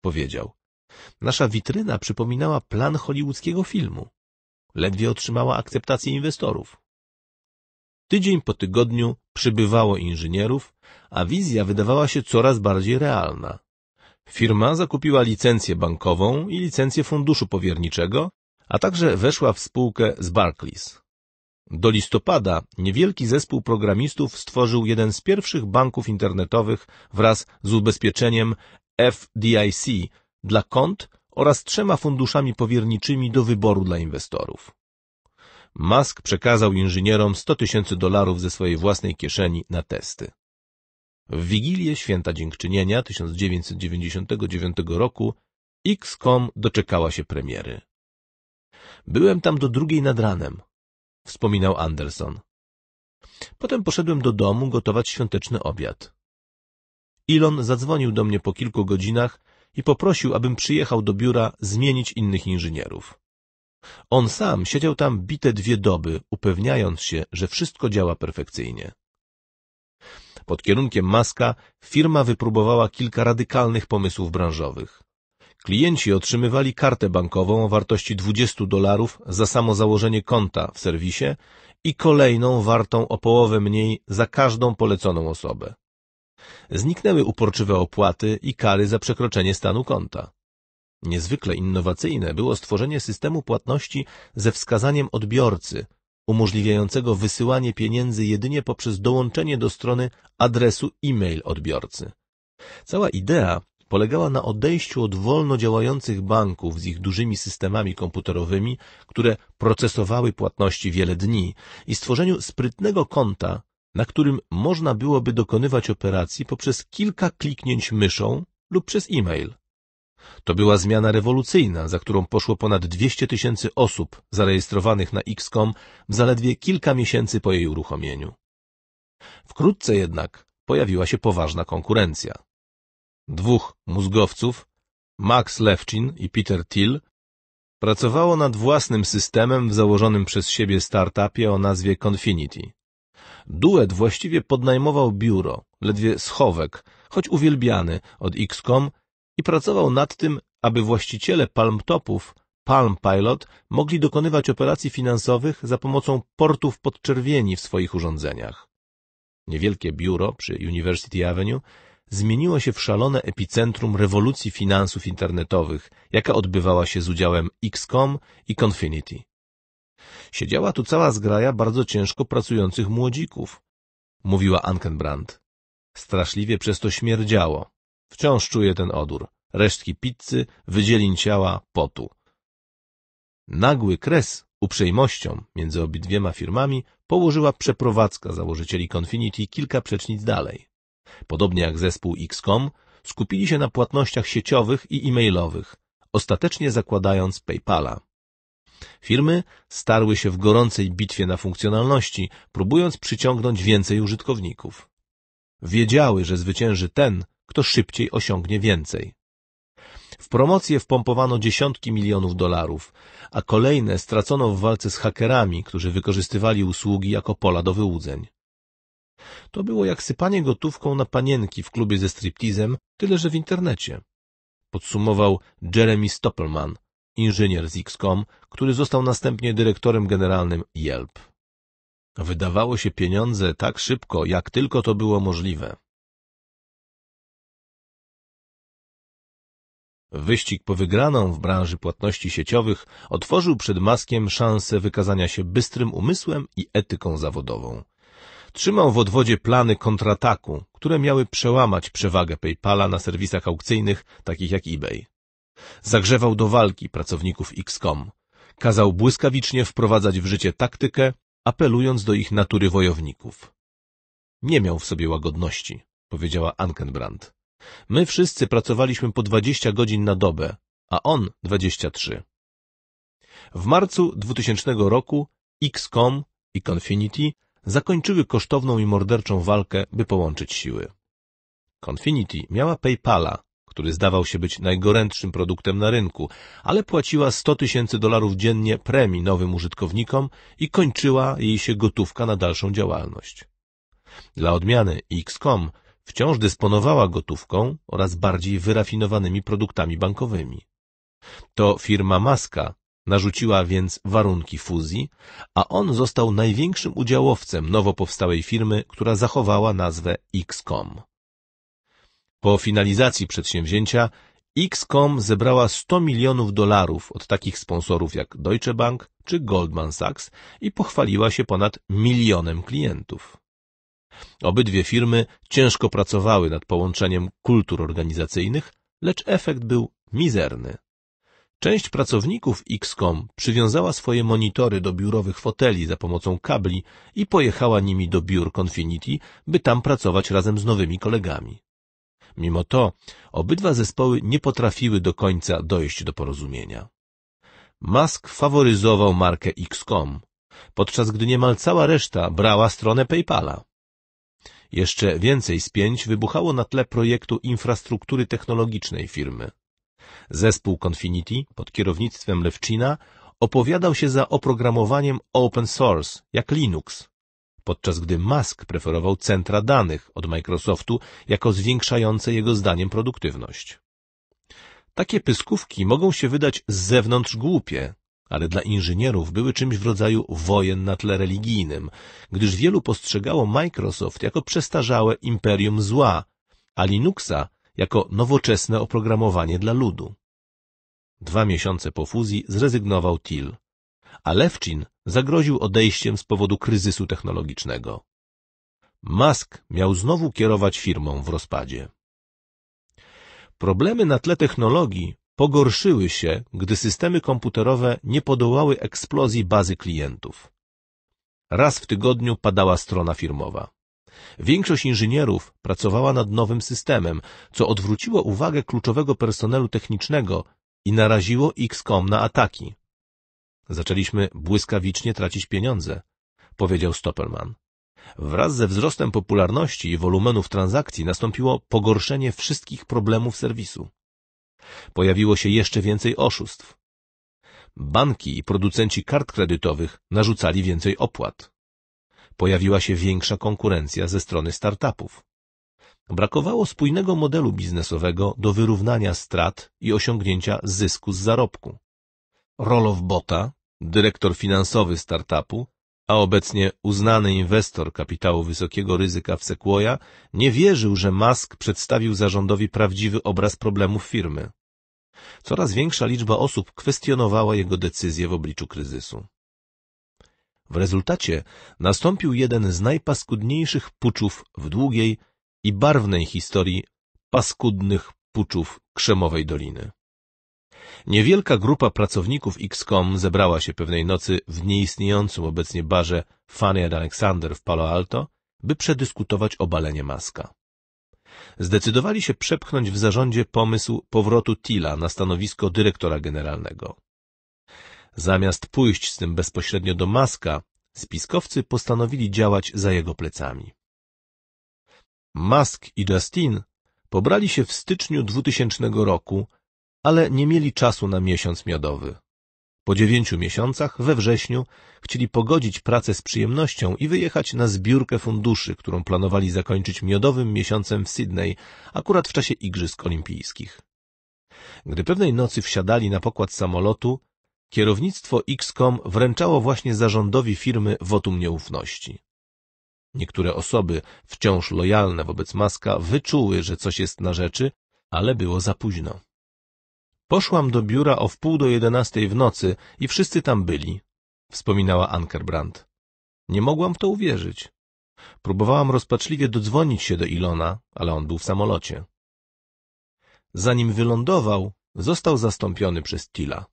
powiedział. Nasza witryna przypominała plan hollywoodzkiego filmu. Ledwie otrzymała akceptację inwestorów. Tydzień po tygodniu przybywało inżynierów, a wizja wydawała się coraz bardziej realna. Firma zakupiła licencję bankową i licencję funduszu powierniczego, a także weszła w spółkę z Barclays. Do listopada niewielki zespół programistów stworzył jeden z pierwszych banków internetowych wraz z ubezpieczeniem FDIC dla kont oraz trzema funduszami powierniczymi do wyboru dla inwestorów. Musk przekazał inżynierom 100 tysięcy dolarów ze swojej własnej kieszeni na testy. W Wigilię Święta Dziękczynienia 1999 roku XCOM doczekała się premiery. Byłem tam do drugiej nad ranem, wspominał Anderson. Potem poszedłem do domu gotować świąteczny obiad. Elon zadzwonił do mnie po kilku godzinach i poprosił, abym przyjechał do biura zmienić innych inżynierów. On sam siedział tam bite dwie doby, upewniając się, że wszystko działa perfekcyjnie. Pod kierunkiem Maska firma wypróbowała kilka radykalnych pomysłów branżowych. Klienci otrzymywali kartę bankową o wartości 20 dolarów za samo założenie konta w serwisie i kolejną wartą o połowę mniej za każdą poleconą osobę. Zniknęły uporczywe opłaty i kary za przekroczenie stanu konta. Niezwykle innowacyjne było stworzenie systemu płatności ze wskazaniem odbiorcy, umożliwiającego wysyłanie pieniędzy jedynie poprzez dołączenie do strony adresu e-mail odbiorcy. Cała idea polegała na odejściu od wolno działających banków z ich dużymi systemami komputerowymi, które procesowały płatności wiele dni i stworzeniu sprytnego konta, na którym można byłoby dokonywać operacji poprzez kilka kliknięć myszą lub przez e-mail. To była zmiana rewolucyjna, za którą poszło ponad 200 tysięcy osób zarejestrowanych na XCOM w zaledwie kilka miesięcy po jej uruchomieniu. Wkrótce jednak pojawiła się poważna konkurencja. Dwóch mózgowców, Max Lewczyn i Peter Thiel, pracowało nad własnym systemem w założonym przez siebie startupie o nazwie Confinity. Duet właściwie podnajmował biuro, ledwie schowek, choć uwielbiany od XCOM i pracował nad tym, aby właściciele palmtopów Palm Pilot mogli dokonywać operacji finansowych za pomocą portów podczerwieni w swoich urządzeniach. Niewielkie biuro przy University Avenue zmieniło się w szalone epicentrum rewolucji finansów internetowych, jaka odbywała się z udziałem XCOM i Confinity. Siedziała tu cała zgraja bardzo ciężko pracujących młodzików, mówiła Ankenbrand. Straszliwie przez to śmierdziało. Wciąż czuję ten odór. Resztki pizzy, wydzielin ciała, potu. Nagły kres uprzejmością między obydwiema firmami położyła przeprowadzka założycieli Confinity kilka przecznic dalej. Podobnie jak zespół XCOM, skupili się na płatnościach sieciowych i e-mailowych, ostatecznie zakładając PayPala. Firmy starły się w gorącej bitwie na funkcjonalności, próbując przyciągnąć więcej użytkowników. Wiedziały, że zwycięży ten, kto szybciej osiągnie więcej. W promocję wpompowano dziesiątki milionów dolarów, a kolejne stracono w walce z hakerami, którzy wykorzystywali usługi jako pola do wyłudzeń. To było jak sypanie gotówką na panienki w klubie ze striptizem, tyle że w internecie. Podsumował Jeremy Stoppelman, inżynier z XCOM, który został następnie dyrektorem generalnym Yelp. Wydawało się pieniądze tak szybko, jak tylko to było możliwe. Wyścig po wygraną w branży płatności sieciowych otworzył przed Maskiem szansę wykazania się bystrym umysłem i etyką zawodową. Trzymał w odwodzie plany kontrataku, które miały przełamać przewagę PayPala na serwisach aukcyjnych takich jak eBay. Zagrzewał do walki pracowników XCOM. Kazał błyskawicznie wprowadzać w życie taktykę, apelując do ich natury wojowników. Nie miał w sobie łagodności, powiedziała Ankenbrand. My wszyscy pracowaliśmy po 20 godzin na dobę, a on 23. W marcu 2000 roku XCOM i Confinity zakończyły kosztowną i morderczą walkę, by połączyć siły. Confinity miała PayPala, który zdawał się być najgorętszym produktem na rynku, ale płaciła 100 tysięcy dolarów dziennie premii nowym użytkownikom i kończyła jej się gotówka na dalszą działalność. Dla odmiany XCOM Wciąż dysponowała gotówką oraz bardziej wyrafinowanymi produktami bankowymi. To firma Maska narzuciła więc warunki fuzji, a on został największym udziałowcem nowo powstałej firmy, która zachowała nazwę XCOM. Po finalizacji przedsięwzięcia XCOM zebrała 100 milionów dolarów od takich sponsorów jak Deutsche Bank czy Goldman Sachs i pochwaliła się ponad milionem klientów. Obydwie firmy ciężko pracowały nad połączeniem kultur organizacyjnych, lecz efekt był mizerny. Część pracowników XCOM przywiązała swoje monitory do biurowych foteli za pomocą kabli i pojechała nimi do biur Confinity, by tam pracować razem z nowymi kolegami. Mimo to obydwa zespoły nie potrafiły do końca dojść do porozumienia. Musk faworyzował markę XCOM, podczas gdy niemal cała reszta brała stronę PayPala. Jeszcze więcej spięć wybuchało na tle projektu infrastruktury technologicznej firmy. Zespół Confinity pod kierownictwem Lewczyna opowiadał się za oprogramowaniem open source, jak Linux, podczas gdy Musk preferował centra danych od Microsoftu jako zwiększające jego zdaniem produktywność. Takie pyskówki mogą się wydać z zewnątrz głupie, ale dla inżynierów były czymś w rodzaju wojen na tle religijnym, gdyż wielu postrzegało Microsoft jako przestarzałe imperium zła, a Linuxa jako nowoczesne oprogramowanie dla ludu. Dwa miesiące po fuzji zrezygnował Till, a Lewczyn zagroził odejściem z powodu kryzysu technologicznego. Musk miał znowu kierować firmą w rozpadzie. Problemy na tle technologii pogorszyły się, gdy systemy komputerowe nie podołały eksplozji bazy klientów. Raz w tygodniu padała strona firmowa. Większość inżynierów pracowała nad nowym systemem, co odwróciło uwagę kluczowego personelu technicznego i naraziło XCOM na ataki. Zaczęliśmy błyskawicznie tracić pieniądze, powiedział Stoppelman. Wraz ze wzrostem popularności i wolumenów transakcji nastąpiło pogorszenie wszystkich problemów serwisu. Pojawiło się jeszcze więcej oszustw. Banki i producenci kart kredytowych narzucali więcej opłat. Pojawiła się większa konkurencja ze strony startupów. Brakowało spójnego modelu biznesowego do wyrównania strat i osiągnięcia zysku z zarobku. Rolow Bota, dyrektor finansowy startupu, a obecnie uznany inwestor kapitału wysokiego ryzyka w Sequoia, nie wierzył, że Musk przedstawił zarządowi prawdziwy obraz problemów firmy. Coraz większa liczba osób kwestionowała jego decyzję w obliczu kryzysu. W rezultacie nastąpił jeden z najpaskudniejszych puczów w długiej i barwnej historii paskudnych puczów Krzemowej Doliny. Niewielka grupa pracowników XCOM zebrała się pewnej nocy w nieistniejącym obecnie barze Fanny and Alexander w Palo Alto, by przedyskutować obalenie Maska. Zdecydowali się przepchnąć w zarządzie pomysł powrotu Tila na stanowisko dyrektora generalnego. Zamiast pójść z tym bezpośrednio do Maska, spiskowcy postanowili działać za jego plecami. Musk i Justin pobrali się w styczniu 2000 roku ale nie mieli czasu na miesiąc miodowy. Po dziewięciu miesiącach, we wrześniu, chcieli pogodzić pracę z przyjemnością i wyjechać na zbiórkę funduszy, którą planowali zakończyć miodowym miesiącem w Sydney, akurat w czasie Igrzysk Olimpijskich. Gdy pewnej nocy wsiadali na pokład samolotu, kierownictwo XCOM wręczało właśnie zarządowi firmy wotum nieufności. Niektóre osoby, wciąż lojalne wobec Maska, wyczuły, że coś jest na rzeczy, ale było za późno. Poszłam do biura o wpół do jedenastej w nocy i wszyscy tam byli, wspominała Ankerbrand. Nie mogłam w to uwierzyć. Próbowałam rozpaczliwie dodzwonić się do Ilona, ale on był w samolocie. Zanim wylądował, został zastąpiony przez Tila.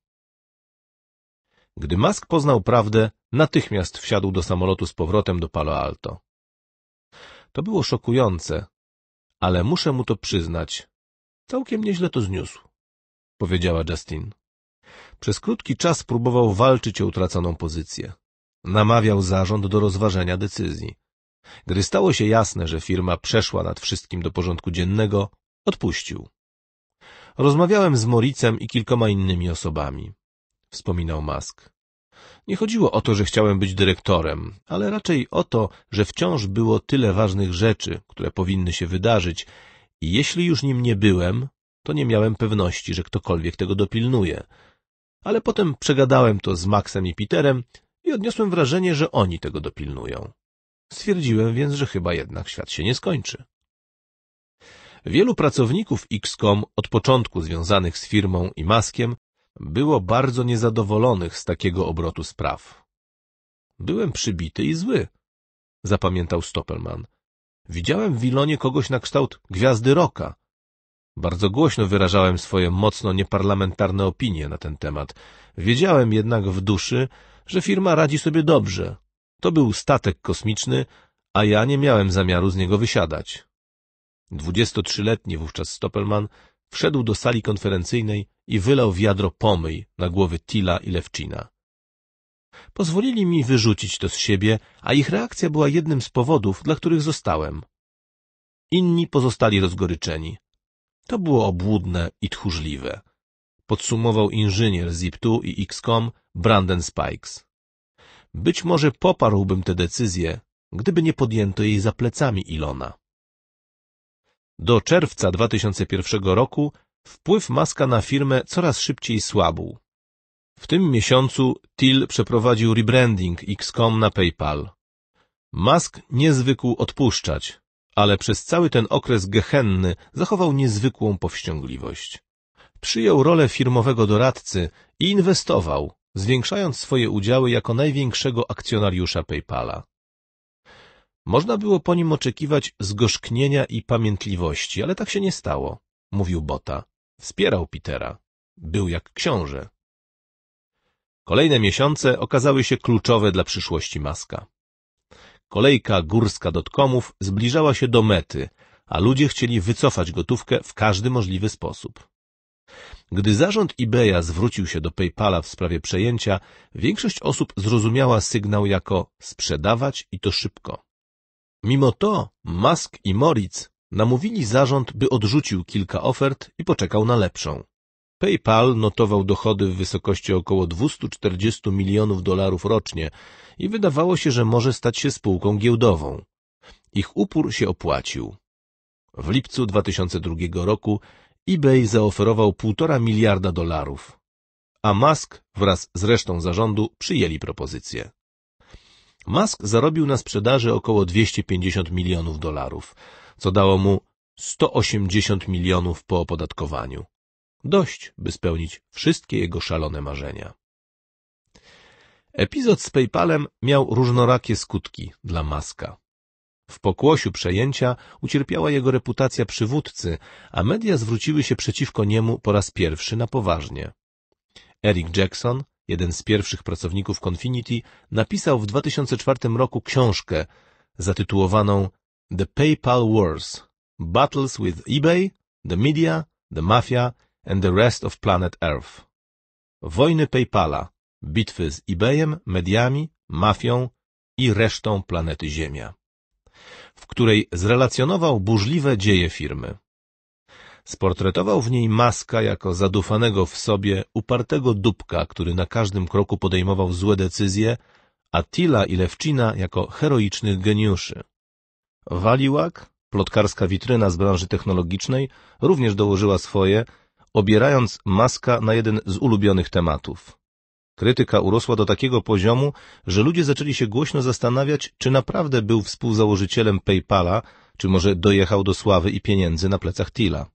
Gdy Musk poznał prawdę, natychmiast wsiadł do samolotu z powrotem do Palo Alto. To było szokujące, ale muszę mu to przyznać. Całkiem nieźle to zniósł powiedziała Justin. Przez krótki czas próbował walczyć o utraconą pozycję. Namawiał zarząd do rozważenia decyzji. Gdy stało się jasne, że firma przeszła nad wszystkim do porządku dziennego, odpuścił. Rozmawiałem z Moricem i kilkoma innymi osobami, wspominał Musk. Nie chodziło o to, że chciałem być dyrektorem, ale raczej o to, że wciąż było tyle ważnych rzeczy, które powinny się wydarzyć i jeśli już nim nie byłem, to nie miałem pewności, że ktokolwiek tego dopilnuje. Ale potem przegadałem to z Maxem i Peterem i odniosłem wrażenie, że oni tego dopilnują. Stwierdziłem więc, że chyba jednak świat się nie skończy. Wielu pracowników XCOM od początku związanych z firmą i maskiem było bardzo niezadowolonych z takiego obrotu spraw. Byłem przybity i zły, zapamiętał Stoppelman. Widziałem w Wilonie kogoś na kształt gwiazdy roka, bardzo głośno wyrażałem swoje mocno nieparlamentarne opinie na ten temat. Wiedziałem jednak w duszy, że firma radzi sobie dobrze. To był statek kosmiczny, a ja nie miałem zamiaru z niego wysiadać. 23-letni wówczas Stoppelman wszedł do sali konferencyjnej i wylał wiadro pomyj na głowy Tila i Lewczyna. Pozwolili mi wyrzucić to z siebie, a ich reakcja była jednym z powodów, dla których zostałem. Inni pozostali rozgoryczeni. To było obłudne i tchórzliwe. Podsumował inżynier Zip2 i XCOM Brandon Spikes. Być może poparłbym tę decyzję, gdyby nie podjęto jej za plecami Ilona. Do czerwca 2001 roku wpływ Maska na firmę coraz szybciej słabł. W tym miesiącu Till przeprowadził rebranding XCOM na PayPal. Musk nie zwykł odpuszczać, ale przez cały ten okres gehenny zachował niezwykłą powściągliwość. Przyjął rolę firmowego doradcy i inwestował, zwiększając swoje udziały jako największego akcjonariusza PayPala. Można było po nim oczekiwać zgorzknienia i pamiętliwości, ale tak się nie stało, mówił Bota. Wspierał Petera. Był jak książę. Kolejne miesiące okazały się kluczowe dla przyszłości Maska. Kolejka górska dotkomów zbliżała się do mety, a ludzie chcieli wycofać gotówkę w każdy możliwy sposób. Gdy zarząd eBaya zwrócił się do PayPala w sprawie przejęcia, większość osób zrozumiała sygnał jako sprzedawać i to szybko. Mimo to Musk i Moritz namówili zarząd, by odrzucił kilka ofert i poczekał na lepszą. PayPal notował dochody w wysokości około 240 milionów dolarów rocznie i wydawało się, że może stać się spółką giełdową. Ich upór się opłacił. W lipcu 2002 roku eBay zaoferował 1,5 miliarda dolarów, a Musk wraz z resztą zarządu przyjęli propozycję. Musk zarobił na sprzedaży około 250 milionów dolarów, co dało mu 180 milionów po opodatkowaniu. Dość, by spełnić wszystkie jego szalone marzenia. Epizod z PayPalem miał różnorakie skutki dla Maska. W pokłosiu przejęcia ucierpiała jego reputacja przywódcy, a media zwróciły się przeciwko niemu po raz pierwszy na poważnie. Eric Jackson, jeden z pierwszych pracowników Confinity, napisał w 2004 roku książkę zatytułowaną The PayPal Wars – Battles with eBay, the Media, the Mafia and the rest of planet Earth. Wojny PayPala, bitwy z eBayem, mediami, mafią i resztą planety Ziemia, w której zrelacjonował burzliwe dzieje firmy. Sportretował w niej Maska jako zadufanego w sobie, upartego dupka, który na każdym kroku podejmował złe decyzje, a Tila i Lewczyna jako heroicznych geniuszy. Waliłak, plotkarska witryna z branży technologicznej, również dołożyła swoje, obierając maska na jeden z ulubionych tematów. Krytyka urosła do takiego poziomu, że ludzie zaczęli się głośno zastanawiać, czy naprawdę był współzałożycielem PayPala, czy może dojechał do sławy i pieniędzy na plecach Tila.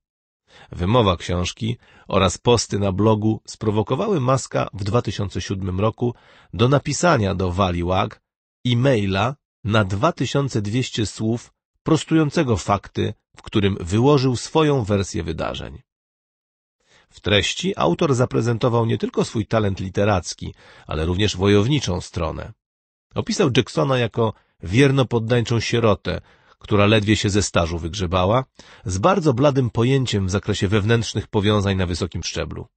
Wymowa książki oraz posty na blogu sprowokowały Maska w 2007 roku do napisania do Waliłag e-maila na 2200 słów prostującego fakty, w którym wyłożył swoją wersję wydarzeń. W treści autor zaprezentował nie tylko swój talent literacki, ale również wojowniczą stronę. Opisał Jacksona jako wierno poddańczą sierotę, która ledwie się ze stażu wygrzebała, z bardzo bladym pojęciem w zakresie wewnętrznych powiązań na wysokim szczeblu.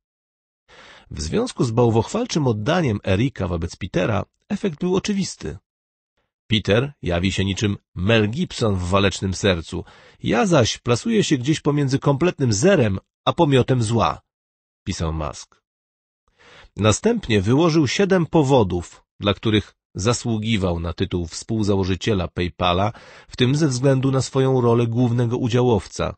W związku z bałwochwalczym oddaniem Erika wobec Petera efekt był oczywisty. Peter jawi się niczym Mel Gibson w walecznym sercu, ja zaś plasuję się gdzieś pomiędzy kompletnym zerem a pomiotem zła pisał Musk. Następnie wyłożył siedem powodów, dla których zasługiwał na tytuł współzałożyciela PayPala, w tym ze względu na swoją rolę głównego udziałowca,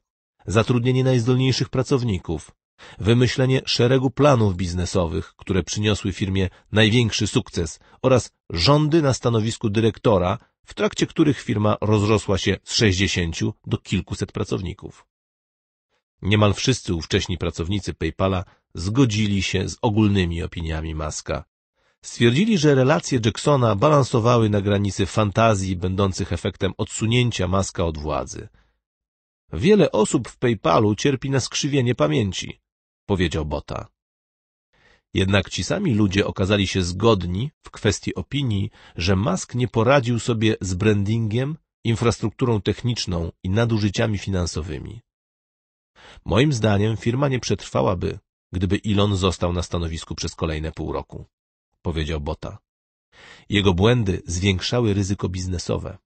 zatrudnienie najzdolniejszych pracowników, wymyślenie szeregu planów biznesowych, które przyniosły firmie największy sukces oraz rządy na stanowisku dyrektora, w trakcie których firma rozrosła się z 60 do kilkuset pracowników. Niemal wszyscy ówcześni pracownicy PayPala zgodzili się z ogólnymi opiniami Maska. Stwierdzili, że relacje Jacksona balansowały na granicy fantazji będących efektem odsunięcia Maska od władzy. Wiele osób w PayPalu cierpi na skrzywienie pamięci, powiedział Bota. Jednak ci sami ludzie okazali się zgodni w kwestii opinii, że Musk nie poradził sobie z brandingiem, infrastrukturą techniczną i nadużyciami finansowymi. Moim zdaniem firma nie przetrwałaby, gdyby Elon został na stanowisku przez kolejne pół roku, powiedział Bota. Jego błędy zwiększały ryzyko biznesowe.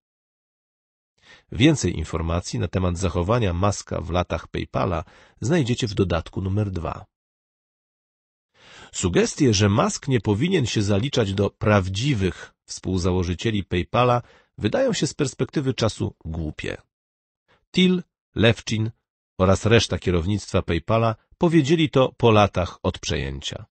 Więcej informacji na temat zachowania Maska w latach PayPala znajdziecie w dodatku numer dwa. Sugestie, że Musk nie powinien się zaliczać do prawdziwych współzałożycieli PayPala, wydają się z perspektywy czasu głupie. Till, Lewczyn oraz reszta kierownictwa PayPala powiedzieli to po latach od przejęcia.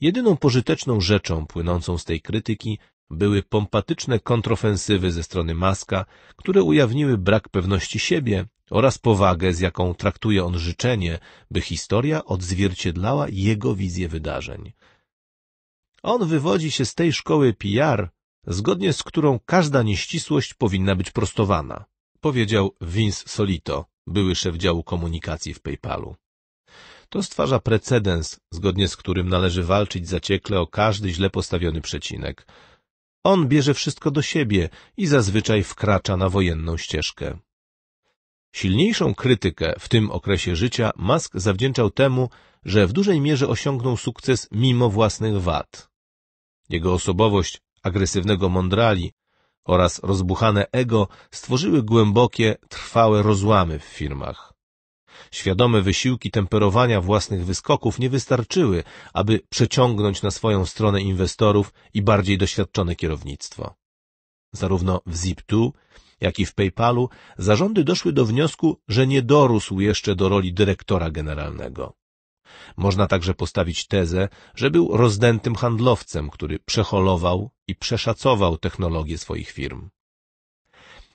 Jedyną pożyteczną rzeczą płynącą z tej krytyki były pompatyczne kontrofensywy ze strony Maska, które ujawniły brak pewności siebie oraz powagę, z jaką traktuje on życzenie, by historia odzwierciedlała jego wizję wydarzeń. On wywodzi się z tej szkoły PR, zgodnie z którą każda nieścisłość powinna być prostowana, powiedział Vince Solito, były szef działu komunikacji w PayPalu. To stwarza precedens, zgodnie z którym należy walczyć zaciekle o każdy źle postawiony przecinek. On bierze wszystko do siebie i zazwyczaj wkracza na wojenną ścieżkę. Silniejszą krytykę w tym okresie życia Musk zawdzięczał temu, że w dużej mierze osiągnął sukces mimo własnych wad. Jego osobowość agresywnego mądrali oraz rozbuchane ego stworzyły głębokie, trwałe rozłamy w firmach. Świadome wysiłki temperowania własnych wyskoków nie wystarczyły, aby przeciągnąć na swoją stronę inwestorów i bardziej doświadczone kierownictwo. Zarówno w Zip2, jak i w PayPalu zarządy doszły do wniosku, że nie dorósł jeszcze do roli dyrektora generalnego. Można także postawić tezę, że był rozdętym handlowcem, który przeholował i przeszacował technologię swoich firm.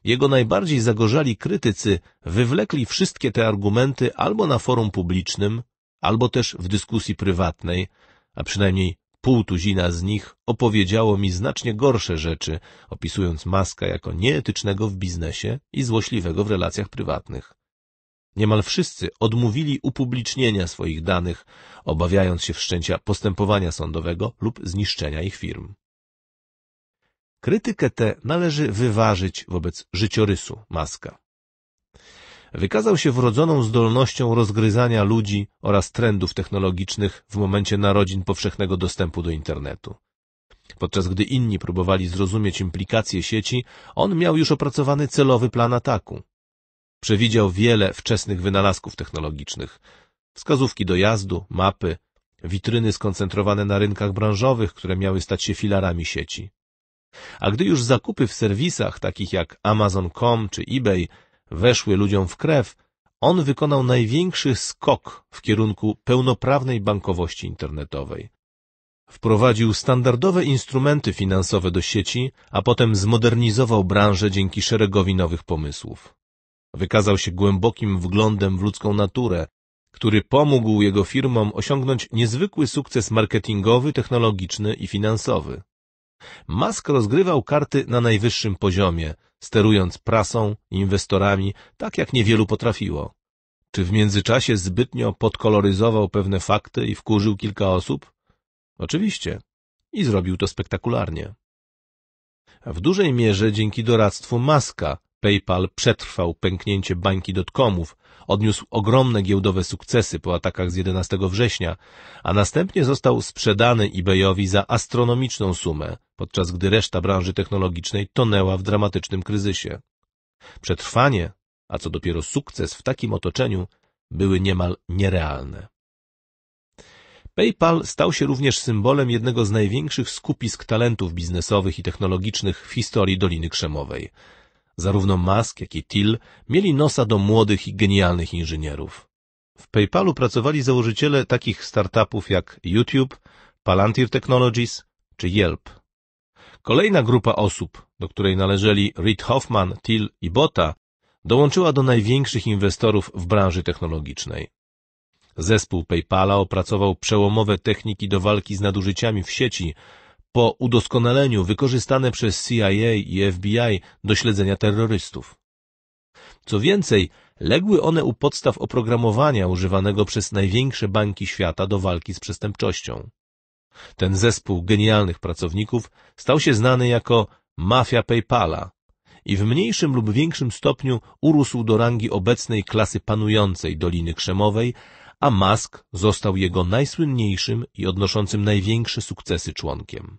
Jego najbardziej zagorzali krytycy wywlekli wszystkie te argumenty albo na forum publicznym, albo też w dyskusji prywatnej, a przynajmniej pół tuzina z nich opowiedziało mi znacznie gorsze rzeczy, opisując Maska jako nieetycznego w biznesie i złośliwego w relacjach prywatnych. Niemal wszyscy odmówili upublicznienia swoich danych, obawiając się wszczęcia postępowania sądowego lub zniszczenia ich firm. Krytykę tę należy wyważyć wobec życiorysu Maska. Wykazał się wrodzoną zdolnością rozgryzania ludzi oraz trendów technologicznych w momencie narodzin powszechnego dostępu do internetu. Podczas gdy inni próbowali zrozumieć implikacje sieci, on miał już opracowany celowy plan ataku. Przewidział wiele wczesnych wynalazków technologicznych. Wskazówki do jazdu, mapy, witryny skoncentrowane na rynkach branżowych, które miały stać się filarami sieci. A gdy już zakupy w serwisach takich jak Amazon.com czy eBay weszły ludziom w krew, on wykonał największy skok w kierunku pełnoprawnej bankowości internetowej. Wprowadził standardowe instrumenty finansowe do sieci, a potem zmodernizował branżę dzięki szeregowi nowych pomysłów. Wykazał się głębokim wglądem w ludzką naturę, który pomógł jego firmom osiągnąć niezwykły sukces marketingowy, technologiczny i finansowy. Musk rozgrywał karty na najwyższym poziomie, sterując prasą, inwestorami, tak jak niewielu potrafiło. Czy w międzyczasie zbytnio podkoloryzował pewne fakty i wkurzył kilka osób? Oczywiście. I zrobił to spektakularnie. W dużej mierze dzięki doradztwu Maska, PayPal przetrwał pęknięcie bańki dotkomów, odniósł ogromne giełdowe sukcesy po atakach z 11 września, a następnie został sprzedany eBayowi za astronomiczną sumę, podczas gdy reszta branży technologicznej tonęła w dramatycznym kryzysie. Przetrwanie, a co dopiero sukces w takim otoczeniu, były niemal nierealne. PayPal stał się również symbolem jednego z największych skupisk talentów biznesowych i technologicznych w historii Doliny Krzemowej – Zarówno Musk, jak i Till mieli nosa do młodych i genialnych inżynierów. W PayPalu pracowali założyciele takich startupów jak YouTube, Palantir Technologies czy Yelp. Kolejna grupa osób, do której należeli Reid Hoffman, Till i Bota, dołączyła do największych inwestorów w branży technologicznej. Zespół PayPala opracował przełomowe techniki do walki z nadużyciami w sieci, po udoskonaleniu wykorzystane przez CIA i FBI do śledzenia terrorystów. Co więcej, legły one u podstaw oprogramowania używanego przez największe banki świata do walki z przestępczością. Ten zespół genialnych pracowników stał się znany jako mafia PayPala i w mniejszym lub większym stopniu urósł do rangi obecnej klasy panującej Doliny Krzemowej, a Musk został jego najsłynniejszym i odnoszącym największe sukcesy członkiem.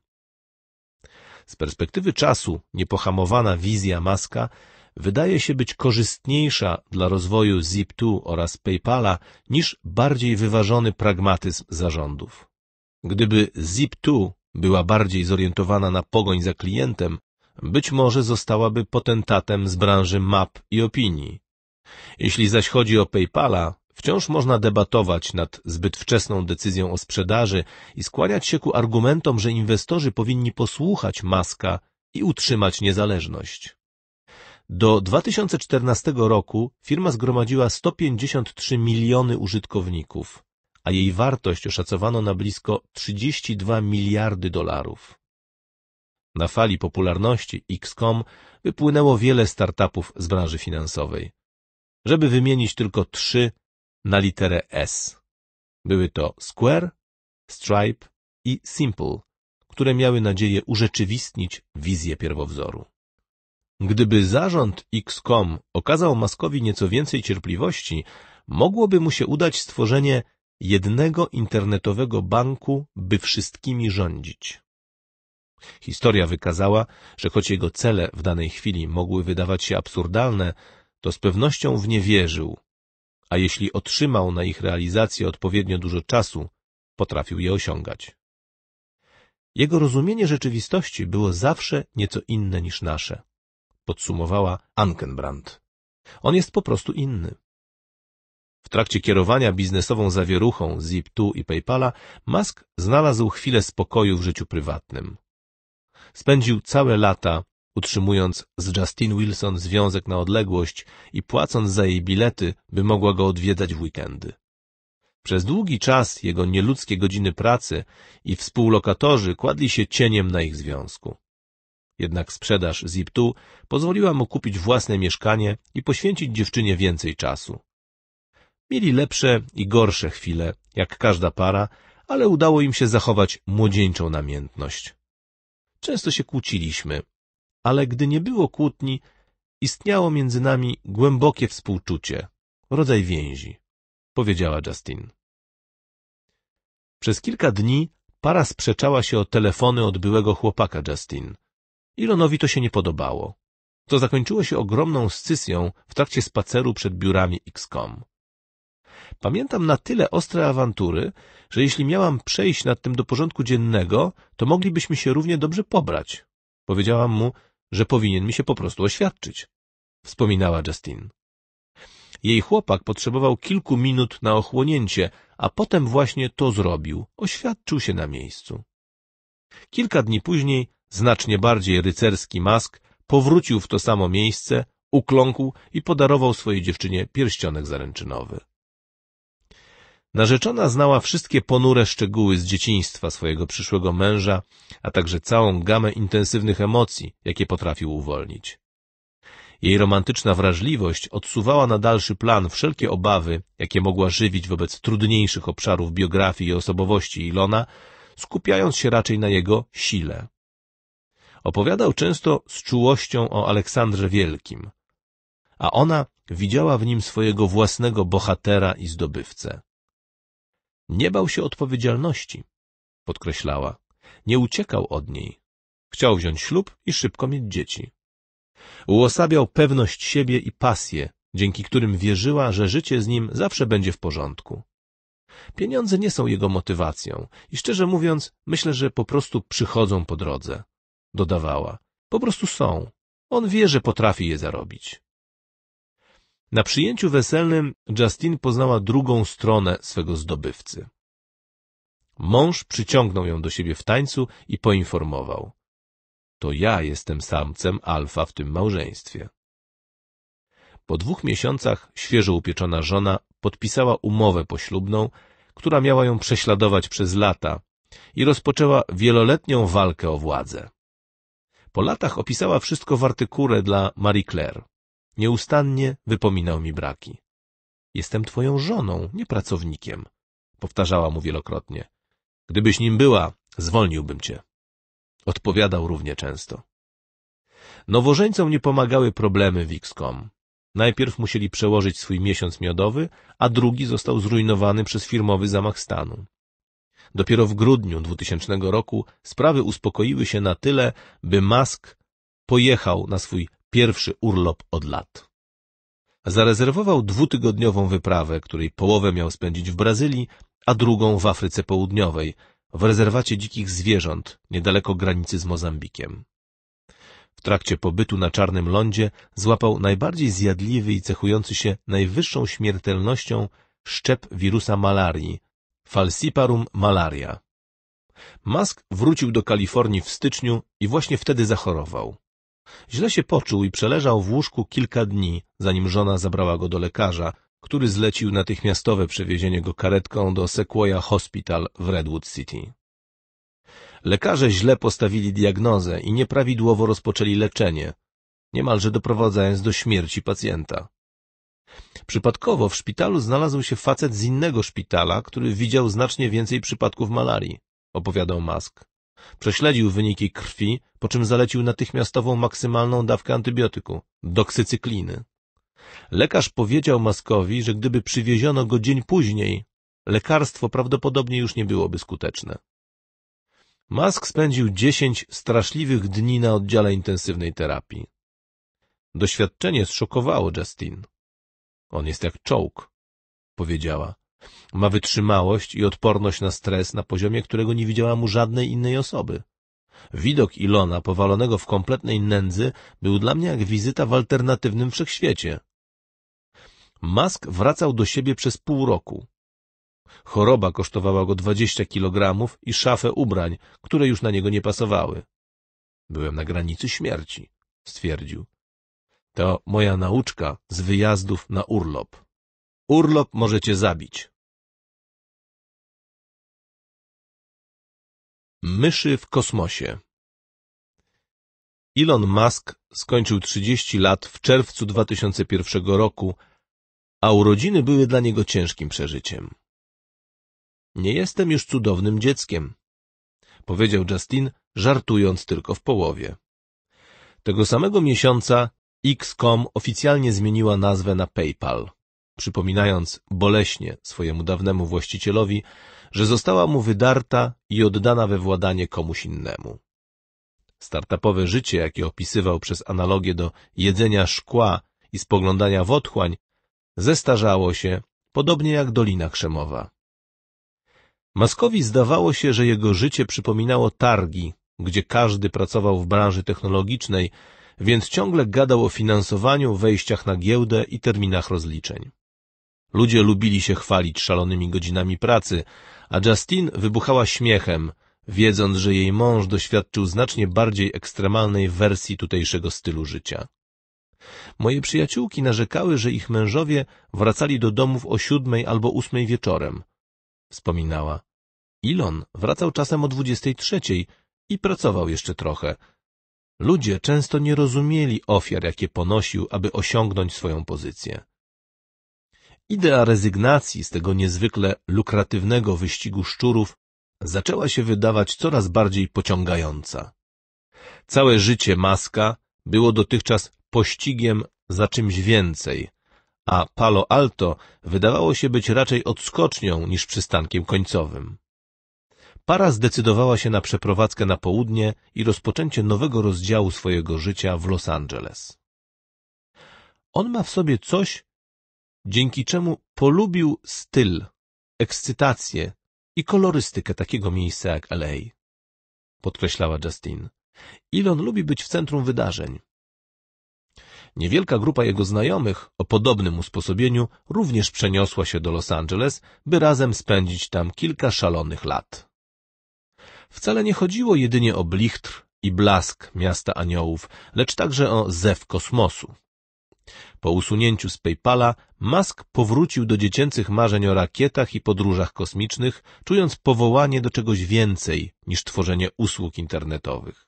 Z perspektywy czasu niepohamowana wizja Muska wydaje się być korzystniejsza dla rozwoju Zip2 oraz PayPala niż bardziej wyważony pragmatyzm zarządów. Gdyby Zip2 była bardziej zorientowana na pogoń za klientem, być może zostałaby potentatem z branży map i opinii. Jeśli zaś chodzi o PayPala, Wciąż można debatować nad zbyt wczesną decyzją o sprzedaży i skłaniać się ku argumentom, że inwestorzy powinni posłuchać Maska i utrzymać niezależność. Do 2014 roku firma zgromadziła 153 miliony użytkowników, a jej wartość oszacowano na blisko 32 miliardy dolarów. Na fali popularności XCOM wypłynęło wiele startupów z branży finansowej. Żeby wymienić tylko trzy, na literę S. Były to Square, Stripe i Simple, które miały nadzieję urzeczywistnić wizję pierwowzoru. Gdyby zarząd XCOM okazał Maskowi nieco więcej cierpliwości, mogłoby mu się udać stworzenie jednego internetowego banku, by wszystkimi rządzić. Historia wykazała, że choć jego cele w danej chwili mogły wydawać się absurdalne, to z pewnością w nie wierzył a jeśli otrzymał na ich realizację odpowiednio dużo czasu, potrafił je osiągać. Jego rozumienie rzeczywistości było zawsze nieco inne niż nasze, podsumowała Ankenbrand. On jest po prostu inny. W trakcie kierowania biznesową zawieruchą Zip2 i PayPala Musk znalazł chwilę spokoju w życiu prywatnym. Spędził całe lata utrzymując z Justin Wilson związek na odległość i płacąc za jej bilety, by mogła go odwiedzać w weekendy. Przez długi czas jego nieludzkie godziny pracy i współlokatorzy kładli się cieniem na ich związku. Jednak sprzedaż Ziptu pozwoliła mu kupić własne mieszkanie i poświęcić dziewczynie więcej czasu. Mieli lepsze i gorsze chwile, jak każda para, ale udało im się zachować młodzieńczą namiętność. Często się kłóciliśmy, ale gdy nie było kłótni, istniało między nami głębokie współczucie, rodzaj więzi, powiedziała Justin. Przez kilka dni para sprzeczała się o telefony od byłego chłopaka Justin. Ilonowi to się nie podobało. To zakończyło się ogromną scysją w trakcie spaceru przed biurami XCOM. Pamiętam na tyle ostre awantury, że jeśli miałam przejść nad tym do porządku dziennego, to moglibyśmy się równie dobrze pobrać. Powiedziałam mu, że powinien mi się po prostu oświadczyć, wspominała Justin. Jej chłopak potrzebował kilku minut na ochłonięcie, a potem właśnie to zrobił, oświadczył się na miejscu. Kilka dni później znacznie bardziej rycerski mask powrócił w to samo miejsce, ukląkł i podarował swojej dziewczynie pierścionek zaręczynowy. Narzeczona znała wszystkie ponure szczegóły z dzieciństwa swojego przyszłego męża, a także całą gamę intensywnych emocji, jakie potrafił uwolnić. Jej romantyczna wrażliwość odsuwała na dalszy plan wszelkie obawy, jakie mogła żywić wobec trudniejszych obszarów biografii i osobowości Ilona, skupiając się raczej na jego sile. Opowiadał często z czułością o Aleksandrze Wielkim, a ona widziała w nim swojego własnego bohatera i zdobywcę. Nie bał się odpowiedzialności, podkreślała. Nie uciekał od niej. Chciał wziąć ślub i szybko mieć dzieci. Uosabiał pewność siebie i pasję, dzięki którym wierzyła, że życie z nim zawsze będzie w porządku. Pieniądze nie są jego motywacją i szczerze mówiąc, myślę, że po prostu przychodzą po drodze. Dodawała. Po prostu są. On wie, że potrafi je zarobić. Na przyjęciu weselnym Justin poznała drugą stronę swego zdobywcy. Mąż przyciągnął ją do siebie w tańcu i poinformował. To ja jestem samcem alfa w tym małżeństwie. Po dwóch miesiącach świeżo upieczona żona podpisała umowę poślubną, która miała ją prześladować przez lata i rozpoczęła wieloletnią walkę o władzę. Po latach opisała wszystko w artykule dla Marie Claire. Nieustannie wypominał mi braki. Jestem twoją żoną, nie pracownikiem, powtarzała mu wielokrotnie. Gdybyś nim była, zwolniłbym cię. Odpowiadał równie często. Nowożeńcom nie pomagały problemy Wixcom. Najpierw musieli przełożyć swój miesiąc miodowy, a drugi został zrujnowany przez firmowy zamach stanu. Dopiero w grudniu 2000 roku sprawy uspokoiły się na tyle, by Musk pojechał na swój pierwszy urlop od lat. Zarezerwował dwutygodniową wyprawę, której połowę miał spędzić w Brazylii, a drugą w Afryce Południowej, w rezerwacie dzikich zwierząt, niedaleko granicy z Mozambikiem. W trakcie pobytu na czarnym lądzie złapał najbardziej zjadliwy i cechujący się najwyższą śmiertelnością szczep wirusa malarii, falciparum malaria. Musk wrócił do Kalifornii w styczniu i właśnie wtedy zachorował. Źle się poczuł i przeleżał w łóżku kilka dni, zanim żona zabrała go do lekarza, który zlecił natychmiastowe przewiezienie go karetką do Sequoia Hospital w Redwood City. Lekarze źle postawili diagnozę i nieprawidłowo rozpoczęli leczenie, niemalże doprowadzając do śmierci pacjenta. Przypadkowo w szpitalu znalazł się facet z innego szpitala, który widział znacznie więcej przypadków malarii, opowiadał Mask. Prześledził wyniki krwi, po czym zalecił natychmiastową maksymalną dawkę antybiotyku, doksycykliny. Lekarz powiedział Maskowi, że gdyby przywieziono go dzień później, lekarstwo prawdopodobnie już nie byłoby skuteczne. Mask spędził dziesięć straszliwych dni na oddziale intensywnej terapii. Doświadczenie zszokowało Justin. On jest jak czołg, powiedziała. Ma wytrzymałość i odporność na stres na poziomie, którego nie widziała mu żadnej innej osoby. Widok Ilona powalonego w kompletnej nędzy był dla mnie jak wizyta w alternatywnym wszechświecie. Mask wracał do siebie przez pół roku. Choroba kosztowała go dwadzieścia kilogramów i szafę ubrań, które już na niego nie pasowały. Byłem na granicy śmierci, stwierdził. To moja nauczka z wyjazdów na urlop. Urlop możecie zabić. Myszy w kosmosie Elon Musk skończył 30 lat w czerwcu 2001 roku, a urodziny były dla niego ciężkim przeżyciem. Nie jestem już cudownym dzieckiem, powiedział Justin, żartując tylko w połowie. Tego samego miesiąca XCOM oficjalnie zmieniła nazwę na PayPal przypominając boleśnie swojemu dawnemu właścicielowi, że została mu wydarta i oddana we władanie komuś innemu. Startupowe życie, jakie opisywał przez analogię do jedzenia szkła i spoglądania w otchłań, zestarzało się, podobnie jak Dolina Krzemowa. Maskowi zdawało się, że jego życie przypominało targi, gdzie każdy pracował w branży technologicznej, więc ciągle gadał o finansowaniu, wejściach na giełdę i terminach rozliczeń. Ludzie lubili się chwalić szalonymi godzinami pracy, a Justine wybuchała śmiechem, wiedząc, że jej mąż doświadczył znacznie bardziej ekstremalnej wersji tutejszego stylu życia. Moje przyjaciółki narzekały, że ich mężowie wracali do domów o siódmej albo ósmej wieczorem. Wspominała. Ilon wracał czasem o dwudziestej trzeciej i pracował jeszcze trochę. Ludzie często nie rozumieli ofiar, jakie ponosił, aby osiągnąć swoją pozycję. Idea rezygnacji z tego niezwykle lukratywnego wyścigu szczurów zaczęła się wydawać coraz bardziej pociągająca. Całe życie Maska było dotychczas pościgiem za czymś więcej, a Palo Alto wydawało się być raczej odskocznią niż przystankiem końcowym. Para zdecydowała się na przeprowadzkę na południe i rozpoczęcie nowego rozdziału swojego życia w Los Angeles. On ma w sobie coś, dzięki czemu polubił styl, ekscytację i kolorystykę takiego miejsca jak LA. Podkreślała Justin. Elon lubi być w centrum wydarzeń. Niewielka grupa jego znajomych o podobnym usposobieniu również przeniosła się do Los Angeles, by razem spędzić tam kilka szalonych lat. Wcale nie chodziło jedynie o blichtr i blask miasta aniołów, lecz także o zew kosmosu. Po usunięciu z PayPala Musk powrócił do dziecięcych marzeń o rakietach i podróżach kosmicznych, czując powołanie do czegoś więcej niż tworzenie usług internetowych.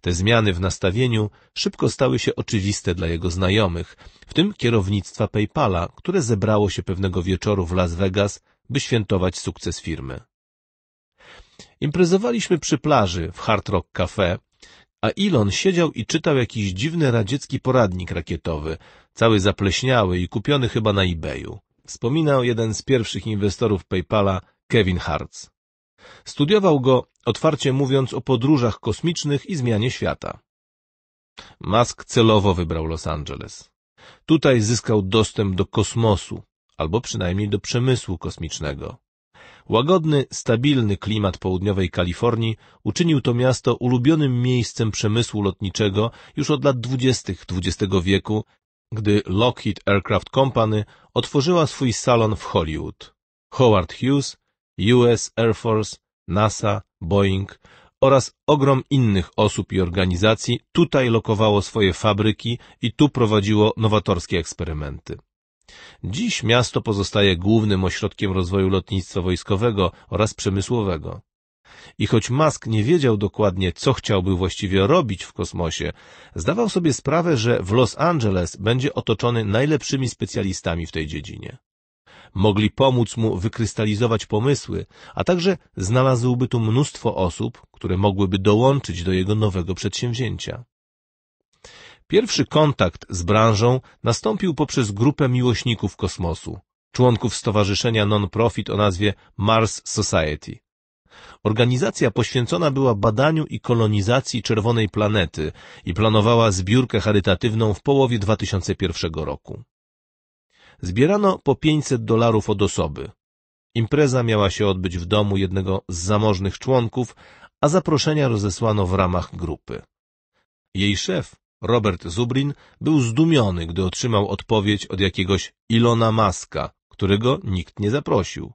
Te zmiany w nastawieniu szybko stały się oczywiste dla jego znajomych, w tym kierownictwa PayPala, które zebrało się pewnego wieczoru w Las Vegas, by świętować sukces firmy. Imprezowaliśmy przy plaży w Hard Rock Cafe, a Elon siedział i czytał jakiś dziwny radziecki poradnik rakietowy, cały zapleśniały i kupiony chyba na eBayu. Wspominał jeden z pierwszych inwestorów PayPala, Kevin Hartz. Studiował go, otwarcie mówiąc o podróżach kosmicznych i zmianie świata. Musk celowo wybrał Los Angeles. Tutaj zyskał dostęp do kosmosu, albo przynajmniej do przemysłu kosmicznego. Łagodny, stabilny klimat południowej Kalifornii uczynił to miasto ulubionym miejscem przemysłu lotniczego już od lat dwudziestych XX wieku, gdy Lockheed Aircraft Company otworzyła swój salon w Hollywood. Howard Hughes, US Air Force, NASA, Boeing oraz ogrom innych osób i organizacji tutaj lokowało swoje fabryki i tu prowadziło nowatorskie eksperymenty. Dziś miasto pozostaje głównym ośrodkiem rozwoju lotnictwa wojskowego oraz przemysłowego. I choć Musk nie wiedział dokładnie, co chciałby właściwie robić w kosmosie, zdawał sobie sprawę, że w Los Angeles będzie otoczony najlepszymi specjalistami w tej dziedzinie. Mogli pomóc mu wykrystalizować pomysły, a także znalazłby tu mnóstwo osób, które mogłyby dołączyć do jego nowego przedsięwzięcia. Pierwszy kontakt z branżą nastąpił poprzez grupę miłośników kosmosu, członków stowarzyszenia non-profit o nazwie Mars Society. Organizacja poświęcona była badaniu i kolonizacji czerwonej planety i planowała zbiórkę charytatywną w połowie 2001 roku. Zbierano po 500 dolarów od osoby. Impreza miała się odbyć w domu jednego z zamożnych członków, a zaproszenia rozesłano w ramach grupy. Jej szef, Robert Zubrin był zdumiony, gdy otrzymał odpowiedź od jakiegoś Ilona Maska, którego nikt nie zaprosił.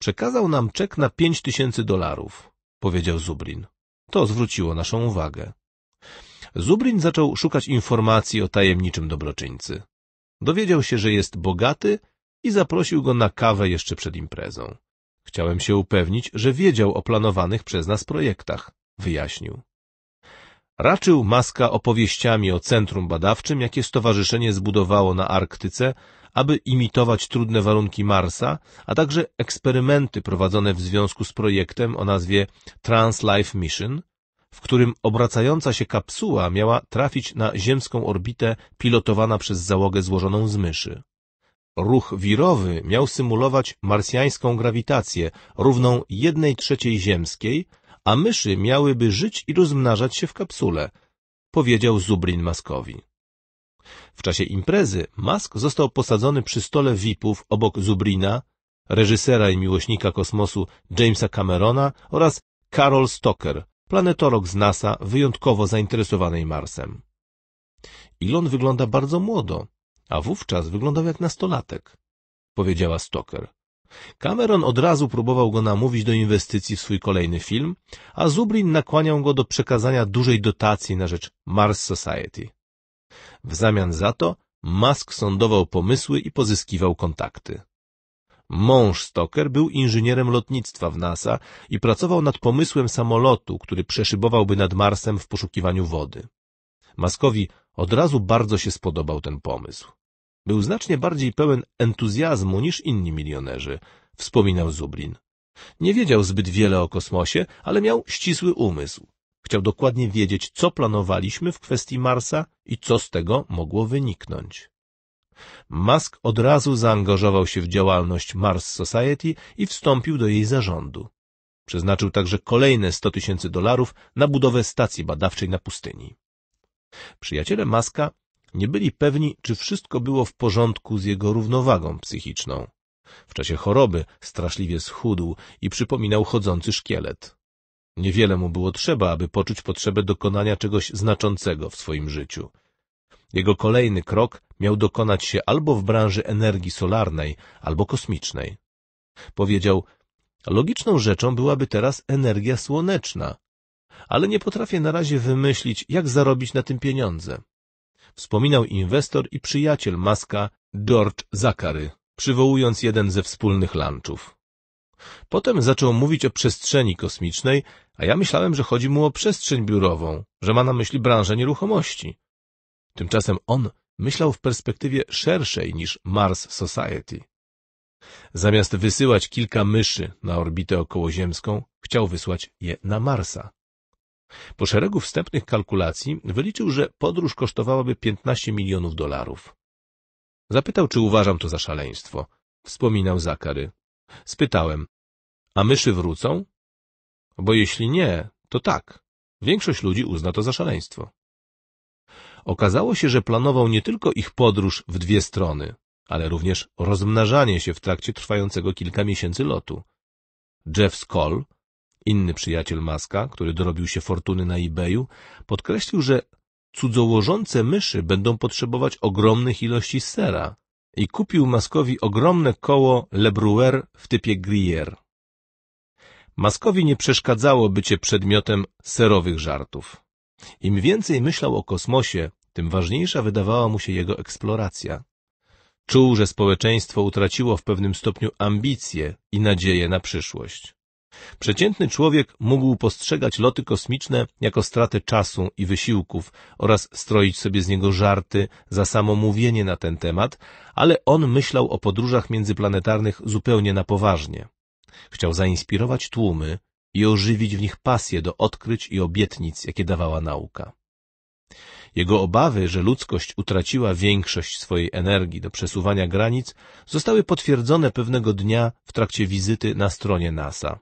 Przekazał nam czek na pięć tysięcy dolarów, powiedział Zubrin. To zwróciło naszą uwagę. Zubrin zaczął szukać informacji o tajemniczym dobroczyńcy. Dowiedział się, że jest bogaty i zaprosił go na kawę jeszcze przed imprezą. Chciałem się upewnić, że wiedział o planowanych przez nas projektach, wyjaśnił. Raczył Maska opowieściami o centrum badawczym, jakie stowarzyszenie zbudowało na Arktyce, aby imitować trudne warunki Marsa, a także eksperymenty prowadzone w związku z projektem o nazwie Trans-Life Mission, w którym obracająca się kapsuła miała trafić na ziemską orbitę pilotowana przez załogę złożoną z myszy. Ruch wirowy miał symulować marsjańską grawitację równą jednej trzeciej ziemskiej, a myszy miałyby żyć i rozmnażać się w kapsule, powiedział Zubrin Maskowi. W czasie imprezy Mask został posadzony przy stole VIP-ów obok Zubrina, reżysera i miłośnika kosmosu Jamesa Camerona oraz Carol Stoker, planetolog z NASA wyjątkowo zainteresowanej Marsem. Ilon wygląda bardzo młodo, a wówczas wyglądał jak nastolatek, powiedziała Stoker. Cameron od razu próbował go namówić do inwestycji w swój kolejny film, a Zubrin nakłaniał go do przekazania dużej dotacji na rzecz Mars Society. W zamian za to Musk sądował pomysły i pozyskiwał kontakty. Mąż Stoker był inżynierem lotnictwa w NASA i pracował nad pomysłem samolotu, który przeszybowałby nad Marsem w poszukiwaniu wody. Maskowi od razu bardzo się spodobał ten pomysł. Był znacznie bardziej pełen entuzjazmu niż inni milionerzy, wspominał Zublin. Nie wiedział zbyt wiele o kosmosie, ale miał ścisły umysł. Chciał dokładnie wiedzieć, co planowaliśmy w kwestii Marsa i co z tego mogło wyniknąć. Musk od razu zaangażował się w działalność Mars Society i wstąpił do jej zarządu. Przeznaczył także kolejne 100 tysięcy dolarów na budowę stacji badawczej na pustyni. Przyjaciele Maska nie byli pewni, czy wszystko było w porządku z jego równowagą psychiczną. W czasie choroby straszliwie schudł i przypominał chodzący szkielet. Niewiele mu było trzeba, aby poczuć potrzebę dokonania czegoś znaczącego w swoim życiu. Jego kolejny krok miał dokonać się albo w branży energii solarnej, albo kosmicznej. Powiedział, logiczną rzeczą byłaby teraz energia słoneczna, ale nie potrafię na razie wymyślić, jak zarobić na tym pieniądze wspominał inwestor i przyjaciel Maska George Zakary, przywołując jeden ze wspólnych lunchów. Potem zaczął mówić o przestrzeni kosmicznej, a ja myślałem, że chodzi mu o przestrzeń biurową, że ma na myśli branżę nieruchomości. Tymczasem on myślał w perspektywie szerszej niż Mars Society. Zamiast wysyłać kilka myszy na orbitę okołoziemską, chciał wysłać je na Marsa. Po szeregu wstępnych kalkulacji wyliczył, że podróż kosztowałaby 15 milionów dolarów. Zapytał, czy uważam to za szaleństwo. Wspominał Zakary. Spytałem, a myszy wrócą? Bo jeśli nie, to tak. Większość ludzi uzna to za szaleństwo. Okazało się, że planował nie tylko ich podróż w dwie strony, ale również rozmnażanie się w trakcie trwającego kilka miesięcy lotu. Jeff Skoll Inny przyjaciel Maska, który dorobił się fortuny na eBayu, podkreślił, że cudzołożące myszy będą potrzebować ogromnych ilości sera i kupił Maskowi ogromne koło Le Brouwer w typie Grier. Maskowi nie przeszkadzało bycie przedmiotem serowych żartów. Im więcej myślał o kosmosie, tym ważniejsza wydawała mu się jego eksploracja. Czuł, że społeczeństwo utraciło w pewnym stopniu ambicje i nadzieję na przyszłość. Przeciętny człowiek mógł postrzegać loty kosmiczne jako stratę czasu i wysiłków oraz stroić sobie z niego żarty za samomówienie na ten temat, ale on myślał o podróżach międzyplanetarnych zupełnie na poważnie. Chciał zainspirować tłumy i ożywić w nich pasję do odkryć i obietnic, jakie dawała nauka. Jego obawy, że ludzkość utraciła większość swojej energii do przesuwania granic, zostały potwierdzone pewnego dnia w trakcie wizyty na stronie NASA.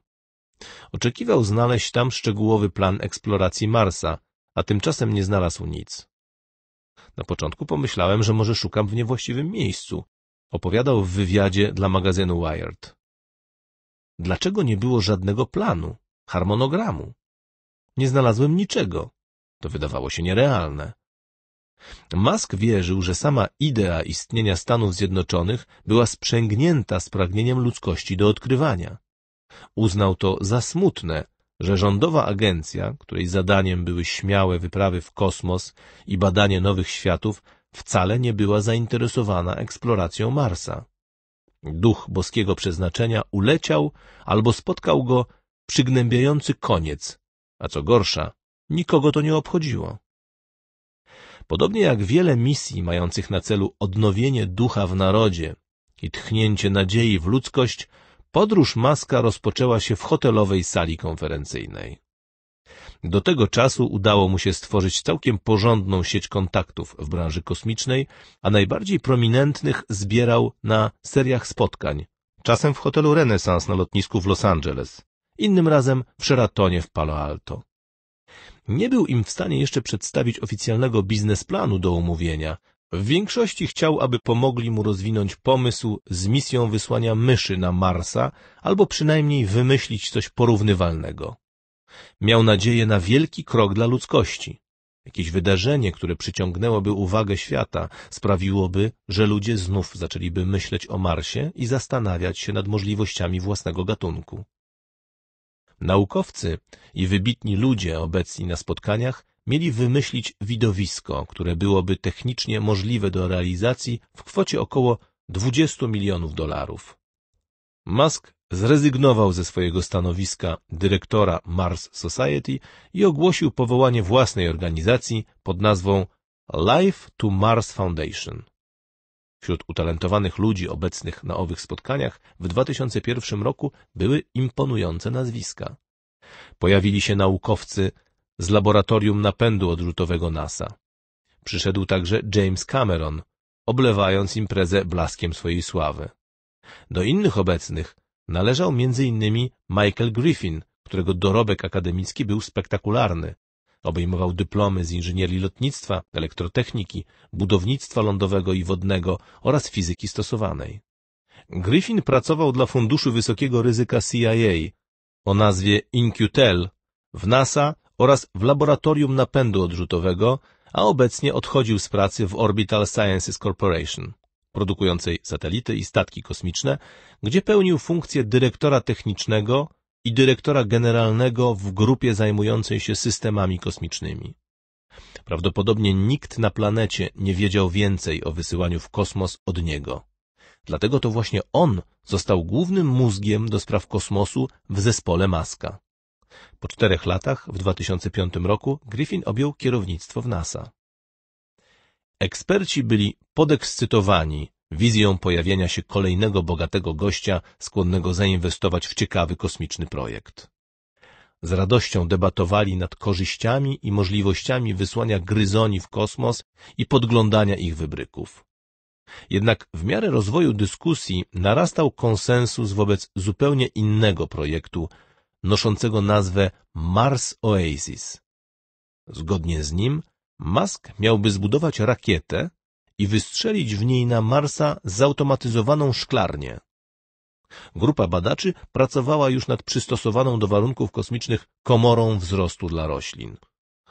Oczekiwał znaleźć tam szczegółowy plan eksploracji Marsa, a tymczasem nie znalazł nic. Na początku pomyślałem, że może szukam w niewłaściwym miejscu, opowiadał w wywiadzie dla magazynu Wired. Dlaczego nie było żadnego planu, harmonogramu? Nie znalazłem niczego. To wydawało się nierealne. Musk wierzył, że sama idea istnienia Stanów Zjednoczonych była sprzęgnięta z pragnieniem ludzkości do odkrywania. Uznał to za smutne, że rządowa agencja, której zadaniem były śmiałe wyprawy w kosmos i badanie nowych światów, wcale nie była zainteresowana eksploracją Marsa. Duch boskiego przeznaczenia uleciał albo spotkał go przygnębiający koniec, a co gorsza, nikogo to nie obchodziło. Podobnie jak wiele misji mających na celu odnowienie ducha w narodzie i tchnięcie nadziei w ludzkość, Podróż Maska rozpoczęła się w hotelowej sali konferencyjnej. Do tego czasu udało mu się stworzyć całkiem porządną sieć kontaktów w branży kosmicznej, a najbardziej prominentnych zbierał na seriach spotkań, czasem w hotelu Renaissance na lotnisku w Los Angeles, innym razem w Sheratonie w Palo Alto. Nie był im w stanie jeszcze przedstawić oficjalnego biznesplanu do umówienia. W większości chciał, aby pomogli mu rozwinąć pomysł z misją wysłania myszy na Marsa albo przynajmniej wymyślić coś porównywalnego. Miał nadzieję na wielki krok dla ludzkości. Jakieś wydarzenie, które przyciągnęłoby uwagę świata, sprawiłoby, że ludzie znów zaczęliby myśleć o Marsie i zastanawiać się nad możliwościami własnego gatunku. Naukowcy i wybitni ludzie obecni na spotkaniach Mieli wymyślić widowisko, które byłoby technicznie możliwe do realizacji w kwocie około 20 milionów dolarów. Musk zrezygnował ze swojego stanowiska dyrektora Mars Society i ogłosił powołanie własnej organizacji pod nazwą Life to Mars Foundation. Wśród utalentowanych ludzi obecnych na owych spotkaniach w 2001 roku były imponujące nazwiska. Pojawili się naukowcy z laboratorium napędu odrzutowego NASA. Przyszedł także James Cameron, oblewając imprezę blaskiem swojej sławy. Do innych obecnych należał m.in. Michael Griffin, którego dorobek akademicki był spektakularny. Obejmował dyplomy z inżynierii lotnictwa, elektrotechniki, budownictwa lądowego i wodnego oraz fizyki stosowanej. Griffin pracował dla Funduszu Wysokiego Ryzyka CIA o nazwie InQtel w NASA oraz w Laboratorium Napędu Odrzutowego, a obecnie odchodził z pracy w Orbital Sciences Corporation, produkującej satelity i statki kosmiczne, gdzie pełnił funkcję dyrektora technicznego i dyrektora generalnego w grupie zajmującej się systemami kosmicznymi. Prawdopodobnie nikt na planecie nie wiedział więcej o wysyłaniu w kosmos od niego. Dlatego to właśnie on został głównym mózgiem do spraw kosmosu w zespole Maska. Po czterech latach, w 2005 roku, Griffin objął kierownictwo w NASA. Eksperci byli podekscytowani wizją pojawienia się kolejnego bogatego gościa skłonnego zainwestować w ciekawy kosmiczny projekt. Z radością debatowali nad korzyściami i możliwościami wysłania gryzoni w kosmos i podglądania ich wybryków. Jednak w miarę rozwoju dyskusji narastał konsensus wobec zupełnie innego projektu, noszącego nazwę Mars Oasis. Zgodnie z nim Musk miałby zbudować rakietę i wystrzelić w niej na Marsa zautomatyzowaną szklarnię. Grupa badaczy pracowała już nad przystosowaną do warunków kosmicznych komorą wzrostu dla roślin.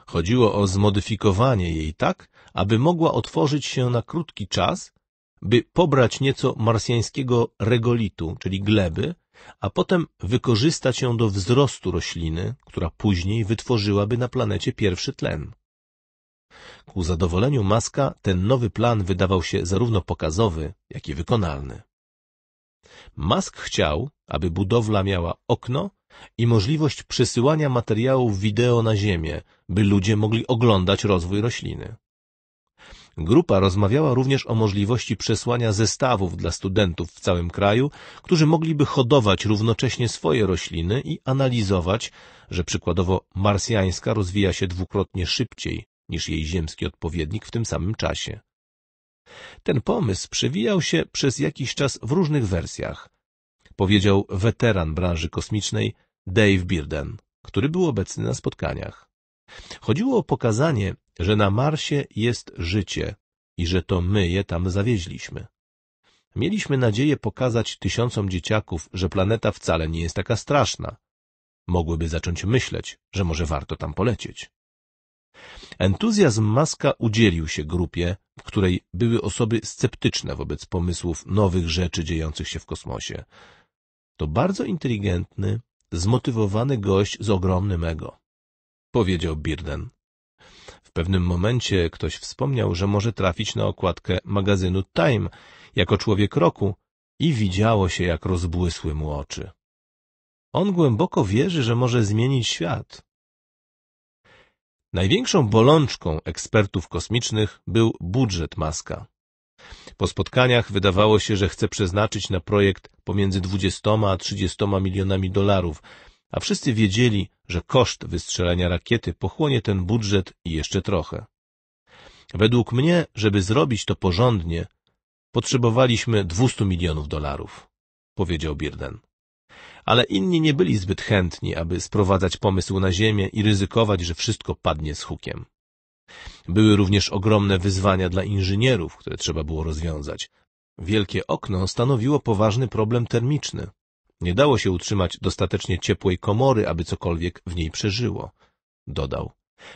Chodziło o zmodyfikowanie jej tak, aby mogła otworzyć się na krótki czas, by pobrać nieco marsjańskiego regolitu, czyli gleby, a potem wykorzystać ją do wzrostu rośliny, która później wytworzyłaby na planecie pierwszy tlen. Ku zadowoleniu Maska ten nowy plan wydawał się zarówno pokazowy, jak i wykonalny. Mask chciał, aby budowla miała okno i możliwość przesyłania materiałów wideo na Ziemię, by ludzie mogli oglądać rozwój rośliny. Grupa rozmawiała również o możliwości przesłania zestawów dla studentów w całym kraju, którzy mogliby hodować równocześnie swoje rośliny i analizować, że przykładowo marsjańska rozwija się dwukrotnie szybciej niż jej ziemski odpowiednik w tym samym czasie. Ten pomysł przewijał się przez jakiś czas w różnych wersjach, powiedział weteran branży kosmicznej Dave Birden, który był obecny na spotkaniach. Chodziło o pokazanie, że na Marsie jest życie i że to my je tam zawieźliśmy. Mieliśmy nadzieję pokazać tysiącom dzieciaków, że planeta wcale nie jest taka straszna. Mogłyby zacząć myśleć, że może warto tam polecieć. Entuzjazm Maska udzielił się grupie, w której były osoby sceptyczne wobec pomysłów nowych rzeczy dziejących się w kosmosie. To bardzo inteligentny, zmotywowany gość z ogromnym ego, powiedział Birden. W pewnym momencie ktoś wspomniał, że może trafić na okładkę magazynu Time jako człowiek roku i widziało się, jak rozbłysły mu oczy. On głęboko wierzy, że może zmienić świat. Największą bolączką ekspertów kosmicznych był budżet Maska. Po spotkaniach wydawało się, że chce przeznaczyć na projekt pomiędzy 20 a 30 milionami dolarów, a wszyscy wiedzieli, że koszt wystrzelenia rakiety pochłonie ten budżet i jeszcze trochę. Według mnie, żeby zrobić to porządnie, potrzebowaliśmy 200 milionów dolarów, powiedział Birden. Ale inni nie byli zbyt chętni, aby sprowadzać pomysł na ziemię i ryzykować, że wszystko padnie z hukiem. Były również ogromne wyzwania dla inżynierów, które trzeba było rozwiązać. Wielkie okno stanowiło poważny problem termiczny. Nie dało się utrzymać dostatecznie ciepłej komory, aby cokolwiek w niej przeżyło, dodał.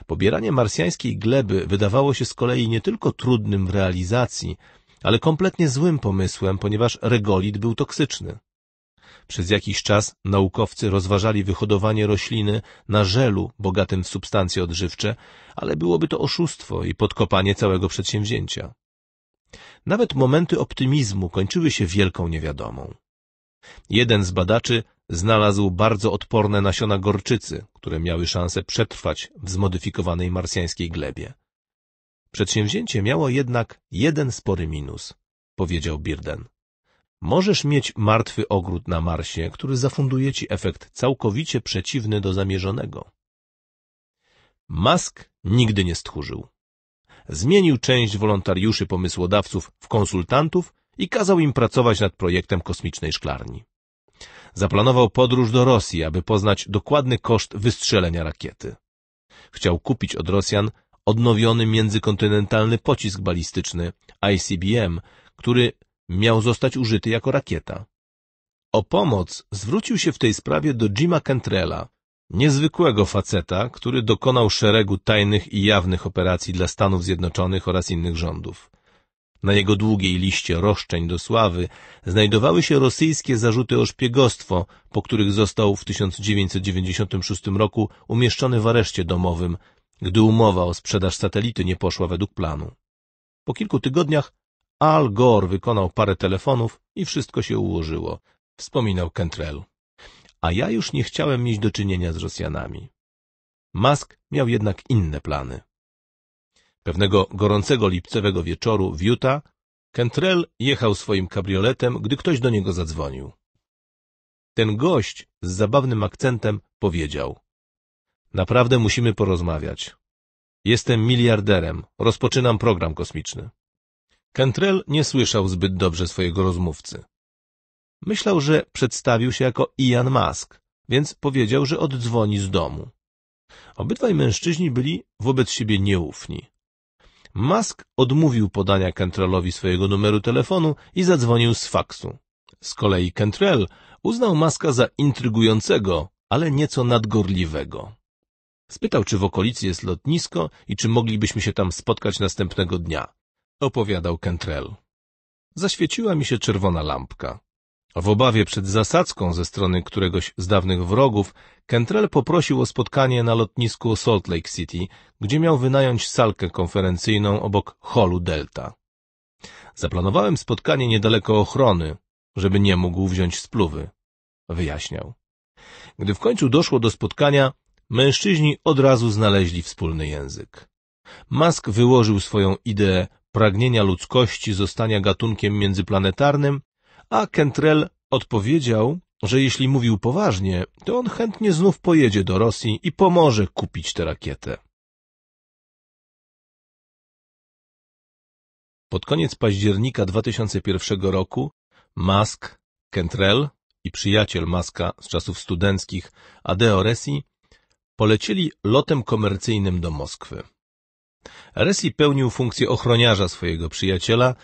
Pobieranie marsjańskiej gleby wydawało się z kolei nie tylko trudnym w realizacji, ale kompletnie złym pomysłem, ponieważ regolit był toksyczny. Przez jakiś czas naukowcy rozważali wyhodowanie rośliny na żelu bogatym w substancje odżywcze, ale byłoby to oszustwo i podkopanie całego przedsięwzięcia. Nawet momenty optymizmu kończyły się wielką niewiadomą. Jeden z badaczy znalazł bardzo odporne nasiona gorczycy, które miały szansę przetrwać w zmodyfikowanej marsjańskiej glebie. Przedsięwzięcie miało jednak jeden spory minus, powiedział Birden. Możesz mieć martwy ogród na Marsie, który zafunduje ci efekt całkowicie przeciwny do zamierzonego. Musk nigdy nie stchórzył. Zmienił część wolontariuszy pomysłodawców w konsultantów i kazał im pracować nad projektem kosmicznej szklarni. Zaplanował podróż do Rosji, aby poznać dokładny koszt wystrzelenia rakiety. Chciał kupić od Rosjan odnowiony międzykontynentalny pocisk balistyczny ICBM, który miał zostać użyty jako rakieta. O pomoc zwrócił się w tej sprawie do Jima Cantrella, niezwykłego faceta, który dokonał szeregu tajnych i jawnych operacji dla Stanów Zjednoczonych oraz innych rządów. Na jego długiej liście roszczeń do sławy znajdowały się rosyjskie zarzuty o szpiegostwo, po których został w 1996 roku umieszczony w areszcie domowym, gdy umowa o sprzedaż satelity nie poszła według planu. Po kilku tygodniach Al Gore wykonał parę telefonów i wszystko się ułożyło, wspominał Kentrell. A ja już nie chciałem mieć do czynienia z Rosjanami. Musk miał jednak inne plany. Pewnego gorącego lipcowego wieczoru w Utah Kentrell jechał swoim kabrioletem, gdy ktoś do niego zadzwonił. Ten gość z zabawnym akcentem powiedział — Naprawdę musimy porozmawiać. Jestem miliarderem, rozpoczynam program kosmiczny. Kentrell nie słyszał zbyt dobrze swojego rozmówcy. Myślał, że przedstawił się jako Ian Musk, więc powiedział, że oddzwoni z domu. Obydwaj mężczyźni byli wobec siebie nieufni. Musk odmówił podania Kentrellowi swojego numeru telefonu i zadzwonił z faksu. Z kolei Kentrell uznał Muska za intrygującego, ale nieco nadgorliwego. Spytał, czy w okolicy jest lotnisko i czy moglibyśmy się tam spotkać następnego dnia. Opowiadał Kentrell. Zaświeciła mi się czerwona lampka. W obawie przed zasadzką ze strony któregoś z dawnych wrogów, Kentrell poprosił o spotkanie na lotnisku Salt Lake City, gdzie miał wynająć salkę konferencyjną obok holu Delta. Zaplanowałem spotkanie niedaleko ochrony, żeby nie mógł wziąć spluwy, wyjaśniał. Gdy w końcu doszło do spotkania, mężczyźni od razu znaleźli wspólny język. Musk wyłożył swoją ideę pragnienia ludzkości zostania gatunkiem międzyplanetarnym a Kentrell odpowiedział, że jeśli mówił poważnie, to on chętnie znów pojedzie do Rosji i pomoże kupić tę rakietę. Pod koniec października 2001 roku Musk, Kentrell i przyjaciel Muska z czasów studenckich Adeo Resi polecieli lotem komercyjnym do Moskwy. Resi pełnił funkcję ochroniarza swojego przyjaciela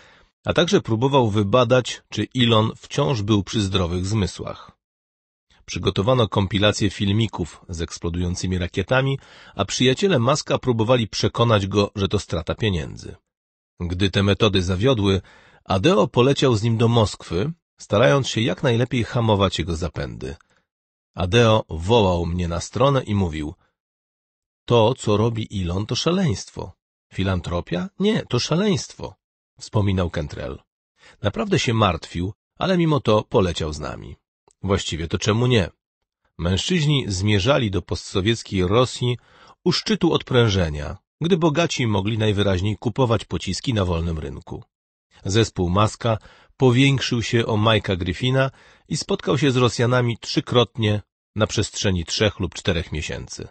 a także próbował wybadać, czy Elon wciąż był przy zdrowych zmysłach. Przygotowano kompilację filmików z eksplodującymi rakietami, a przyjaciele Maska próbowali przekonać go, że to strata pieniędzy. Gdy te metody zawiodły, Adeo poleciał z nim do Moskwy, starając się jak najlepiej hamować jego zapędy. Adeo wołał mnie na stronę i mówił — To, co robi Elon, to szaleństwo. Filantropia? Nie, to szaleństwo wspominał Kentrell. Naprawdę się martwił, ale mimo to poleciał z nami. Właściwie to czemu nie? Mężczyźni zmierzali do postsowieckiej Rosji u szczytu odprężenia, gdy bogaci mogli najwyraźniej kupować pociski na wolnym rynku. Zespół Maska powiększył się o Majka Gryfina i spotkał się z Rosjanami trzykrotnie na przestrzeni trzech lub czterech miesięcy.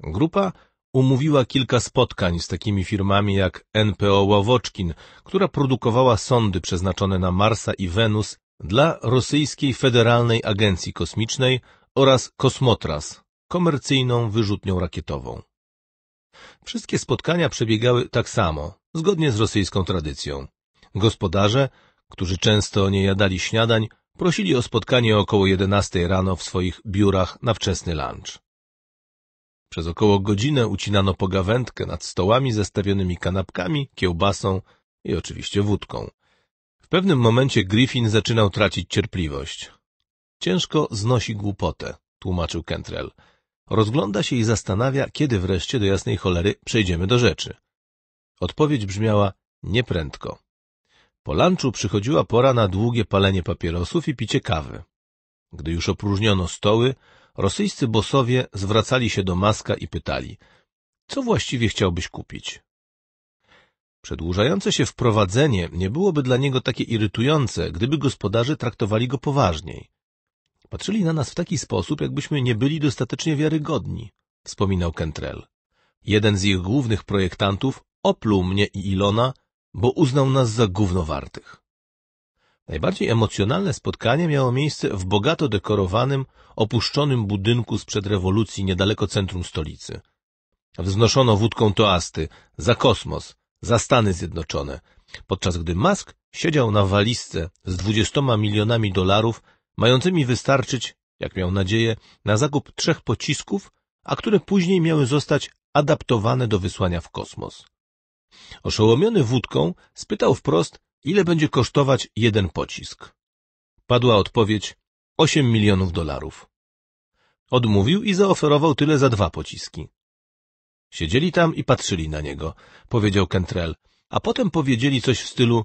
Grupa umówiła kilka spotkań z takimi firmami jak NPO Ławoczkin, która produkowała sondy przeznaczone na Marsa i Wenus dla Rosyjskiej Federalnej Agencji Kosmicznej oraz Kosmotras, komercyjną wyrzutnią rakietową. Wszystkie spotkania przebiegały tak samo, zgodnie z rosyjską tradycją. Gospodarze, którzy często nie jadali śniadań, prosili o spotkanie około 11 rano w swoich biurach na wczesny lunch. Przez około godzinę ucinano pogawędkę nad stołami zestawionymi kanapkami, kiełbasą i oczywiście wódką. W pewnym momencie Griffin zaczynał tracić cierpliwość. Ciężko znosi głupotę, tłumaczył Kentrell. Rozgląda się i zastanawia, kiedy wreszcie do jasnej cholery przejdziemy do rzeczy. Odpowiedź brzmiała nieprędko. Po lunchu przychodziła pora na długie palenie papierosów i picie kawy. Gdy już opróżniono stoły, rosyjscy bosowie zwracali się do Maska i pytali, co właściwie chciałbyś kupić? Przedłużające się wprowadzenie nie byłoby dla niego takie irytujące, gdyby gospodarze traktowali go poważniej. Patrzyli na nas w taki sposób, jakbyśmy nie byli dostatecznie wiarygodni, wspominał Kentrell. Jeden z ich głównych projektantów opluł mnie i Ilona, bo uznał nas za gównowartych. Najbardziej emocjonalne spotkanie miało miejsce w bogato dekorowanym, opuszczonym budynku sprzed rewolucji niedaleko centrum stolicy. Wznoszono wódką toasty za kosmos, za Stany Zjednoczone, podczas gdy Musk siedział na walizce z dwudziestoma milionami dolarów, mającymi wystarczyć, jak miał nadzieję, na zakup trzech pocisków, a które później miały zostać adaptowane do wysłania w kosmos. Oszołomiony wódką spytał wprost, Ile będzie kosztować jeden pocisk? Padła odpowiedź 8 milionów dolarów. Odmówił i zaoferował tyle za dwa pociski. Siedzieli tam i patrzyli na niego, powiedział Kentrell, a potem powiedzieli coś w stylu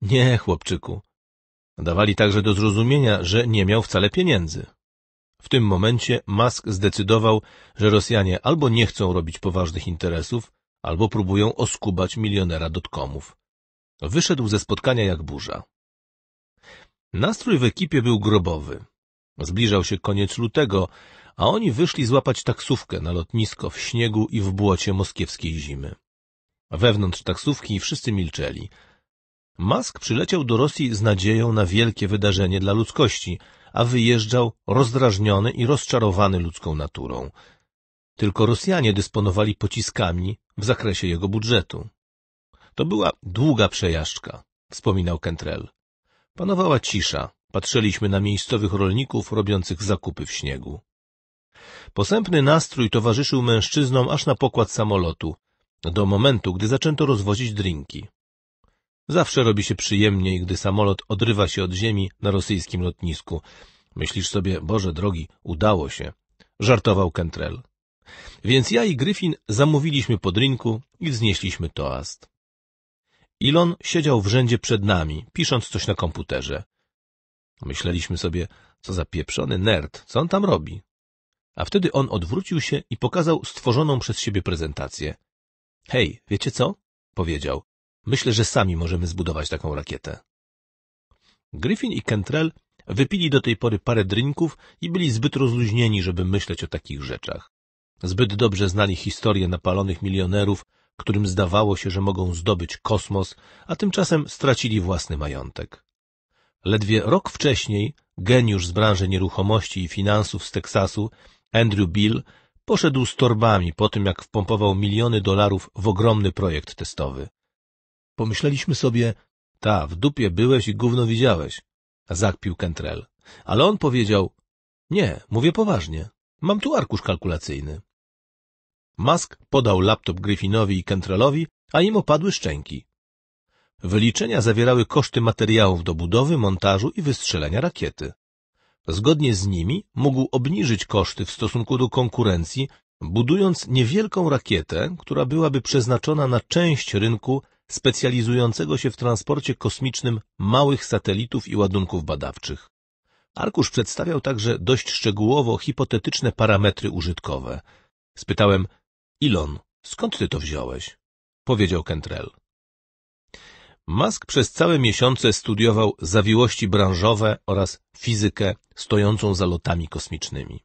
Nie, chłopczyku. Dawali także do zrozumienia, że nie miał wcale pieniędzy. W tym momencie Musk zdecydował, że Rosjanie albo nie chcą robić poważnych interesów, albo próbują oskubać milionera dotkomów. Wyszedł ze spotkania jak burza. Nastrój w ekipie był grobowy. Zbliżał się koniec lutego, a oni wyszli złapać taksówkę na lotnisko w śniegu i w błocie moskiewskiej zimy. Wewnątrz taksówki wszyscy milczeli. Mask przyleciał do Rosji z nadzieją na wielkie wydarzenie dla ludzkości, a wyjeżdżał rozdrażniony i rozczarowany ludzką naturą. Tylko Rosjanie dysponowali pociskami w zakresie jego budżetu. To była długa przejażdżka, wspominał Kentrell. Panowała cisza. Patrzyliśmy na miejscowych rolników robiących zakupy w śniegu. Posępny nastrój towarzyszył mężczyznom aż na pokład samolotu, do momentu, gdy zaczęto rozwozić drinki. Zawsze robi się przyjemniej, gdy samolot odrywa się od ziemi na rosyjskim lotnisku. Myślisz sobie, Boże drogi, udało się, żartował Kentrell. Więc ja i Gryfin zamówiliśmy po drinku i wznieśliśmy toast. Ilon siedział w rzędzie przed nami, pisząc coś na komputerze. Myśleliśmy sobie, co za pieprzony nerd, co on tam robi? A wtedy on odwrócił się i pokazał stworzoną przez siebie prezentację. Hej, wiecie co? Powiedział. Myślę, że sami możemy zbudować taką rakietę. Griffin i Kentrell wypili do tej pory parę drinków i byli zbyt rozluźnieni, żeby myśleć o takich rzeczach. Zbyt dobrze znali historię napalonych milionerów którym zdawało się, że mogą zdobyć kosmos, a tymczasem stracili własny majątek. Ledwie rok wcześniej geniusz z branży nieruchomości i finansów z Teksasu, Andrew Bill, poszedł z torbami po tym, jak wpompował miliony dolarów w ogromny projekt testowy. Pomyśleliśmy sobie, ta, w dupie byłeś i gówno widziałeś, zakpił Kentrell. Ale on powiedział, nie, mówię poważnie, mam tu arkusz kalkulacyjny. Musk podał laptop Gryfinowi i Kentrelowi, a im opadły szczęki. Wyliczenia zawierały koszty materiałów do budowy, montażu i wystrzelenia rakiety. Zgodnie z nimi mógł obniżyć koszty w stosunku do konkurencji, budując niewielką rakietę, która byłaby przeznaczona na część rynku specjalizującego się w transporcie kosmicznym małych satelitów i ładunków badawczych. Arkusz przedstawiał także dość szczegółowo hipotetyczne parametry użytkowe. Spytałem, Ilon, skąd ty to wziąłeś? Powiedział Kentrell. Musk przez całe miesiące studiował zawiłości branżowe oraz fizykę stojącą za lotami kosmicznymi.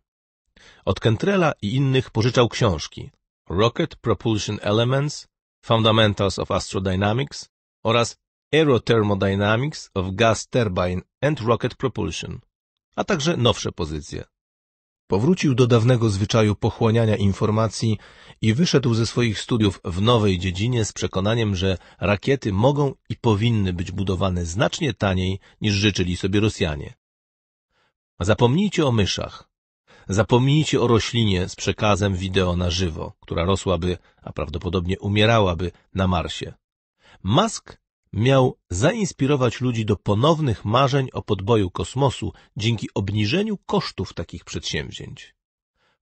Od Kentrella i innych pożyczał książki Rocket Propulsion Elements, Fundamentals of Astrodynamics oraz Aerothermodynamics of Gas Turbine and Rocket Propulsion, a także nowsze pozycje Powrócił do dawnego zwyczaju pochłaniania informacji i wyszedł ze swoich studiów w nowej dziedzinie z przekonaniem, że rakiety mogą i powinny być budowane znacznie taniej niż życzyli sobie Rosjanie. Zapomnijcie o myszach. Zapomnijcie o roślinie z przekazem wideo na żywo, która rosłaby, a prawdopodobnie umierałaby na Marsie. Musk miał zainspirować ludzi do ponownych marzeń o podboju kosmosu dzięki obniżeniu kosztów takich przedsięwzięć.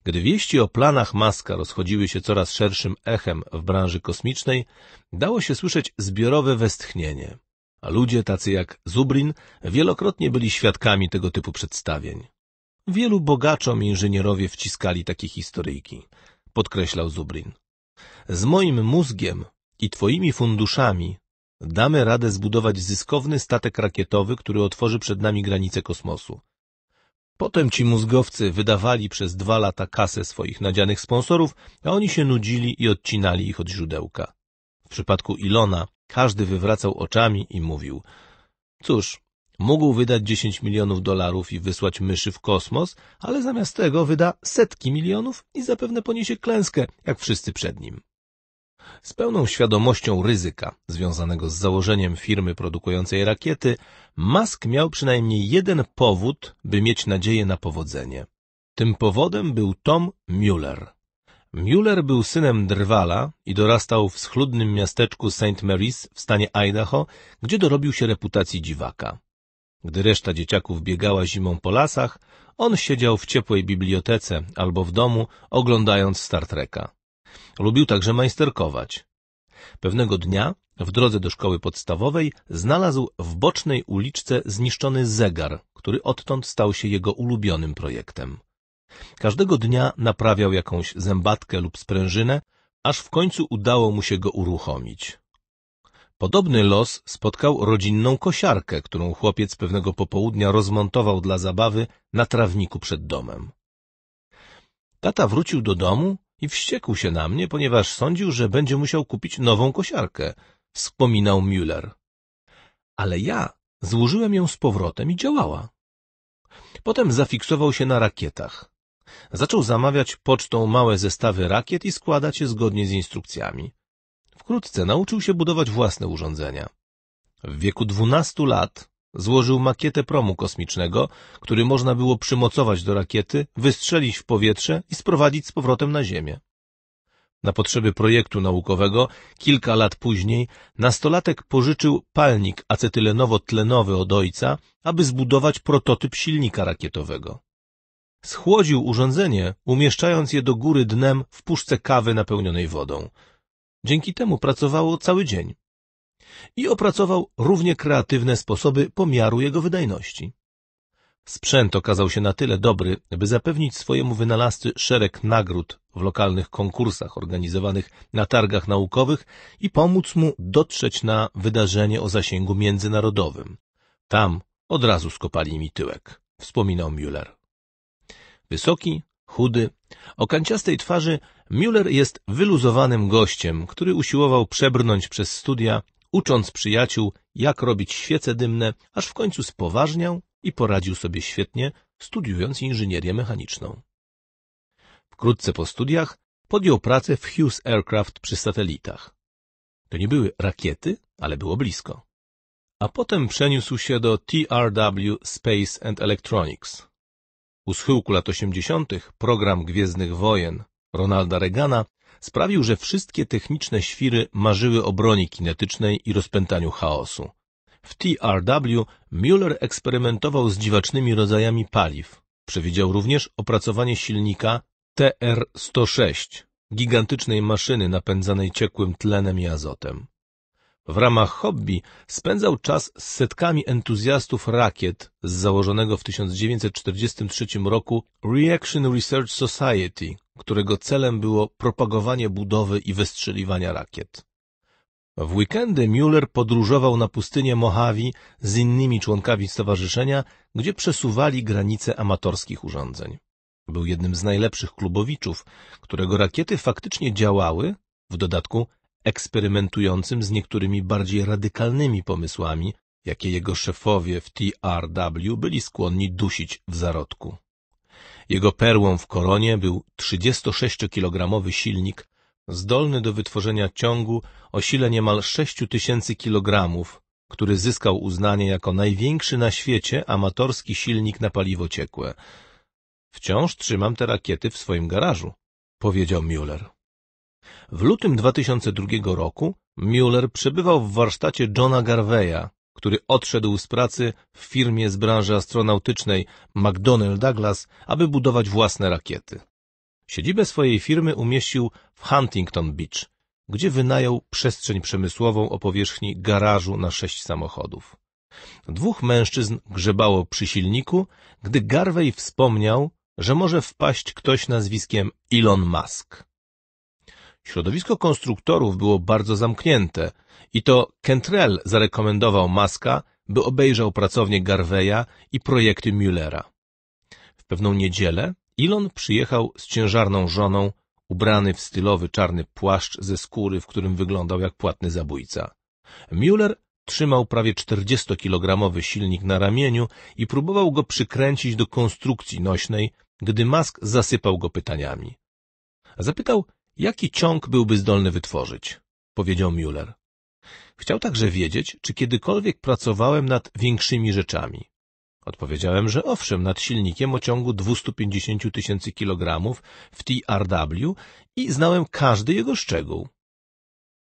Gdy wieści o planach Maska rozchodziły się coraz szerszym echem w branży kosmicznej, dało się słyszeć zbiorowe westchnienie, a ludzie tacy jak Zubrin wielokrotnie byli świadkami tego typu przedstawień. Wielu bogaczom inżynierowie wciskali takie historyjki, podkreślał Zubrin. Z moim mózgiem i twoimi funduszami Damy radę zbudować zyskowny statek rakietowy, który otworzy przed nami granice kosmosu. Potem ci mózgowcy wydawali przez dwa lata kasę swoich nadzianych sponsorów, a oni się nudzili i odcinali ich od źródełka. W przypadku Ilona każdy wywracał oczami i mówił Cóż, mógł wydać 10 milionów dolarów i wysłać myszy w kosmos, ale zamiast tego wyda setki milionów i zapewne poniesie klęskę, jak wszyscy przed nim z pełną świadomością ryzyka związanego z założeniem firmy produkującej rakiety, Musk miał przynajmniej jeden powód, by mieć nadzieję na powodzenie. Tym powodem był Tom Mueller. Mueller był synem drwala i dorastał w schludnym miasteczku St. Mary's w stanie Idaho, gdzie dorobił się reputacji dziwaka. Gdy reszta dzieciaków biegała zimą po lasach, on siedział w ciepłej bibliotece albo w domu, oglądając Star Treka. Lubił także majsterkować. Pewnego dnia w drodze do szkoły podstawowej znalazł w bocznej uliczce zniszczony zegar, który odtąd stał się jego ulubionym projektem. Każdego dnia naprawiał jakąś zębatkę lub sprężynę, aż w końcu udało mu się go uruchomić. Podobny los spotkał rodzinną kosiarkę, którą chłopiec pewnego popołudnia rozmontował dla zabawy na trawniku przed domem. Tata wrócił do domu i wściekł się na mnie, ponieważ sądził, że będzie musiał kupić nową kosiarkę, wspominał Müller. Ale ja złożyłem ją z powrotem i działała. Potem zafiksował się na rakietach. Zaczął zamawiać pocztą małe zestawy rakiet i składać je zgodnie z instrukcjami. Wkrótce nauczył się budować własne urządzenia. W wieku dwunastu lat złożył makietę promu kosmicznego, który można było przymocować do rakiety, wystrzelić w powietrze i sprowadzić z powrotem na Ziemię. Na potrzeby projektu naukowego kilka lat później nastolatek pożyczył palnik acetylenowo-tlenowy od ojca, aby zbudować prototyp silnika rakietowego. Schłodził urządzenie, umieszczając je do góry dnem w puszce kawy napełnionej wodą. Dzięki temu pracowało cały dzień i opracował równie kreatywne sposoby pomiaru jego wydajności. Sprzęt okazał się na tyle dobry, by zapewnić swojemu wynalazcy szereg nagród w lokalnych konkursach organizowanych na targach naukowych i pomóc mu dotrzeć na wydarzenie o zasięgu międzynarodowym. Tam od razu skopali mi tyłek, wspominał Müller. Wysoki, chudy, o kanciastej twarzy Müller jest wyluzowanym gościem, który usiłował przebrnąć przez studia ucząc przyjaciół, jak robić świece dymne, aż w końcu spoważniał i poradził sobie świetnie, studiując inżynierię mechaniczną. Wkrótce po studiach podjął pracę w Hughes Aircraft przy satelitach. To nie były rakiety, ale było blisko. A potem przeniósł się do TRW Space and Electronics. U schyłku lat 80. program Gwiezdnych Wojen Ronalda Reagana sprawił, że wszystkie techniczne świry marzyły o broni kinetycznej i rozpętaniu chaosu. W TRW Müller eksperymentował z dziwacznymi rodzajami paliw. Przewidział również opracowanie silnika TR-106, gigantycznej maszyny napędzanej ciekłym tlenem i azotem. W ramach hobby spędzał czas z setkami entuzjastów rakiet z założonego w 1943 roku Reaction Research Society, którego celem było propagowanie budowy i wystrzeliwania rakiet. W weekendy Mueller podróżował na pustynię Mojave z innymi członkami stowarzyszenia, gdzie przesuwali granice amatorskich urządzeń. Był jednym z najlepszych klubowiczów, którego rakiety faktycznie działały, w dodatku eksperymentującym z niektórymi bardziej radykalnymi pomysłami, jakie jego szefowie w TRW byli skłonni dusić w zarodku. Jego perłą w koronie był 36-kilogramowy silnik zdolny do wytworzenia ciągu o sile niemal 6000 kilogramów, który zyskał uznanie jako największy na świecie amatorski silnik na paliwo ciekłe. Wciąż trzymam te rakiety w swoim garażu, powiedział Müller. W lutym 2002 roku Mueller przebywał w warsztacie Johna Garveya, który odszedł z pracy w firmie z branży astronautycznej McDonnell Douglas, aby budować własne rakiety. Siedzibę swojej firmy umieścił w Huntington Beach, gdzie wynajął przestrzeń przemysłową o powierzchni garażu na sześć samochodów. Dwóch mężczyzn grzebało przy silniku, gdy Garvey wspomniał, że może wpaść ktoś nazwiskiem Elon Musk. Środowisko konstruktorów było bardzo zamknięte i to Kentrell zarekomendował Maska, by obejrzał pracownię Garveya i projekty Müllera. W pewną niedzielę Elon przyjechał z ciężarną żoną, ubrany w stylowy czarny płaszcz ze skóry, w którym wyglądał jak płatny zabójca. Müller trzymał prawie 40-kilogramowy silnik na ramieniu i próbował go przykręcić do konstrukcji nośnej, gdy Musk zasypał go pytaniami. Zapytał, Jaki ciąg byłby zdolny wytworzyć? Powiedział Müller. Chciał także wiedzieć, czy kiedykolwiek pracowałem nad większymi rzeczami. Odpowiedziałem, że owszem, nad silnikiem o ciągu 250 tysięcy kilogramów w TRW i znałem każdy jego szczegół.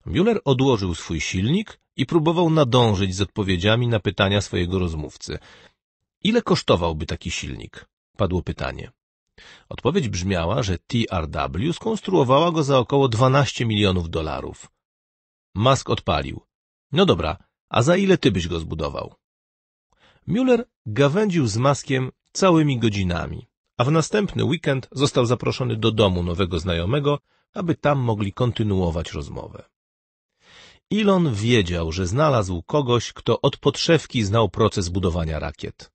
Müller odłożył swój silnik i próbował nadążyć z odpowiedziami na pytania swojego rozmówcy. Ile kosztowałby taki silnik? Padło pytanie. Odpowiedź brzmiała, że TRW skonstruowała go za około 12 milionów dolarów. Musk odpalił. No dobra, a za ile ty byś go zbudował? Mueller gawędził z Maskiem całymi godzinami, a w następny weekend został zaproszony do domu nowego znajomego, aby tam mogli kontynuować rozmowę. Elon wiedział, że znalazł kogoś, kto od podszewki znał proces budowania rakiet.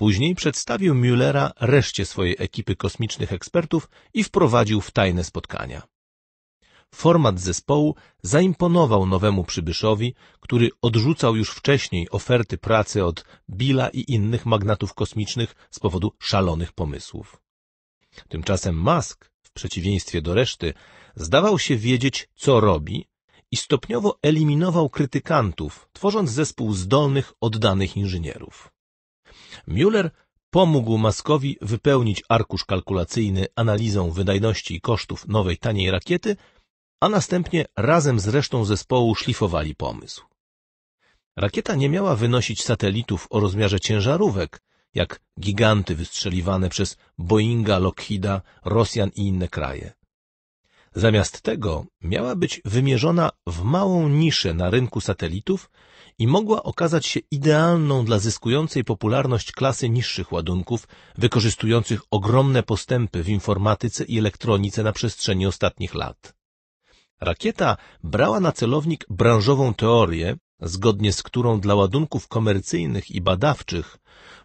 Później przedstawił Müllera reszcie swojej ekipy kosmicznych ekspertów i wprowadził w tajne spotkania. Format zespołu zaimponował nowemu przybyszowi, który odrzucał już wcześniej oferty pracy od Billa i innych magnatów kosmicznych z powodu szalonych pomysłów. Tymczasem Musk, w przeciwieństwie do reszty, zdawał się wiedzieć, co robi i stopniowo eliminował krytykantów, tworząc zespół zdolnych, oddanych inżynierów. Müller pomógł Maskowi wypełnić arkusz kalkulacyjny analizą wydajności i kosztów nowej taniej rakiety, a następnie razem z resztą zespołu szlifowali pomysł. Rakieta nie miała wynosić satelitów o rozmiarze ciężarówek, jak giganty wystrzeliwane przez Boeinga, Lockheeda, Rosjan i inne kraje. Zamiast tego miała być wymierzona w małą niszę na rynku satelitów, i mogła okazać się idealną dla zyskującej popularność klasy niższych ładunków, wykorzystujących ogromne postępy w informatyce i elektronice na przestrzeni ostatnich lat. Rakieta brała na celownik branżową teorię, zgodnie z którą dla ładunków komercyjnych i badawczych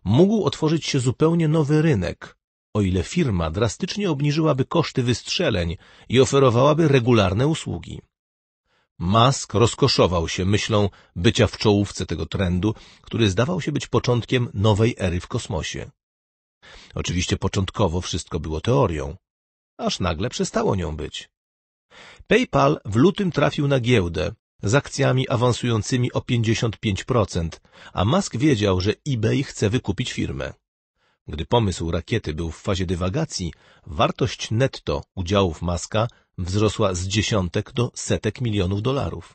mógł otworzyć się zupełnie nowy rynek, o ile firma drastycznie obniżyłaby koszty wystrzeleń i oferowałaby regularne usługi. Musk rozkoszował się myślą bycia w czołówce tego trendu, który zdawał się być początkiem nowej ery w kosmosie. Oczywiście początkowo wszystko było teorią, aż nagle przestało nią być. PayPal w lutym trafił na giełdę z akcjami awansującymi o 55%, a Musk wiedział, że eBay chce wykupić firmę. Gdy pomysł rakiety był w fazie dywagacji, wartość netto udziałów Muska wzrosła z dziesiątek do setek milionów dolarów.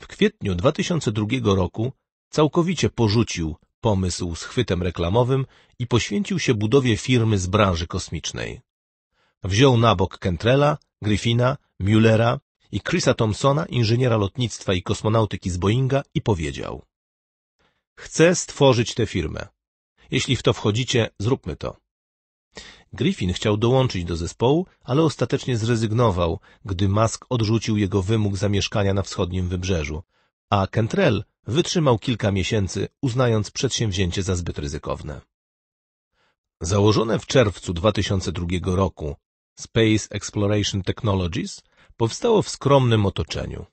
W kwietniu 2002 roku całkowicie porzucił pomysł z chwytem reklamowym i poświęcił się budowie firmy z branży kosmicznej. Wziął na bok Kentrella, Griffina, Müllera i Chrisa Thompsona, inżyniera lotnictwa i kosmonautyki z Boeinga i powiedział Chcę stworzyć tę firmę. Jeśli w to wchodzicie, zróbmy to. Griffin chciał dołączyć do zespołu, ale ostatecznie zrezygnował, gdy Musk odrzucił jego wymóg zamieszkania na wschodnim wybrzeżu, a Kentrell wytrzymał kilka miesięcy, uznając przedsięwzięcie za zbyt ryzykowne. Założone w czerwcu 2002 roku Space Exploration Technologies powstało w skromnym otoczeniu.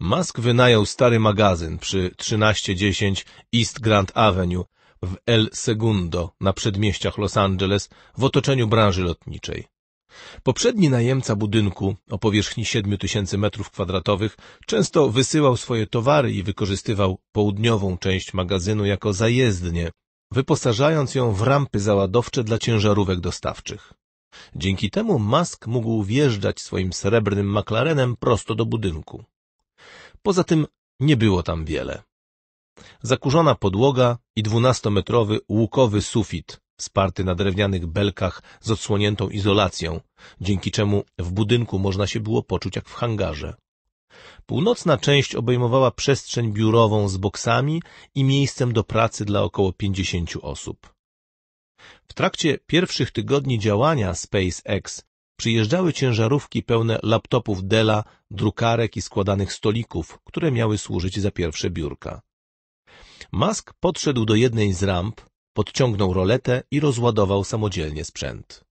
Musk wynajął stary magazyn przy 1310 East Grand Avenue w El Segundo na przedmieściach Los Angeles w otoczeniu branży lotniczej. Poprzedni najemca budynku o powierzchni 7000 m2 często wysyłał swoje towary i wykorzystywał południową część magazynu jako zajezdnię, wyposażając ją w rampy załadowcze dla ciężarówek dostawczych. Dzięki temu Musk mógł wjeżdżać swoim srebrnym McLarenem prosto do budynku. Poza tym nie było tam wiele. Zakurzona podłoga i dwunastometrowy łukowy sufit, wsparty na drewnianych belkach z odsłoniętą izolacją, dzięki czemu w budynku można się było poczuć jak w hangarze. Północna część obejmowała przestrzeń biurową z boksami i miejscem do pracy dla około 50 osób. W trakcie pierwszych tygodni działania SpaceX przyjeżdżały ciężarówki pełne laptopów Della, drukarek i składanych stolików, które miały służyć za pierwsze biurka. Mask podszedł do jednej z ramp, podciągnął roletę i rozładował samodzielnie sprzęt.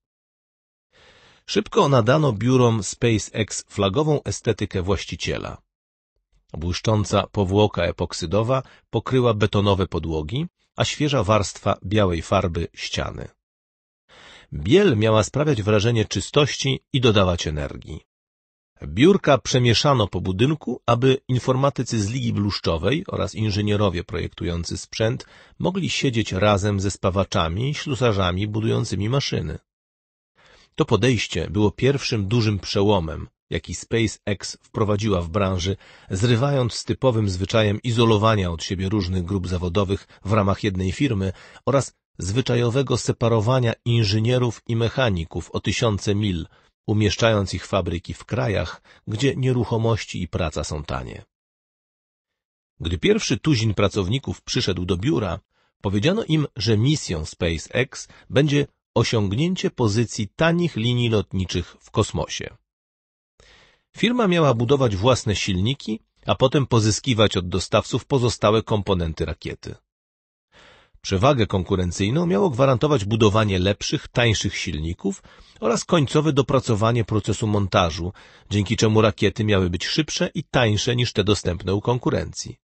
Szybko nadano biurom SpaceX flagową estetykę właściciela. Błyszcząca powłoka epoksydowa pokryła betonowe podłogi, a świeża warstwa białej farby ściany. Biel miała sprawiać wrażenie czystości i dodawać energii. Biurka przemieszano po budynku, aby informatycy z Ligi Bluszczowej oraz inżynierowie projektujący sprzęt mogli siedzieć razem ze spawaczami i ślusarzami budującymi maszyny. To podejście było pierwszym dużym przełomem, jaki SpaceX wprowadziła w branży, zrywając z typowym zwyczajem izolowania od siebie różnych grup zawodowych w ramach jednej firmy oraz zwyczajowego separowania inżynierów i mechaników o tysiące mil – umieszczając ich fabryki w krajach, gdzie nieruchomości i praca są tanie. Gdy pierwszy tuzin pracowników przyszedł do biura, powiedziano im, że misją SpaceX będzie osiągnięcie pozycji tanich linii lotniczych w kosmosie. Firma miała budować własne silniki, a potem pozyskiwać od dostawców pozostałe komponenty rakiety. Przewagę konkurencyjną miało gwarantować budowanie lepszych, tańszych silników oraz końcowe dopracowanie procesu montażu, dzięki czemu rakiety miały być szybsze i tańsze niż te dostępne u konkurencji.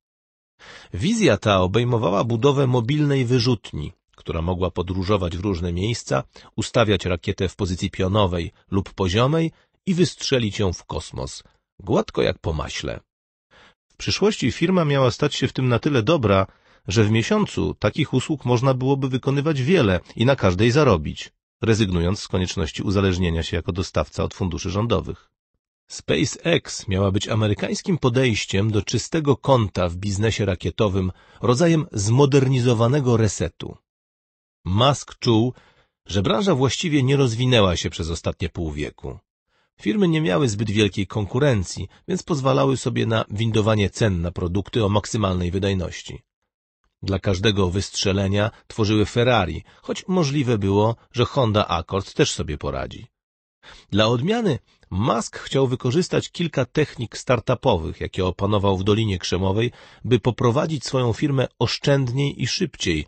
Wizja ta obejmowała budowę mobilnej wyrzutni, która mogła podróżować w różne miejsca, ustawiać rakietę w pozycji pionowej lub poziomej i wystrzelić ją w kosmos, gładko jak po maśle. W przyszłości firma miała stać się w tym na tyle dobra, że w miesiącu takich usług można byłoby wykonywać wiele i na każdej zarobić, rezygnując z konieczności uzależnienia się jako dostawca od funduszy rządowych. SpaceX miała być amerykańskim podejściem do czystego konta w biznesie rakietowym, rodzajem zmodernizowanego resetu. Musk czuł, że branża właściwie nie rozwinęła się przez ostatnie pół wieku. Firmy nie miały zbyt wielkiej konkurencji, więc pozwalały sobie na windowanie cen na produkty o maksymalnej wydajności. Dla każdego wystrzelenia tworzyły Ferrari, choć możliwe było, że Honda Accord też sobie poradzi. Dla odmiany Musk chciał wykorzystać kilka technik startupowych, jakie opanował w Dolinie Krzemowej, by poprowadzić swoją firmę oszczędniej i szybciej,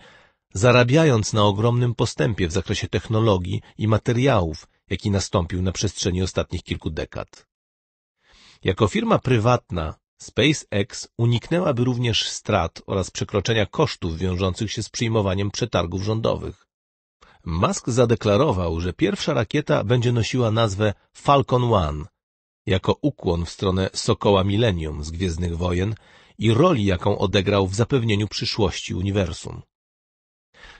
zarabiając na ogromnym postępie w zakresie technologii i materiałów, jaki nastąpił na przestrzeni ostatnich kilku dekad. Jako firma prywatna SpaceX uniknęłaby również strat oraz przekroczenia kosztów wiążących się z przyjmowaniem przetargów rządowych. Musk zadeklarował, że pierwsza rakieta będzie nosiła nazwę Falcon 1 jako ukłon w stronę Sokoła Millennium z Gwiezdnych Wojen i roli, jaką odegrał w zapewnieniu przyszłości uniwersum.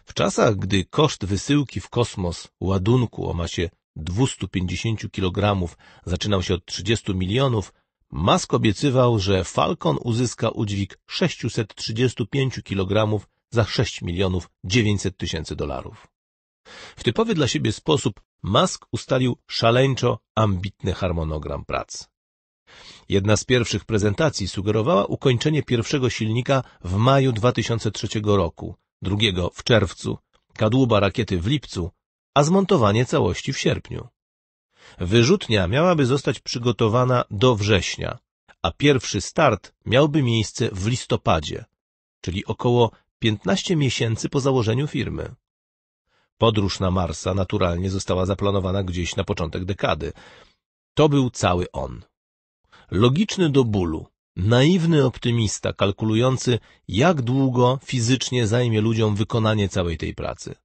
W czasach, gdy koszt wysyłki w kosmos ładunku o masie 250 kg zaczynał się od 30 milionów, Musk obiecywał, że Falcon uzyska udźwig 635 kg za 6 milionów 900 tysięcy dolarów. W typowy dla siebie sposób Musk ustalił szaleńczo ambitny harmonogram prac. Jedna z pierwszych prezentacji sugerowała ukończenie pierwszego silnika w maju 2003 roku, drugiego w czerwcu, kadłuba rakiety w lipcu, a zmontowanie całości w sierpniu. Wyrzutnia miałaby zostać przygotowana do września, a pierwszy start miałby miejsce w listopadzie, czyli około 15 miesięcy po założeniu firmy. Podróż na Marsa naturalnie została zaplanowana gdzieś na początek dekady. To był cały on. Logiczny do bólu, naiwny optymista kalkulujący, jak długo fizycznie zajmie ludziom wykonanie całej tej pracy.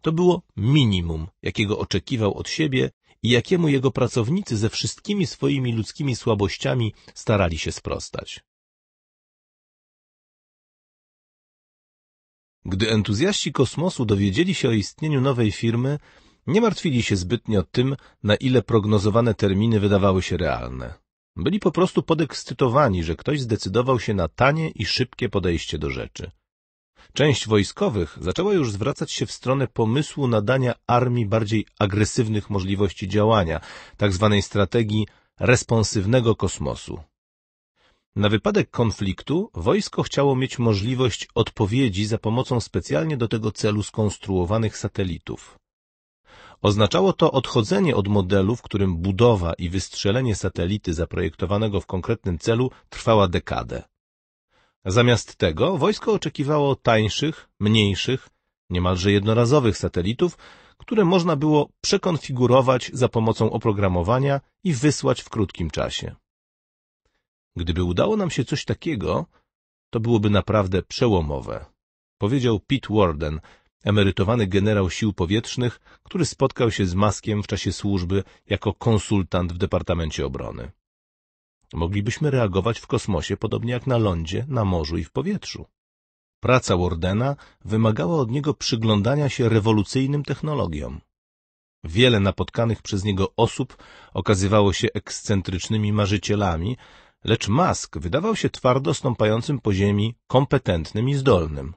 To było minimum, jakiego oczekiwał od siebie i jakiemu jego pracownicy ze wszystkimi swoimi ludzkimi słabościami starali się sprostać. Gdy entuzjaści kosmosu dowiedzieli się o istnieniu nowej firmy, nie martwili się zbytnio tym, na ile prognozowane terminy wydawały się realne. Byli po prostu podekscytowani, że ktoś zdecydował się na tanie i szybkie podejście do rzeczy. Część wojskowych zaczęła już zwracać się w stronę pomysłu nadania armii bardziej agresywnych możliwości działania, tzw. Tak strategii responsywnego kosmosu. Na wypadek konfliktu wojsko chciało mieć możliwość odpowiedzi za pomocą specjalnie do tego celu skonstruowanych satelitów. Oznaczało to odchodzenie od modelu, w którym budowa i wystrzelenie satelity zaprojektowanego w konkretnym celu trwała dekadę. Zamiast tego wojsko oczekiwało tańszych, mniejszych, niemalże jednorazowych satelitów, które można było przekonfigurować za pomocą oprogramowania i wysłać w krótkim czasie. Gdyby udało nam się coś takiego, to byłoby naprawdę przełomowe, powiedział Pete Warden, emerytowany generał sił powietrznych, który spotkał się z Maskiem w czasie służby jako konsultant w Departamencie Obrony. Moglibyśmy reagować w kosmosie podobnie jak na lądzie, na morzu i w powietrzu. Praca Wardena wymagała od niego przyglądania się rewolucyjnym technologiom. Wiele napotkanych przez niego osób okazywało się ekscentrycznymi marzycielami, lecz Musk wydawał się twardo stąpającym po ziemi kompetentnym i zdolnym.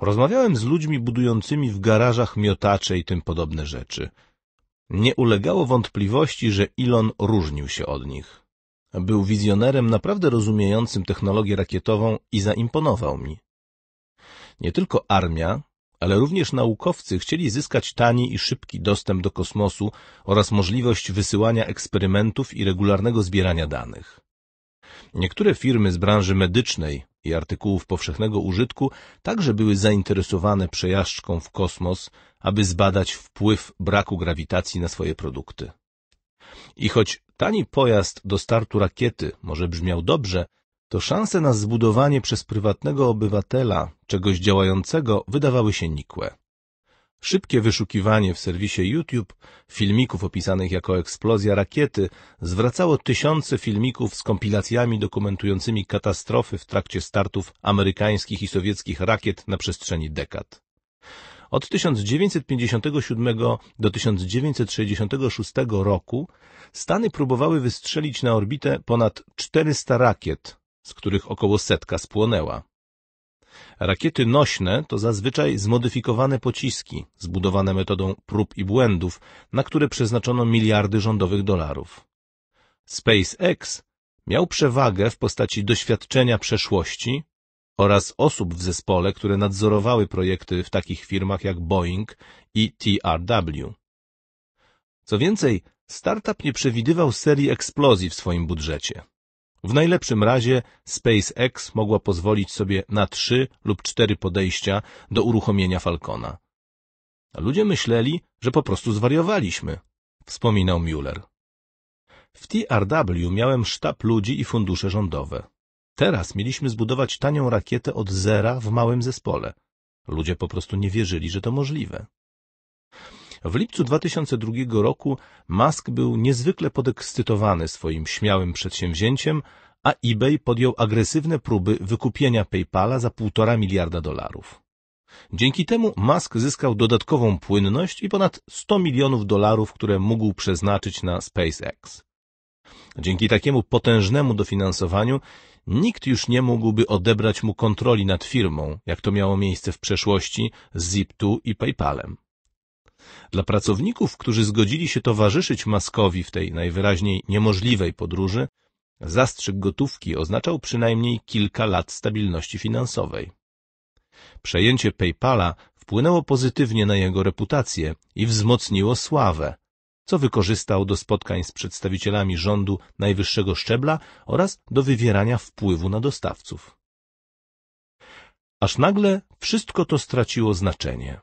Rozmawiałem z ludźmi budującymi w garażach miotacze i tym podobne rzeczy. Nie ulegało wątpliwości, że Elon różnił się od nich. Był wizjonerem naprawdę rozumiejącym technologię rakietową i zaimponował mi. Nie tylko armia, ale również naukowcy chcieli zyskać tani i szybki dostęp do kosmosu oraz możliwość wysyłania eksperymentów i regularnego zbierania danych. Niektóre firmy z branży medycznej i artykułów powszechnego użytku także były zainteresowane przejażdżką w kosmos, aby zbadać wpływ braku grawitacji na swoje produkty. I choć tani pojazd do startu rakiety może brzmiał dobrze, to szanse na zbudowanie przez prywatnego obywatela czegoś działającego wydawały się nikłe. Szybkie wyszukiwanie w serwisie YouTube filmików opisanych jako eksplozja rakiety zwracało tysiące filmików z kompilacjami dokumentującymi katastrofy w trakcie startów amerykańskich i sowieckich rakiet na przestrzeni dekad. Od 1957 do 1966 roku Stany próbowały wystrzelić na orbitę ponad 400 rakiet, z których około setka spłonęła. Rakiety nośne to zazwyczaj zmodyfikowane pociski, zbudowane metodą prób i błędów, na które przeznaczono miliardy rządowych dolarów. SpaceX miał przewagę w postaci doświadczenia przeszłości oraz osób w zespole, które nadzorowały projekty w takich firmach jak Boeing i TRW. Co więcej, startup nie przewidywał serii eksplozji w swoim budżecie. W najlepszym razie SpaceX mogła pozwolić sobie na trzy lub cztery podejścia do uruchomienia Falcona. A ludzie myśleli, że po prostu zwariowaliśmy, wspominał Mueller. W TRW miałem sztab ludzi i fundusze rządowe. Teraz mieliśmy zbudować tanią rakietę od zera w małym zespole. Ludzie po prostu nie wierzyli, że to możliwe. W lipcu 2002 roku Musk był niezwykle podekscytowany swoim śmiałym przedsięwzięciem, a eBay podjął agresywne próby wykupienia PayPala za 1,5 miliarda dolarów. Dzięki temu Musk zyskał dodatkową płynność i ponad 100 milionów dolarów, które mógł przeznaczyć na SpaceX. Dzięki takiemu potężnemu dofinansowaniu nikt już nie mógłby odebrać mu kontroli nad firmą, jak to miało miejsce w przeszłości z zip i PayPalem. Dla pracowników, którzy zgodzili się towarzyszyć Maskowi w tej najwyraźniej niemożliwej podróży, zastrzyk gotówki oznaczał przynajmniej kilka lat stabilności finansowej. Przejęcie PayPala wpłynęło pozytywnie na jego reputację i wzmocniło sławę, co wykorzystał do spotkań z przedstawicielami rządu najwyższego szczebla oraz do wywierania wpływu na dostawców. Aż nagle wszystko to straciło znaczenie.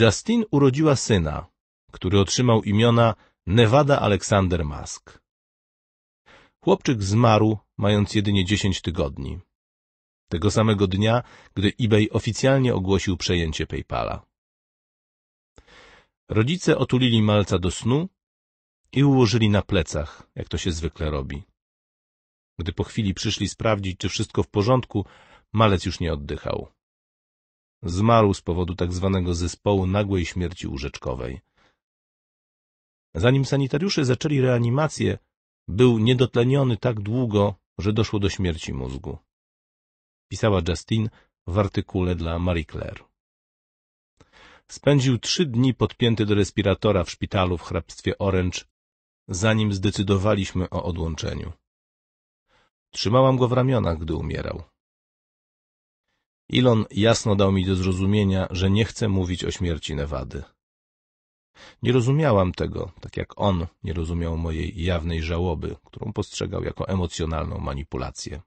Justin urodziła syna, który otrzymał imiona Nevada Alexander Musk. Chłopczyk zmarł, mając jedynie 10 tygodni. Tego samego dnia, gdy eBay oficjalnie ogłosił przejęcie PayPala. Rodzice otulili malca do snu i ułożyli na plecach, jak to się zwykle robi. Gdy po chwili przyszli sprawdzić, czy wszystko w porządku, malec już nie oddychał. Zmarł z powodu tak zwanego zespołu nagłej śmierci łóżeczkowej. Zanim sanitariusze zaczęli reanimację, był niedotleniony tak długo, że doszło do śmierci mózgu. Pisała Justine w artykule dla Marie Claire. Spędził trzy dni podpięty do respiratora w szpitalu w hrabstwie Orange, zanim zdecydowaliśmy o odłączeniu. Trzymałam go w ramionach, gdy umierał. Ilon jasno dał mi do zrozumienia, że nie chce mówić o śmierci Nevady. Nie rozumiałam tego, tak jak on nie rozumiał mojej jawnej żałoby, którą postrzegał jako emocjonalną manipulację.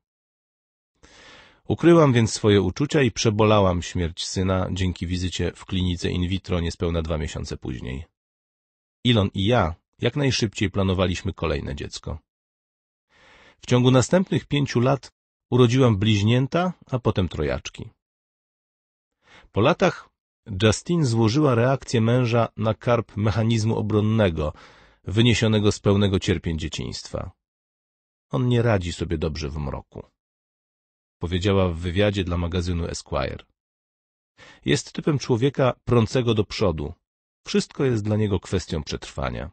Ukryłam więc swoje uczucia i przebolałam śmierć syna dzięki wizycie w klinice in vitro niespełna dwa miesiące później. Ilon i ja jak najszybciej planowaliśmy kolejne dziecko. W ciągu następnych pięciu lat urodziłam bliźnięta, a potem trojaczki. Po latach Justin złożyła reakcję męża na karp mechanizmu obronnego, wyniesionego z pełnego cierpień dzieciństwa. On nie radzi sobie dobrze w mroku powiedziała w wywiadzie dla magazynu Esquire. Jest typem człowieka prącego do przodu. Wszystko jest dla niego kwestią przetrwania.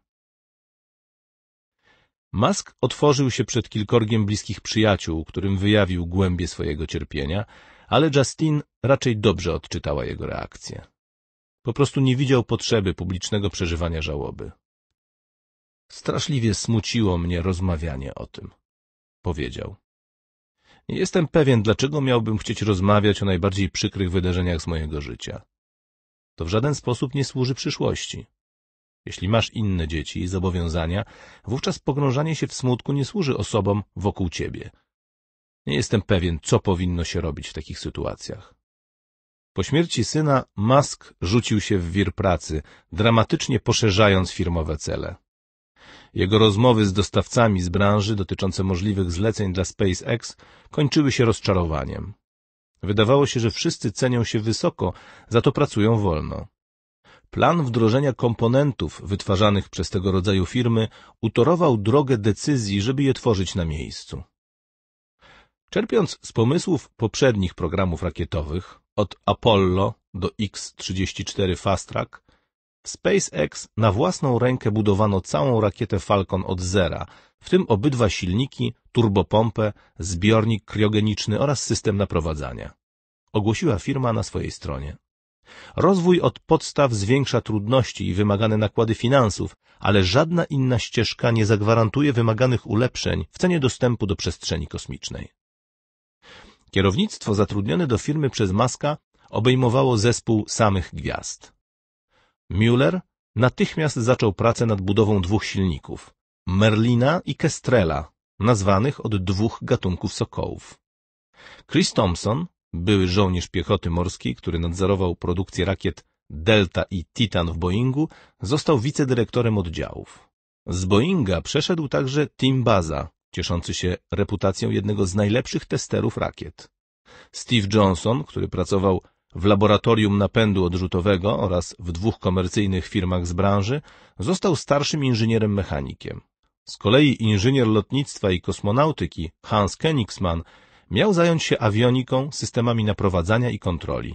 Musk otworzył się przed kilkorgiem bliskich przyjaciół, którym wyjawił głębie swojego cierpienia, ale Justin raczej dobrze odczytała jego reakcję. Po prostu nie widział potrzeby publicznego przeżywania żałoby. Straszliwie smuciło mnie rozmawianie o tym, powiedział. Nie jestem pewien, dlaczego miałbym chcieć rozmawiać o najbardziej przykrych wydarzeniach z mojego życia. To w żaden sposób nie służy przyszłości. Jeśli masz inne dzieci i zobowiązania, wówczas pogrążanie się w smutku nie służy osobom wokół ciebie. Nie jestem pewien, co powinno się robić w takich sytuacjach. Po śmierci syna Musk rzucił się w wir pracy, dramatycznie poszerzając firmowe cele. Jego rozmowy z dostawcami z branży dotyczące możliwych zleceń dla SpaceX kończyły się rozczarowaniem. Wydawało się, że wszyscy cenią się wysoko, za to pracują wolno. Plan wdrożenia komponentów wytwarzanych przez tego rodzaju firmy utorował drogę decyzji, żeby je tworzyć na miejscu. Czerpiąc z pomysłów poprzednich programów rakietowych, od Apollo do X-34 Fast Track, w SpaceX na własną rękę budowano całą rakietę Falcon od zera, w tym obydwa silniki, turbopompę, zbiornik kriogeniczny oraz system naprowadzania. Ogłosiła firma na swojej stronie. Rozwój od podstaw zwiększa trudności i wymagane nakłady finansów, ale żadna inna ścieżka nie zagwarantuje wymaganych ulepszeń w cenie dostępu do przestrzeni kosmicznej. Kierownictwo zatrudnione do firmy przez Maska obejmowało zespół samych gwiazd. Müller natychmiast zaczął pracę nad budową dwóch silników – Merlina i Kestrela, nazwanych od dwóch gatunków sokołów. Chris Thompson, były żołnierz piechoty morskiej, który nadzorował produkcję rakiet Delta i Titan w Boeingu, został wicedyrektorem oddziałów. Z Boeinga przeszedł także Tim Baza, cieszący się reputacją jednego z najlepszych testerów rakiet. Steve Johnson, który pracował w laboratorium napędu odrzutowego oraz w dwóch komercyjnych firmach z branży, został starszym inżynierem mechanikiem. Z kolei inżynier lotnictwa i kosmonautyki Hans Koenigsmann miał zająć się awioniką, systemami naprowadzania i kontroli.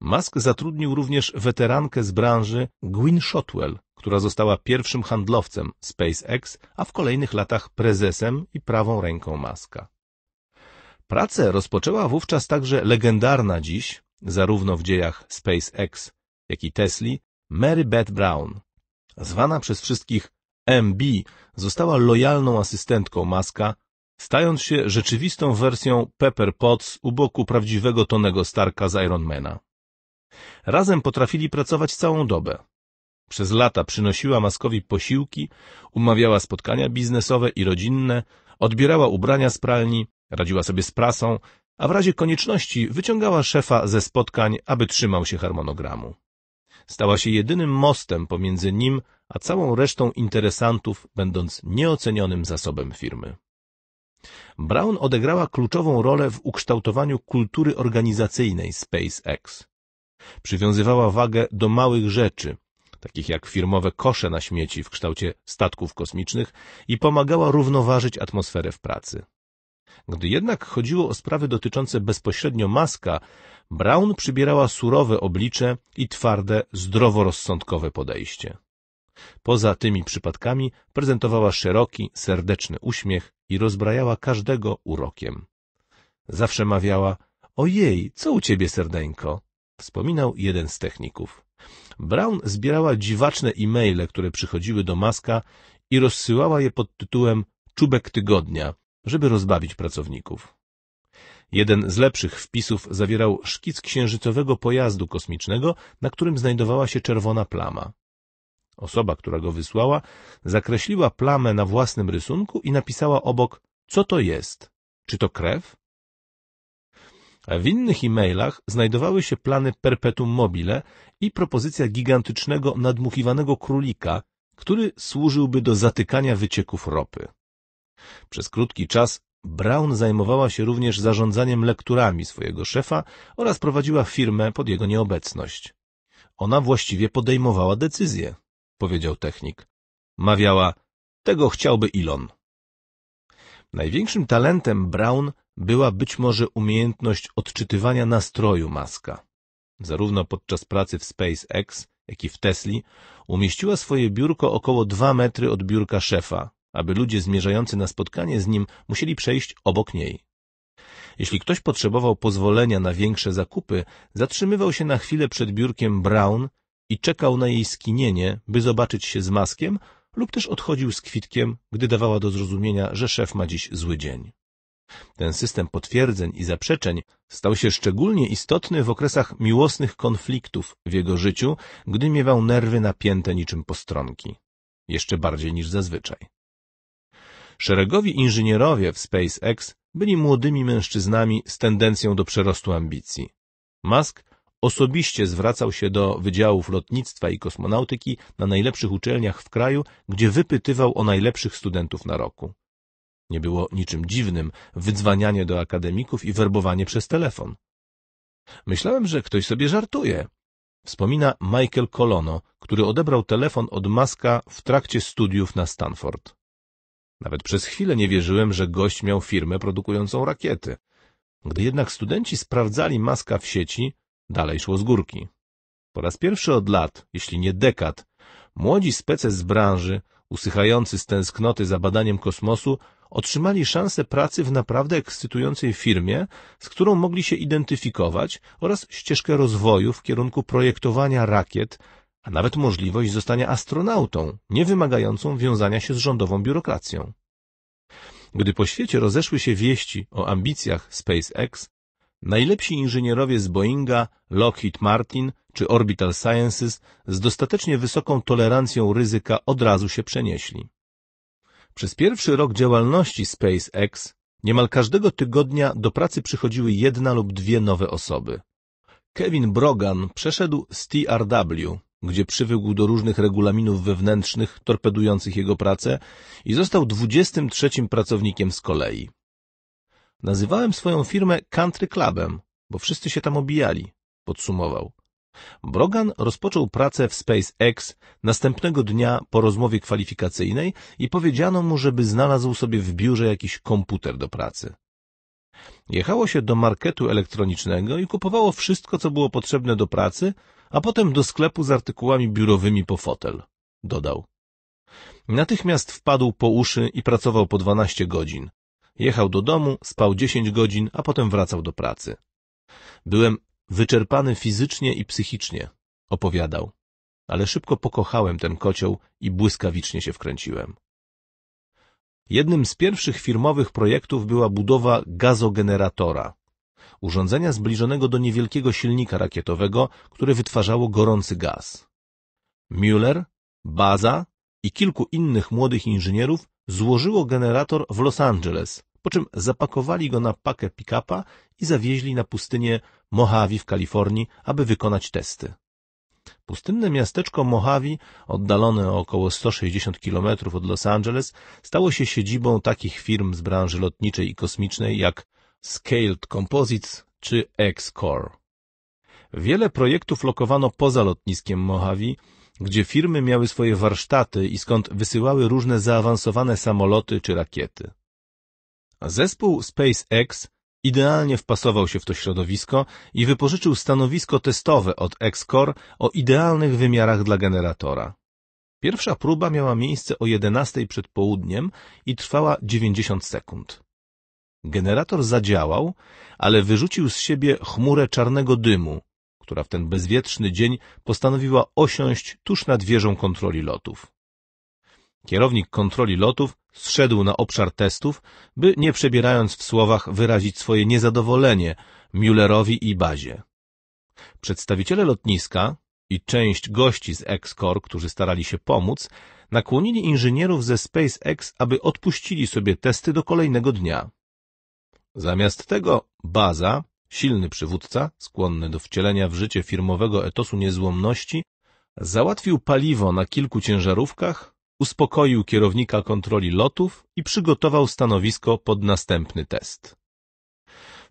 Musk zatrudnił również weterankę z branży Gwyn Shotwell, która została pierwszym handlowcem SpaceX, a w kolejnych latach prezesem i prawą ręką Muska. Pracę rozpoczęła wówczas także legendarna dziś zarówno w dziejach SpaceX, jak i Tesli, Mary Beth Brown, zwana przez wszystkich MB, została lojalną asystentką Maska, stając się rzeczywistą wersją Pepper Potts u boku prawdziwego Tonego Starka z Ironmana. Razem potrafili pracować całą dobę. Przez lata przynosiła Maskowi posiłki, umawiała spotkania biznesowe i rodzinne, odbierała ubrania z pralni, Radziła sobie z prasą, a w razie konieczności wyciągała szefa ze spotkań, aby trzymał się harmonogramu. Stała się jedynym mostem pomiędzy nim a całą resztą interesantów, będąc nieocenionym zasobem firmy. Brown odegrała kluczową rolę w ukształtowaniu kultury organizacyjnej SpaceX. Przywiązywała wagę do małych rzeczy, takich jak firmowe kosze na śmieci w kształcie statków kosmicznych i pomagała równoważyć atmosferę w pracy. Gdy jednak chodziło o sprawy dotyczące bezpośrednio Maska, Brown przybierała surowe oblicze i twarde, zdroworozsądkowe podejście. Poza tymi przypadkami prezentowała szeroki, serdeczny uśmiech i rozbrajała każdego urokiem. Zawsze mawiała, ojej, co u ciebie serdeńko? Wspominał jeden z techników. Brown zbierała dziwaczne e-maile, które przychodziły do Maska i rozsyłała je pod tytułem Czubek Tygodnia, żeby rozbawić pracowników. Jeden z lepszych wpisów zawierał szkic księżycowego pojazdu kosmicznego, na którym znajdowała się czerwona plama. Osoba, która go wysłała, zakreśliła plamę na własnym rysunku i napisała obok, co to jest? Czy to krew? w innych e-mailach znajdowały się plany perpetuum mobile i propozycja gigantycznego nadmuchiwanego królika, który służyłby do zatykania wycieków ropy. Przez krótki czas Brown zajmowała się również zarządzaniem lekturami swojego szefa oraz prowadziła firmę pod jego nieobecność. Ona właściwie podejmowała decyzje, powiedział technik. Mawiała, tego chciałby Ilon. Największym talentem Brown była być może umiejętność odczytywania nastroju maska. Zarówno podczas pracy w SpaceX, jak i w Tesli umieściła swoje biurko około dwa metry od biurka szefa, aby ludzie zmierzający na spotkanie z nim musieli przejść obok niej. Jeśli ktoś potrzebował pozwolenia na większe zakupy, zatrzymywał się na chwilę przed biurkiem Brown i czekał na jej skinienie, by zobaczyć się z maskiem, lub też odchodził z kwitkiem, gdy dawała do zrozumienia, że szef ma dziś zły dzień. Ten system potwierdzeń i zaprzeczeń stał się szczególnie istotny w okresach miłosnych konfliktów w jego życiu, gdy miewał nerwy napięte niczym postronki. Jeszcze bardziej niż zazwyczaj. Szeregowi inżynierowie w SpaceX byli młodymi mężczyznami z tendencją do przerostu ambicji. Musk osobiście zwracał się do wydziałów lotnictwa i kosmonautyki na najlepszych uczelniach w kraju, gdzie wypytywał o najlepszych studentów na roku. Nie było niczym dziwnym wydzwanianie do akademików i werbowanie przez telefon. Myślałem, że ktoś sobie żartuje, wspomina Michael Colono, który odebrał telefon od Maska w trakcie studiów na Stanford. Nawet przez chwilę nie wierzyłem, że gość miał firmę produkującą rakiety. Gdy jednak studenci sprawdzali maska w sieci, dalej szło z górki. Po raz pierwszy od lat, jeśli nie dekad, młodzi spece z branży, usychający z tęsknoty za badaniem kosmosu, otrzymali szansę pracy w naprawdę ekscytującej firmie, z którą mogli się identyfikować oraz ścieżkę rozwoju w kierunku projektowania rakiet, a nawet możliwość zostania astronautą, nie wymagającą wiązania się z rządową biurokracją. Gdy po świecie rozeszły się wieści o ambicjach SpaceX, najlepsi inżynierowie z Boeinga, Lockheed Martin czy Orbital Sciences z dostatecznie wysoką tolerancją ryzyka od razu się przenieśli. Przez pierwszy rok działalności SpaceX niemal każdego tygodnia do pracy przychodziły jedna lub dwie nowe osoby. Kevin Brogan przeszedł z TRW, gdzie przywykł do różnych regulaminów wewnętrznych torpedujących jego pracę i został 23 pracownikiem z kolei. Nazywałem swoją firmę Country Clubem, bo wszyscy się tam obijali, podsumował. Brogan rozpoczął pracę w SpaceX następnego dnia po rozmowie kwalifikacyjnej i powiedziano mu, żeby znalazł sobie w biurze jakiś komputer do pracy. Jechało się do marketu elektronicznego i kupowało wszystko, co było potrzebne do pracy, a potem do sklepu z artykułami biurowymi po fotel, dodał. Natychmiast wpadł po uszy i pracował po dwanaście godzin. Jechał do domu, spał dziesięć godzin, a potem wracał do pracy. Byłem wyczerpany fizycznie i psychicznie, opowiadał, ale szybko pokochałem ten kocioł i błyskawicznie się wkręciłem. Jednym z pierwszych firmowych projektów była budowa gazogeneratora, urządzenia zbliżonego do niewielkiego silnika rakietowego, które wytwarzało gorący gaz. Müller, Baza i kilku innych młodych inżynierów złożyło generator w Los Angeles, po czym zapakowali go na pakę pick-upa i zawieźli na pustynię Mojave w Kalifornii, aby wykonać testy. Pustynne miasteczko Mojave, oddalone o około 160 km od Los Angeles, stało się siedzibą takich firm z branży lotniczej i kosmicznej jak Scaled Composites czy X-Core. Wiele projektów lokowano poza lotniskiem Mojave, gdzie firmy miały swoje warsztaty i skąd wysyłały różne zaawansowane samoloty czy rakiety. Zespół SpaceX idealnie wpasował się w to środowisko i wypożyczył stanowisko testowe od X-Core o idealnych wymiarach dla generatora. Pierwsza próba miała miejsce o 11 przed południem i trwała 90 sekund. Generator zadziałał, ale wyrzucił z siebie chmurę czarnego dymu, która w ten bezwietrzny dzień postanowiła osiąść tuż nad wieżą kontroli lotów. Kierownik kontroli lotów zszedł na obszar testów, by nie przebierając w słowach wyrazić swoje niezadowolenie Müllerowi i bazie. Przedstawiciele lotniska i część gości z Excor, którzy starali się pomóc, nakłonili inżynierów ze SpaceX, aby odpuścili sobie testy do kolejnego dnia. Zamiast tego baza, silny przywódca, skłonny do wcielenia w życie firmowego etosu niezłomności, załatwił paliwo na kilku ciężarówkach, uspokoił kierownika kontroli lotów i przygotował stanowisko pod następny test.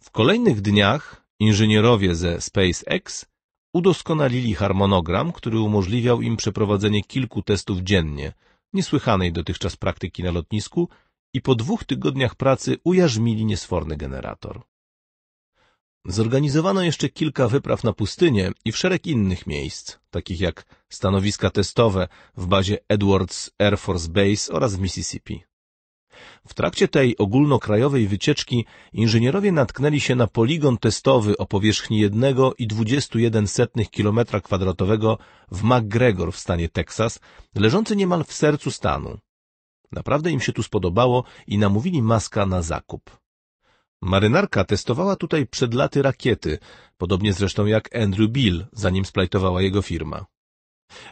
W kolejnych dniach inżynierowie ze SpaceX udoskonalili harmonogram, który umożliwiał im przeprowadzenie kilku testów dziennie, niesłychanej dotychczas praktyki na lotnisku, i po dwóch tygodniach pracy ujarzmili niesforny generator. Zorganizowano jeszcze kilka wypraw na pustynię i w szereg innych miejsc, takich jak stanowiska testowe w bazie Edwards Air Force Base oraz w Mississippi. W trakcie tej ogólnokrajowej wycieczki inżynierowie natknęli się na poligon testowy o powierzchni 1,21 km2 w McGregor w stanie Teksas, leżący niemal w sercu stanu. Naprawdę im się tu spodobało i namówili Maska na zakup. Marynarka testowała tutaj przed laty rakiety, podobnie zresztą jak Andrew Bill, zanim splajtowała jego firma.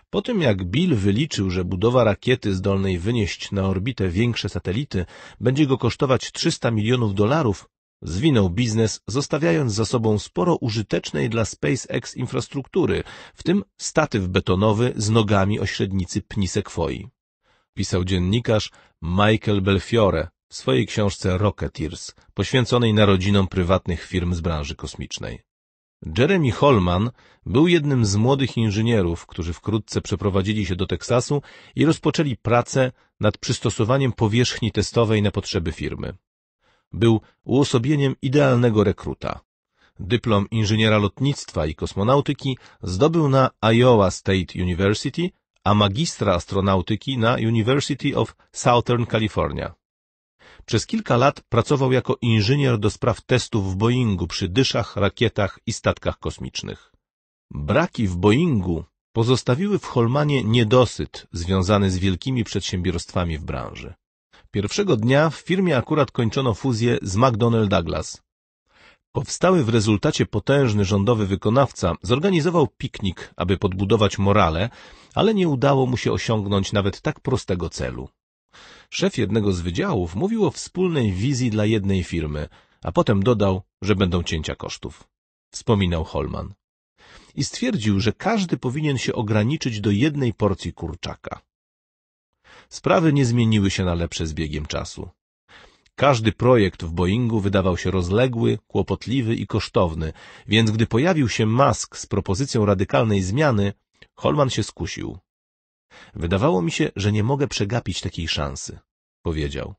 Po tym jak Bill wyliczył, że budowa rakiety zdolnej wynieść na orbitę większe satelity będzie go kosztować 300 milionów dolarów, zwinął biznes, zostawiając za sobą sporo użytecznej dla SpaceX infrastruktury, w tym statyw betonowy z nogami o średnicy pni sekwoi pisał dziennikarz Michael Belfiore w swojej książce Rocketeers, poświęconej narodzinom prywatnych firm z branży kosmicznej. Jeremy Holman był jednym z młodych inżynierów, którzy wkrótce przeprowadzili się do Teksasu i rozpoczęli pracę nad przystosowaniem powierzchni testowej na potrzeby firmy. Był uosobieniem idealnego rekruta. Dyplom inżyniera lotnictwa i kosmonautyki zdobył na Iowa State University a magistra astronautyki na University of Southern California. Przez kilka lat pracował jako inżynier do spraw testów w Boeingu przy dyszach, rakietach i statkach kosmicznych. Braki w Boeingu pozostawiły w Holmanie niedosyt związany z wielkimi przedsiębiorstwami w branży. Pierwszego dnia w firmie akurat kończono fuzję z McDonnell Douglas, Powstały w rezultacie potężny rządowy wykonawca zorganizował piknik, aby podbudować morale, ale nie udało mu się osiągnąć nawet tak prostego celu. Szef jednego z wydziałów mówił o wspólnej wizji dla jednej firmy, a potem dodał, że będą cięcia kosztów. Wspominał Holman. I stwierdził, że każdy powinien się ograniczyć do jednej porcji kurczaka. Sprawy nie zmieniły się na lepsze z biegiem czasu. Każdy projekt w Boeingu wydawał się rozległy, kłopotliwy i kosztowny, więc gdy pojawił się Musk z propozycją radykalnej zmiany, Holman się skusił. Wydawało mi się, że nie mogę przegapić takiej szansy, powiedział.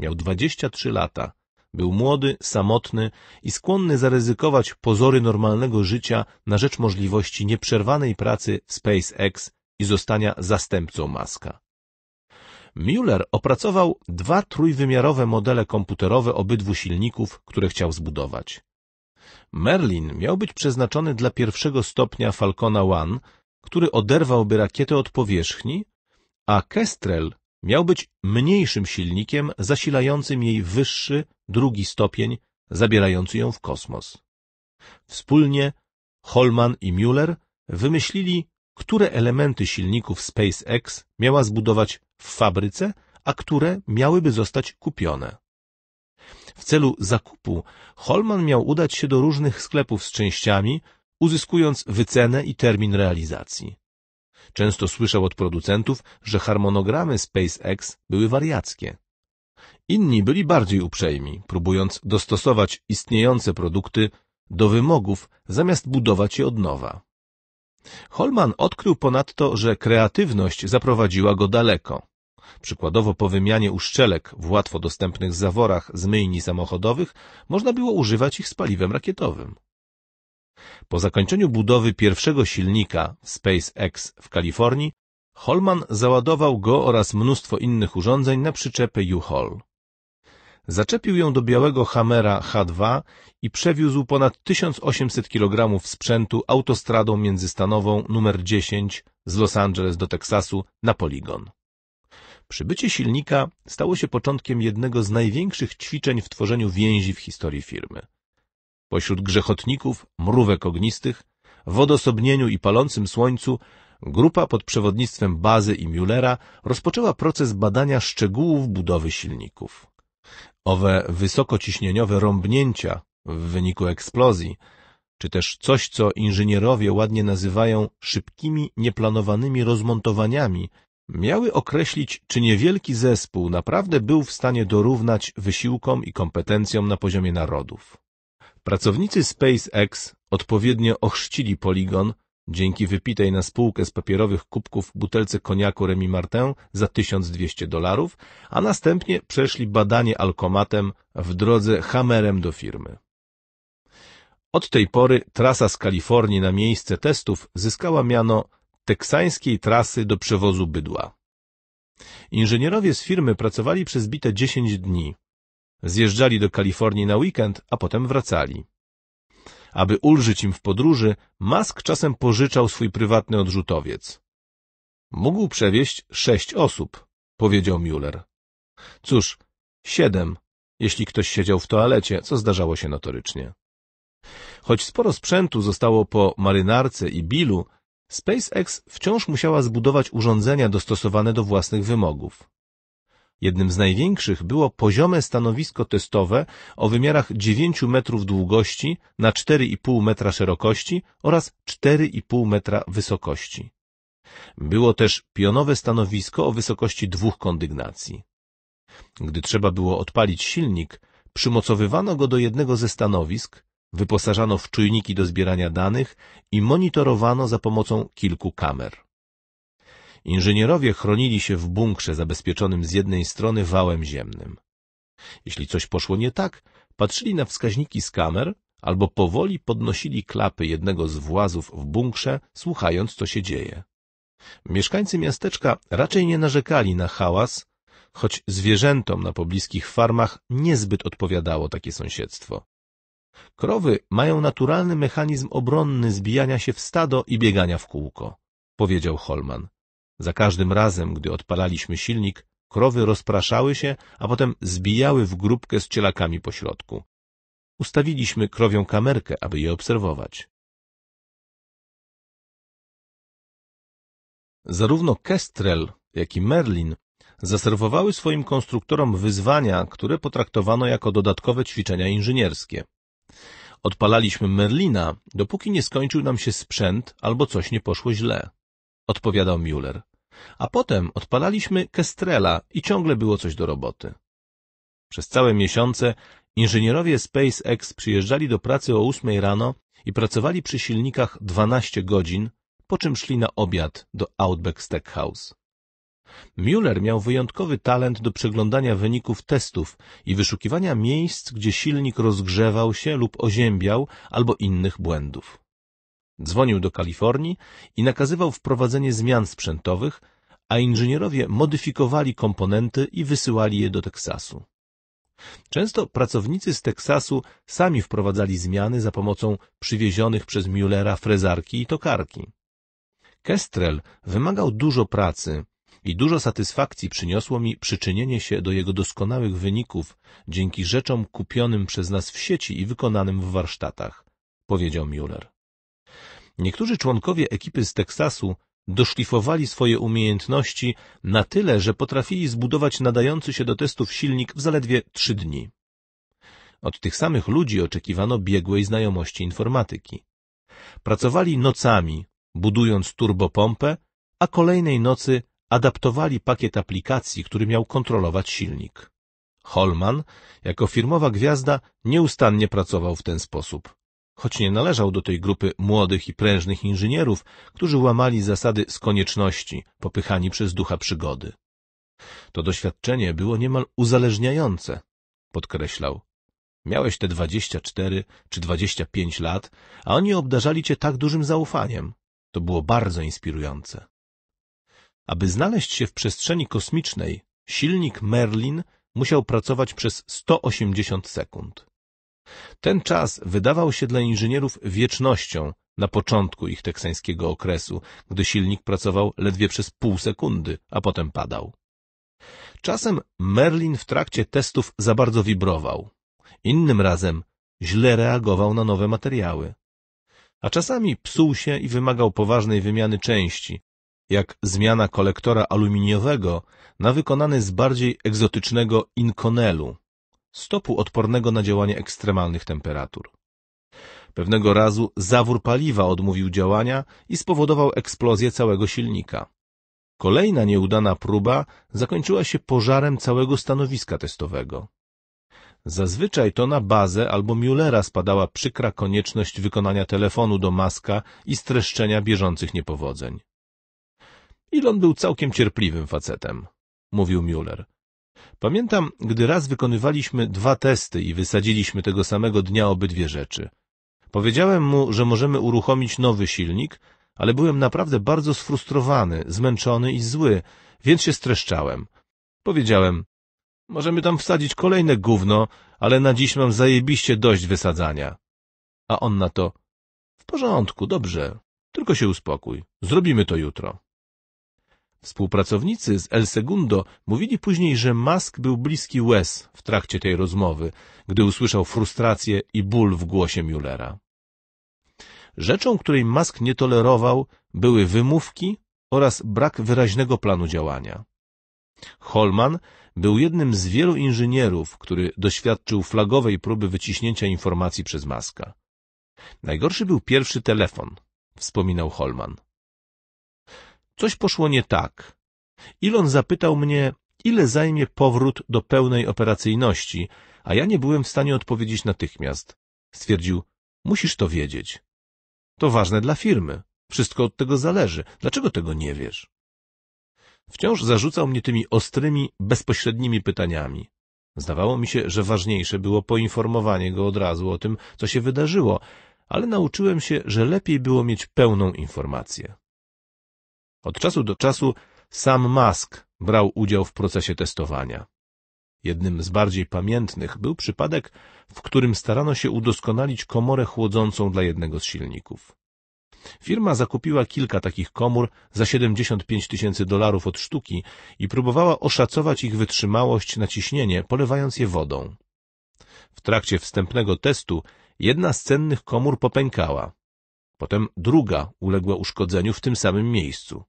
Miał dwadzieścia trzy lata. Był młody, samotny i skłonny zaryzykować pozory normalnego życia na rzecz możliwości nieprzerwanej pracy w SpaceX i zostania zastępcą Maska. Mueller opracował dwa trójwymiarowe modele komputerowe obydwu silników, które chciał zbudować. Merlin miał być przeznaczony dla pierwszego stopnia Falcona 1, który oderwałby rakietę od powierzchni, a Kestrel miał być mniejszym silnikiem zasilającym jej wyższy, drugi stopień, zabierający ją w kosmos. Wspólnie Holman i Müller wymyślili które elementy silników SpaceX miała zbudować w fabryce, a które miałyby zostać kupione. W celu zakupu Holman miał udać się do różnych sklepów z częściami, uzyskując wycenę i termin realizacji. Często słyszał od producentów, że harmonogramy SpaceX były wariackie. Inni byli bardziej uprzejmi, próbując dostosować istniejące produkty do wymogów, zamiast budować je od nowa. Holman odkrył ponadto, że kreatywność zaprowadziła go daleko. Przykładowo po wymianie uszczelek w łatwo dostępnych zaworach z myjni samochodowych można było używać ich z paliwem rakietowym. Po zakończeniu budowy pierwszego silnika SpaceX w Kalifornii, Holman załadował go oraz mnóstwo innych urządzeń na przyczepę U-Haul. Zaczepił ją do białego Hamera H2 i przewiózł ponad 1800 kg sprzętu autostradą międzystanową numer 10 z Los Angeles do Teksasu na poligon. Przybycie silnika stało się początkiem jednego z największych ćwiczeń w tworzeniu więzi w historii firmy. Pośród grzechotników, mrówek ognistych, w odosobnieniu i palącym słońcu grupa pod przewodnictwem Bazy i Müllera rozpoczęła proces badania szczegółów budowy silników. Owe wysokociśnieniowe rąbnięcia w wyniku eksplozji, czy też coś, co inżynierowie ładnie nazywają szybkimi, nieplanowanymi rozmontowaniami, miały określić, czy niewielki zespół naprawdę był w stanie dorównać wysiłkom i kompetencjom na poziomie narodów. Pracownicy SpaceX odpowiednio ochrzcili poligon dzięki wypitej na spółkę z papierowych kubków butelce koniaku Remy Martin za 1200 dolarów, a następnie przeszli badanie alkomatem w drodze hamerem do firmy. Od tej pory trasa z Kalifornii na miejsce testów zyskała miano teksańskiej trasy do przewozu bydła. Inżynierowie z firmy pracowali przez bite 10 dni. Zjeżdżali do Kalifornii na weekend, a potem wracali. Aby ulżyć im w podróży, Musk czasem pożyczał swój prywatny odrzutowiec. Mógł przewieźć sześć osób, powiedział Müller. Cóż, siedem, jeśli ktoś siedział w toalecie, co zdarzało się notorycznie. Choć sporo sprzętu zostało po marynarce i Billu, SpaceX wciąż musiała zbudować urządzenia dostosowane do własnych wymogów. Jednym z największych było poziome stanowisko testowe o wymiarach 9 metrów długości na 4,5 metra szerokości oraz 4,5 metra wysokości. Było też pionowe stanowisko o wysokości dwóch kondygnacji. Gdy trzeba było odpalić silnik, przymocowywano go do jednego ze stanowisk, wyposażano w czujniki do zbierania danych i monitorowano za pomocą kilku kamer. Inżynierowie chronili się w bunkrze zabezpieczonym z jednej strony wałem ziemnym. Jeśli coś poszło nie tak, patrzyli na wskaźniki z kamer albo powoli podnosili klapy jednego z włazów w bunkrze, słuchając, co się dzieje. Mieszkańcy miasteczka raczej nie narzekali na hałas, choć zwierzętom na pobliskich farmach niezbyt odpowiadało takie sąsiedztwo. Krowy mają naturalny mechanizm obronny zbijania się w stado i biegania w kółko, powiedział Holman. Za każdym razem, gdy odpalaliśmy silnik, krowy rozpraszały się, a potem zbijały w grupkę z cielakami po środku. Ustawiliśmy krowią kamerkę, aby je obserwować. Zarówno Kestrel, jak i Merlin zaserwowały swoim konstruktorom wyzwania, które potraktowano jako dodatkowe ćwiczenia inżynierskie. Odpalaliśmy Merlina, dopóki nie skończył nam się sprzęt albo coś nie poszło źle odpowiadał Müller. A potem odpalaliśmy Kestrela i ciągle było coś do roboty. Przez całe miesiące inżynierowie SpaceX przyjeżdżali do pracy o ósmej rano i pracowali przy silnikach dwanaście godzin, po czym szli na obiad do Outback Steakhouse. Müller miał wyjątkowy talent do przeglądania wyników testów i wyszukiwania miejsc, gdzie silnik rozgrzewał się lub oziębiał, albo innych błędów. Dzwonił do Kalifornii i nakazywał wprowadzenie zmian sprzętowych, a inżynierowie modyfikowali komponenty i wysyłali je do Teksasu. Często pracownicy z Teksasu sami wprowadzali zmiany za pomocą przywiezionych przez Müllera frezarki i tokarki. Kestrel wymagał dużo pracy i dużo satysfakcji przyniosło mi przyczynienie się do jego doskonałych wyników dzięki rzeczom kupionym przez nas w sieci i wykonanym w warsztatach, powiedział Müller. Niektórzy członkowie ekipy z Teksasu doszlifowali swoje umiejętności na tyle, że potrafili zbudować nadający się do testów silnik w zaledwie trzy dni. Od tych samych ludzi oczekiwano biegłej znajomości informatyki. Pracowali nocami, budując turbopompę, a kolejnej nocy adaptowali pakiet aplikacji, który miał kontrolować silnik. Holman, jako firmowa gwiazda, nieustannie pracował w ten sposób choć nie należał do tej grupy młodych i prężnych inżynierów, którzy łamali zasady z konieczności, popychani przez ducha przygody. To doświadczenie było niemal uzależniające, podkreślał. Miałeś te dwadzieścia cztery czy dwadzieścia pięć lat, a oni obdarzali cię tak dużym zaufaniem. To było bardzo inspirujące. Aby znaleźć się w przestrzeni kosmicznej, silnik Merlin musiał pracować przez 180 sekund. Ten czas wydawał się dla inżynierów wiecznością na początku ich teksańskiego okresu, gdy silnik pracował ledwie przez pół sekundy, a potem padał. Czasem Merlin w trakcie testów za bardzo wibrował. Innym razem źle reagował na nowe materiały. A czasami psuł się i wymagał poważnej wymiany części, jak zmiana kolektora aluminiowego na wykonany z bardziej egzotycznego inkonelu, stopu odpornego na działanie ekstremalnych temperatur. Pewnego razu zawór paliwa odmówił działania i spowodował eksplozję całego silnika. Kolejna nieudana próba zakończyła się pożarem całego stanowiska testowego. Zazwyczaj to na bazę albo Müllera spadała przykra konieczność wykonania telefonu do Maska i streszczenia bieżących niepowodzeń. Ilon był całkiem cierpliwym facetem, mówił Müller. Pamiętam, gdy raz wykonywaliśmy dwa testy i wysadziliśmy tego samego dnia obydwie rzeczy. Powiedziałem mu, że możemy uruchomić nowy silnik, ale byłem naprawdę bardzo sfrustrowany, zmęczony i zły, więc się streszczałem. Powiedziałem, możemy tam wsadzić kolejne gówno, ale na dziś mam zajebiście dość wysadzania. A on na to, w porządku, dobrze, tylko się uspokój, zrobimy to jutro. Współpracownicy z El Segundo mówili później, że Musk był bliski łez w trakcie tej rozmowy, gdy usłyszał frustrację i ból w głosie Muellera. Rzeczą, której Musk nie tolerował, były wymówki oraz brak wyraźnego planu działania. Holman był jednym z wielu inżynierów, który doświadczył flagowej próby wyciśnięcia informacji przez Maska. Najgorszy był pierwszy telefon, wspominał Holman. Coś poszło nie tak. Ilon zapytał mnie, ile zajmie powrót do pełnej operacyjności, a ja nie byłem w stanie odpowiedzieć natychmiast. Stwierdził, musisz to wiedzieć. To ważne dla firmy. Wszystko od tego zależy. Dlaczego tego nie wiesz? Wciąż zarzucał mnie tymi ostrymi, bezpośrednimi pytaniami. Zdawało mi się, że ważniejsze było poinformowanie go od razu o tym, co się wydarzyło, ale nauczyłem się, że lepiej było mieć pełną informację. Od czasu do czasu sam Musk brał udział w procesie testowania. Jednym z bardziej pamiętnych był przypadek, w którym starano się udoskonalić komorę chłodzącą dla jednego z silników. Firma zakupiła kilka takich komór za 75 tysięcy dolarów od sztuki i próbowała oszacować ich wytrzymałość na ciśnienie, polewając je wodą. W trakcie wstępnego testu jedna z cennych komór popękała. Potem druga uległa uszkodzeniu w tym samym miejscu.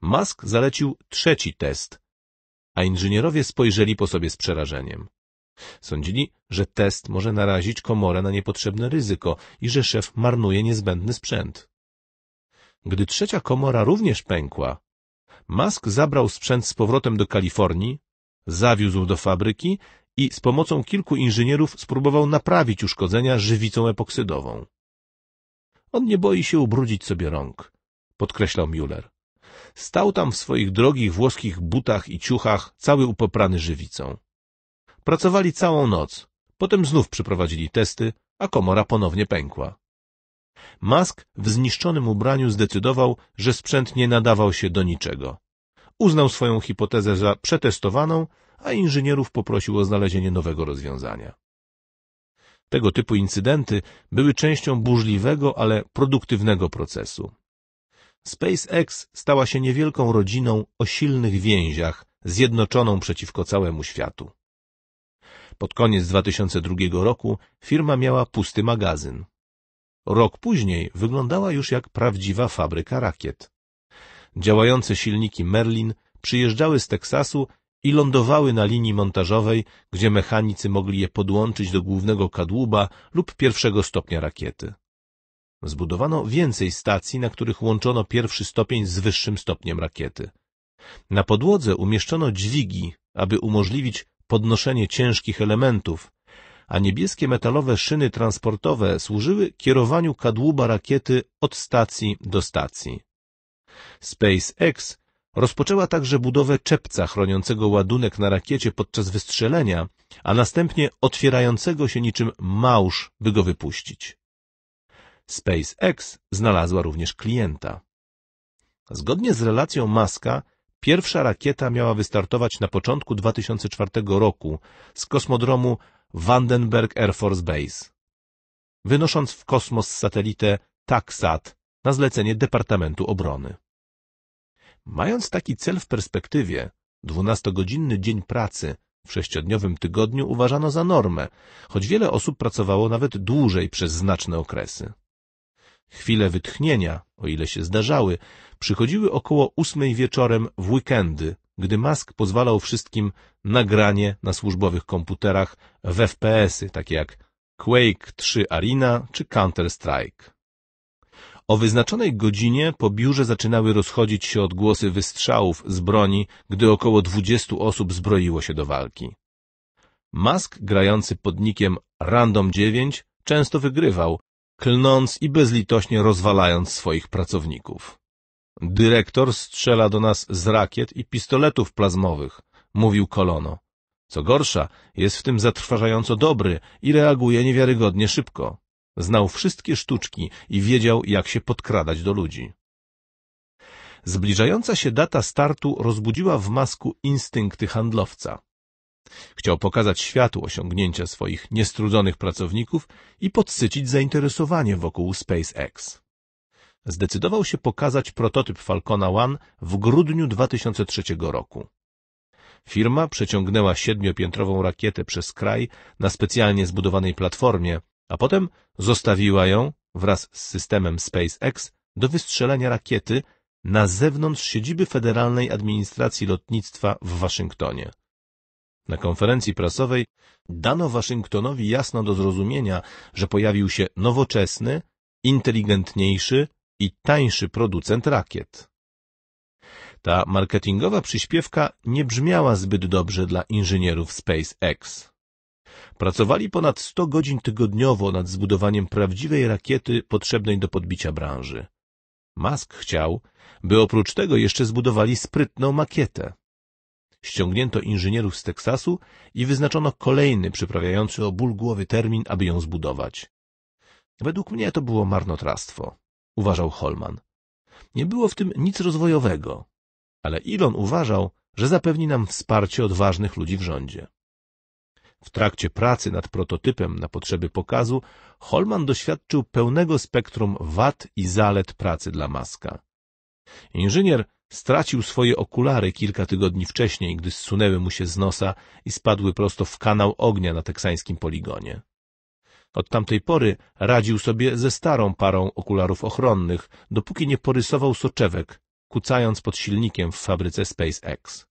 Musk zalecił trzeci test, a inżynierowie spojrzeli po sobie z przerażeniem. Sądzili, że test może narazić komorę na niepotrzebne ryzyko i że szef marnuje niezbędny sprzęt. Gdy trzecia komora również pękła, Musk zabrał sprzęt z powrotem do Kalifornii, zawiózł do fabryki i z pomocą kilku inżynierów spróbował naprawić uszkodzenia żywicą epoksydową. On nie boi się ubrudzić sobie rąk, podkreślał Mueller. Stał tam w swoich drogich włoskich butach i ciuchach, cały upoprany żywicą. Pracowali całą noc, potem znów przeprowadzili testy, a komora ponownie pękła. Mask w zniszczonym ubraniu zdecydował, że sprzęt nie nadawał się do niczego. Uznał swoją hipotezę za przetestowaną, a inżynierów poprosił o znalezienie nowego rozwiązania. Tego typu incydenty były częścią burzliwego, ale produktywnego procesu. SpaceX stała się niewielką rodziną o silnych więziach, zjednoczoną przeciwko całemu światu. Pod koniec 2002 roku firma miała pusty magazyn. Rok później wyglądała już jak prawdziwa fabryka rakiet. Działające silniki Merlin przyjeżdżały z Teksasu i lądowały na linii montażowej, gdzie mechanicy mogli je podłączyć do głównego kadłuba lub pierwszego stopnia rakiety. Zbudowano więcej stacji, na których łączono pierwszy stopień z wyższym stopniem rakiety. Na podłodze umieszczono dźwigi, aby umożliwić podnoszenie ciężkich elementów, a niebieskie metalowe szyny transportowe służyły kierowaniu kadłuba rakiety od stacji do stacji. SpaceX rozpoczęła także budowę czepca chroniącego ładunek na rakiecie podczas wystrzelenia, a następnie otwierającego się niczym małż, by go wypuścić. SpaceX znalazła również klienta. Zgodnie z relacją Maska, pierwsza rakieta miała wystartować na początku 2004 roku z kosmodromu Vandenberg Air Force Base, wynosząc w kosmos satelitę TACSAT na zlecenie Departamentu Obrony. Mając taki cel w perspektywie, 12-godzinny dzień pracy w sześciodniowym tygodniu uważano za normę, choć wiele osób pracowało nawet dłużej przez znaczne okresy. Chwile wytchnienia, o ile się zdarzały, przychodziły około ósmej wieczorem w weekendy, gdy Musk pozwalał wszystkim nagranie na służbowych komputerach w FPS-y, takie jak Quake 3 Arena czy Counter-Strike. O wyznaczonej godzinie po biurze zaczynały rozchodzić się odgłosy wystrzałów z broni, gdy około 20 osób zbroiło się do walki. Musk, grający podnikiem Random 9, często wygrywał, klnąc i bezlitośnie rozwalając swoich pracowników. Dyrektor strzela do nas z rakiet i pistoletów plazmowych, mówił Kolono. Co gorsza, jest w tym zatrważająco dobry i reaguje niewiarygodnie szybko. Znał wszystkie sztuczki i wiedział, jak się podkradać do ludzi. Zbliżająca się data startu rozbudziła w masku instynkty handlowca. Chciał pokazać światu osiągnięcia swoich niestrudzonych pracowników i podsycić zainteresowanie wokół SpaceX. Zdecydował się pokazać prototyp Falcona One w grudniu 2003 roku. Firma przeciągnęła siedmiopiętrową rakietę przez kraj na specjalnie zbudowanej platformie, a potem zostawiła ją wraz z systemem SpaceX do wystrzelenia rakiety na zewnątrz siedziby Federalnej Administracji Lotnictwa w Waszyngtonie. Na konferencji prasowej dano Waszyngtonowi jasno do zrozumienia, że pojawił się nowoczesny, inteligentniejszy i tańszy producent rakiet. Ta marketingowa przyśpiewka nie brzmiała zbyt dobrze dla inżynierów SpaceX. Pracowali ponad 100 godzin tygodniowo nad zbudowaniem prawdziwej rakiety potrzebnej do podbicia branży. Musk chciał, by oprócz tego jeszcze zbudowali sprytną makietę ściągnięto inżynierów z Teksasu i wyznaczono kolejny przyprawiający o ból głowy termin, aby ją zbudować. Według mnie to było marnotrawstwo, uważał Holman. Nie było w tym nic rozwojowego, ale Elon uważał, że zapewni nam wsparcie odważnych ludzi w rządzie. W trakcie pracy nad prototypem na potrzeby pokazu Holman doświadczył pełnego spektrum wad i zalet pracy dla Maska. Inżynier Stracił swoje okulary kilka tygodni wcześniej, gdy zsunęły mu się z nosa i spadły prosto w kanał ognia na teksańskim poligonie. Od tamtej pory radził sobie ze starą parą okularów ochronnych, dopóki nie porysował soczewek, kucając pod silnikiem w fabryce SpaceX.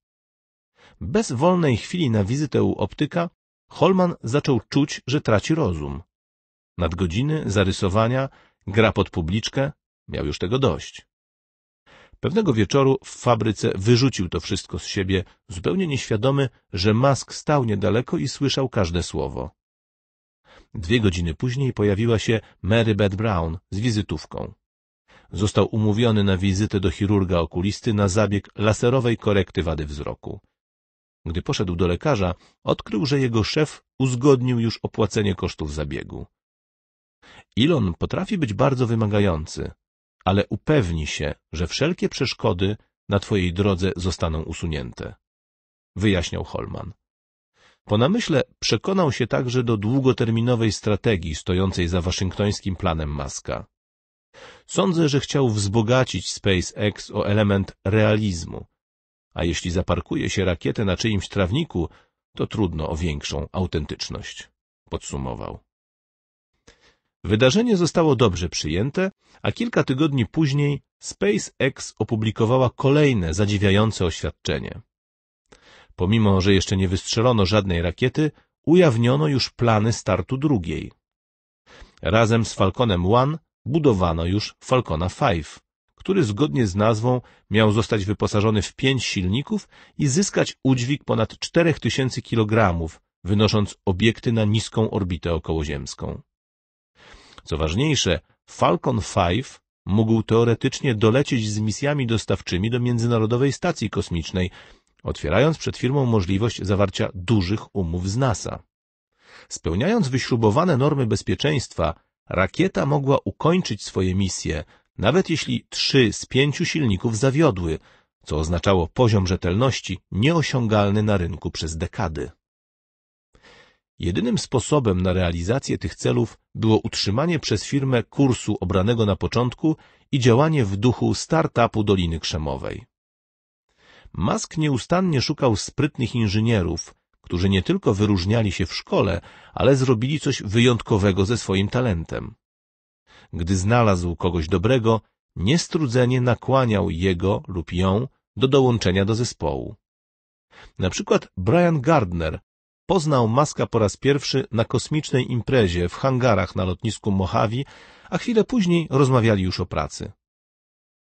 Bez wolnej chwili na wizytę u optyka, Holman zaczął czuć, że traci rozum. Nadgodziny, zarysowania, gra pod publiczkę, miał już tego dość. Pewnego wieczoru w fabryce wyrzucił to wszystko z siebie, zupełnie nieświadomy, że Mask stał niedaleko i słyszał każde słowo. Dwie godziny później pojawiła się Mary Beth Brown z wizytówką. Został umówiony na wizytę do chirurga okulisty na zabieg laserowej korekty wady wzroku. Gdy poszedł do lekarza, odkrył, że jego szef uzgodnił już opłacenie kosztów zabiegu. Ilon potrafi być bardzo wymagający, ale upewnij się, że wszelkie przeszkody na twojej drodze zostaną usunięte. Wyjaśniał Holman. Po namyśle przekonał się także do długoterminowej strategii stojącej za waszyngtońskim planem Maska. Sądzę, że chciał wzbogacić SpaceX o element realizmu, a jeśli zaparkuje się rakietę na czyimś trawniku, to trudno o większą autentyczność, podsumował. Wydarzenie zostało dobrze przyjęte, a kilka tygodni później SpaceX opublikowała kolejne zadziwiające oświadczenie. Pomimo, że jeszcze nie wystrzelono żadnej rakiety, ujawniono już plany startu drugiej. Razem z Falconem 1 budowano już Falcona 5, który zgodnie z nazwą miał zostać wyposażony w pięć silników i zyskać udźwig ponad 4000 kg, wynosząc obiekty na niską orbitę okołoziemską. Co ważniejsze, Falcon 5 mógł teoretycznie dolecieć z misjami dostawczymi do Międzynarodowej Stacji Kosmicznej, otwierając przed firmą możliwość zawarcia dużych umów z NASA. Spełniając wyśrubowane normy bezpieczeństwa, rakieta mogła ukończyć swoje misje, nawet jeśli trzy z pięciu silników zawiodły, co oznaczało poziom rzetelności nieosiągalny na rynku przez dekady. Jedynym sposobem na realizację tych celów było utrzymanie przez firmę kursu obranego na początku i działanie w duchu startupu Doliny Krzemowej. Musk nieustannie szukał sprytnych inżynierów, którzy nie tylko wyróżniali się w szkole, ale zrobili coś wyjątkowego ze swoim talentem. Gdy znalazł kogoś dobrego, niestrudzenie nakłaniał jego lub ją do dołączenia do zespołu. Na przykład Brian Gardner Poznał Maska po raz pierwszy na kosmicznej imprezie w hangarach na lotnisku Mojave, a chwilę później rozmawiali już o pracy.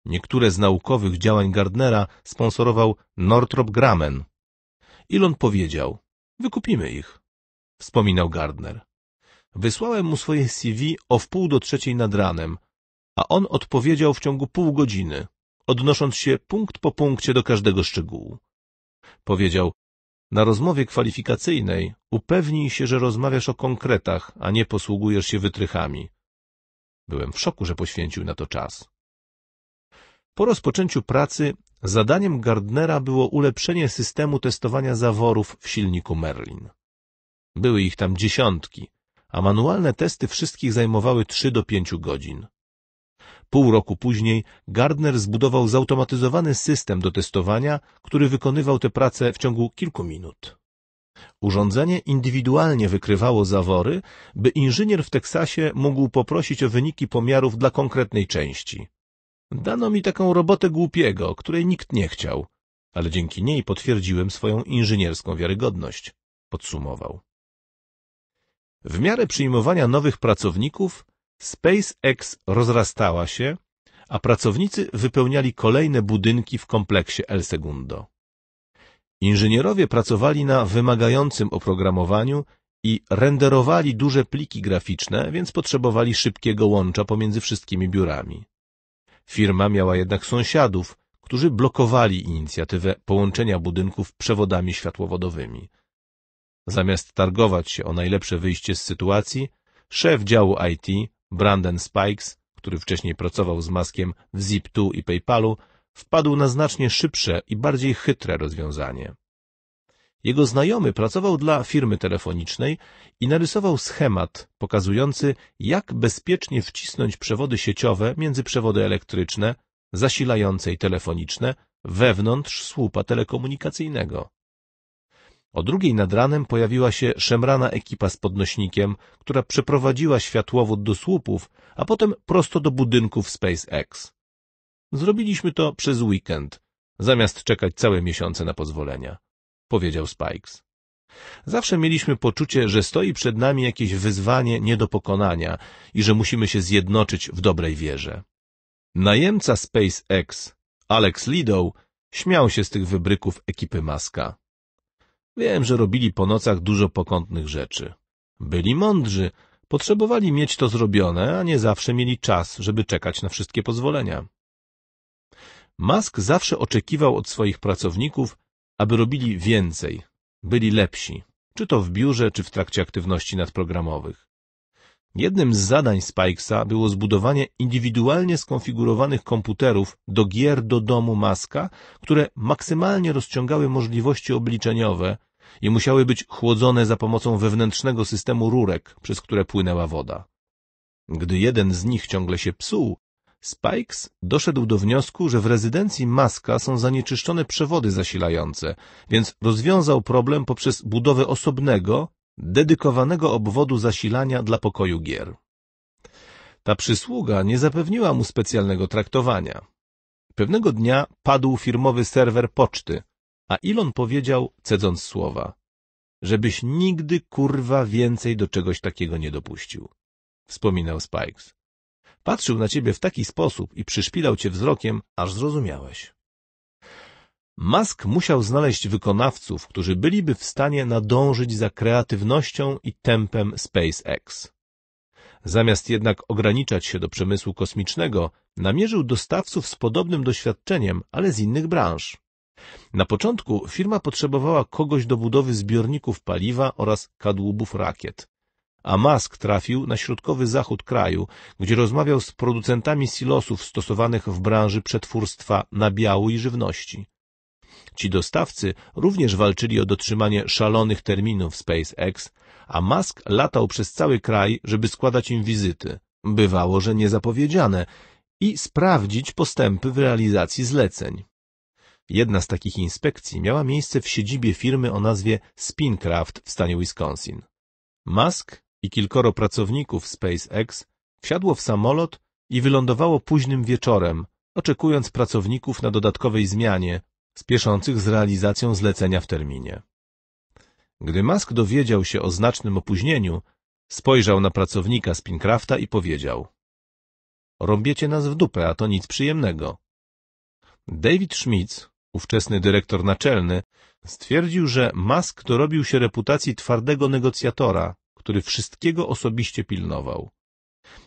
Niektóre z naukowych działań Gardnera sponsorował Northrop Grumman. Elon powiedział, wykupimy ich, wspominał Gardner. Wysłałem mu swoje CV o wpół do trzeciej nad ranem, a on odpowiedział w ciągu pół godziny, odnosząc się punkt po punkcie do każdego szczegółu. Powiedział, na rozmowie kwalifikacyjnej upewnij się, że rozmawiasz o konkretach, a nie posługujesz się wytrychami. Byłem w szoku, że poświęcił na to czas. Po rozpoczęciu pracy zadaniem Gardnera było ulepszenie systemu testowania zaworów w silniku Merlin. Były ich tam dziesiątki, a manualne testy wszystkich zajmowały 3 do 5 godzin. Pół roku później Gardner zbudował zautomatyzowany system do testowania, który wykonywał te prace w ciągu kilku minut. Urządzenie indywidualnie wykrywało zawory, by inżynier w Teksasie mógł poprosić o wyniki pomiarów dla konkretnej części. Dano mi taką robotę głupiego, której nikt nie chciał, ale dzięki niej potwierdziłem swoją inżynierską wiarygodność, podsumował. W miarę przyjmowania nowych pracowników SpaceX rozrastała się, a pracownicy wypełniali kolejne budynki w kompleksie El Segundo. Inżynierowie pracowali na wymagającym oprogramowaniu i renderowali duże pliki graficzne, więc potrzebowali szybkiego łącza pomiędzy wszystkimi biurami. Firma miała jednak sąsiadów, którzy blokowali inicjatywę połączenia budynków przewodami światłowodowymi. Zamiast targować się o najlepsze wyjście z sytuacji, szef działu IT Brandon Spikes, który wcześniej pracował z Maskiem w Zip2 i PayPalu, wpadł na znacznie szybsze i bardziej chytre rozwiązanie. Jego znajomy pracował dla firmy telefonicznej i narysował schemat pokazujący, jak bezpiecznie wcisnąć przewody sieciowe między przewody elektryczne, zasilające i telefoniczne wewnątrz słupa telekomunikacyjnego. O drugiej nad ranem pojawiła się szemrana ekipa z podnośnikiem, która przeprowadziła światłowód do słupów, a potem prosto do budynków SpaceX. Zrobiliśmy to przez weekend, zamiast czekać całe miesiące na pozwolenia, powiedział Spikes. Zawsze mieliśmy poczucie, że stoi przed nami jakieś wyzwanie nie do pokonania i że musimy się zjednoczyć w dobrej wierze. Najemca SpaceX, Alex Lidow, śmiał się z tych wybryków ekipy Maska. Wiem, że robili po nocach dużo pokątnych rzeczy. Byli mądrzy, potrzebowali mieć to zrobione, a nie zawsze mieli czas, żeby czekać na wszystkie pozwolenia. Musk zawsze oczekiwał od swoich pracowników, aby robili więcej, byli lepsi, czy to w biurze, czy w trakcie aktywności nadprogramowych. Jednym z zadań Spikesa było zbudowanie indywidualnie skonfigurowanych komputerów do gier do domu Maska, które maksymalnie rozciągały możliwości obliczeniowe i musiały być chłodzone za pomocą wewnętrznego systemu rurek, przez które płynęła woda. Gdy jeden z nich ciągle się psuł, Spikes doszedł do wniosku, że w rezydencji Maska są zanieczyszczone przewody zasilające, więc rozwiązał problem poprzez budowę osobnego, dedykowanego obwodu zasilania dla pokoju gier. Ta przysługa nie zapewniła mu specjalnego traktowania. Pewnego dnia padł firmowy serwer poczty, a Ilon powiedział, cedząc słowa, żebyś nigdy kurwa więcej do czegoś takiego nie dopuścił. Wspominał Spikes. Patrzył na ciebie w taki sposób i przyszpilał cię wzrokiem, aż zrozumiałeś. Musk musiał znaleźć wykonawców, którzy byliby w stanie nadążyć za kreatywnością i tempem SpaceX. Zamiast jednak ograniczać się do przemysłu kosmicznego, namierzył dostawców z podobnym doświadczeniem, ale z innych branż. Na początku firma potrzebowała kogoś do budowy zbiorników paliwa oraz kadłubów rakiet. A Musk trafił na środkowy zachód kraju, gdzie rozmawiał z producentami silosów stosowanych w branży przetwórstwa nabiału i żywności. Ci dostawcy również walczyli o dotrzymanie szalonych terminów SpaceX, a Musk latał przez cały kraj, żeby składać im wizyty. Bywało, że niezapowiedziane i sprawdzić postępy w realizacji zleceń. Jedna z takich inspekcji miała miejsce w siedzibie firmy o nazwie Spincraft w stanie Wisconsin. Musk i kilkoro pracowników SpaceX wsiadło w samolot i wylądowało późnym wieczorem, oczekując pracowników na dodatkowej zmianie, spieszących z realizacją zlecenia w terminie. Gdy Musk dowiedział się o znacznym opóźnieniu, spojrzał na pracownika Spincrafta i powiedział Rąbiecie nas w dupę, a to nic przyjemnego. David Schmitz, ówczesny dyrektor naczelny, stwierdził, że Musk dorobił się reputacji twardego negocjatora, który wszystkiego osobiście pilnował.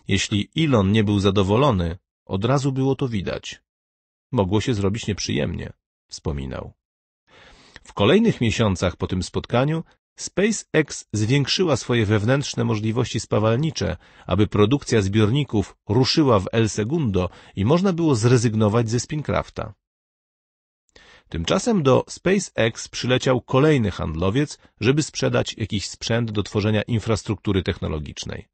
Jeśli Elon nie był zadowolony, od razu było to widać. Mogło się zrobić nieprzyjemnie, wspominał. W kolejnych miesiącach po tym spotkaniu SpaceX zwiększyła swoje wewnętrzne możliwości spawalnicze, aby produkcja zbiorników ruszyła w El Segundo i można było zrezygnować ze Spincrafta. Tymczasem do SpaceX przyleciał kolejny handlowiec, żeby sprzedać jakiś sprzęt do tworzenia infrastruktury technologicznej.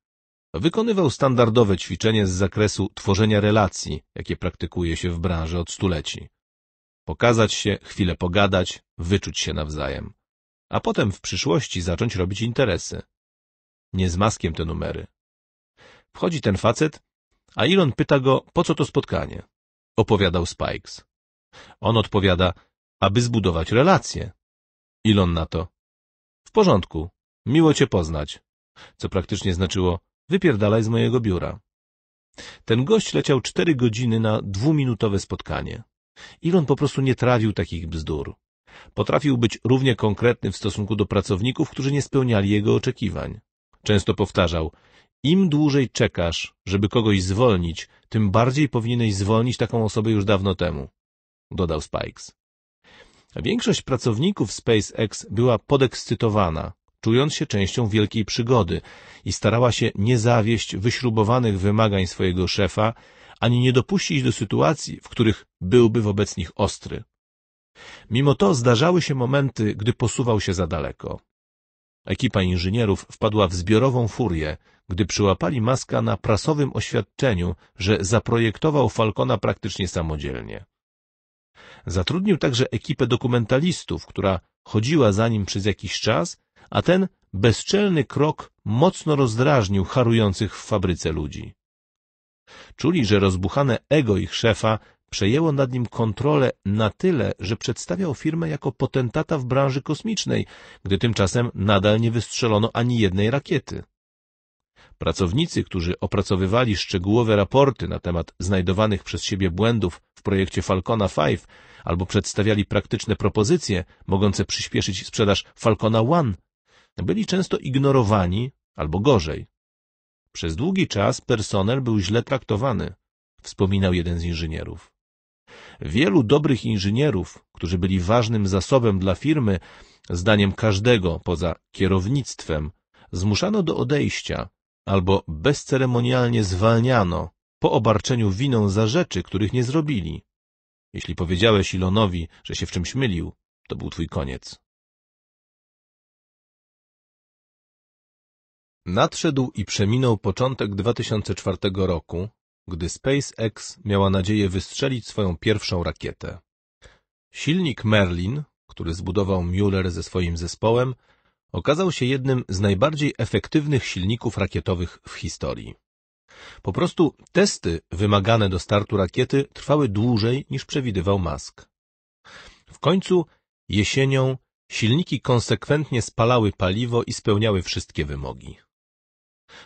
Wykonywał standardowe ćwiczenie z zakresu tworzenia relacji, jakie praktykuje się w branży od stuleci. Pokazać się, chwilę pogadać, wyczuć się nawzajem. A potem w przyszłości zacząć robić interesy. Nie z maskiem te numery. Wchodzi ten facet, a Elon pyta go, po co to spotkanie. Opowiadał Spikes. On odpowiada, aby zbudować relacje. Ilon na to. W porządku, miło cię poznać. Co praktycznie znaczyło, wypierdalaj z mojego biura. Ten gość leciał cztery godziny na dwuminutowe spotkanie. Ilon po prostu nie trawił takich bzdur. Potrafił być równie konkretny w stosunku do pracowników, którzy nie spełniali jego oczekiwań. Często powtarzał, im dłużej czekasz, żeby kogoś zwolnić, tym bardziej powinieneś zwolnić taką osobę już dawno temu, dodał Spikes. Większość pracowników SpaceX była podekscytowana, czując się częścią wielkiej przygody i starała się nie zawieść wyśrubowanych wymagań swojego szefa, ani nie dopuścić do sytuacji, w których byłby wobec nich ostry. Mimo to zdarzały się momenty, gdy posuwał się za daleko. Ekipa inżynierów wpadła w zbiorową furię, gdy przyłapali Maska na prasowym oświadczeniu, że zaprojektował Falcona praktycznie samodzielnie. Zatrudnił także ekipę dokumentalistów, która chodziła za nim przez jakiś czas, a ten bezczelny krok mocno rozdrażnił harujących w fabryce ludzi. Czuli, że rozbuchane ego ich szefa przejęło nad nim kontrolę na tyle, że przedstawiał firmę jako potentata w branży kosmicznej, gdy tymczasem nadal nie wystrzelono ani jednej rakiety. Pracownicy, którzy opracowywali szczegółowe raporty na temat znajdowanych przez siebie błędów w projekcie Falcona 5 albo przedstawiali praktyczne propozycje mogące przyspieszyć sprzedaż Falcona 1, byli często ignorowani albo gorzej. Przez długi czas personel był źle traktowany, wspominał jeden z inżynierów. Wielu dobrych inżynierów, którzy byli ważnym zasobem dla firmy, zdaniem każdego poza kierownictwem, zmuszano do odejścia, albo bezceremonialnie zwalniano po obarczeniu winą za rzeczy, których nie zrobili. Jeśli powiedziałeś Ilonowi, że się w czymś mylił, to był twój koniec. Nadszedł i przeminął początek 2004 roku, gdy SpaceX miała nadzieję wystrzelić swoją pierwszą rakietę. Silnik Merlin, który zbudował Mueller ze swoim zespołem, okazał się jednym z najbardziej efektywnych silników rakietowych w historii. Po prostu testy wymagane do startu rakiety trwały dłużej niż przewidywał Musk. W końcu jesienią silniki konsekwentnie spalały paliwo i spełniały wszystkie wymogi.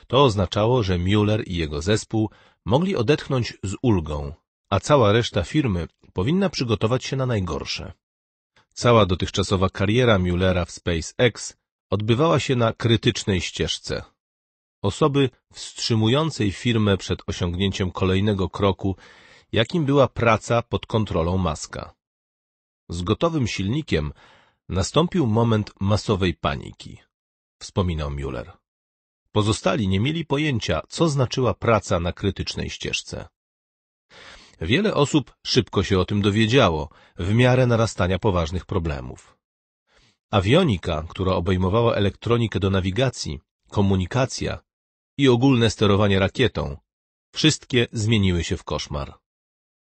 To oznaczało, że Mueller i jego zespół mogli odetchnąć z ulgą, a cała reszta firmy powinna przygotować się na najgorsze. Cała dotychczasowa kariera Muellera w SpaceX odbywała się na krytycznej ścieżce. Osoby wstrzymującej firmę przed osiągnięciem kolejnego kroku, jakim była praca pod kontrolą Maska. Z gotowym silnikiem nastąpił moment masowej paniki, wspominał Müller. Pozostali nie mieli pojęcia, co znaczyła praca na krytycznej ścieżce. Wiele osób szybko się o tym dowiedziało, w miarę narastania poważnych problemów. Awionika, która obejmowała elektronikę do nawigacji, komunikacja i ogólne sterowanie rakietą, wszystkie zmieniły się w koszmar.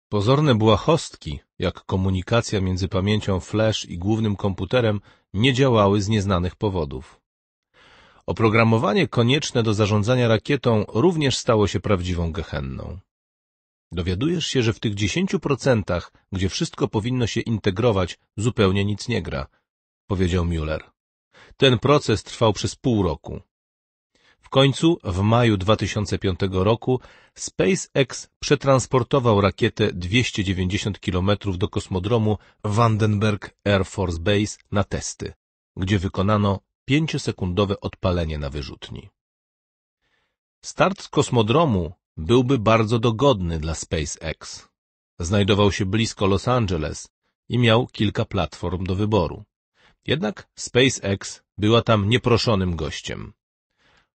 Pozorne błahostki, jak komunikacja między pamięcią flash i głównym komputerem, nie działały z nieznanych powodów. Oprogramowanie konieczne do zarządzania rakietą również stało się prawdziwą gehenną. Dowiadujesz się, że w tych 10%, gdzie wszystko powinno się integrować, zupełnie nic nie gra – powiedział Müller. Ten proces trwał przez pół roku. W końcu, w maju 2005 roku, SpaceX przetransportował rakietę 290 km do kosmodromu Vandenberg Air Force Base na testy, gdzie wykonano pięciosekundowe odpalenie na wyrzutni. Start z kosmodromu byłby bardzo dogodny dla SpaceX. Znajdował się blisko Los Angeles i miał kilka platform do wyboru. Jednak SpaceX była tam nieproszonym gościem.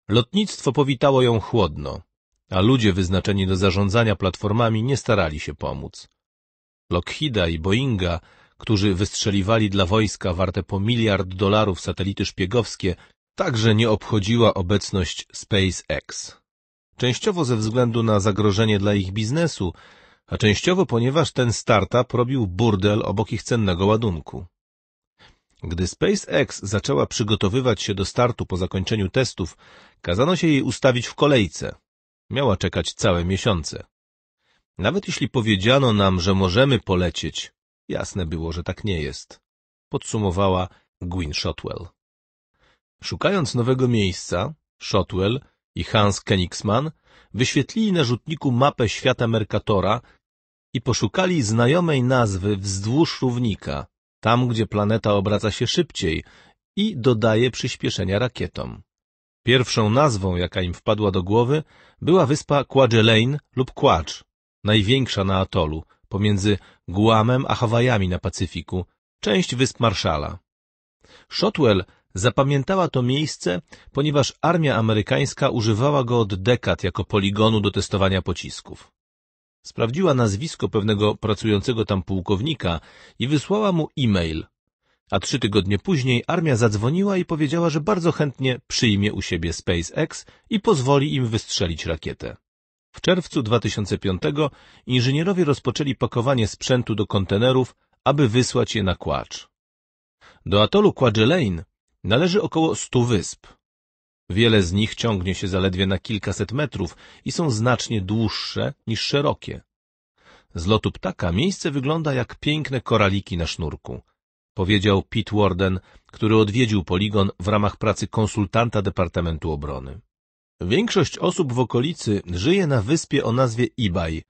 Lotnictwo powitało ją chłodno, a ludzie wyznaczeni do zarządzania platformami nie starali się pomóc. Lockheeda i Boeinga, którzy wystrzeliwali dla wojska warte po miliard dolarów satelity szpiegowskie, także nie obchodziła obecność SpaceX. Częściowo ze względu na zagrożenie dla ich biznesu, a częściowo ponieważ ten startup robił burdel obok ich cennego ładunku. Gdy SpaceX zaczęła przygotowywać się do startu po zakończeniu testów, kazano się jej ustawić w kolejce. Miała czekać całe miesiące. Nawet jeśli powiedziano nam, że możemy polecieć, jasne było, że tak nie jest. Podsumowała Gwyn Shotwell. Szukając nowego miejsca, Shotwell i Hans Kenigsman wyświetlili na rzutniku mapę świata Mercatora i poszukali znajomej nazwy wzdłuż równika tam gdzie planeta obraca się szybciej i dodaje przyspieszenia rakietom. Pierwszą nazwą, jaka im wpadła do głowy, była wyspa Kwajalein lub Kwacz, największa na atolu, pomiędzy Guamem a Hawajami na Pacyfiku, część wysp Marszala. Shotwell zapamiętała to miejsce, ponieważ armia amerykańska używała go od dekad jako poligonu do testowania pocisków. Sprawdziła nazwisko pewnego pracującego tam pułkownika i wysłała mu e-mail. A trzy tygodnie później armia zadzwoniła i powiedziała, że bardzo chętnie przyjmie u siebie SpaceX i pozwoli im wystrzelić rakietę. W czerwcu 2005 inżynierowie rozpoczęli pakowanie sprzętu do kontenerów, aby wysłać je na Kłacz. Do atolu Kwajalein należy około 100 wysp. Wiele z nich ciągnie się zaledwie na kilkaset metrów i są znacznie dłuższe niż szerokie. Z lotu ptaka miejsce wygląda jak piękne koraliki na sznurku, powiedział Pete Warden, który odwiedził poligon w ramach pracy konsultanta Departamentu Obrony. Większość osób w okolicy żyje na wyspie o nazwie Ibai,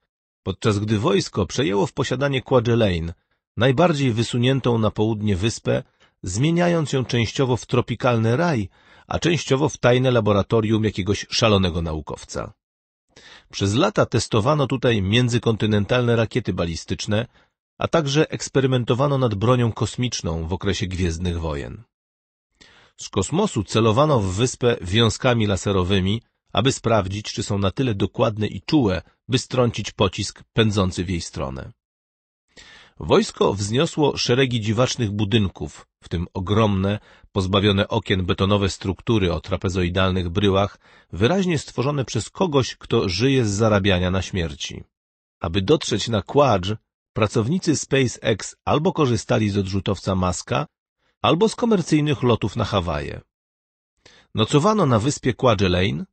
podczas gdy wojsko przejęło w posiadanie Kwajalein, najbardziej wysuniętą na południe wyspę, zmieniając ją częściowo w tropikalny raj, a częściowo w tajne laboratorium jakiegoś szalonego naukowca. Przez lata testowano tutaj międzykontynentalne rakiety balistyczne, a także eksperymentowano nad bronią kosmiczną w okresie Gwiezdnych Wojen. Z kosmosu celowano w wyspę wiązkami laserowymi, aby sprawdzić, czy są na tyle dokładne i czułe, by strącić pocisk pędzący w jej stronę. Wojsko wzniosło szeregi dziwacznych budynków, w tym ogromne, pozbawione okien betonowe struktury o trapezoidalnych bryłach, wyraźnie stworzone przez kogoś, kto żyje z zarabiania na śmierci. Aby dotrzeć na Quadr, pracownicy SpaceX albo korzystali z odrzutowca Maska, albo z komercyjnych lotów na Hawaje. Nocowano na wyspie Lane,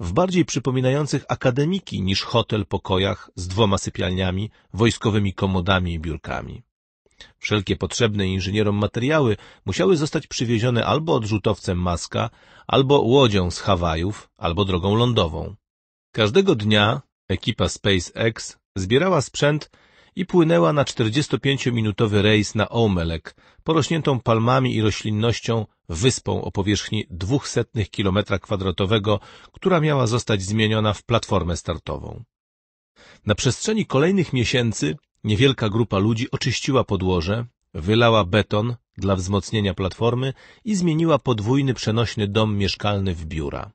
w bardziej przypominających akademiki niż hotel pokojach z dwoma sypialniami, wojskowymi komodami i biurkami. Wszelkie potrzebne inżynierom materiały musiały zostać przywiezione albo odrzutowcem Maska, albo łodzią z Hawajów, albo drogą lądową. Każdego dnia ekipa SpaceX zbierała sprzęt i płynęła na 45-minutowy rejs na Omelek, porośniętą palmami i roślinnością, wyspą o powierzchni 200 km kwadratowego, która miała zostać zmieniona w platformę startową. Na przestrzeni kolejnych miesięcy niewielka grupa ludzi oczyściła podłoże, wylała beton dla wzmocnienia platformy i zmieniła podwójny przenośny dom mieszkalny w biura.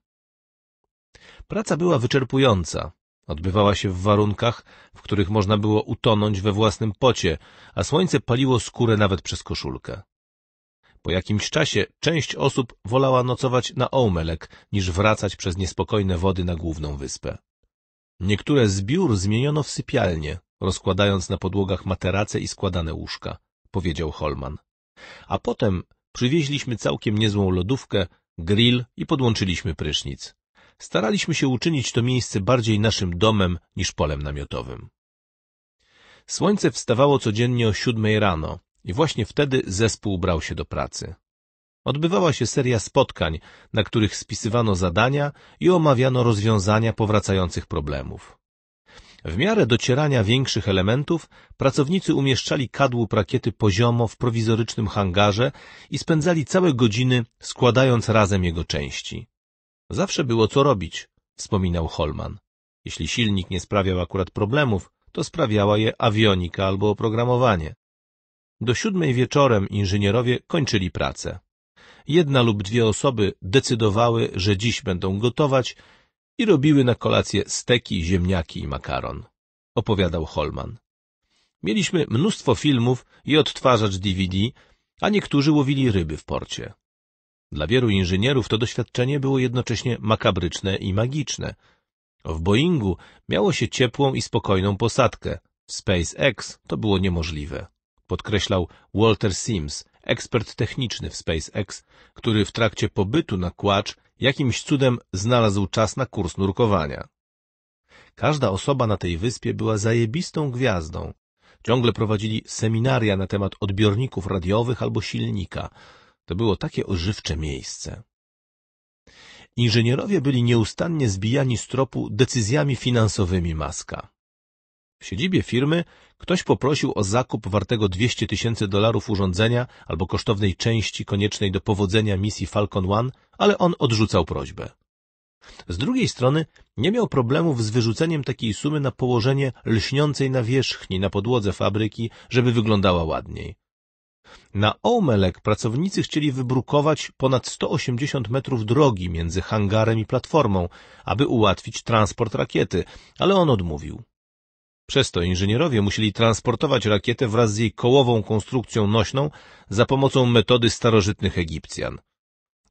Praca była wyczerpująca, Odbywała się w warunkach, w których można było utonąć we własnym pocie, a słońce paliło skórę nawet przez koszulkę. Po jakimś czasie część osób wolała nocować na Omelek, niż wracać przez niespokojne wody na główną wyspę. Niektóre z biur zmieniono w sypialnie, rozkładając na podłogach materace i składane łóżka, powiedział Holman. A potem przywieźliśmy całkiem niezłą lodówkę, grill i podłączyliśmy prysznic staraliśmy się uczynić to miejsce bardziej naszym domem niż polem namiotowym. Słońce wstawało codziennie o siódmej rano i właśnie wtedy zespół brał się do pracy. Odbywała się seria spotkań, na których spisywano zadania i omawiano rozwiązania powracających problemów. W miarę docierania większych elementów pracownicy umieszczali kadłub rakiety poziomo w prowizorycznym hangarze i spędzali całe godziny składając razem jego części. Zawsze było co robić, wspominał Holman. Jeśli silnik nie sprawiał akurat problemów, to sprawiała je awionika albo oprogramowanie. Do siódmej wieczorem inżynierowie kończyli pracę. Jedna lub dwie osoby decydowały, że dziś będą gotować i robiły na kolację steki, ziemniaki i makaron, opowiadał Holman. Mieliśmy mnóstwo filmów i odtwarzacz DVD, a niektórzy łowili ryby w porcie. Dla wielu inżynierów to doświadczenie było jednocześnie makabryczne i magiczne. W Boeingu miało się ciepłą i spokojną posadkę. W SpaceX to było niemożliwe. Podkreślał Walter Sims, ekspert techniczny w SpaceX, który w trakcie pobytu na Kłacz jakimś cudem znalazł czas na kurs nurkowania. Każda osoba na tej wyspie była zajebistą gwiazdą. Ciągle prowadzili seminaria na temat odbiorników radiowych albo silnika – to było takie ożywcze miejsce. Inżynierowie byli nieustannie zbijani z tropu decyzjami finansowymi Maska. W siedzibie firmy ktoś poprosił o zakup wartego 200 tysięcy dolarów urządzenia albo kosztownej części koniecznej do powodzenia misji Falcon 1, ale on odrzucał prośbę. Z drugiej strony nie miał problemów z wyrzuceniem takiej sumy na położenie lśniącej na wierzchni, na podłodze fabryki, żeby wyglądała ładniej. Na Omelek pracownicy chcieli wybrukować ponad 180 metrów drogi między hangarem i platformą, aby ułatwić transport rakiety, ale on odmówił. Przez to inżynierowie musieli transportować rakietę wraz z jej kołową konstrukcją nośną za pomocą metody starożytnych Egipcjan.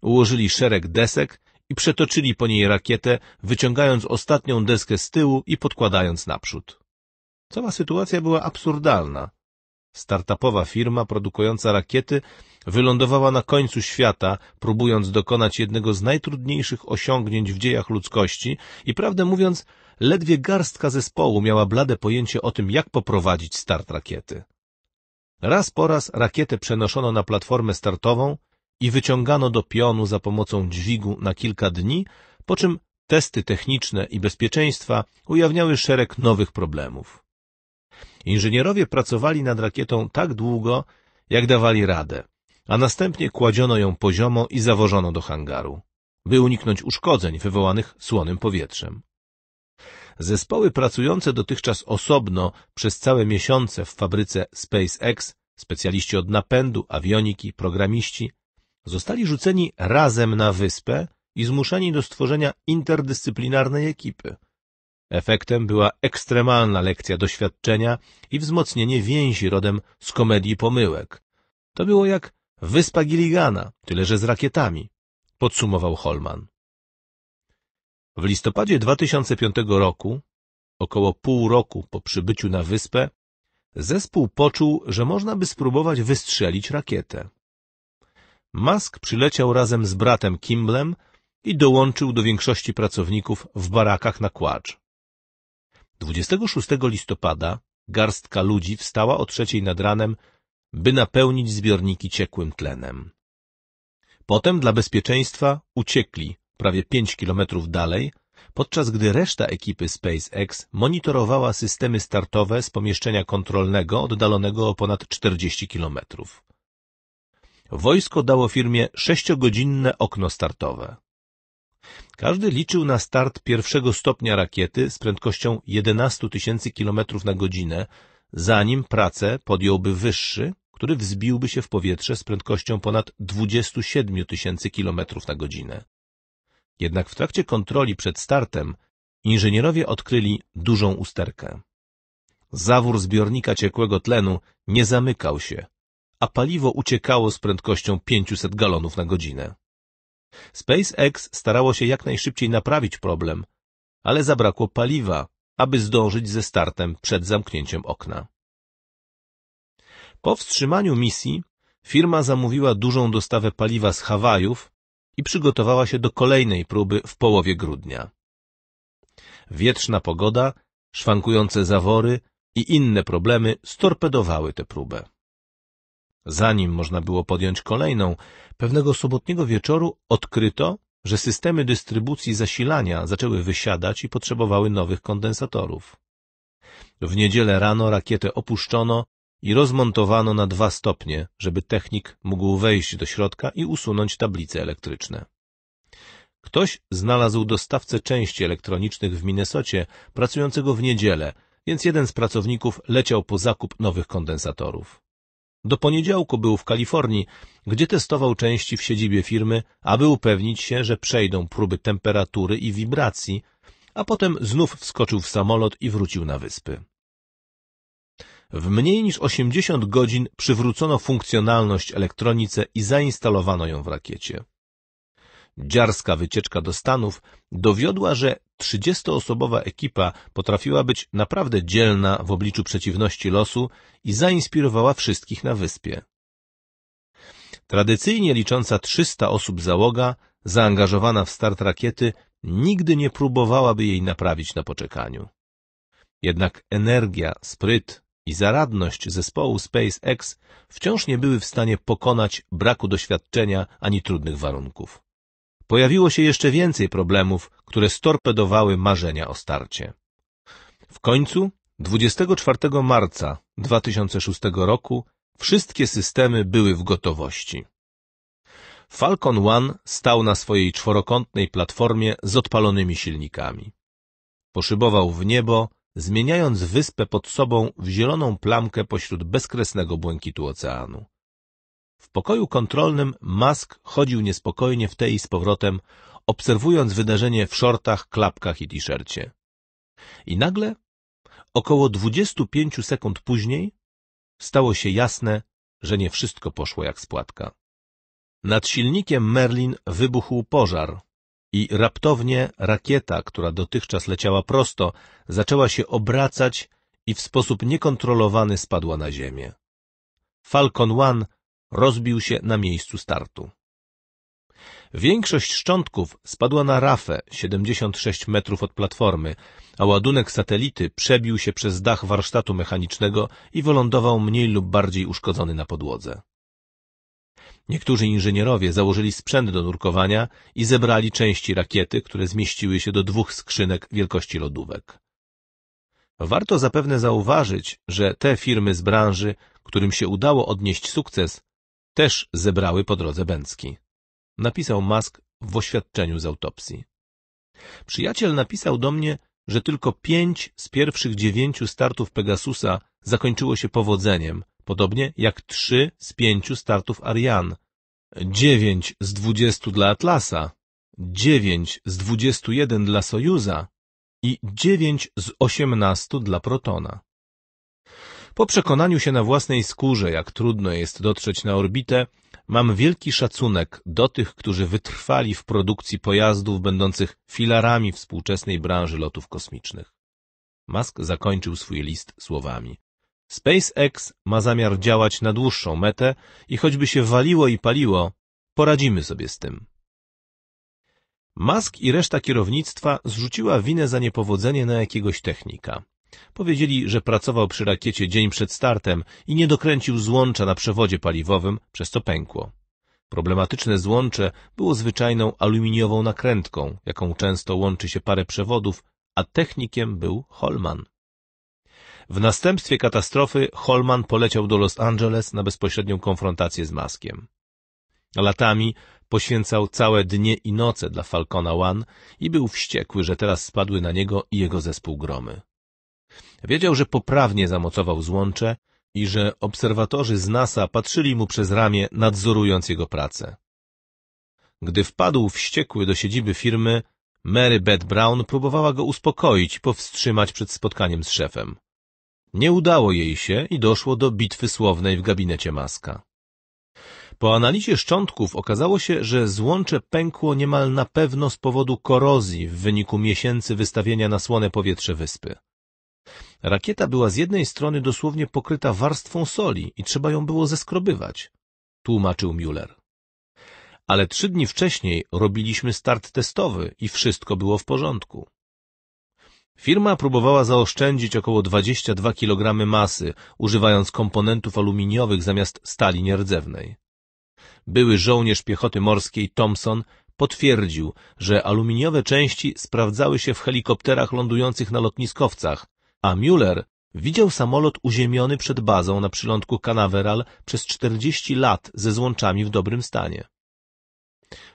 Ułożyli szereg desek i przetoczyli po niej rakietę, wyciągając ostatnią deskę z tyłu i podkładając naprzód. Cała sytuacja była absurdalna startupowa firma produkująca rakiety wylądowała na końcu świata, próbując dokonać jednego z najtrudniejszych osiągnięć w dziejach ludzkości i prawdę mówiąc, ledwie garstka zespołu miała blade pojęcie o tym, jak poprowadzić start rakiety. Raz po raz rakietę przenoszono na platformę startową i wyciągano do pionu za pomocą dźwigu na kilka dni, po czym testy techniczne i bezpieczeństwa ujawniały szereg nowych problemów. Inżynierowie pracowali nad rakietą tak długo, jak dawali radę, a następnie kładziono ją poziomo i zawożono do hangaru, by uniknąć uszkodzeń wywołanych słonym powietrzem. Zespoły pracujące dotychczas osobno przez całe miesiące w fabryce SpaceX, specjaliści od napędu, awioniki, programiści, zostali rzuceni razem na wyspę i zmuszeni do stworzenia interdyscyplinarnej ekipy – Efektem była ekstremalna lekcja doświadczenia i wzmocnienie więzi rodem z komedii pomyłek. To było jak wyspa Gilligana, tyle że z rakietami, podsumował Holman. W listopadzie 2005 roku, około pół roku po przybyciu na wyspę, zespół poczuł, że można by spróbować wystrzelić rakietę. Musk przyleciał razem z bratem Kimblem i dołączył do większości pracowników w barakach na Kłacz. 26 listopada garstka ludzi wstała o trzeciej nad ranem, by napełnić zbiorniki ciekłym tlenem. Potem dla bezpieczeństwa uciekli prawie pięć kilometrów dalej, podczas gdy reszta ekipy SpaceX monitorowała systemy startowe z pomieszczenia kontrolnego oddalonego o ponad 40 kilometrów. Wojsko dało firmie sześciogodzinne okno startowe. Każdy liczył na start pierwszego stopnia rakiety z prędkością 11 tysięcy km na godzinę, zanim pracę podjąłby wyższy, który wzbiłby się w powietrze z prędkością ponad 27 tysięcy km na godzinę. Jednak w trakcie kontroli przed startem inżynierowie odkryli dużą usterkę. Zawór zbiornika ciekłego tlenu nie zamykał się, a paliwo uciekało z prędkością 500 galonów na godzinę. SpaceX starało się jak najszybciej naprawić problem, ale zabrakło paliwa, aby zdążyć ze startem przed zamknięciem okna. Po wstrzymaniu misji firma zamówiła dużą dostawę paliwa z Hawajów i przygotowała się do kolejnej próby w połowie grudnia. Wietrzna pogoda, szwankujące zawory i inne problemy storpedowały tę próbę. Zanim można było podjąć kolejną, pewnego sobotniego wieczoru odkryto, że systemy dystrybucji zasilania zaczęły wysiadać i potrzebowały nowych kondensatorów. W niedzielę rano rakietę opuszczono i rozmontowano na dwa stopnie, żeby technik mógł wejść do środka i usunąć tablice elektryczne. Ktoś znalazł dostawcę części elektronicznych w Minnesocie pracującego w niedzielę, więc jeden z pracowników leciał po zakup nowych kondensatorów. Do poniedziałku był w Kalifornii, gdzie testował części w siedzibie firmy, aby upewnić się, że przejdą próby temperatury i wibracji, a potem znów wskoczył w samolot i wrócił na wyspy. W mniej niż 80 godzin przywrócono funkcjonalność elektronice i zainstalowano ją w rakiecie dziarska wycieczka do Stanów dowiodła, że 30-osobowa ekipa potrafiła być naprawdę dzielna w obliczu przeciwności losu i zainspirowała wszystkich na wyspie. Tradycyjnie licząca 300 osób załoga, zaangażowana w start rakiety, nigdy nie próbowałaby jej naprawić na poczekaniu. Jednak energia, spryt i zaradność zespołu SpaceX wciąż nie były w stanie pokonać braku doświadczenia ani trudnych warunków pojawiło się jeszcze więcej problemów, które storpedowały marzenia o starcie. W końcu 24 marca 2006 roku wszystkie systemy były w gotowości. Falcon One stał na swojej czworokątnej platformie z odpalonymi silnikami. Poszybował w niebo, zmieniając wyspę pod sobą w zieloną plamkę pośród bezkresnego błękitu oceanu. W pokoju kontrolnym Mask chodził niespokojnie w tej i z powrotem, obserwując wydarzenie w szortach, klapkach i t-shircie. I nagle, około 25 sekund później, stało się jasne, że nie wszystko poszło jak spłatka. Nad silnikiem Merlin wybuchł pożar i raptownie rakieta, która dotychczas leciała prosto, zaczęła się obracać i w sposób niekontrolowany spadła na ziemię. Falcon One rozbił się na miejscu startu. Większość szczątków spadła na rafę 76 metrów od platformy, a ładunek satelity przebił się przez dach warsztatu mechanicznego i wylądował mniej lub bardziej uszkodzony na podłodze. Niektórzy inżynierowie założyli sprzęt do nurkowania i zebrali części rakiety, które zmieściły się do dwóch skrzynek wielkości lodówek. Warto zapewne zauważyć, że te firmy z branży, którym się udało odnieść sukces, też zebrały po drodze Bęcki. Napisał Mask w oświadczeniu z autopsji. Przyjaciel napisał do mnie, że tylko pięć z pierwszych dziewięciu startów Pegasusa zakończyło się powodzeniem, podobnie jak trzy z pięciu startów Arian, dziewięć z dwudziestu dla Atlasa, dziewięć z dwudziestu jeden dla Sojuza i dziewięć z osiemnastu dla Protona. Po przekonaniu się na własnej skórze, jak trudno jest dotrzeć na orbitę, mam wielki szacunek do tych, którzy wytrwali w produkcji pojazdów będących filarami współczesnej branży lotów kosmicznych. Musk zakończył swój list słowami. SpaceX ma zamiar działać na dłuższą metę i choćby się waliło i paliło, poradzimy sobie z tym. Musk i reszta kierownictwa zrzuciła winę za niepowodzenie na jakiegoś technika. Powiedzieli, że pracował przy rakiecie dzień przed startem i nie dokręcił złącza na przewodzie paliwowym, przez co pękło. Problematyczne złącze było zwyczajną aluminiową nakrętką, jaką często łączy się parę przewodów, a technikiem był Holman. W następstwie katastrofy Holman poleciał do Los Angeles na bezpośrednią konfrontację z Maskiem. Latami poświęcał całe dnie i noce dla Falcona One i był wściekły, że teraz spadły na niego i jego zespół gromy. Wiedział, że poprawnie zamocował złącze i że obserwatorzy z NASA patrzyli mu przez ramię, nadzorując jego pracę. Gdy wpadł wściekły do siedziby firmy, Mary Beth Brown próbowała go uspokoić i powstrzymać przed spotkaniem z szefem. Nie udało jej się i doszło do bitwy słownej w gabinecie Maska. Po analizie szczątków okazało się, że złącze pękło niemal na pewno z powodu korozji w wyniku miesięcy wystawienia na słone powietrze wyspy. Rakieta była z jednej strony dosłownie pokryta warstwą soli i trzeba ją było zeskrobywać, tłumaczył Müller. Ale trzy dni wcześniej robiliśmy start testowy i wszystko było w porządku. Firma próbowała zaoszczędzić około 22 kg masy, używając komponentów aluminiowych zamiast stali nierdzewnej. Były żołnierz piechoty morskiej Thompson potwierdził, że aluminiowe części sprawdzały się w helikopterach lądujących na lotniskowcach, a Müller widział samolot uziemiony przed bazą na przylądku Canaveral przez 40 lat ze złączami w dobrym stanie.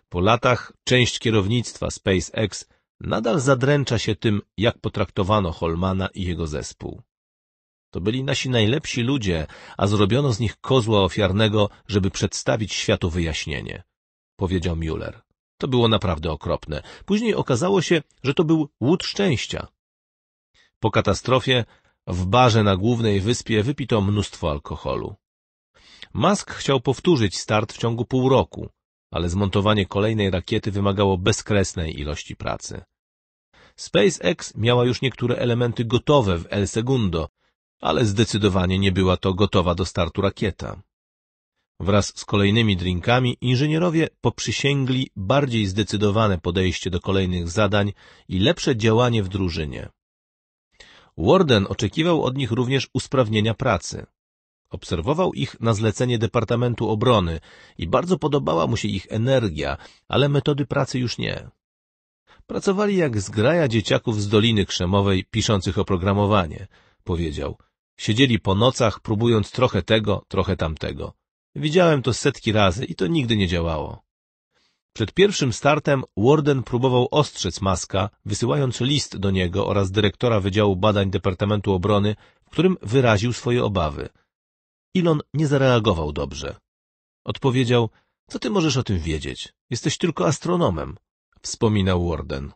Po latach część kierownictwa SpaceX nadal zadręcza się tym, jak potraktowano Holmana i jego zespół. To byli nasi najlepsi ludzie, a zrobiono z nich kozła ofiarnego, żeby przedstawić światu wyjaśnienie, powiedział Müller. To było naprawdę okropne. Później okazało się, że to był łód szczęścia. Po katastrofie w barze na głównej wyspie wypito mnóstwo alkoholu. Musk chciał powtórzyć start w ciągu pół roku, ale zmontowanie kolejnej rakiety wymagało bezkresnej ilości pracy. SpaceX miała już niektóre elementy gotowe w El Segundo, ale zdecydowanie nie była to gotowa do startu rakieta. Wraz z kolejnymi drinkami inżynierowie poprzysięgli bardziej zdecydowane podejście do kolejnych zadań i lepsze działanie w drużynie. Warden oczekiwał od nich również usprawnienia pracy. Obserwował ich na zlecenie Departamentu Obrony i bardzo podobała mu się ich energia, ale metody pracy już nie. Pracowali jak zgraja dzieciaków z Doliny Krzemowej piszących oprogramowanie, powiedział. Siedzieli po nocach, próbując trochę tego, trochę tamtego. Widziałem to setki razy i to nigdy nie działało. Przed pierwszym startem Warden próbował ostrzec Maska, wysyłając list do niego oraz dyrektora Wydziału Badań Departamentu Obrony, w którym wyraził swoje obawy. Elon nie zareagował dobrze. Odpowiedział, co ty możesz o tym wiedzieć? Jesteś tylko astronomem, wspominał Warden.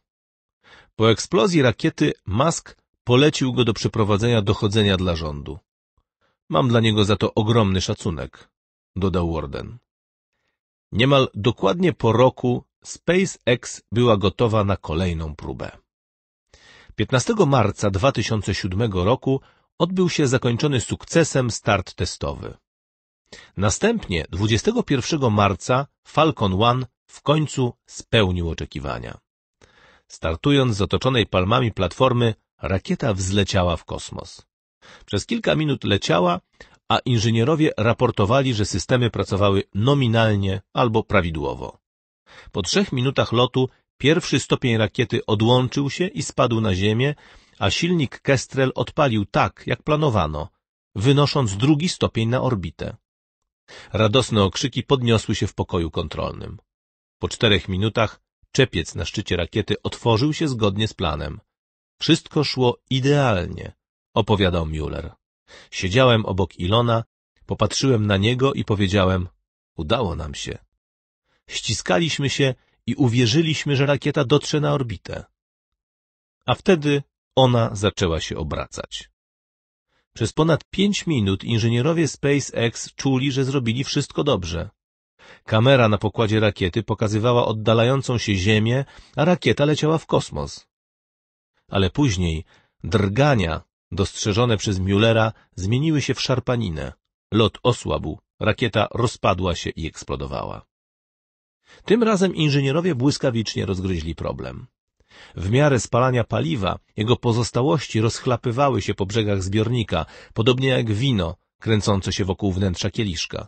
Po eksplozji rakiety Musk polecił go do przeprowadzenia dochodzenia dla rządu. Mam dla niego za to ogromny szacunek, dodał Warden. Niemal dokładnie po roku SpaceX była gotowa na kolejną próbę. 15 marca 2007 roku odbył się zakończony sukcesem start testowy. Następnie 21 marca Falcon 1 w końcu spełnił oczekiwania. Startując z otoczonej palmami platformy, rakieta wzleciała w kosmos. Przez kilka minut leciała, a inżynierowie raportowali, że systemy pracowały nominalnie albo prawidłowo. Po trzech minutach lotu pierwszy stopień rakiety odłączył się i spadł na ziemię, a silnik Kestrel odpalił tak, jak planowano, wynosząc drugi stopień na orbitę. Radosne okrzyki podniosły się w pokoju kontrolnym. Po czterech minutach czepiec na szczycie rakiety otworzył się zgodnie z planem. Wszystko szło idealnie, opowiadał Müller. Siedziałem obok Ilona, popatrzyłem na niego i powiedziałem — udało nam się. Ściskaliśmy się i uwierzyliśmy, że rakieta dotrze na orbitę. A wtedy ona zaczęła się obracać. Przez ponad pięć minut inżynierowie SpaceX czuli, że zrobili wszystko dobrze. Kamera na pokładzie rakiety pokazywała oddalającą się Ziemię, a rakieta leciała w kosmos. Ale później drgania, dostrzeżone przez Müllera, zmieniły się w szarpaninę. Lot osłabł, rakieta rozpadła się i eksplodowała. Tym razem inżynierowie błyskawicznie rozgryźli problem. W miarę spalania paliwa jego pozostałości rozchlapywały się po brzegach zbiornika, podobnie jak wino kręcące się wokół wnętrza kieliszka.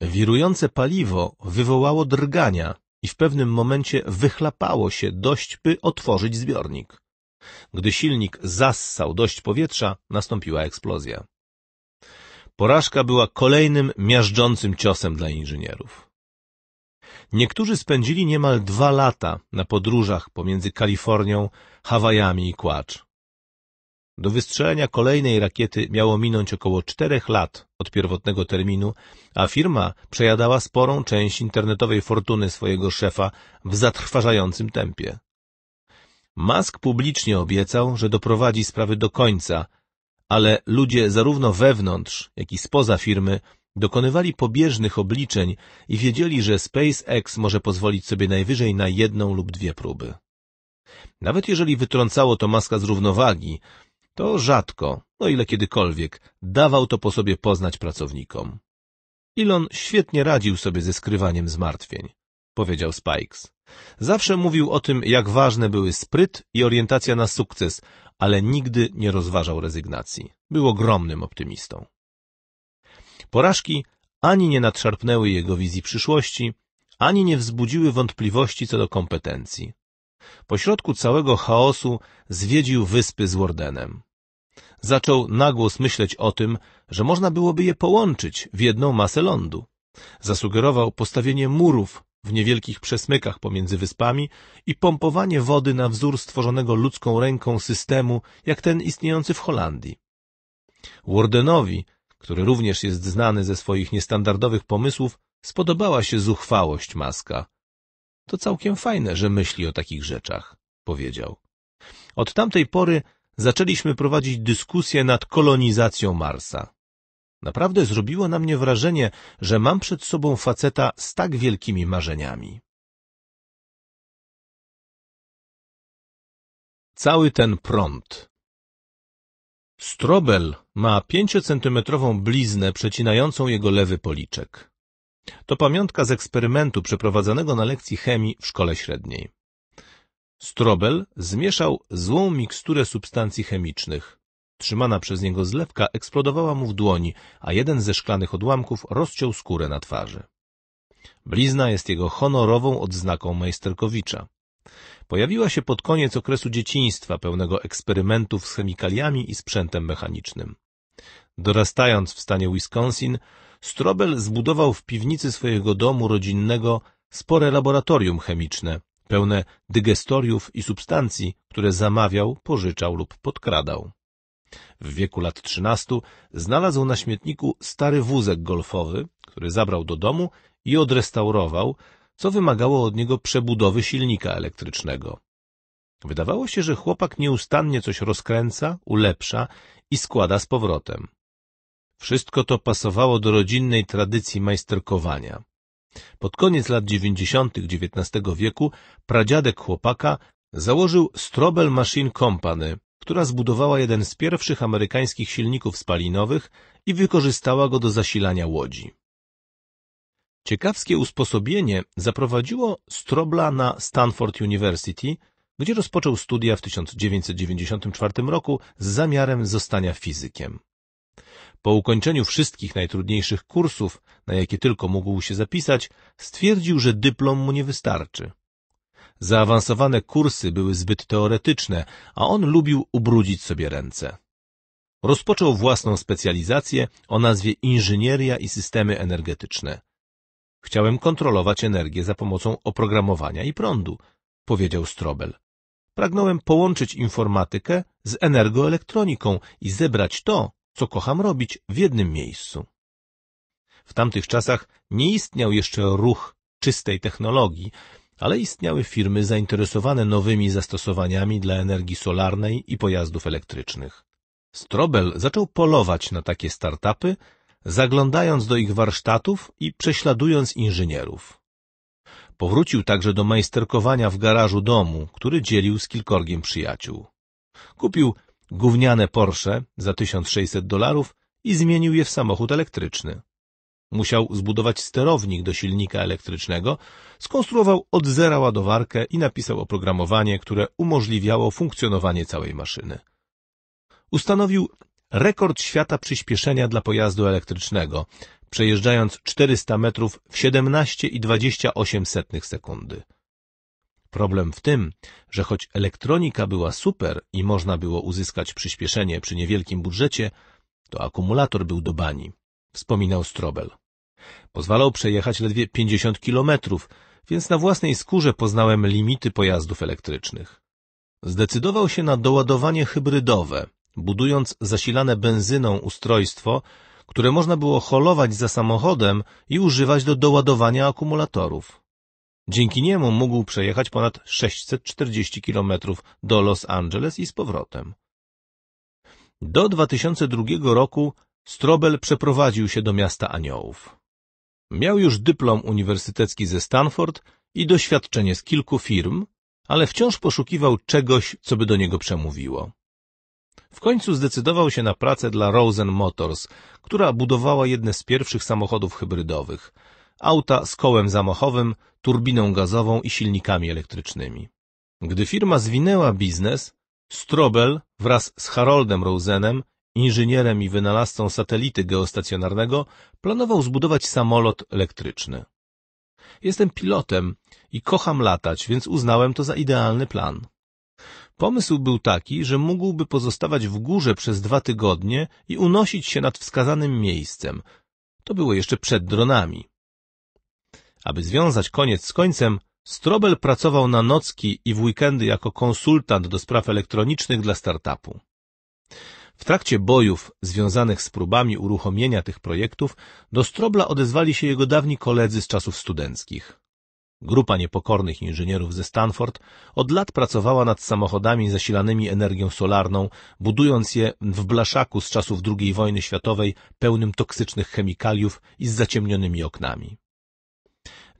Wirujące paliwo wywołało drgania i w pewnym momencie wychlapało się dość, by otworzyć zbiornik. Gdy silnik zassał dość powietrza, nastąpiła eksplozja. Porażka była kolejnym miażdżącym ciosem dla inżynierów. Niektórzy spędzili niemal dwa lata na podróżach pomiędzy Kalifornią, Hawajami i Kłacz. Do wystrzelenia kolejnej rakiety miało minąć około czterech lat od pierwotnego terminu, a firma przejadała sporą część internetowej fortuny swojego szefa w zatrważającym tempie. Musk publicznie obiecał, że doprowadzi sprawy do końca, ale ludzie zarówno wewnątrz, jak i spoza firmy dokonywali pobieżnych obliczeń i wiedzieli, że SpaceX może pozwolić sobie najwyżej na jedną lub dwie próby. Nawet jeżeli wytrącało to Maska z równowagi, to rzadko, no ile kiedykolwiek, dawał to po sobie poznać pracownikom. Elon świetnie radził sobie ze skrywaniem zmartwień, powiedział Spikes. Zawsze mówił o tym, jak ważne były spryt i orientacja na sukces, ale nigdy nie rozważał rezygnacji. Był ogromnym optymistą. Porażki ani nie nadszarpnęły jego wizji przyszłości, ani nie wzbudziły wątpliwości co do kompetencji. Pośrodku całego chaosu zwiedził wyspy z Wardenem. Zaczął nagłos myśleć o tym, że można byłoby je połączyć w jedną masę lądu. Zasugerował postawienie murów w niewielkich przesmykach pomiędzy wyspami i pompowanie wody na wzór stworzonego ludzką ręką systemu, jak ten istniejący w Holandii. Wardenowi, który również jest znany ze swoich niestandardowych pomysłów, spodobała się zuchwałość Maska. To całkiem fajne, że myśli o takich rzeczach, powiedział. Od tamtej pory zaczęliśmy prowadzić dyskusję nad kolonizacją Marsa. Naprawdę zrobiło na mnie wrażenie, że mam przed sobą faceta z tak wielkimi marzeniami. Cały ten prąd. Strobel ma pięciocentymetrową bliznę przecinającą jego lewy policzek. To pamiątka z eksperymentu przeprowadzonego na lekcji chemii w szkole średniej. Strobel zmieszał złą miksturę substancji chemicznych, Trzymana przez niego zlewka eksplodowała mu w dłoni, a jeden ze szklanych odłamków rozciął skórę na twarzy. Blizna jest jego honorową odznaką majsterkowicza. Pojawiła się pod koniec okresu dzieciństwa, pełnego eksperymentów z chemikaliami i sprzętem mechanicznym. Dorastając w stanie Wisconsin, Strobel zbudował w piwnicy swojego domu rodzinnego spore laboratorium chemiczne, pełne dygestoriów i substancji, które zamawiał, pożyczał lub podkradał. W wieku lat trzynastu znalazł na śmietniku stary wózek golfowy, który zabrał do domu i odrestaurował, co wymagało od niego przebudowy silnika elektrycznego. Wydawało się, że chłopak nieustannie coś rozkręca, ulepsza i składa z powrotem. Wszystko to pasowało do rodzinnej tradycji majsterkowania. Pod koniec lat dziewięćdziesiątych XIX wieku pradziadek chłopaka założył Strobel Machine Company, która zbudowała jeden z pierwszych amerykańskich silników spalinowych i wykorzystała go do zasilania łodzi. Ciekawskie usposobienie zaprowadziło Strobla na Stanford University, gdzie rozpoczął studia w 1994 roku z zamiarem zostania fizykiem. Po ukończeniu wszystkich najtrudniejszych kursów, na jakie tylko mógł się zapisać, stwierdził, że dyplom mu nie wystarczy. Zaawansowane kursy były zbyt teoretyczne, a on lubił ubrudzić sobie ręce. Rozpoczął własną specjalizację o nazwie Inżynieria i Systemy Energetyczne. Chciałem kontrolować energię za pomocą oprogramowania i prądu, powiedział Strobel. Pragnąłem połączyć informatykę z energoelektroniką i zebrać to, co kocham robić, w jednym miejscu. W tamtych czasach nie istniał jeszcze ruch czystej technologii, ale istniały firmy zainteresowane nowymi zastosowaniami dla energii solarnej i pojazdów elektrycznych. Strobel zaczął polować na takie startupy, zaglądając do ich warsztatów i prześladując inżynierów. Powrócił także do majsterkowania w garażu domu, który dzielił z kilkorgiem przyjaciół. Kupił gówniane Porsche za 1600 dolarów i zmienił je w samochód elektryczny. Musiał zbudować sterownik do silnika elektrycznego, skonstruował od zera ładowarkę i napisał oprogramowanie, które umożliwiało funkcjonowanie całej maszyny. Ustanowił rekord świata przyspieszenia dla pojazdu elektrycznego, przejeżdżając 400 metrów w 17,28 sekundy. Problem w tym, że choć elektronika była super i można było uzyskać przyspieszenie przy niewielkim budżecie, to akumulator był do bani wspominał Strobel. Pozwalał przejechać ledwie 50 kilometrów, więc na własnej skórze poznałem limity pojazdów elektrycznych. Zdecydował się na doładowanie hybrydowe, budując zasilane benzyną ustrojstwo, które można było holować za samochodem i używać do doładowania akumulatorów. Dzięki niemu mógł przejechać ponad 640 km do Los Angeles i z powrotem. Do 2002 roku Strobel przeprowadził się do miasta aniołów. Miał już dyplom uniwersytecki ze Stanford i doświadczenie z kilku firm, ale wciąż poszukiwał czegoś, co by do niego przemówiło. W końcu zdecydował się na pracę dla Rosen Motors, która budowała jedne z pierwszych samochodów hybrydowych. Auta z kołem zamachowym, turbiną gazową i silnikami elektrycznymi. Gdy firma zwinęła biznes, Strobel wraz z Haroldem Rosenem inżynierem i wynalazcą satelity geostacjonarnego, planował zbudować samolot elektryczny. Jestem pilotem i kocham latać, więc uznałem to za idealny plan. Pomysł był taki, że mógłby pozostawać w górze przez dwa tygodnie i unosić się nad wskazanym miejscem. To było jeszcze przed dronami. Aby związać koniec z końcem, Strobel pracował na nocki i w weekendy jako konsultant do spraw elektronicznych dla startupu. W trakcie bojów związanych z próbami uruchomienia tych projektów do Strobla odezwali się jego dawni koledzy z czasów studenckich. Grupa niepokornych inżynierów ze Stanford od lat pracowała nad samochodami zasilanymi energią solarną, budując je w blaszaku z czasów II wojny światowej pełnym toksycznych chemikaliów i z zaciemnionymi oknami.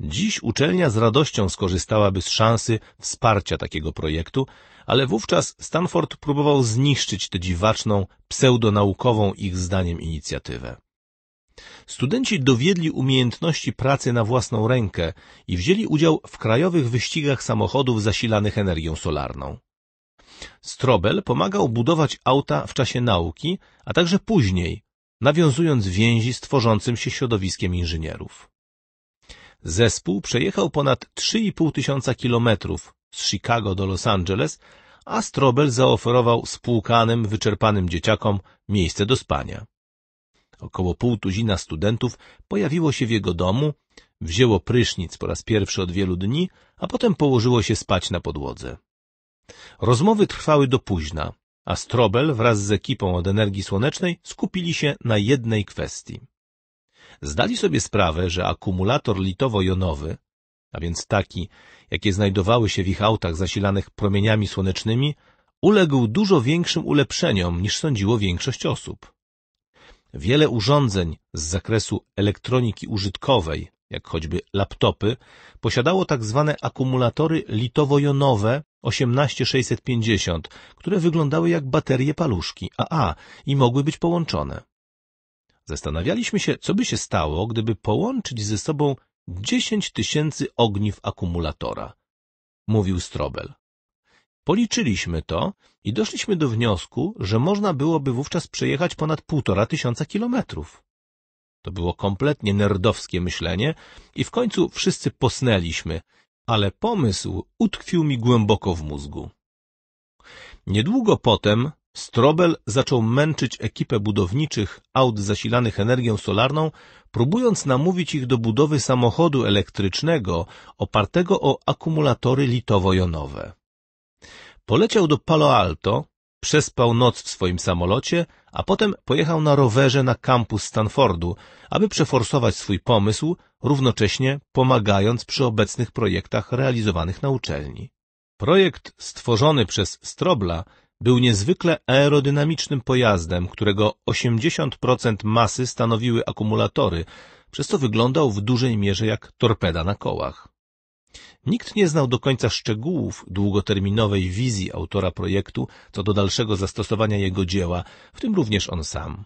Dziś uczelnia z radością skorzystałaby z szansy wsparcia takiego projektu, ale wówczas Stanford próbował zniszczyć tę dziwaczną, pseudonaukową ich zdaniem inicjatywę. Studenci dowiedli umiejętności pracy na własną rękę i wzięli udział w krajowych wyścigach samochodów zasilanych energią solarną. Strobel pomagał budować auta w czasie nauki, a także później, nawiązując więzi z tworzącym się środowiskiem inżynierów. Zespół przejechał ponad 3,5 tysiąca kilometrów, z Chicago do Los Angeles, a Strobel zaoferował spłukanym, wyczerpanym dzieciakom miejsce do spania. Około pół tuzina studentów pojawiło się w jego domu, wzięło prysznic po raz pierwszy od wielu dni, a potem położyło się spać na podłodze. Rozmowy trwały do późna, a Strobel wraz z ekipą od energii słonecznej skupili się na jednej kwestii. Zdali sobie sprawę, że akumulator litowo-jonowy, a więc taki, jakie znajdowały się w ich autach zasilanych promieniami słonecznymi, uległ dużo większym ulepszeniom niż sądziło większość osób. Wiele urządzeń z zakresu elektroniki użytkowej, jak choćby laptopy, posiadało tak zwane akumulatory litowo-jonowe 18650, które wyglądały jak baterie paluszki AA i mogły być połączone. Zastanawialiśmy się, co by się stało, gdyby połączyć ze sobą dziesięć tysięcy ogniw akumulatora, mówił Strobel. Policzyliśmy to i doszliśmy do wniosku, że można byłoby wówczas przejechać ponad półtora tysiąca kilometrów. To było kompletnie nerdowskie myślenie i w końcu wszyscy posnęliśmy, ale pomysł utkwił mi głęboko w mózgu. Niedługo potem Strobel zaczął męczyć ekipę budowniczych aut zasilanych energią solarną próbując namówić ich do budowy samochodu elektrycznego opartego o akumulatory litowo-jonowe. Poleciał do Palo Alto, przespał noc w swoim samolocie, a potem pojechał na rowerze na kampus Stanfordu, aby przeforsować swój pomysł, równocześnie pomagając przy obecnych projektach realizowanych na uczelni. Projekt stworzony przez Strobla był niezwykle aerodynamicznym pojazdem, którego 80% masy stanowiły akumulatory, przez co wyglądał w dużej mierze jak torpeda na kołach. Nikt nie znał do końca szczegółów długoterminowej wizji autora projektu co do dalszego zastosowania jego dzieła, w tym również on sam.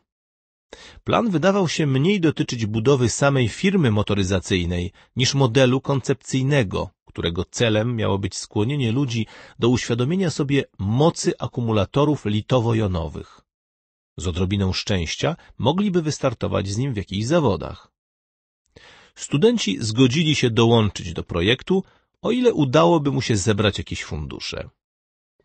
Plan wydawał się mniej dotyczyć budowy samej firmy motoryzacyjnej niż modelu koncepcyjnego, którego celem miało być skłonienie ludzi do uświadomienia sobie mocy akumulatorów litowo-jonowych. Z odrobiną szczęścia mogliby wystartować z nim w jakichś zawodach. Studenci zgodzili się dołączyć do projektu, o ile udałoby mu się zebrać jakieś fundusze.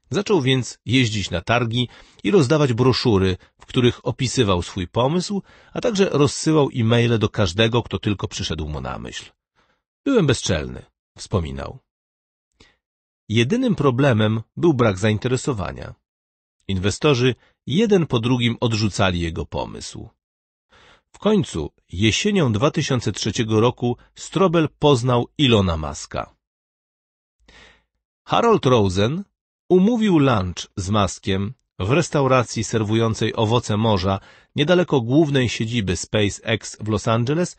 Zaczął więc jeździć na targi i rozdawać broszury, w których opisywał swój pomysł, a także rozsyłał e-maile do każdego, kto tylko przyszedł mu na myśl. Byłem bezczelny wspominał. Jedynym problemem był brak zainteresowania. Inwestorzy jeden po drugim odrzucali jego pomysł. W końcu jesienią 2003 roku Strobel poznał Ilona Maska. Harold Rosen umówił lunch z Maskiem w restauracji serwującej owoce morza niedaleko głównej siedziby SpaceX w Los Angeles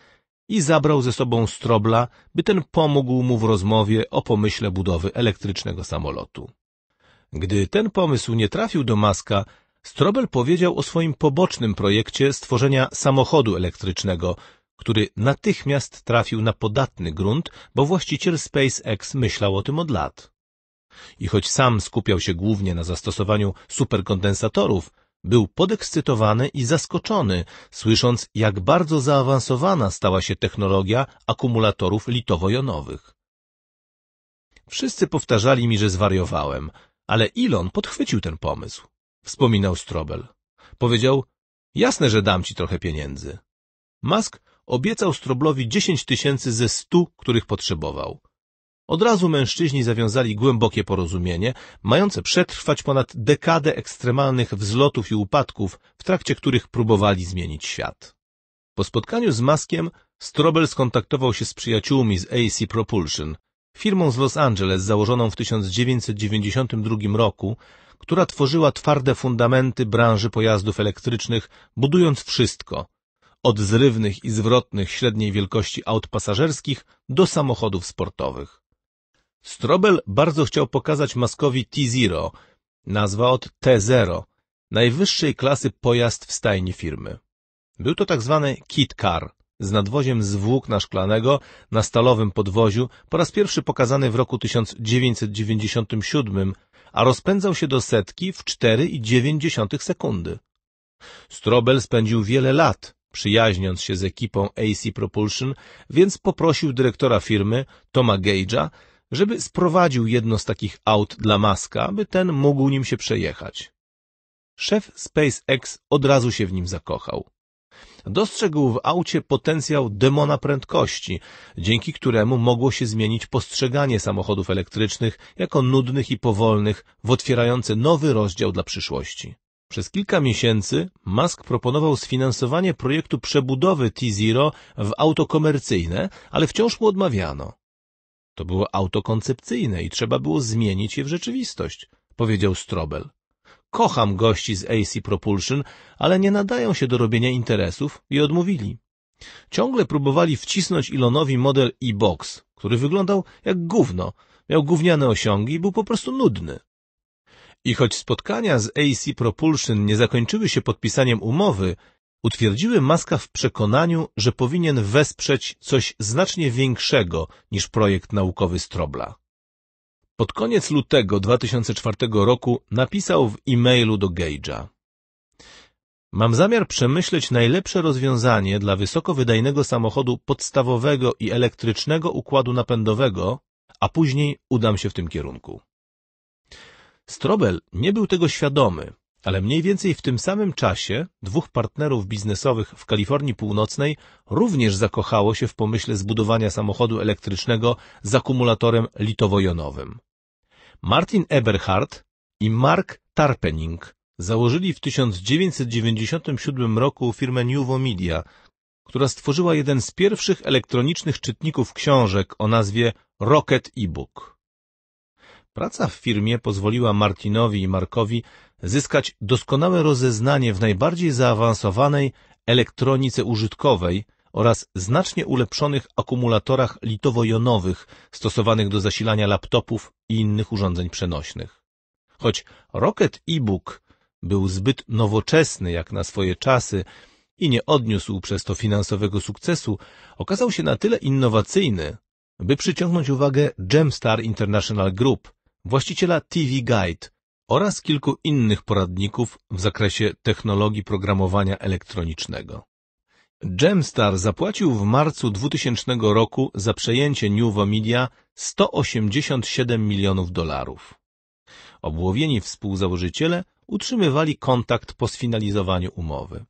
i zabrał ze sobą Strobla, by ten pomógł mu w rozmowie o pomyśle budowy elektrycznego samolotu. Gdy ten pomysł nie trafił do Maska, Strobel powiedział o swoim pobocznym projekcie stworzenia samochodu elektrycznego, który natychmiast trafił na podatny grunt, bo właściciel SpaceX myślał o tym od lat. I choć sam skupiał się głównie na zastosowaniu superkondensatorów, był podekscytowany i zaskoczony, słysząc, jak bardzo zaawansowana stała się technologia akumulatorów litowo-jonowych. Wszyscy powtarzali mi, że zwariowałem, ale Elon podchwycił ten pomysł, wspominał Strobel. Powiedział, jasne, że dam ci trochę pieniędzy. Musk obiecał Stroblowi 10 tysięcy ze 100, których potrzebował. Od razu mężczyźni zawiązali głębokie porozumienie, mające przetrwać ponad dekadę ekstremalnych wzlotów i upadków, w trakcie których próbowali zmienić świat. Po spotkaniu z Maskiem Strobel skontaktował się z przyjaciółmi z AC Propulsion, firmą z Los Angeles założoną w 1992 roku, która tworzyła twarde fundamenty branży pojazdów elektrycznych, budując wszystko – od zrywnych i zwrotnych średniej wielkości aut pasażerskich do samochodów sportowych. Strobel bardzo chciał pokazać Maskowi T-Zero, nazwa od T-Zero, najwyższej klasy pojazd w stajni firmy. Był to tak zwany kit car z nadwoziem z włókna szklanego na stalowym podwoziu, po raz pierwszy pokazany w roku 1997, a rozpędzał się do setki w 4,9 sekundy. Strobel spędził wiele lat przyjaźniąc się z ekipą AC Propulsion, więc poprosił dyrektora firmy, Toma Gage'a, żeby sprowadził jedno z takich aut dla Maska, by ten mógł nim się przejechać. Szef SpaceX od razu się w nim zakochał. Dostrzegł w aucie potencjał demona prędkości, dzięki któremu mogło się zmienić postrzeganie samochodów elektrycznych jako nudnych i powolnych w otwierające nowy rozdział dla przyszłości. Przez kilka miesięcy Musk proponował sfinansowanie projektu przebudowy T-Zero w auto komercyjne, ale wciąż mu odmawiano. To było auto koncepcyjne i trzeba było zmienić je w rzeczywistość, powiedział Strobel. Kocham gości z AC Propulsion, ale nie nadają się do robienia interesów i odmówili. Ciągle próbowali wcisnąć Ilonowi model e-box, który wyglądał jak gówno, miał gówniane osiągi i był po prostu nudny. I choć spotkania z AC Propulsion nie zakończyły się podpisaniem umowy, utwierdziły Maska w przekonaniu, że powinien wesprzeć coś znacznie większego niż projekt naukowy Strobla. Pod koniec lutego 2004 roku napisał w e-mailu do Gage'a. Mam zamiar przemyśleć najlepsze rozwiązanie dla wysokowydajnego samochodu podstawowego i elektrycznego układu napędowego, a później udam się w tym kierunku. Strobel nie był tego świadomy, ale mniej więcej w tym samym czasie dwóch partnerów biznesowych w Kalifornii Północnej również zakochało się w pomyśle zbudowania samochodu elektrycznego z akumulatorem litowo-jonowym. Martin Eberhard i Mark Tarpening założyli w 1997 roku firmę Nuvo Media, która stworzyła jeden z pierwszych elektronicznych czytników książek o nazwie Rocket e-book. Praca w firmie pozwoliła Martinowi i Markowi zyskać doskonałe rozeznanie w najbardziej zaawansowanej elektronice użytkowej oraz znacznie ulepszonych akumulatorach litowo-jonowych stosowanych do zasilania laptopów i innych urządzeń przenośnych. Choć Rocket e-book był zbyt nowoczesny jak na swoje czasy i nie odniósł przez to finansowego sukcesu, okazał się na tyle innowacyjny, by przyciągnąć uwagę Gemstar International Group, właściciela TV Guide, oraz kilku innych poradników w zakresie technologii programowania elektronicznego. Gemstar zapłacił w marcu 2000 roku za przejęcie Nuvo Media 187 milionów dolarów. Obłowieni współzałożyciele utrzymywali kontakt po sfinalizowaniu umowy.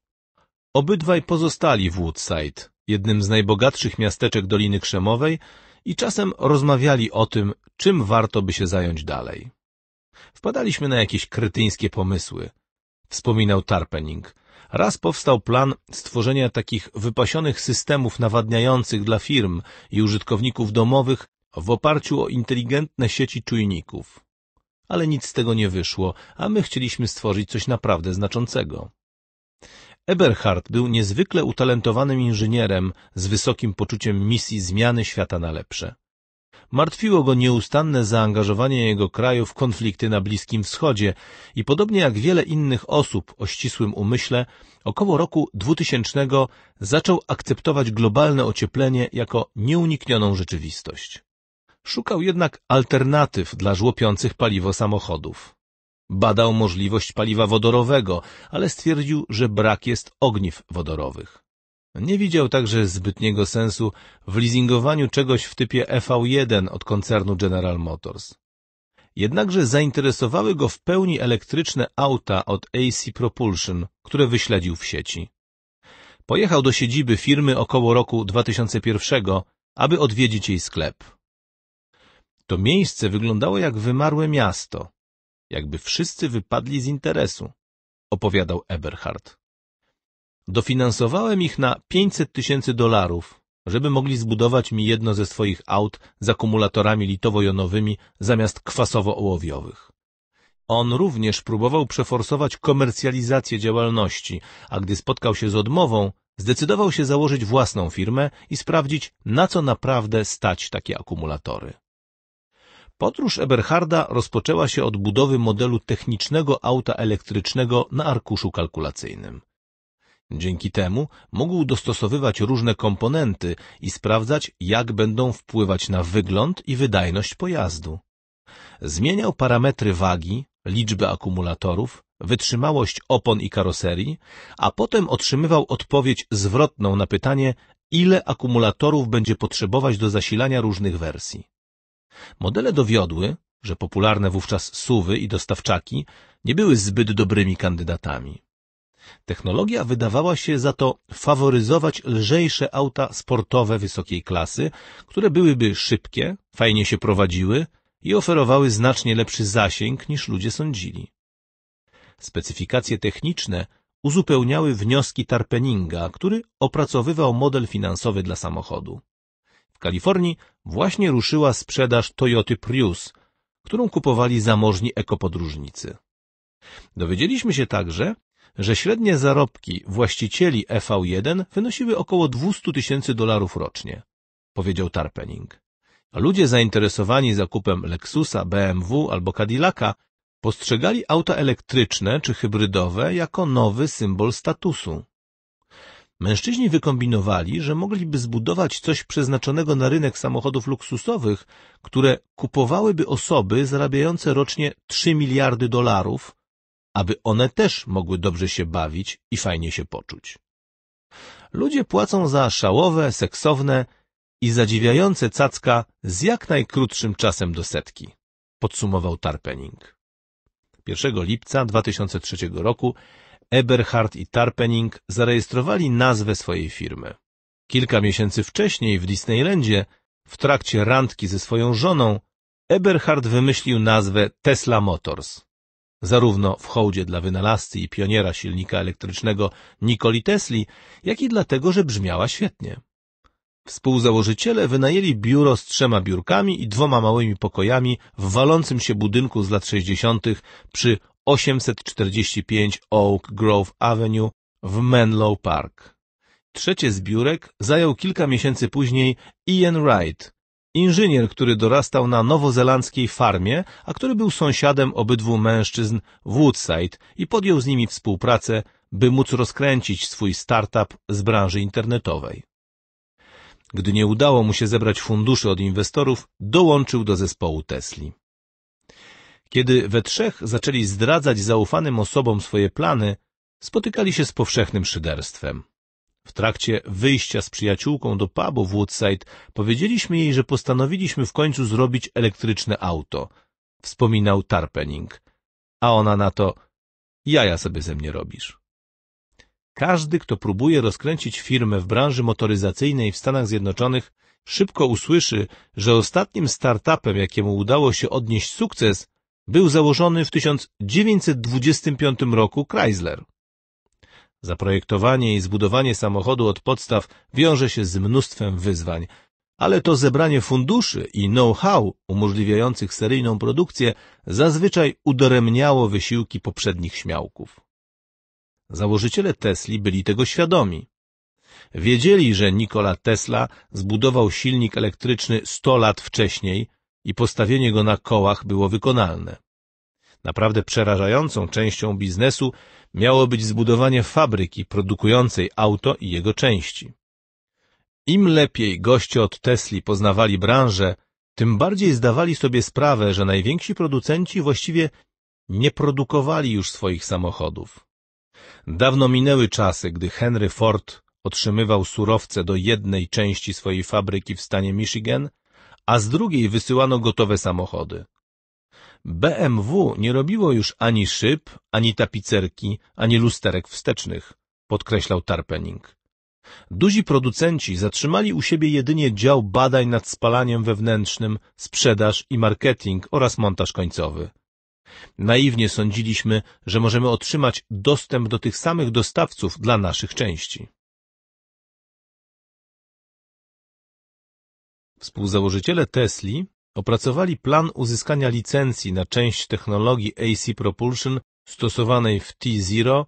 Obydwaj pozostali w Woodside, jednym z najbogatszych miasteczek Doliny Krzemowej i czasem rozmawiali o tym, czym warto by się zająć dalej. Wpadaliśmy na jakieś kretyńskie pomysły, wspominał Tarpening. Raz powstał plan stworzenia takich wypasionych systemów nawadniających dla firm i użytkowników domowych w oparciu o inteligentne sieci czujników. Ale nic z tego nie wyszło, a my chcieliśmy stworzyć coś naprawdę znaczącego. Eberhard był niezwykle utalentowanym inżynierem z wysokim poczuciem misji zmiany świata na lepsze. Martwiło go nieustanne zaangażowanie jego kraju w konflikty na Bliskim Wschodzie i podobnie jak wiele innych osób o ścisłym umyśle, około roku 2000 zaczął akceptować globalne ocieplenie jako nieuniknioną rzeczywistość. Szukał jednak alternatyw dla żłopiących paliwo samochodów. Badał możliwość paliwa wodorowego, ale stwierdził, że brak jest ogniw wodorowych. No, nie widział także zbytniego sensu w leasingowaniu czegoś w typie EV1 od koncernu General Motors. Jednakże zainteresowały go w pełni elektryczne auta od AC Propulsion, które wyśledził w sieci. Pojechał do siedziby firmy około roku 2001, aby odwiedzić jej sklep. To miejsce wyglądało jak wymarłe miasto, jakby wszyscy wypadli z interesu, opowiadał Eberhard. Dofinansowałem ich na 500 tysięcy dolarów, żeby mogli zbudować mi jedno ze swoich aut z akumulatorami litowo-jonowymi zamiast kwasowo-ołowiowych. On również próbował przeforsować komercjalizację działalności, a gdy spotkał się z odmową, zdecydował się założyć własną firmę i sprawdzić, na co naprawdę stać takie akumulatory. Podróż Eberharda rozpoczęła się od budowy modelu technicznego auta elektrycznego na arkuszu kalkulacyjnym. Dzięki temu mógł dostosowywać różne komponenty i sprawdzać, jak będą wpływać na wygląd i wydajność pojazdu. Zmieniał parametry wagi, liczby akumulatorów, wytrzymałość opon i karoserii, a potem otrzymywał odpowiedź zwrotną na pytanie, ile akumulatorów będzie potrzebować do zasilania różnych wersji. Modele dowiodły, że popularne wówczas suwy i dostawczaki nie były zbyt dobrymi kandydatami. Technologia wydawała się za to faworyzować lżejsze auta sportowe wysokiej klasy, które byłyby szybkie, fajnie się prowadziły i oferowały znacznie lepszy zasięg niż ludzie sądzili. Specyfikacje techniczne uzupełniały wnioski Tarpeninga, który opracowywał model finansowy dla samochodu. W Kalifornii właśnie ruszyła sprzedaż Toyoty Prius, którą kupowali zamożni ekopodróżnicy. Dowiedzieliśmy się także, że średnie zarobki właścicieli EV1 wynosiły około 200 tysięcy dolarów rocznie, powiedział Tarpening. A ludzie zainteresowani zakupem Lexusa, BMW albo Cadillaca postrzegali auta elektryczne czy hybrydowe jako nowy symbol statusu. Mężczyźni wykombinowali, że mogliby zbudować coś przeznaczonego na rynek samochodów luksusowych, które kupowałyby osoby zarabiające rocznie 3 miliardy dolarów, aby one też mogły dobrze się bawić i fajnie się poczuć. Ludzie płacą za szałowe, seksowne i zadziwiające cacka z jak najkrótszym czasem do setki, podsumował Tarpening. 1 lipca 2003 roku Eberhard i Tarpening zarejestrowali nazwę swojej firmy. Kilka miesięcy wcześniej w Disneylandzie, w trakcie randki ze swoją żoną, Eberhard wymyślił nazwę Tesla Motors zarówno w hołdzie dla wynalazcy i pioniera silnika elektrycznego Nikoli Tesli, jak i dlatego, że brzmiała świetnie. Współzałożyciele wynajęli biuro z trzema biurkami i dwoma małymi pokojami w walącym się budynku z lat 60. przy 845 Oak Grove Avenue w Menlo Park. Trzecie z biurek zajął kilka miesięcy później Ian Wright, Inżynier, który dorastał na nowozelandzkiej farmie, a który był sąsiadem obydwu mężczyzn Woodside i podjął z nimi współpracę, by móc rozkręcić swój startup z branży internetowej. Gdy nie udało mu się zebrać funduszy od inwestorów, dołączył do zespołu Tesli. Kiedy we trzech zaczęli zdradzać zaufanym osobom swoje plany, spotykali się z powszechnym szyderstwem. W trakcie wyjścia z przyjaciółką do pubu w Woodside powiedzieliśmy jej, że postanowiliśmy w końcu zrobić elektryczne auto. Wspominał Tarpening. A ona na to, jaja sobie ze mnie robisz. Każdy, kto próbuje rozkręcić firmę w branży motoryzacyjnej w Stanach Zjednoczonych, szybko usłyszy, że ostatnim startupem, jakiemu udało się odnieść sukces, był założony w 1925 roku Chrysler. Zaprojektowanie i zbudowanie samochodu od podstaw wiąże się z mnóstwem wyzwań, ale to zebranie funduszy i know-how umożliwiających seryjną produkcję zazwyczaj udaremniało wysiłki poprzednich śmiałków. Założyciele Tesli byli tego świadomi. Wiedzieli, że Nikola Tesla zbudował silnik elektryczny 100 lat wcześniej i postawienie go na kołach było wykonalne. Naprawdę przerażającą częścią biznesu miało być zbudowanie fabryki produkującej auto i jego części. Im lepiej goście od Tesli poznawali branżę, tym bardziej zdawali sobie sprawę, że najwięksi producenci właściwie nie produkowali już swoich samochodów. Dawno minęły czasy, gdy Henry Ford otrzymywał surowce do jednej części swojej fabryki w stanie Michigan, a z drugiej wysyłano gotowe samochody. BMW nie robiło już ani szyb, ani tapicerki, ani lusterek wstecznych, podkreślał Tarpening. Duzi producenci zatrzymali u siebie jedynie dział badań nad spalaniem wewnętrznym, sprzedaż i marketing oraz montaż końcowy. Naiwnie sądziliśmy, że możemy otrzymać dostęp do tych samych dostawców dla naszych części. Współzałożyciele Tesli opracowali plan uzyskania licencji na część technologii AC Propulsion stosowanej w T-Zero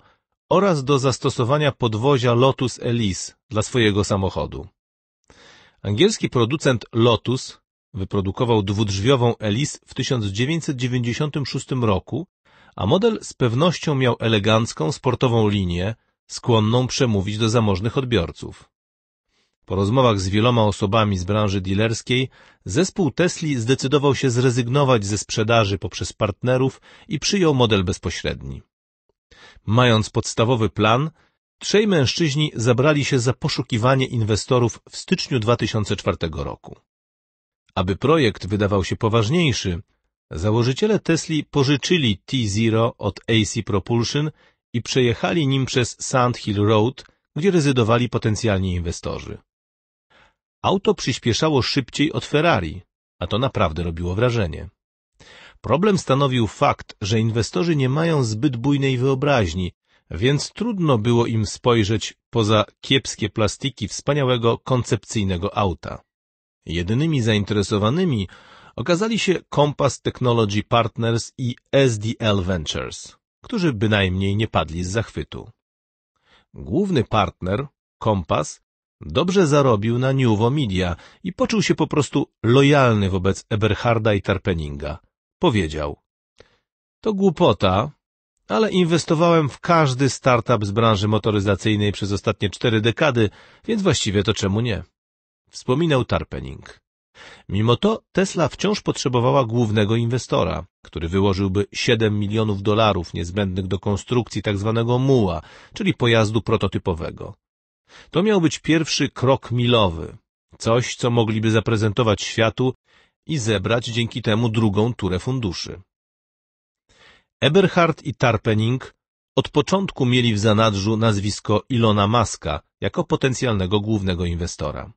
oraz do zastosowania podwozia Lotus Elise dla swojego samochodu. Angielski producent Lotus wyprodukował dwudrzwiową Elise w 1996 roku, a model z pewnością miał elegancką, sportową linię, skłonną przemówić do zamożnych odbiorców. Po rozmowach z wieloma osobami z branży dealerskiej, zespół Tesli zdecydował się zrezygnować ze sprzedaży poprzez partnerów i przyjął model bezpośredni. Mając podstawowy plan, trzej mężczyźni zabrali się za poszukiwanie inwestorów w styczniu 2004 roku. Aby projekt wydawał się poważniejszy, założyciele Tesli pożyczyli T-Zero od AC Propulsion i przejechali nim przez Sand Hill Road, gdzie rezydowali potencjalni inwestorzy. Auto przyspieszało szybciej od Ferrari, a to naprawdę robiło wrażenie. Problem stanowił fakt, że inwestorzy nie mają zbyt bujnej wyobraźni, więc trudno było im spojrzeć poza kiepskie plastiki wspaniałego koncepcyjnego auta. Jedynymi zainteresowanymi okazali się Compass Technology Partners i SDL Ventures, którzy bynajmniej nie padli z zachwytu. Główny partner, Compass, Dobrze zarobił na New Media i poczuł się po prostu lojalny wobec Eberharda i Tarpeninga. Powiedział. To głupota, ale inwestowałem w każdy startup z branży motoryzacyjnej przez ostatnie cztery dekady, więc właściwie to czemu nie? Wspominał Tarpening. Mimo to Tesla wciąż potrzebowała głównego inwestora, który wyłożyłby 7 milionów dolarów niezbędnych do konstrukcji tzw. Tak muła, czyli pojazdu prototypowego. To miał być pierwszy krok milowy, coś, co mogliby zaprezentować światu i zebrać dzięki temu drugą turę funduszy. Eberhard i Tarpening od początku mieli w zanadrzu nazwisko Ilona Maska jako potencjalnego głównego inwestora.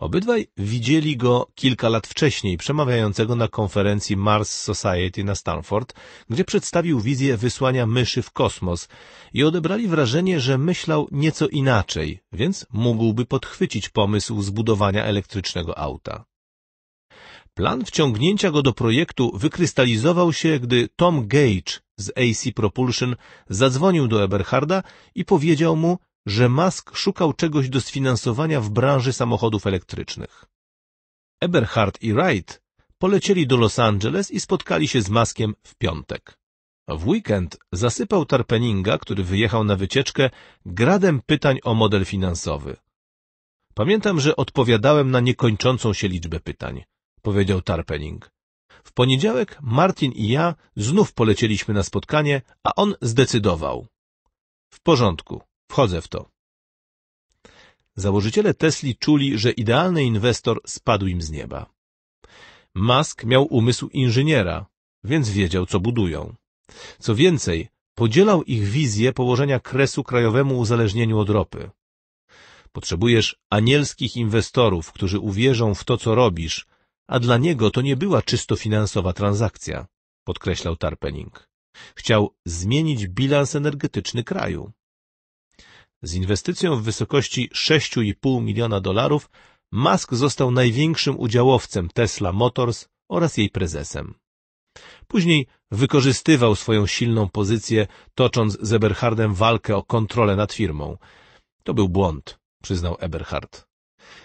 Obydwaj widzieli go kilka lat wcześniej, przemawiającego na konferencji Mars Society na Stanford, gdzie przedstawił wizję wysłania myszy w kosmos i odebrali wrażenie, że myślał nieco inaczej, więc mógłby podchwycić pomysł zbudowania elektrycznego auta. Plan wciągnięcia go do projektu wykrystalizował się, gdy Tom Gage z AC Propulsion zadzwonił do Eberharda i powiedział mu, że Musk szukał czegoś do sfinansowania w branży samochodów elektrycznych. Eberhard i Wright polecieli do Los Angeles i spotkali się z Muskiem w piątek. W weekend zasypał Tarpeninga, który wyjechał na wycieczkę, gradem pytań o model finansowy. Pamiętam, że odpowiadałem na niekończącą się liczbę pytań, powiedział Tarpening. W poniedziałek Martin i ja znów polecieliśmy na spotkanie, a on zdecydował. W porządku, Wchodzę w to. Założyciele Tesli czuli, że idealny inwestor spadł im z nieba. Musk miał umysł inżyniera, więc wiedział, co budują. Co więcej, podzielał ich wizję położenia kresu krajowemu uzależnieniu od ropy. Potrzebujesz anielskich inwestorów, którzy uwierzą w to, co robisz, a dla niego to nie była czysto finansowa transakcja, podkreślał Tarpening. Chciał zmienić bilans energetyczny kraju. Z inwestycją w wysokości 6,5 miliona dolarów Musk został największym udziałowcem Tesla Motors oraz jej prezesem. Później wykorzystywał swoją silną pozycję, tocząc z Eberhardem walkę o kontrolę nad firmą. To był błąd, przyznał Eberhard.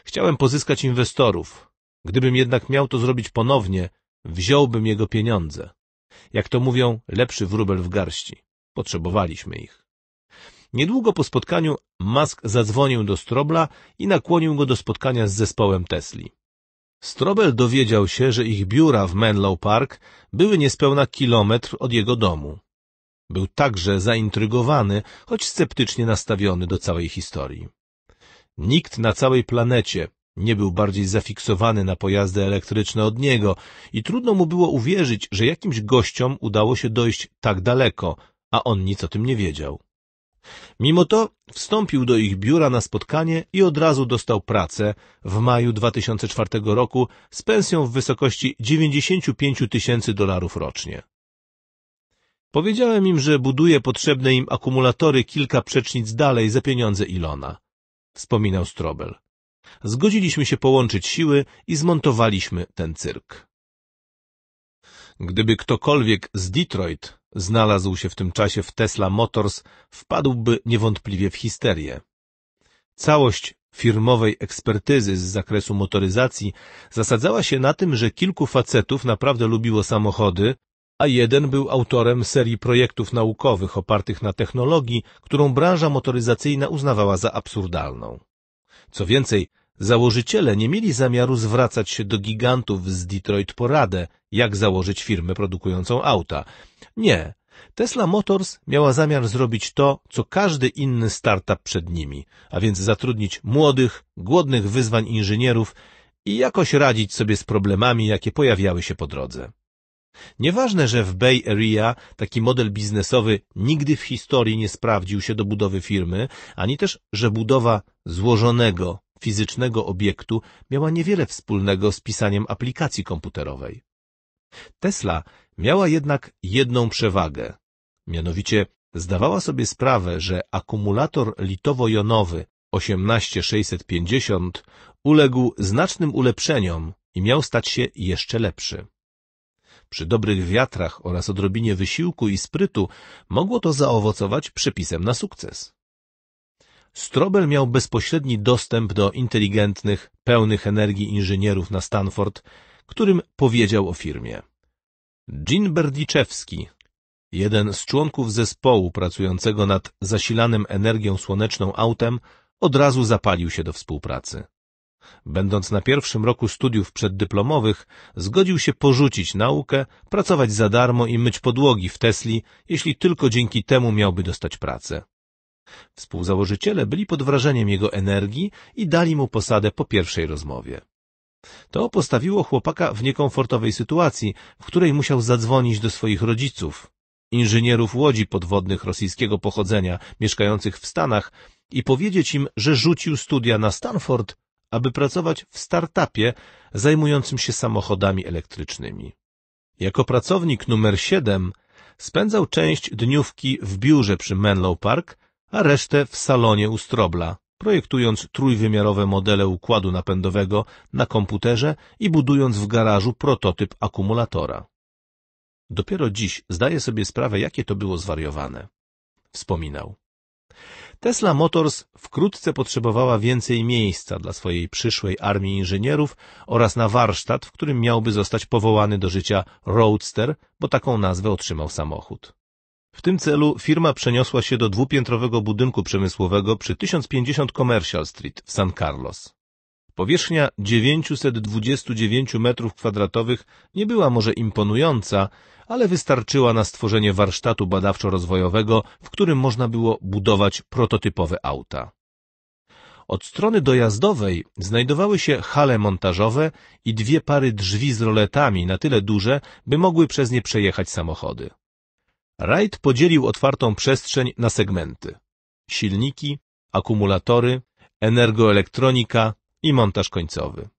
Chciałem pozyskać inwestorów. Gdybym jednak miał to zrobić ponownie, wziąłbym jego pieniądze. Jak to mówią, lepszy wróbel w garści. Potrzebowaliśmy ich. Niedługo po spotkaniu Musk zadzwonił do Strobla i nakłonił go do spotkania z zespołem Tesli. Strobel dowiedział się, że ich biura w Menlo Park były niespełna kilometr od jego domu. Był także zaintrygowany, choć sceptycznie nastawiony do całej historii. Nikt na całej planecie nie był bardziej zafiksowany na pojazdy elektryczne od niego i trudno mu było uwierzyć, że jakimś gościom udało się dojść tak daleko, a on nic o tym nie wiedział. Mimo to wstąpił do ich biura na spotkanie i od razu dostał pracę w maju 2004 roku z pensją w wysokości 95 tysięcy dolarów rocznie. Powiedziałem im, że buduje potrzebne im akumulatory kilka przecznic dalej za pieniądze Ilona, wspominał Strobel. Zgodziliśmy się połączyć siły i zmontowaliśmy ten cyrk. Gdyby ktokolwiek z Detroit znalazł się w tym czasie w Tesla Motors, wpadłby niewątpliwie w histerię. Całość firmowej ekspertyzy z zakresu motoryzacji zasadzała się na tym, że kilku facetów naprawdę lubiło samochody, a jeden był autorem serii projektów naukowych opartych na technologii, którą branża motoryzacyjna uznawała za absurdalną. Co więcej, Założyciele nie mieli zamiaru zwracać się do gigantów z Detroit poradę, jak założyć firmę produkującą auta. Nie. Tesla Motors miała zamiar zrobić to, co każdy inny startup przed nimi, a więc zatrudnić młodych, głodnych wyzwań inżynierów i jakoś radzić sobie z problemami, jakie pojawiały się po drodze. Nieważne, że w Bay Area taki model biznesowy nigdy w historii nie sprawdził się do budowy firmy, ani też, że budowa złożonego, fizycznego obiektu miała niewiele wspólnego z pisaniem aplikacji komputerowej. Tesla miała jednak jedną przewagę, mianowicie zdawała sobie sprawę, że akumulator litowo-jonowy 18650 uległ znacznym ulepszeniom i miał stać się jeszcze lepszy. Przy dobrych wiatrach oraz odrobinie wysiłku i sprytu mogło to zaowocować przepisem na sukces. Strobel miał bezpośredni dostęp do inteligentnych, pełnych energii inżynierów na Stanford, którym powiedział o firmie. Jean Berdiczewski, jeden z członków zespołu pracującego nad zasilanym energią słoneczną autem, od razu zapalił się do współpracy. Będąc na pierwszym roku studiów przeddyplomowych, zgodził się porzucić naukę, pracować za darmo i myć podłogi w Tesli, jeśli tylko dzięki temu miałby dostać pracę. Współzałożyciele byli pod wrażeniem jego energii i dali mu posadę po pierwszej rozmowie. To postawiło chłopaka w niekomfortowej sytuacji, w której musiał zadzwonić do swoich rodziców, inżynierów łodzi podwodnych rosyjskiego pochodzenia mieszkających w Stanach i powiedzieć im, że rzucił studia na Stanford, aby pracować w startupie zajmującym się samochodami elektrycznymi. Jako pracownik numer siedem spędzał część dniówki w biurze przy Menlo Park, a resztę w salonie u Strobla, projektując trójwymiarowe modele układu napędowego na komputerze i budując w garażu prototyp akumulatora. Dopiero dziś zdaję sobie sprawę, jakie to było zwariowane. Wspominał. Tesla Motors wkrótce potrzebowała więcej miejsca dla swojej przyszłej armii inżynierów oraz na warsztat, w którym miałby zostać powołany do życia Roadster, bo taką nazwę otrzymał samochód. W tym celu firma przeniosła się do dwupiętrowego budynku przemysłowego przy 1050 Commercial Street w San Carlos. Powierzchnia 929 m2 nie była może imponująca, ale wystarczyła na stworzenie warsztatu badawczo-rozwojowego, w którym można było budować prototypowe auta. Od strony dojazdowej znajdowały się hale montażowe i dwie pary drzwi z roletami na tyle duże, by mogły przez nie przejechać samochody. Wright podzielił otwartą przestrzeń na segmenty. Silniki, akumulatory, energoelektronika i montaż końcowy.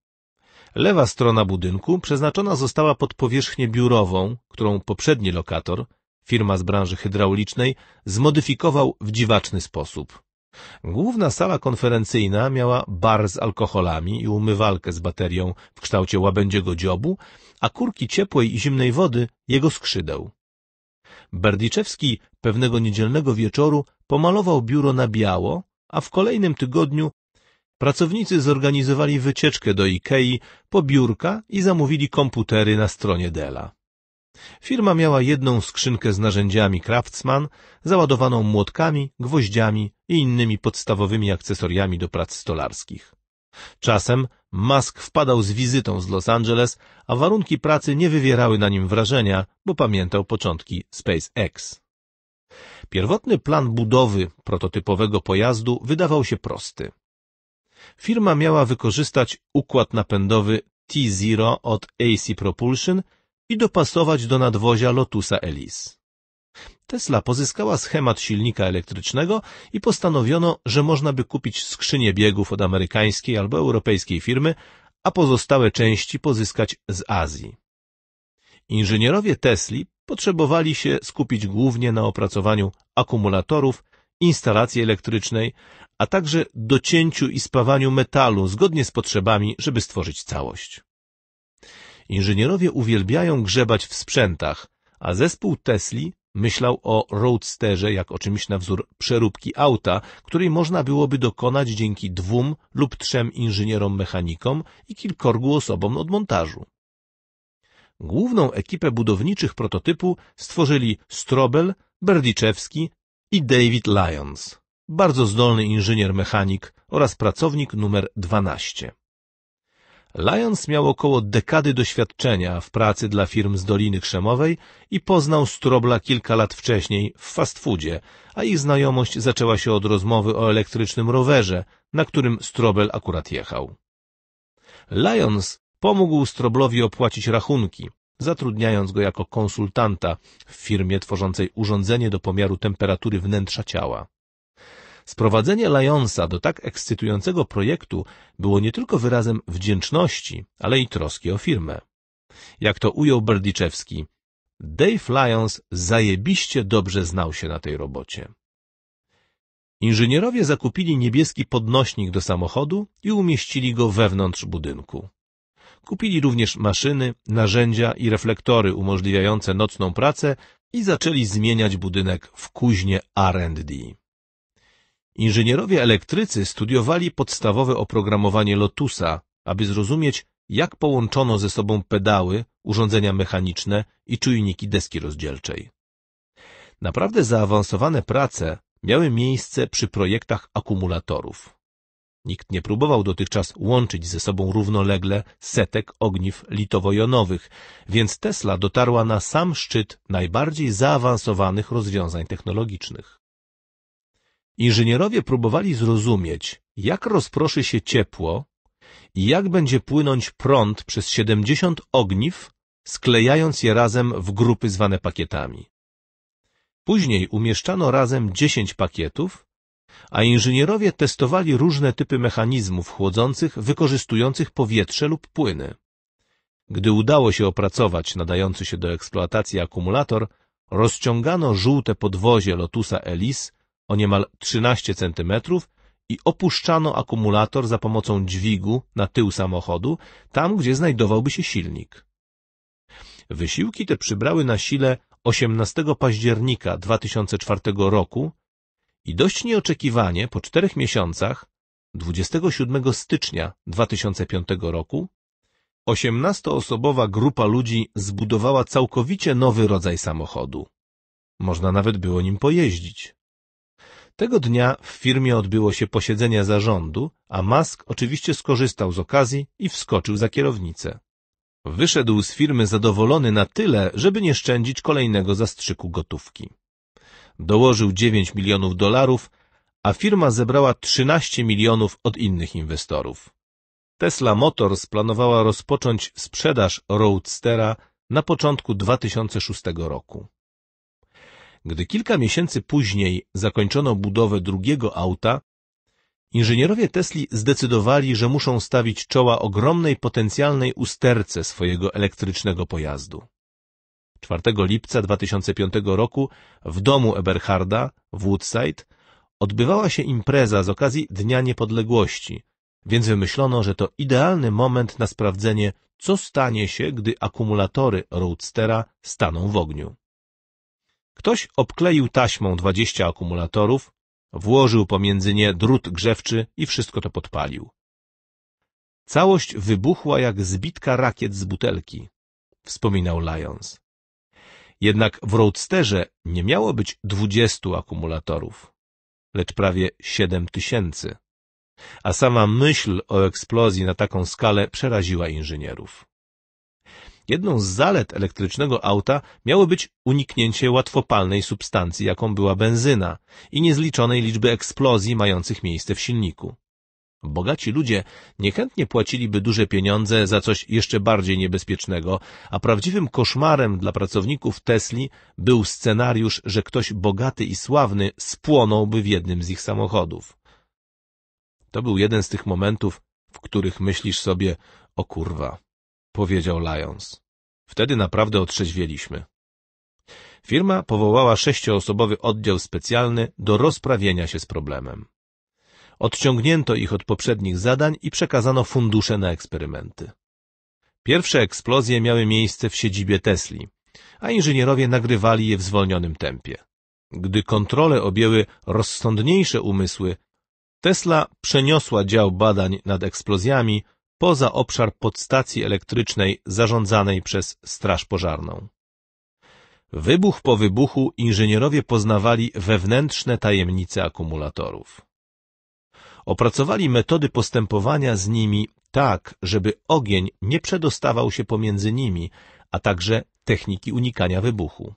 Lewa strona budynku przeznaczona została pod powierzchnię biurową, którą poprzedni lokator, firma z branży hydraulicznej, zmodyfikował w dziwaczny sposób. Główna sala konferencyjna miała bar z alkoholami i umywalkę z baterią w kształcie łabędziego dziobu, a kurki ciepłej i zimnej wody jego skrzydeł. Berdiczewski pewnego niedzielnego wieczoru pomalował biuro na biało, a w kolejnym tygodniu pracownicy zorganizowali wycieczkę do Ikei po biurka i zamówili komputery na stronie Dela. Firma miała jedną skrzynkę z narzędziami Craftsman, załadowaną młotkami, gwoździami i innymi podstawowymi akcesoriami do prac stolarskich. Czasem Musk wpadał z wizytą z Los Angeles, a warunki pracy nie wywierały na nim wrażenia, bo pamiętał początki SpaceX. Pierwotny plan budowy prototypowego pojazdu wydawał się prosty. Firma miała wykorzystać układ napędowy T-Zero od AC Propulsion i dopasować do nadwozia Lotusa Elise. Tesla pozyskała schemat silnika elektrycznego i postanowiono, że można by kupić skrzynię biegów od amerykańskiej albo europejskiej firmy, a pozostałe części pozyskać z Azji. Inżynierowie Tesli potrzebowali się skupić głównie na opracowaniu akumulatorów, instalacji elektrycznej, a także docięciu i spawaniu metalu zgodnie z potrzebami, żeby stworzyć całość. Inżynierowie uwielbiają grzebać w sprzętach, a zespół Tesli Myślał o roadsterze jak o czymś na wzór przeróbki auta, której można byłoby dokonać dzięki dwóm lub trzem inżynierom mechanikom i kilkorgu osobom od montażu. Główną ekipę budowniczych prototypu stworzyli Strobel, Berdiczewski i David Lyons, bardzo zdolny inżynier mechanik oraz pracownik numer 12. Lyons miał około dekady doświadczenia w pracy dla firm z Doliny Krzemowej i poznał Strobla kilka lat wcześniej w fast foodzie, a ich znajomość zaczęła się od rozmowy o elektrycznym rowerze, na którym Strobel akurat jechał. Lyons pomógł Stroblowi opłacić rachunki, zatrudniając go jako konsultanta w firmie tworzącej urządzenie do pomiaru temperatury wnętrza ciała. Sprowadzenie Lyonsa do tak ekscytującego projektu było nie tylko wyrazem wdzięczności, ale i troski o firmę. Jak to ujął Berdiczewski, Dave Lyons zajebiście dobrze znał się na tej robocie. Inżynierowie zakupili niebieski podnośnik do samochodu i umieścili go wewnątrz budynku. Kupili również maszyny, narzędzia i reflektory umożliwiające nocną pracę i zaczęli zmieniać budynek w kuźnie R&D. Inżynierowie elektrycy studiowali podstawowe oprogramowanie Lotusa, aby zrozumieć, jak połączono ze sobą pedały, urządzenia mechaniczne i czujniki deski rozdzielczej. Naprawdę zaawansowane prace miały miejsce przy projektach akumulatorów. Nikt nie próbował dotychczas łączyć ze sobą równolegle setek ogniw litowo-jonowych, więc Tesla dotarła na sam szczyt najbardziej zaawansowanych rozwiązań technologicznych. Inżynierowie próbowali zrozumieć, jak rozproszy się ciepło i jak będzie płynąć prąd przez 70 ogniw, sklejając je razem w grupy zwane pakietami. Później umieszczano razem 10 pakietów, a inżynierowie testowali różne typy mechanizmów chłodzących wykorzystujących powietrze lub płyny. Gdy udało się opracować nadający się do eksploatacji akumulator, rozciągano żółte podwozie Lotusa Elis o niemal 13 cm i opuszczano akumulator za pomocą dźwigu na tył samochodu, tam gdzie znajdowałby się silnik. Wysiłki te przybrały na sile 18 października 2004 roku i dość nieoczekiwanie po czterech miesiącach, 27 stycznia 2005 roku, 18-osobowa grupa ludzi zbudowała całkowicie nowy rodzaj samochodu. Można nawet było nim pojeździć. Tego dnia w firmie odbyło się posiedzenie zarządu, a Musk oczywiście skorzystał z okazji i wskoczył za kierownicę. Wyszedł z firmy zadowolony na tyle, żeby nie szczędzić kolejnego zastrzyku gotówki. Dołożył 9 milionów dolarów, a firma zebrała 13 milionów od innych inwestorów. Tesla Motors planowała rozpocząć sprzedaż Roadstera na początku 2006 roku. Gdy kilka miesięcy później zakończono budowę drugiego auta, inżynierowie Tesli zdecydowali, że muszą stawić czoła ogromnej potencjalnej usterce swojego elektrycznego pojazdu. 4 lipca 2005 roku w domu Eberharda w Woodside odbywała się impreza z okazji Dnia Niepodległości, więc wymyślono, że to idealny moment na sprawdzenie, co stanie się, gdy akumulatory Roadstera staną w ogniu. Ktoś obkleił taśmą dwadzieścia akumulatorów, włożył pomiędzy nie drut grzewczy i wszystko to podpalił. Całość wybuchła jak zbitka rakiet z butelki, wspominał Lyons. Jednak w Roadsterze nie miało być dwudziestu akumulatorów, lecz prawie siedem tysięcy. A sama myśl o eksplozji na taką skalę przeraziła inżynierów. Jedną z zalet elektrycznego auta miało być uniknięcie łatwopalnej substancji, jaką była benzyna i niezliczonej liczby eksplozji mających miejsce w silniku. Bogaci ludzie niechętnie płaciliby duże pieniądze za coś jeszcze bardziej niebezpiecznego, a prawdziwym koszmarem dla pracowników Tesli był scenariusz, że ktoś bogaty i sławny spłonąłby w jednym z ich samochodów. To był jeden z tych momentów, w których myślisz sobie, o kurwa, powiedział Lyons. Wtedy naprawdę otrzeźwieliśmy. Firma powołała sześcioosobowy oddział specjalny do rozprawienia się z problemem. Odciągnięto ich od poprzednich zadań i przekazano fundusze na eksperymenty. Pierwsze eksplozje miały miejsce w siedzibie Tesli, a inżynierowie nagrywali je w zwolnionym tempie. Gdy kontrole objęły rozsądniejsze umysły, Tesla przeniosła dział badań nad eksplozjami poza obszar podstacji elektrycznej zarządzanej przez Straż Pożarną. Wybuch po wybuchu inżynierowie poznawali wewnętrzne tajemnice akumulatorów. Opracowali metody postępowania z nimi tak, żeby ogień nie przedostawał się pomiędzy nimi, a także techniki unikania wybuchu.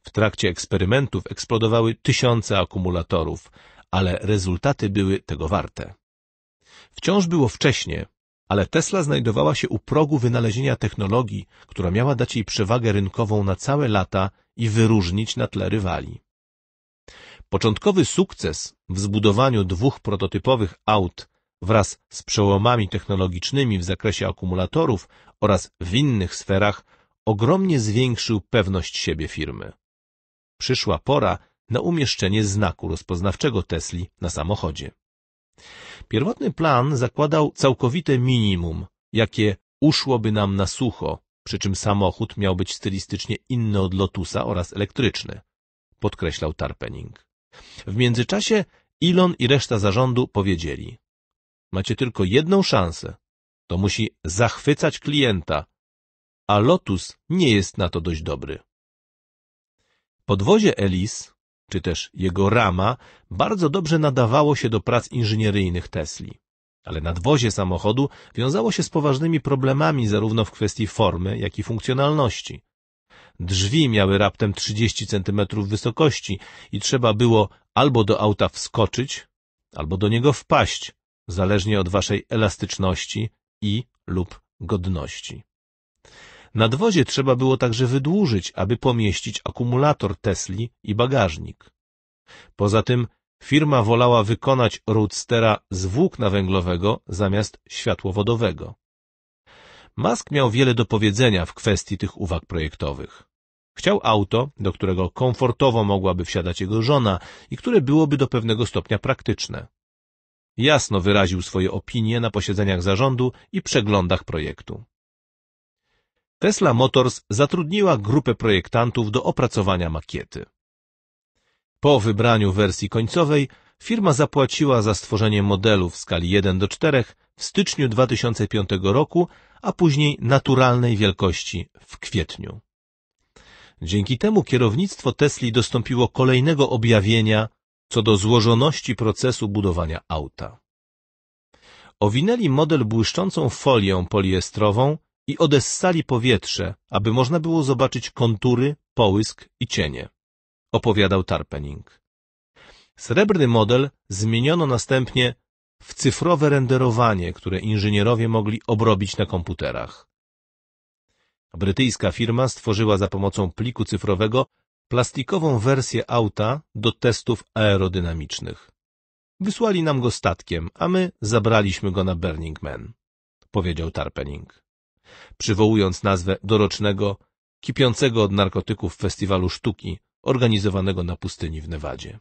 W trakcie eksperymentów eksplodowały tysiące akumulatorów, ale rezultaty były tego warte. Wciąż było wcześnie, ale Tesla znajdowała się u progu wynalezienia technologii, która miała dać jej przewagę rynkową na całe lata i wyróżnić na tle rywali. Początkowy sukces w zbudowaniu dwóch prototypowych aut wraz z przełomami technologicznymi w zakresie akumulatorów oraz w innych sferach ogromnie zwiększył pewność siebie firmy. Przyszła pora na umieszczenie znaku rozpoznawczego Tesli na samochodzie. Pierwotny plan zakładał całkowite minimum, jakie uszłoby nam na sucho, przy czym samochód miał być stylistycznie inny od Lotusa oraz elektryczny, podkreślał Tarpening. W międzyczasie Elon i reszta zarządu powiedzieli Macie tylko jedną szansę. To musi zachwycać klienta, a Lotus nie jest na to dość dobry. Podwozie Elis czy też jego rama bardzo dobrze nadawało się do prac inżynieryjnych Tesli. Ale nadwozie samochodu wiązało się z poważnymi problemami zarówno w kwestii formy, jak i funkcjonalności. Drzwi miały raptem 30 cm wysokości i trzeba było albo do auta wskoczyć, albo do niego wpaść, zależnie od waszej elastyczności i lub godności. Nadwozie trzeba było także wydłużyć, aby pomieścić akumulator Tesli i bagażnik. Poza tym firma wolała wykonać roadstera z włókna węglowego zamiast światłowodowego. Musk miał wiele do powiedzenia w kwestii tych uwag projektowych. Chciał auto, do którego komfortowo mogłaby wsiadać jego żona i które byłoby do pewnego stopnia praktyczne. Jasno wyraził swoje opinie na posiedzeniach zarządu i przeglądach projektu. Tesla Motors zatrudniła grupę projektantów do opracowania makiety. Po wybraniu wersji końcowej firma zapłaciła za stworzenie modelu w skali 1 do 4 w styczniu 2005 roku, a później naturalnej wielkości w kwietniu. Dzięki temu kierownictwo Tesli dostąpiło kolejnego objawienia co do złożoności procesu budowania auta. Owinęli model błyszczącą folią poliestrową i odessali powietrze, aby można było zobaczyć kontury, połysk i cienie, opowiadał Tarpening. Srebrny model zmieniono następnie w cyfrowe renderowanie, które inżynierowie mogli obrobić na komputerach. Brytyjska firma stworzyła za pomocą pliku cyfrowego plastikową wersję auta do testów aerodynamicznych. Wysłali nam go statkiem, a my zabraliśmy go na Burning Man, powiedział Tarpening przywołując nazwę dorocznego, kipiącego od narkotyków festiwalu sztuki organizowanego na pustyni w Nevadzie.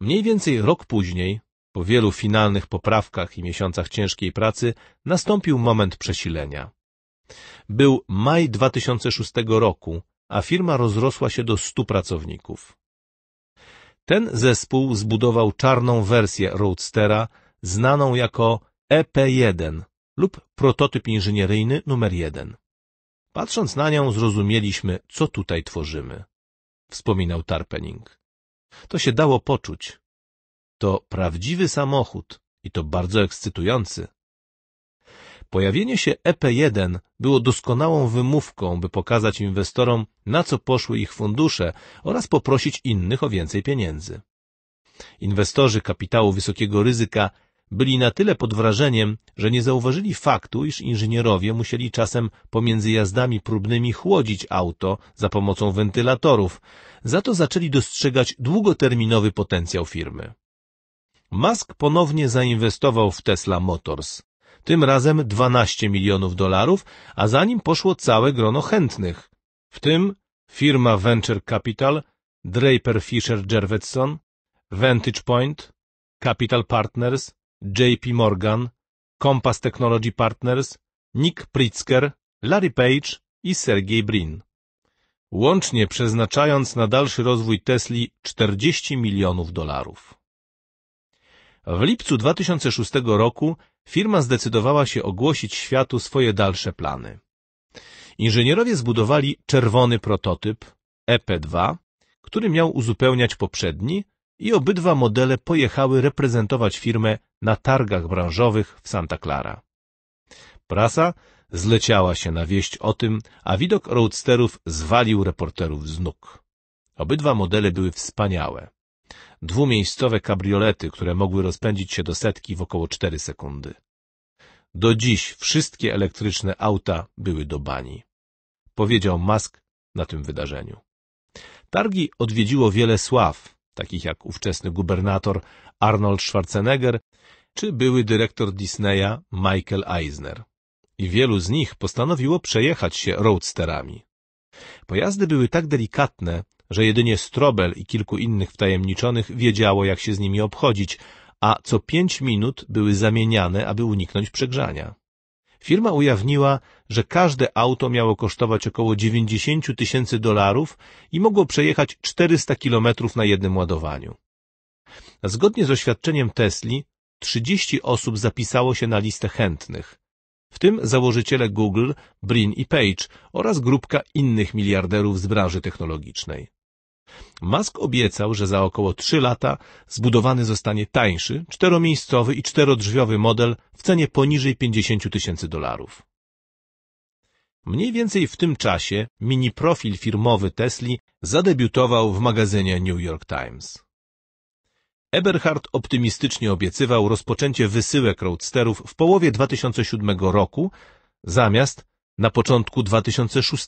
Mniej więcej rok później, po wielu finalnych poprawkach i miesiącach ciężkiej pracy, nastąpił moment przesilenia. Był maj 2006 roku, a firma rozrosła się do stu pracowników. Ten zespół zbudował czarną wersję Roadstera, znaną jako EP1, lub prototyp inżynieryjny numer jeden. Patrząc na nią, zrozumieliśmy, co tutaj tworzymy, wspominał Tarpening. To się dało poczuć. To prawdziwy samochód i to bardzo ekscytujący. Pojawienie się EP1 było doskonałą wymówką, by pokazać inwestorom, na co poszły ich fundusze oraz poprosić innych o więcej pieniędzy. Inwestorzy kapitału wysokiego ryzyka byli na tyle pod wrażeniem, że nie zauważyli faktu, iż inżynierowie musieli czasem pomiędzy jazdami próbnymi chłodzić auto za pomocą wentylatorów, za to zaczęli dostrzegać długoterminowy potencjał firmy. Musk ponownie zainwestował w Tesla Motors, tym razem 12 milionów dolarów, a za nim poszło całe grono chętnych, w tym firma Venture Capital, Draper Fisher Jervetson, Vantage Point, Capital Partners, JP Morgan, Compass Technology Partners, Nick Pritzker, Larry Page i Sergey Brin. Łącznie przeznaczając na dalszy rozwój Tesli 40 milionów dolarów. W lipcu 2006 roku firma zdecydowała się ogłosić światu swoje dalsze plany. Inżynierowie zbudowali czerwony prototyp EP2, który miał uzupełniać poprzedni, i obydwa modele pojechały reprezentować firmę na targach branżowych w Santa Clara. Prasa zleciała się na wieść o tym, a widok roadsterów zwalił reporterów z nóg. Obydwa modele były wspaniałe. Dwumiejscowe kabriolety, które mogły rozpędzić się do setki w około 4 sekundy. Do dziś wszystkie elektryczne auta były do bani. Powiedział Musk na tym wydarzeniu. Targi odwiedziło wiele sław, takich jak ówczesny gubernator Arnold Schwarzenegger czy były dyrektor Disneya Michael Eisner. I wielu z nich postanowiło przejechać się roadsterami. Pojazdy były tak delikatne, że jedynie Strobel i kilku innych wtajemniczonych wiedziało, jak się z nimi obchodzić, a co pięć minut były zamieniane, aby uniknąć przegrzania. Firma ujawniła, że każde auto miało kosztować około 90 tysięcy dolarów i mogło przejechać 400 kilometrów na jednym ładowaniu. Zgodnie z oświadczeniem Tesli, 30 osób zapisało się na listę chętnych, w tym założyciele Google, Brin i Page oraz grupka innych miliarderów z branży technologicznej. Musk obiecał, że za około 3 lata zbudowany zostanie tańszy, czteromiejscowy i czterodrzwiowy model w cenie poniżej 50 tysięcy dolarów. Mniej więcej w tym czasie mini profil firmowy Tesla zadebiutował w magazynie New York Times. Eberhard optymistycznie obiecywał rozpoczęcie wysyłek roadsterów w połowie 2007 roku, zamiast na początku 2006,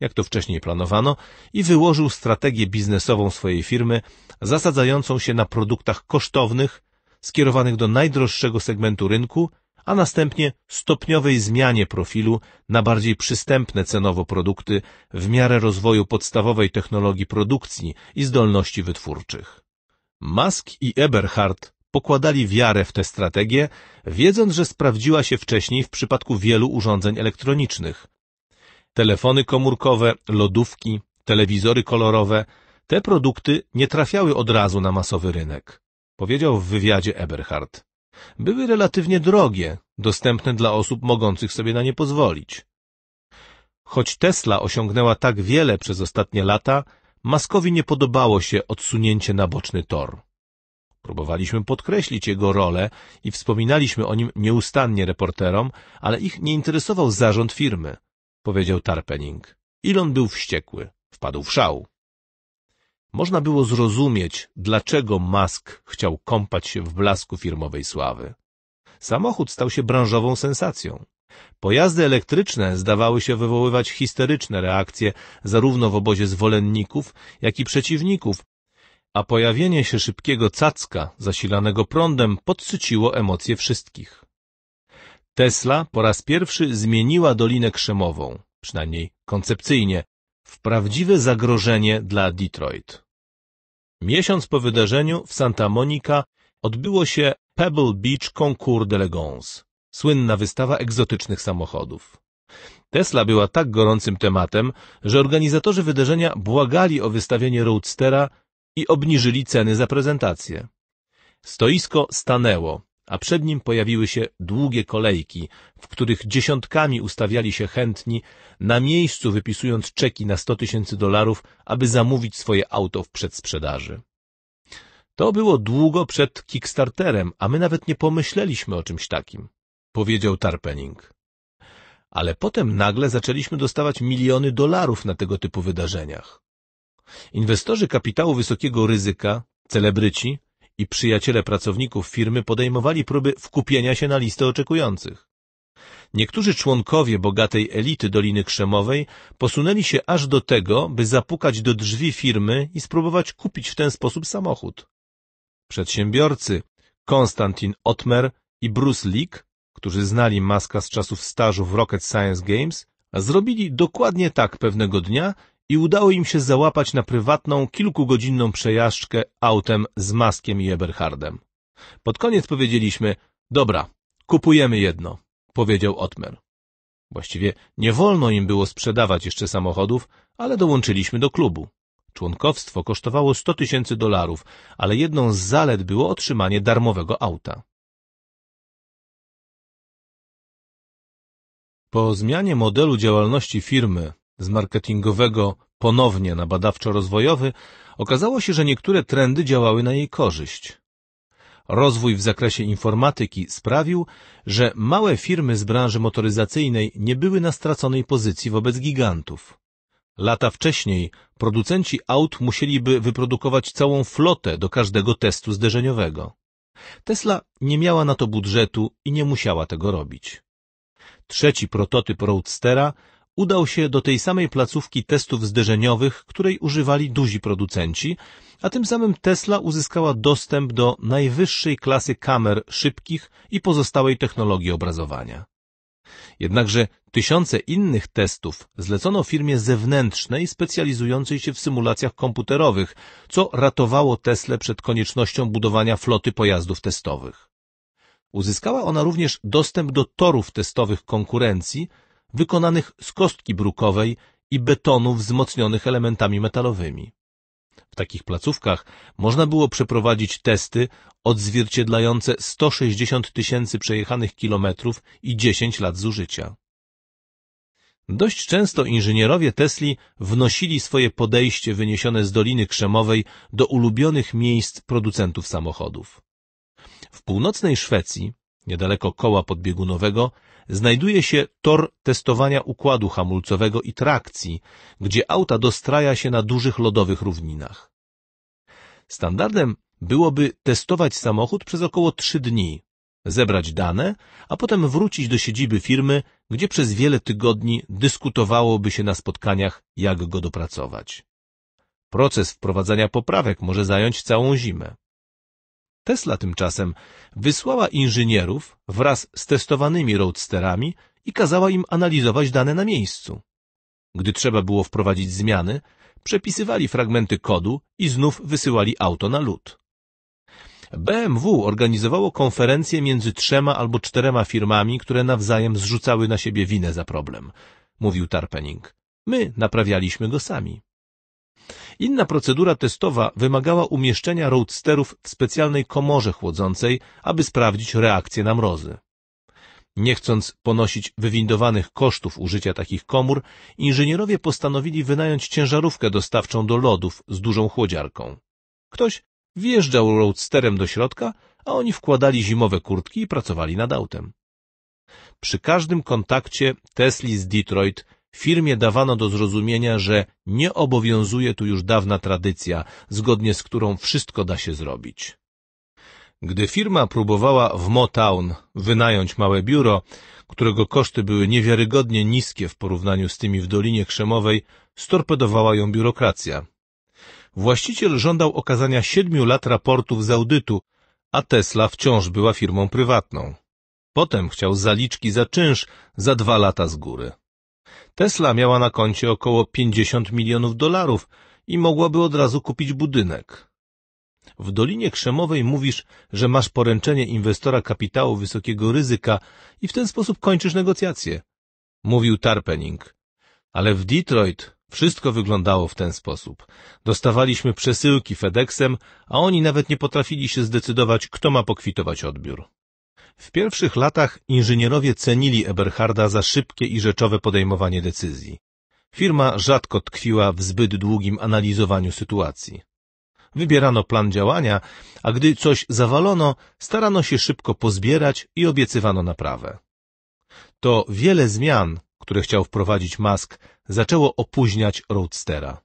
jak to wcześniej planowano, i wyłożył strategię biznesową swojej firmy, zasadzającą się na produktach kosztownych, skierowanych do najdroższego segmentu rynku, a następnie stopniowej zmianie profilu na bardziej przystępne cenowo produkty w miarę rozwoju podstawowej technologii produkcji i zdolności wytwórczych. Musk i Eberhard pokładali wiarę w tę strategię, wiedząc, że sprawdziła się wcześniej w przypadku wielu urządzeń elektronicznych. Telefony komórkowe, lodówki, telewizory kolorowe te produkty nie trafiały od razu na masowy rynek, powiedział w wywiadzie Eberhard. Były relatywnie drogie, dostępne dla osób mogących sobie na nie pozwolić. Choć Tesla osiągnęła tak wiele przez ostatnie lata, Maskowi nie podobało się odsunięcie na boczny tor. Próbowaliśmy podkreślić jego rolę i wspominaliśmy o nim nieustannie reporterom, ale ich nie interesował zarząd firmy, powiedział Tarpening. Ilon był wściekły, wpadł w szał. Można było zrozumieć, dlaczego Musk chciał kąpać się w blasku firmowej sławy. Samochód stał się branżową sensacją. Pojazdy elektryczne zdawały się wywoływać histeryczne reakcje zarówno w obozie zwolenników, jak i przeciwników, a pojawienie się szybkiego cacka zasilanego prądem podsyciło emocje wszystkich. Tesla po raz pierwszy zmieniła Dolinę Krzemową, przynajmniej koncepcyjnie, w prawdziwe zagrożenie dla Detroit. Miesiąc po wydarzeniu w Santa Monica odbyło się Pebble Beach Concours d'Elegance, słynna wystawa egzotycznych samochodów. Tesla była tak gorącym tematem, że organizatorzy wydarzenia błagali o wystawienie Roadstera i obniżyli ceny za prezentację. Stoisko stanęło, a przed nim pojawiły się długie kolejki, w których dziesiątkami ustawiali się chętni, na miejscu wypisując czeki na 100 tysięcy dolarów, aby zamówić swoje auto w przedsprzedaży. To było długo przed Kickstarterem, a my nawet nie pomyśleliśmy o czymś takim, powiedział Tarpening. Ale potem nagle zaczęliśmy dostawać miliony dolarów na tego typu wydarzeniach. Inwestorzy kapitału wysokiego ryzyka, celebryci i przyjaciele pracowników firmy podejmowali próby wkupienia się na listę oczekujących. Niektórzy członkowie bogatej elity Doliny Krzemowej posunęli się aż do tego, by zapukać do drzwi firmy i spróbować kupić w ten sposób samochód. Przedsiębiorcy Konstantin Otmer i Bruce Leak, którzy znali Maska z czasów stażu w Rocket Science Games, zrobili dokładnie tak pewnego dnia i udało im się załapać na prywatną, kilkugodzinną przejażdżkę autem z Maskiem i Eberhardem. Pod koniec powiedzieliśmy, dobra, kupujemy jedno, powiedział Otmer. Właściwie nie wolno im było sprzedawać jeszcze samochodów, ale dołączyliśmy do klubu. Członkowstwo kosztowało 100 tysięcy dolarów, ale jedną z zalet było otrzymanie darmowego auta. Po zmianie modelu działalności firmy z marketingowego ponownie na badawczo-rozwojowy, okazało się, że niektóre trendy działały na jej korzyść. Rozwój w zakresie informatyki sprawił, że małe firmy z branży motoryzacyjnej nie były na straconej pozycji wobec gigantów. Lata wcześniej producenci aut musieliby wyprodukować całą flotę do każdego testu zderzeniowego. Tesla nie miała na to budżetu i nie musiała tego robić. Trzeci prototyp Roadstera udał się do tej samej placówki testów zderzeniowych, której używali duzi producenci, a tym samym Tesla uzyskała dostęp do najwyższej klasy kamer szybkich i pozostałej technologii obrazowania. Jednakże tysiące innych testów zlecono firmie zewnętrznej specjalizującej się w symulacjach komputerowych, co ratowało Tesla przed koniecznością budowania floty pojazdów testowych. Uzyskała ona również dostęp do torów testowych konkurencji, wykonanych z kostki brukowej i betonu wzmocnionych elementami metalowymi. W takich placówkach można było przeprowadzić testy odzwierciedlające 160 tysięcy przejechanych kilometrów i 10 lat zużycia. Dość często inżynierowie Tesli wnosili swoje podejście wyniesione z Doliny Krzemowej do ulubionych miejsc producentów samochodów. W północnej Szwecji, niedaleko koła podbiegunowego, znajduje się tor testowania układu hamulcowego i trakcji, gdzie auta dostraja się na dużych lodowych równinach. Standardem byłoby testować samochód przez około 3 dni, zebrać dane, a potem wrócić do siedziby firmy, gdzie przez wiele tygodni dyskutowałoby się na spotkaniach, jak go dopracować. Proces wprowadzania poprawek może zająć całą zimę. Tesla tymczasem wysłała inżynierów wraz z testowanymi roadsterami i kazała im analizować dane na miejscu. Gdy trzeba było wprowadzić zmiany, przepisywali fragmenty kodu i znów wysyłali auto na lód. BMW organizowało konferencje między trzema albo czterema firmami, które nawzajem zrzucały na siebie winę za problem, mówił Tarpening. My naprawialiśmy go sami. Inna procedura testowa wymagała umieszczenia roadsterów w specjalnej komorze chłodzącej, aby sprawdzić reakcję na mrozy. Nie chcąc ponosić wywindowanych kosztów użycia takich komór, inżynierowie postanowili wynająć ciężarówkę dostawczą do lodów z dużą chłodziarką. Ktoś wjeżdżał roadsterem do środka, a oni wkładali zimowe kurtki i pracowali nad autem. Przy każdym kontakcie Tesli z Detroit Firmie dawano do zrozumienia, że nie obowiązuje tu już dawna tradycja, zgodnie z którą wszystko da się zrobić. Gdy firma próbowała w Motown wynająć małe biuro, którego koszty były niewiarygodnie niskie w porównaniu z tymi w Dolinie Krzemowej, storpedowała ją biurokracja. Właściciel żądał okazania siedmiu lat raportów z audytu, a Tesla wciąż była firmą prywatną. Potem chciał zaliczki za czynsz za dwa lata z góry. Tesla miała na koncie około 50 milionów dolarów i mogłaby od razu kupić budynek. W Dolinie Krzemowej mówisz, że masz poręczenie inwestora kapitału wysokiego ryzyka i w ten sposób kończysz negocjacje. Mówił Tarpening. Ale w Detroit wszystko wyglądało w ten sposób. Dostawaliśmy przesyłki FedExem, a oni nawet nie potrafili się zdecydować, kto ma pokwitować odbiór. W pierwszych latach inżynierowie cenili Eberharda za szybkie i rzeczowe podejmowanie decyzji. Firma rzadko tkwiła w zbyt długim analizowaniu sytuacji. Wybierano plan działania, a gdy coś zawalono, starano się szybko pozbierać i obiecywano naprawę. To wiele zmian, które chciał wprowadzić Musk, zaczęło opóźniać Roadstera.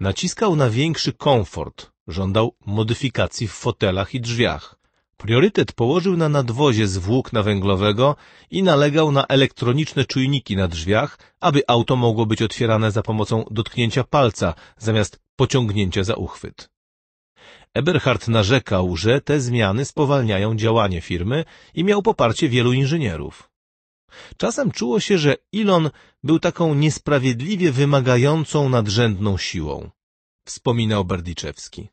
Naciskał na większy komfort, żądał modyfikacji w fotelach i drzwiach. Priorytet położył na nadwozie z włókna węglowego i nalegał na elektroniczne czujniki na drzwiach, aby auto mogło być otwierane za pomocą dotknięcia palca zamiast pociągnięcia za uchwyt. Eberhard narzekał, że te zmiany spowalniają działanie firmy i miał poparcie wielu inżynierów. Czasem czuło się, że Elon był taką niesprawiedliwie wymagającą nadrzędną siłą, wspominał Berdiczewski.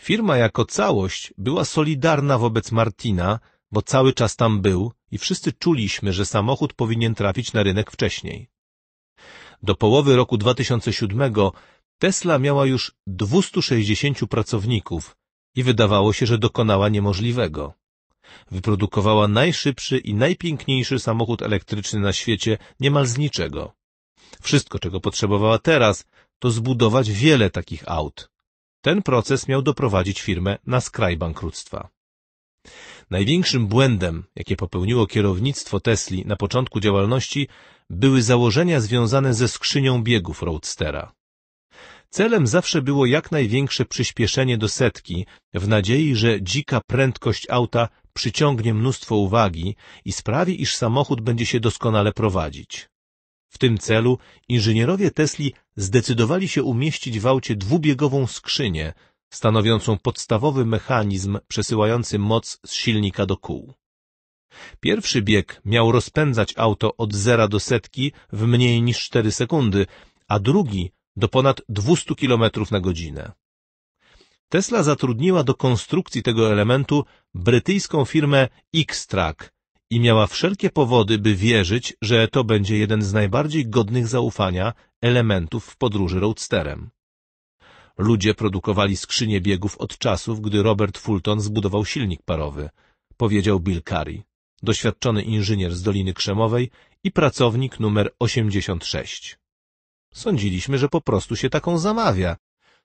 Firma jako całość była solidarna wobec Martina, bo cały czas tam był i wszyscy czuliśmy, że samochód powinien trafić na rynek wcześniej. Do połowy roku 2007 Tesla miała już 260 pracowników i wydawało się, że dokonała niemożliwego. Wyprodukowała najszybszy i najpiękniejszy samochód elektryczny na świecie niemal z niczego. Wszystko, czego potrzebowała teraz, to zbudować wiele takich aut. Ten proces miał doprowadzić firmę na skraj bankructwa. Największym błędem, jakie popełniło kierownictwo Tesli na początku działalności, były założenia związane ze skrzynią biegów Roadstera. Celem zawsze było jak największe przyspieszenie do setki, w nadziei, że dzika prędkość auta przyciągnie mnóstwo uwagi i sprawi, iż samochód będzie się doskonale prowadzić. W tym celu inżynierowie Tesli zdecydowali się umieścić w aucie dwubiegową skrzynię, stanowiącą podstawowy mechanizm przesyłający moc z silnika do kół. Pierwszy bieg miał rozpędzać auto od zera do setki w mniej niż 4 sekundy, a drugi do ponad 200 km na godzinę. Tesla zatrudniła do konstrukcji tego elementu brytyjską firmę X-Track, i miała wszelkie powody, by wierzyć, że to będzie jeden z najbardziej godnych zaufania elementów w podróży roadsterem. Ludzie produkowali skrzynie biegów od czasów, gdy Robert Fulton zbudował silnik parowy, powiedział Bill Curry, doświadczony inżynier z Doliny Krzemowej i pracownik numer 86. Sądziliśmy, że po prostu się taką zamawia,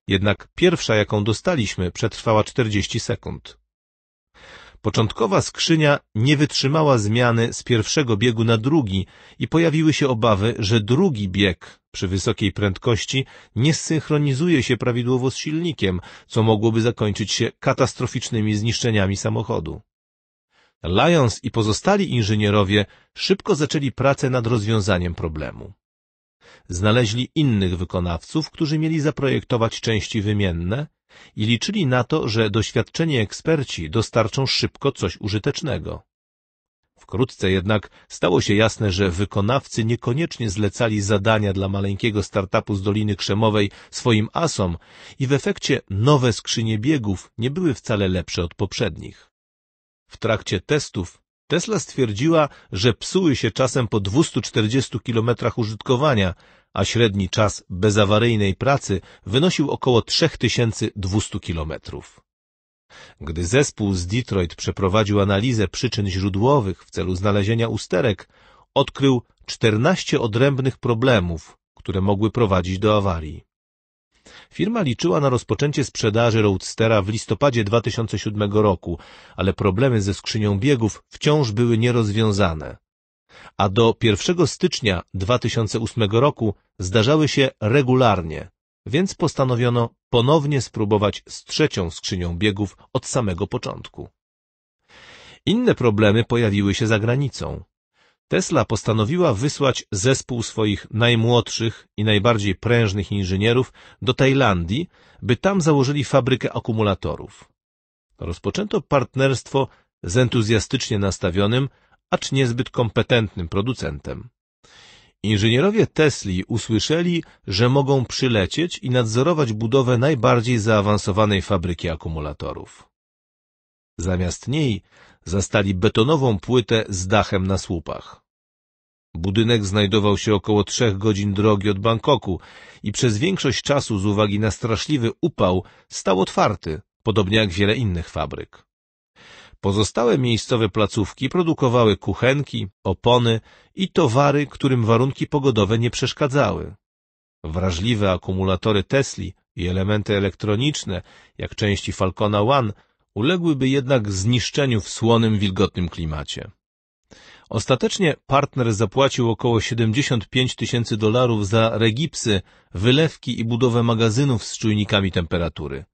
jednak pierwsza, jaką dostaliśmy, przetrwała 40 sekund. Początkowa skrzynia nie wytrzymała zmiany z pierwszego biegu na drugi i pojawiły się obawy, że drugi bieg przy wysokiej prędkości nie zsynchronizuje się prawidłowo z silnikiem, co mogłoby zakończyć się katastroficznymi zniszczeniami samochodu. Lyons i pozostali inżynierowie szybko zaczęli pracę nad rozwiązaniem problemu. Znaleźli innych wykonawców, którzy mieli zaprojektować części wymienne i liczyli na to, że doświadczeni eksperci dostarczą szybko coś użytecznego. Wkrótce jednak stało się jasne, że wykonawcy niekoniecznie zlecali zadania dla maleńkiego startupu z Doliny Krzemowej swoim asom i w efekcie nowe skrzynie biegów nie były wcale lepsze od poprzednich. W trakcie testów Tesla stwierdziła, że psuły się czasem po 240 kilometrach użytkowania, a średni czas bezawaryjnej pracy wynosił około 3200 kilometrów. Gdy zespół z Detroit przeprowadził analizę przyczyn źródłowych w celu znalezienia usterek, odkrył 14 odrębnych problemów, które mogły prowadzić do awarii. Firma liczyła na rozpoczęcie sprzedaży Roadstera w listopadzie 2007 roku, ale problemy ze skrzynią biegów wciąż były nierozwiązane a do 1 stycznia 2008 roku zdarzały się regularnie, więc postanowiono ponownie spróbować z trzecią skrzynią biegów od samego początku. Inne problemy pojawiły się za granicą. Tesla postanowiła wysłać zespół swoich najmłodszych i najbardziej prężnych inżynierów do Tajlandii, by tam założyli fabrykę akumulatorów. Rozpoczęto partnerstwo z entuzjastycznie nastawionym acz niezbyt kompetentnym producentem. Inżynierowie Tesli usłyszeli, że mogą przylecieć i nadzorować budowę najbardziej zaawansowanej fabryki akumulatorów. Zamiast niej zastali betonową płytę z dachem na słupach. Budynek znajdował się około trzech godzin drogi od Bangkoku i przez większość czasu z uwagi na straszliwy upał stał otwarty, podobnie jak wiele innych fabryk. Pozostałe miejscowe placówki produkowały kuchenki, opony i towary, którym warunki pogodowe nie przeszkadzały. Wrażliwe akumulatory Tesli i elementy elektroniczne, jak części Falcona One, uległyby jednak zniszczeniu w słonym, wilgotnym klimacie. Ostatecznie partner zapłacił około 75 tysięcy dolarów za regipsy, wylewki i budowę magazynów z czujnikami temperatury.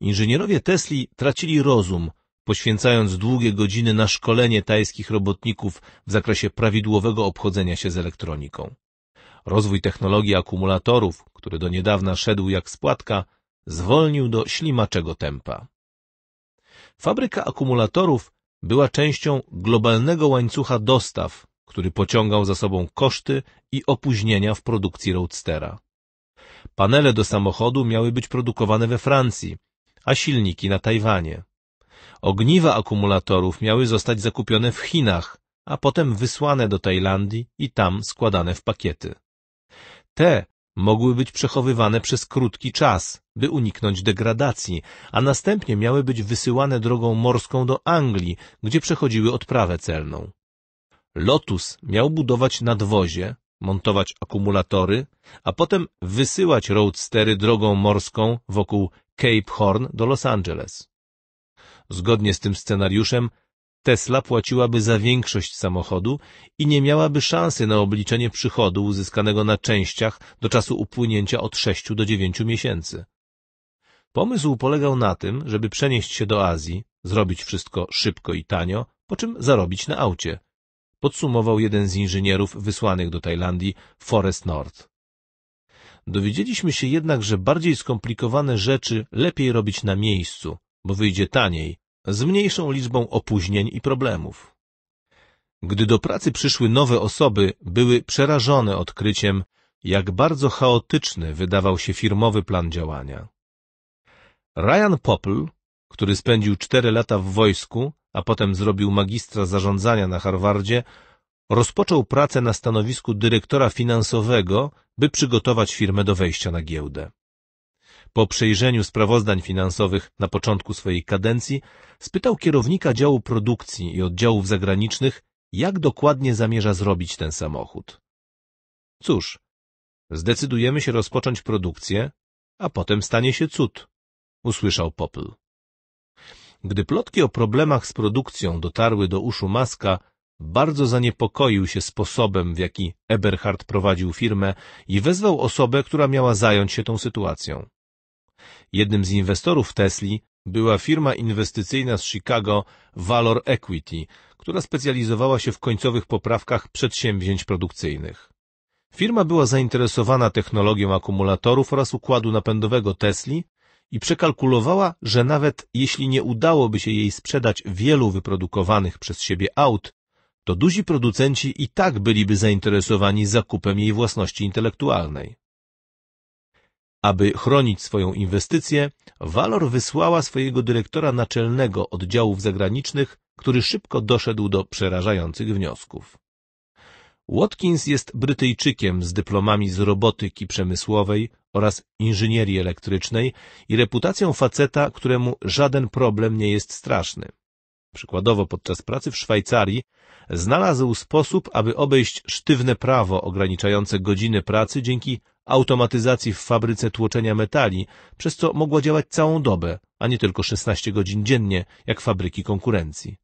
Inżynierowie Tesli tracili rozum – poświęcając długie godziny na szkolenie tajskich robotników w zakresie prawidłowego obchodzenia się z elektroniką. Rozwój technologii akumulatorów, który do niedawna szedł jak spłatka, zwolnił do ślimaczego tempa. Fabryka akumulatorów była częścią globalnego łańcucha dostaw, który pociągał za sobą koszty i opóźnienia w produkcji Roadstera. Panele do samochodu miały być produkowane we Francji, a silniki na Tajwanie. Ogniwa akumulatorów miały zostać zakupione w Chinach, a potem wysłane do Tajlandii i tam składane w pakiety. Te mogły być przechowywane przez krótki czas, by uniknąć degradacji, a następnie miały być wysyłane drogą morską do Anglii, gdzie przechodziły odprawę celną. Lotus miał budować nadwozie, montować akumulatory, a potem wysyłać roadstery drogą morską wokół Cape Horn do Los Angeles. Zgodnie z tym scenariuszem Tesla płaciłaby za większość samochodu i nie miałaby szansy na obliczenie przychodu uzyskanego na częściach do czasu upłynięcia od 6 do 9 miesięcy. Pomysł polegał na tym, żeby przenieść się do Azji, zrobić wszystko szybko i tanio, po czym zarobić na aucie. Podsumował jeden z inżynierów wysłanych do Tajlandii, Forest North. Dowiedzieliśmy się jednak, że bardziej skomplikowane rzeczy lepiej robić na miejscu, bo wyjdzie taniej, z mniejszą liczbą opóźnień i problemów. Gdy do pracy przyszły nowe osoby, były przerażone odkryciem, jak bardzo chaotyczny wydawał się firmowy plan działania. Ryan Popple, który spędził cztery lata w wojsku, a potem zrobił magistra zarządzania na Harvardzie, rozpoczął pracę na stanowisku dyrektora finansowego, by przygotować firmę do wejścia na giełdę. Po przejrzeniu sprawozdań finansowych na początku swojej kadencji spytał kierownika działu produkcji i oddziałów zagranicznych, jak dokładnie zamierza zrobić ten samochód. Cóż, zdecydujemy się rozpocząć produkcję, a potem stanie się cud, usłyszał Popl. Gdy plotki o problemach z produkcją dotarły do uszu Maska, bardzo zaniepokoił się sposobem, w jaki Eberhard prowadził firmę i wezwał osobę, która miała zająć się tą sytuacją. Jednym z inwestorów Tesli była firma inwestycyjna z Chicago Valor Equity, która specjalizowała się w końcowych poprawkach przedsięwzięć produkcyjnych. Firma była zainteresowana technologią akumulatorów oraz układu napędowego Tesli i przekalkulowała, że nawet jeśli nie udałoby się jej sprzedać wielu wyprodukowanych przez siebie aut, to duzi producenci i tak byliby zainteresowani zakupem jej własności intelektualnej. Aby chronić swoją inwestycję, Valor wysłała swojego dyrektora naczelnego oddziałów zagranicznych, który szybko doszedł do przerażających wniosków. Watkins jest Brytyjczykiem z dyplomami z robotyki przemysłowej oraz inżynierii elektrycznej i reputacją faceta, któremu żaden problem nie jest straszny. Przykładowo podczas pracy w Szwajcarii znalazł sposób, aby obejść sztywne prawo ograniczające godziny pracy dzięki automatyzacji w fabryce tłoczenia metali, przez co mogła działać całą dobę, a nie tylko 16 godzin dziennie, jak fabryki konkurencji.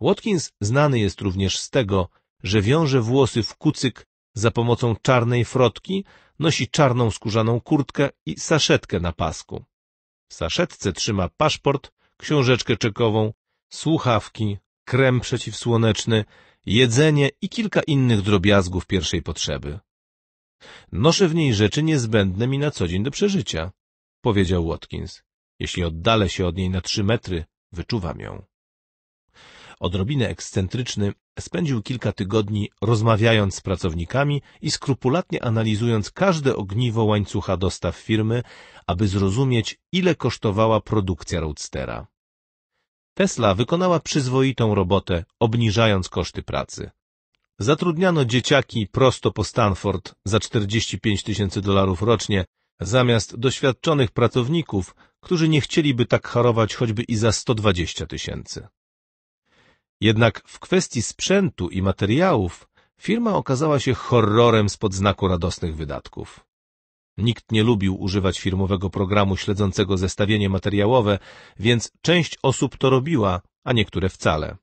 Watkins znany jest również z tego, że wiąże włosy w kucyk za pomocą czarnej frotki, nosi czarną skórzaną kurtkę i saszetkę na pasku. W saszetce trzyma paszport, książeczkę czekową, słuchawki, krem przeciwsłoneczny, jedzenie i kilka innych drobiazgów pierwszej potrzeby. Noszę w niej rzeczy niezbędne mi na co dzień do przeżycia, powiedział Watkins. Jeśli oddalę się od niej na trzy metry, wyczuwam ją. Odrobinę ekscentryczny spędził kilka tygodni rozmawiając z pracownikami i skrupulatnie analizując każde ogniwo łańcucha dostaw firmy, aby zrozumieć, ile kosztowała produkcja Roadstera. Tesla wykonała przyzwoitą robotę, obniżając koszty pracy. Zatrudniano dzieciaki prosto po Stanford za 45 tysięcy dolarów rocznie, zamiast doświadczonych pracowników, którzy nie chcieliby tak harować choćby i za 120 tysięcy. Jednak w kwestii sprzętu i materiałów firma okazała się horrorem spod znaku radosnych wydatków. Nikt nie lubił używać firmowego programu śledzącego zestawienie materiałowe, więc część osób to robiła, a niektóre wcale.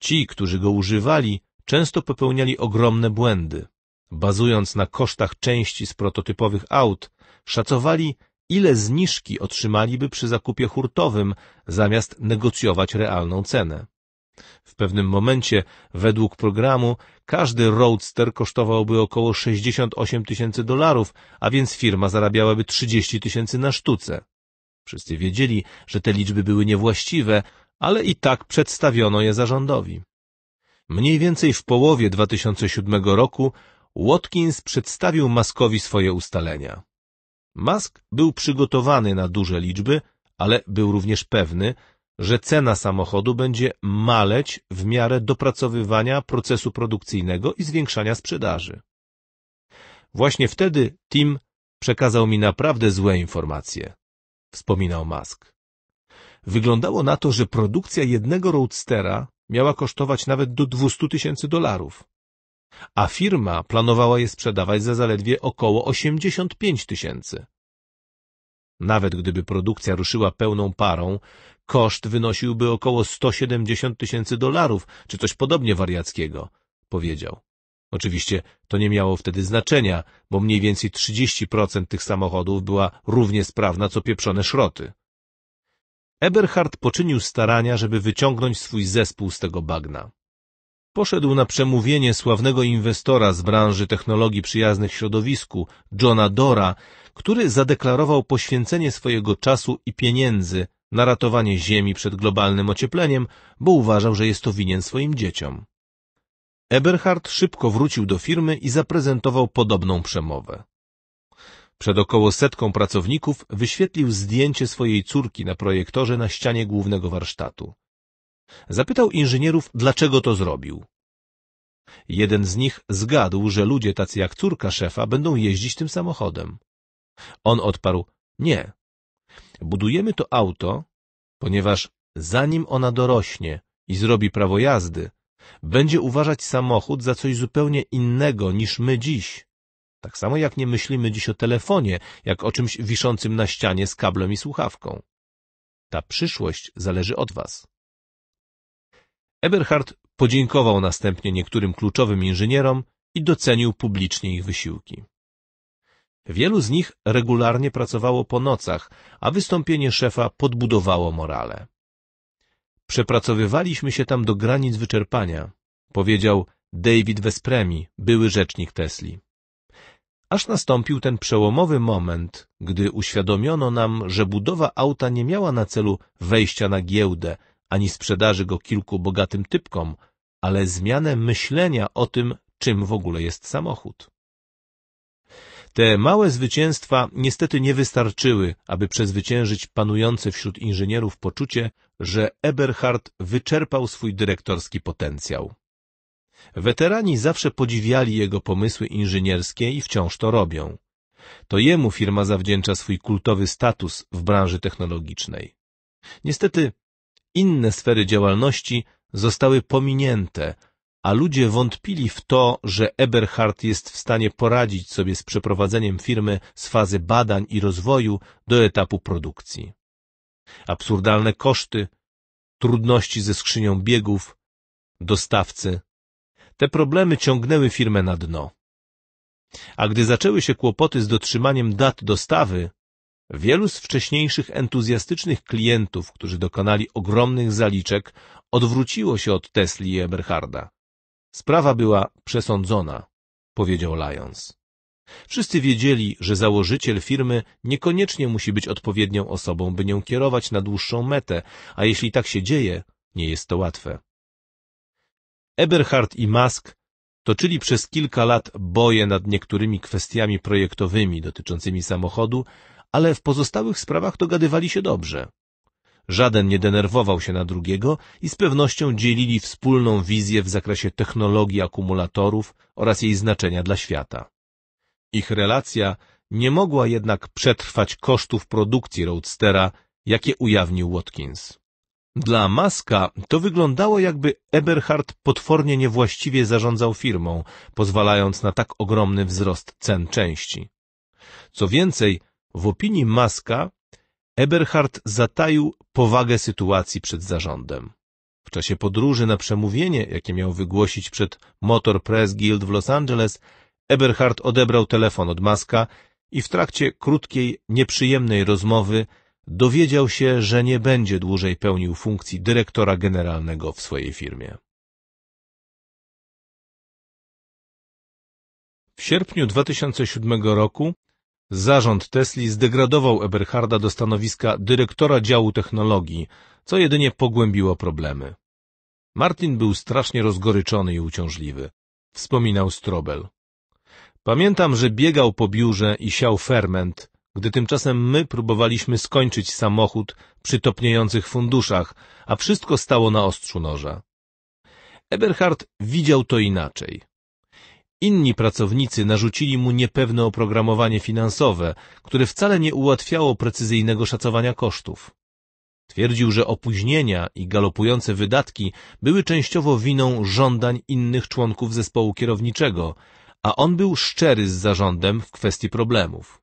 Ci, którzy go używali, często popełniali ogromne błędy. Bazując na kosztach części z prototypowych aut, szacowali, ile zniżki otrzymaliby przy zakupie hurtowym, zamiast negocjować realną cenę. W pewnym momencie, według programu, każdy Roadster kosztowałby około 68 tysięcy dolarów, a więc firma zarabiałaby 30 tysięcy na sztuce. Wszyscy wiedzieli, że te liczby były niewłaściwe, ale i tak przedstawiono je zarządowi. Mniej więcej w połowie 2007 roku Watkins przedstawił Maskowi swoje ustalenia. Musk był przygotowany na duże liczby, ale był również pewny, że cena samochodu będzie maleć w miarę dopracowywania procesu produkcyjnego i zwiększania sprzedaży. Właśnie wtedy Tim przekazał mi naprawdę złe informacje, wspominał Musk. Wyglądało na to, że produkcja jednego roadstera miała kosztować nawet do 200 tysięcy dolarów, a firma planowała je sprzedawać za zaledwie około 85 tysięcy. Nawet gdyby produkcja ruszyła pełną parą, koszt wynosiłby około 170 tysięcy dolarów, czy coś podobnie wariackiego, powiedział. Oczywiście to nie miało wtedy znaczenia, bo mniej więcej 30% tych samochodów była równie sprawna co pieprzone szroty. Eberhard poczynił starania, żeby wyciągnąć swój zespół z tego bagna. Poszedł na przemówienie sławnego inwestora z branży technologii przyjaznych środowisku, Johna Dora, który zadeklarował poświęcenie swojego czasu i pieniędzy na ratowanie Ziemi przed globalnym ociepleniem, bo uważał, że jest to winien swoim dzieciom. Eberhard szybko wrócił do firmy i zaprezentował podobną przemowę. Przed około setką pracowników wyświetlił zdjęcie swojej córki na projektorze na ścianie głównego warsztatu. Zapytał inżynierów, dlaczego to zrobił. Jeden z nich zgadł, że ludzie tacy jak córka szefa będą jeździć tym samochodem. On odparł, nie. Budujemy to auto, ponieważ zanim ona dorośnie i zrobi prawo jazdy, będzie uważać samochód za coś zupełnie innego niż my dziś. Tak samo jak nie myślimy dziś o telefonie, jak o czymś wiszącym na ścianie z kablem i słuchawką. Ta przyszłość zależy od was. Eberhard podziękował następnie niektórym kluczowym inżynierom i docenił publicznie ich wysiłki. Wielu z nich regularnie pracowało po nocach, a wystąpienie szefa podbudowało morale. Przepracowywaliśmy się tam do granic wyczerpania, powiedział David Vespremi, były rzecznik Tesli aż nastąpił ten przełomowy moment, gdy uświadomiono nam, że budowa auta nie miała na celu wejścia na giełdę ani sprzedaży go kilku bogatym typkom, ale zmianę myślenia o tym, czym w ogóle jest samochód. Te małe zwycięstwa niestety nie wystarczyły, aby przezwyciężyć panujące wśród inżynierów poczucie, że Eberhard wyczerpał swój dyrektorski potencjał. Weterani zawsze podziwiali jego pomysły inżynierskie i wciąż to robią. To jemu firma zawdzięcza swój kultowy status w branży technologicznej. Niestety inne sfery działalności zostały pominięte, a ludzie wątpili w to, że Eberhard jest w stanie poradzić sobie z przeprowadzeniem firmy z fazy badań i rozwoju do etapu produkcji. Absurdalne koszty, trudności ze skrzynią biegów, dostawcy, te problemy ciągnęły firmę na dno. A gdy zaczęły się kłopoty z dotrzymaniem dat dostawy, wielu z wcześniejszych entuzjastycznych klientów, którzy dokonali ogromnych zaliczek, odwróciło się od Tesli i Eberharda. Sprawa była przesądzona, powiedział Lyons. Wszyscy wiedzieli, że założyciel firmy niekoniecznie musi być odpowiednią osobą, by nią kierować na dłuższą metę, a jeśli tak się dzieje, nie jest to łatwe. Eberhard i Musk toczyli przez kilka lat boje nad niektórymi kwestiami projektowymi dotyczącymi samochodu, ale w pozostałych sprawach dogadywali się dobrze. Żaden nie denerwował się na drugiego i z pewnością dzielili wspólną wizję w zakresie technologii akumulatorów oraz jej znaczenia dla świata. Ich relacja nie mogła jednak przetrwać kosztów produkcji Roadstera, jakie ujawnił Watkins. Dla Maska to wyglądało jakby Eberhard potwornie niewłaściwie zarządzał firmą, pozwalając na tak ogromny wzrost cen części. Co więcej, w opinii Maska Eberhard zataił powagę sytuacji przed zarządem. W czasie podróży na przemówienie, jakie miał wygłosić przed Motor Press Guild w Los Angeles, Eberhard odebrał telefon od Maska i w trakcie krótkiej, nieprzyjemnej rozmowy dowiedział się, że nie będzie dłużej pełnił funkcji dyrektora generalnego w swojej firmie. W sierpniu 2007 roku zarząd Tesli zdegradował Eberharda do stanowiska dyrektora działu technologii, co jedynie pogłębiło problemy. Martin był strasznie rozgoryczony i uciążliwy, wspominał Strobel. Pamiętam, że biegał po biurze i siał ferment, gdy tymczasem my próbowaliśmy skończyć samochód przy topniejących funduszach, a wszystko stało na ostrzu noża. Eberhard widział to inaczej. Inni pracownicy narzucili mu niepewne oprogramowanie finansowe, które wcale nie ułatwiało precyzyjnego szacowania kosztów. Twierdził, że opóźnienia i galopujące wydatki były częściowo winą żądań innych członków zespołu kierowniczego, a on był szczery z zarządem w kwestii problemów.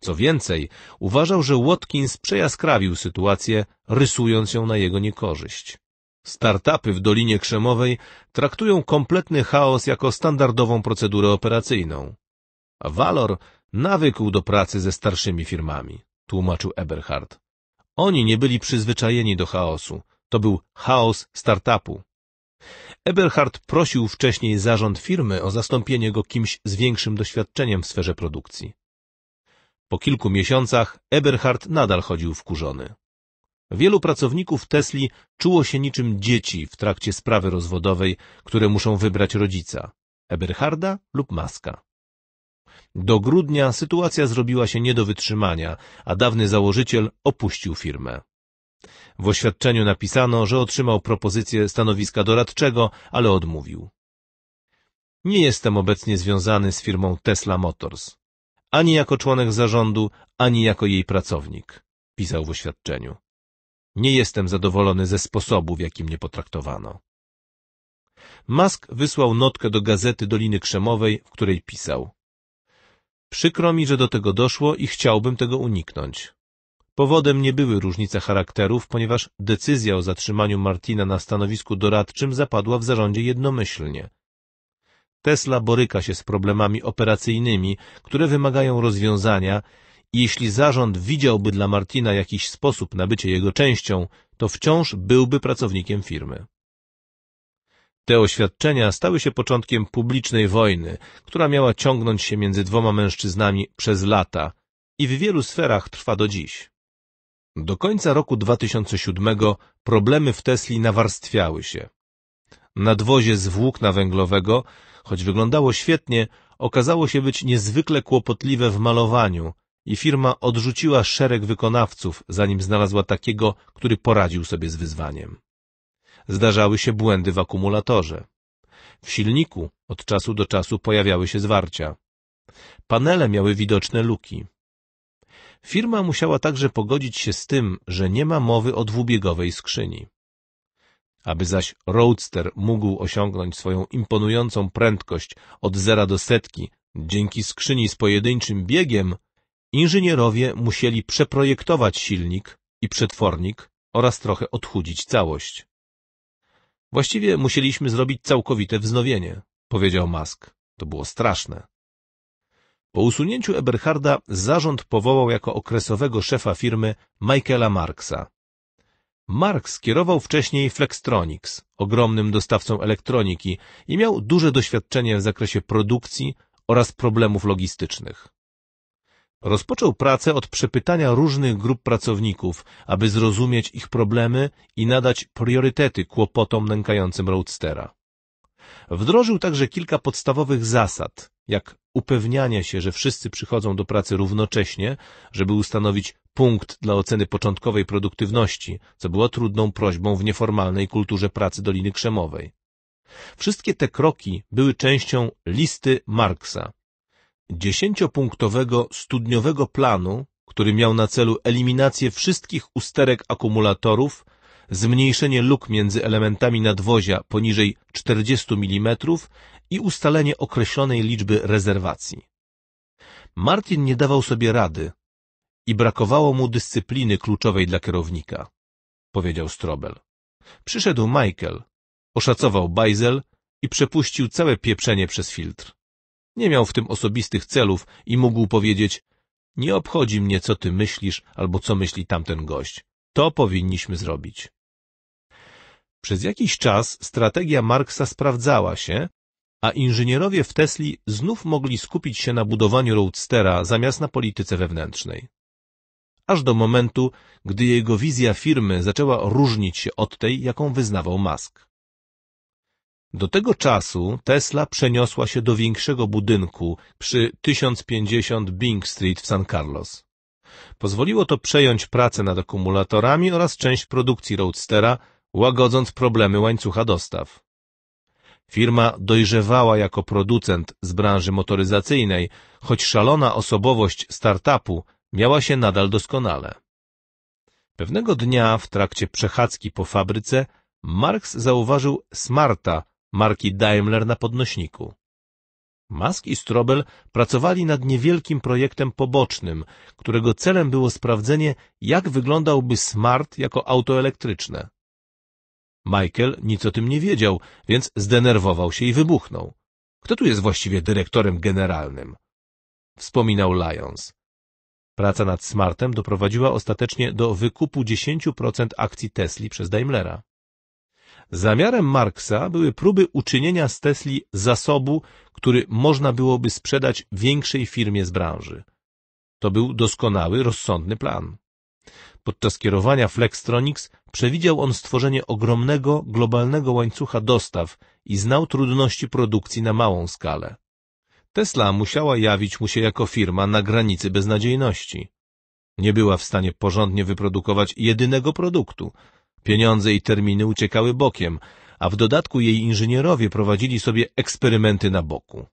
Co więcej, uważał, że Watkins przejaskrawił sytuację, rysując ją na jego niekorzyść. Startupy w Dolinie Krzemowej traktują kompletny chaos jako standardową procedurę operacyjną. Valor nawykł do pracy ze starszymi firmami, tłumaczył Eberhard. Oni nie byli przyzwyczajeni do chaosu. To był chaos startupu. Eberhard prosił wcześniej zarząd firmy o zastąpienie go kimś z większym doświadczeniem w sferze produkcji. Po kilku miesiącach Eberhard nadal chodził wkurzony. Wielu pracowników Tesli czuło się niczym dzieci w trakcie sprawy rozwodowej, które muszą wybrać rodzica – Eberharda lub Maska. Do grudnia sytuacja zrobiła się nie do wytrzymania, a dawny założyciel opuścił firmę. W oświadczeniu napisano, że otrzymał propozycję stanowiska doradczego, ale odmówił. Nie jestem obecnie związany z firmą Tesla Motors ani jako członek zarządu, ani jako jej pracownik, pisał w oświadczeniu. Nie jestem zadowolony ze sposobu, w jaki mnie potraktowano. Musk wysłał notkę do gazety Doliny Krzemowej, w której pisał. Przykro mi, że do tego doszło i chciałbym tego uniknąć. Powodem nie były różnice charakterów, ponieważ decyzja o zatrzymaniu Martina na stanowisku doradczym zapadła w zarządzie jednomyślnie. Tesla boryka się z problemami operacyjnymi, które wymagają rozwiązania i jeśli zarząd widziałby dla Martina jakiś sposób na bycie jego częścią, to wciąż byłby pracownikiem firmy. Te oświadczenia stały się początkiem publicznej wojny, która miała ciągnąć się między dwoma mężczyznami przez lata i w wielu sferach trwa do dziś. Do końca roku 2007 problemy w Tesli nawarstwiały się nadwozie z włókna węglowego, choć wyglądało świetnie, okazało się być niezwykle kłopotliwe w malowaniu i firma odrzuciła szereg wykonawców, zanim znalazła takiego, który poradził sobie z wyzwaniem. Zdarzały się błędy w akumulatorze. W silniku od czasu do czasu pojawiały się zwarcia. Panele miały widoczne luki. Firma musiała także pogodzić się z tym, że nie ma mowy o dwubiegowej skrzyni. Aby zaś Roadster mógł osiągnąć swoją imponującą prędkość od zera do setki dzięki skrzyni z pojedynczym biegiem, inżynierowie musieli przeprojektować silnik i przetwornik oraz trochę odchudzić całość. Właściwie musieliśmy zrobić całkowite wznowienie, powiedział Musk. To było straszne. Po usunięciu Eberharda zarząd powołał jako okresowego szefa firmy Michaela Marksa, Marx kierował wcześniej Flextronics, ogromnym dostawcą elektroniki i miał duże doświadczenie w zakresie produkcji oraz problemów logistycznych. Rozpoczął pracę od przepytania różnych grup pracowników, aby zrozumieć ich problemy i nadać priorytety kłopotom nękającym Roadstera. Wdrożył także kilka podstawowych zasad, jak upewnianie się, że wszyscy przychodzą do pracy równocześnie, żeby ustanowić punkt dla oceny początkowej produktywności, co było trudną prośbą w nieformalnej kulturze pracy Doliny Krzemowej. Wszystkie te kroki były częścią listy Marksa, dziesięciopunktowego studniowego planu, który miał na celu eliminację wszystkich usterek akumulatorów, zmniejszenie luk między elementami nadwozia poniżej 40 mm i ustalenie określonej liczby rezerwacji. Martin nie dawał sobie rady i brakowało mu dyscypliny kluczowej dla kierownika, powiedział Strobel. Przyszedł Michael, oszacował bajzel i przepuścił całe pieprzenie przez filtr. Nie miał w tym osobistych celów i mógł powiedzieć, nie obchodzi mnie, co ty myślisz albo co myśli tamten gość. To powinniśmy zrobić. Przez jakiś czas strategia Marksa sprawdzała się, a inżynierowie w Tesli znów mogli skupić się na budowaniu Roadstera zamiast na polityce wewnętrznej aż do momentu, gdy jego wizja firmy zaczęła różnić się od tej, jaką wyznawał Musk. Do tego czasu Tesla przeniosła się do większego budynku przy 1050 Bing Street w San Carlos. Pozwoliło to przejąć pracę nad akumulatorami oraz część produkcji Roadstera, łagodząc problemy łańcucha dostaw. Firma dojrzewała jako producent z branży motoryzacyjnej, choć szalona osobowość startupu miała się nadal doskonale. Pewnego dnia w trakcie przechadzki po fabryce Marx zauważył Smarta marki Daimler na podnośniku. Mask i Strobel pracowali nad niewielkim projektem pobocznym, którego celem było sprawdzenie, jak wyglądałby Smart jako auto elektryczne. Michael nic o tym nie wiedział, więc zdenerwował się i wybuchnął. Kto tu jest właściwie dyrektorem generalnym? Wspominał Lyons. Praca nad Smartem doprowadziła ostatecznie do wykupu 10% akcji Tesla przez Daimlera. Zamiarem Marksa były próby uczynienia z Tesla zasobu, który można byłoby sprzedać większej firmie z branży. To był doskonały, rozsądny plan. Podczas kierowania Flextronics przewidział on stworzenie ogromnego, globalnego łańcucha dostaw i znał trudności produkcji na małą skalę. Tesla musiała jawić mu się jako firma na granicy beznadziejności. Nie była w stanie porządnie wyprodukować jedynego produktu. Pieniądze i terminy uciekały bokiem, a w dodatku jej inżynierowie prowadzili sobie eksperymenty na boku.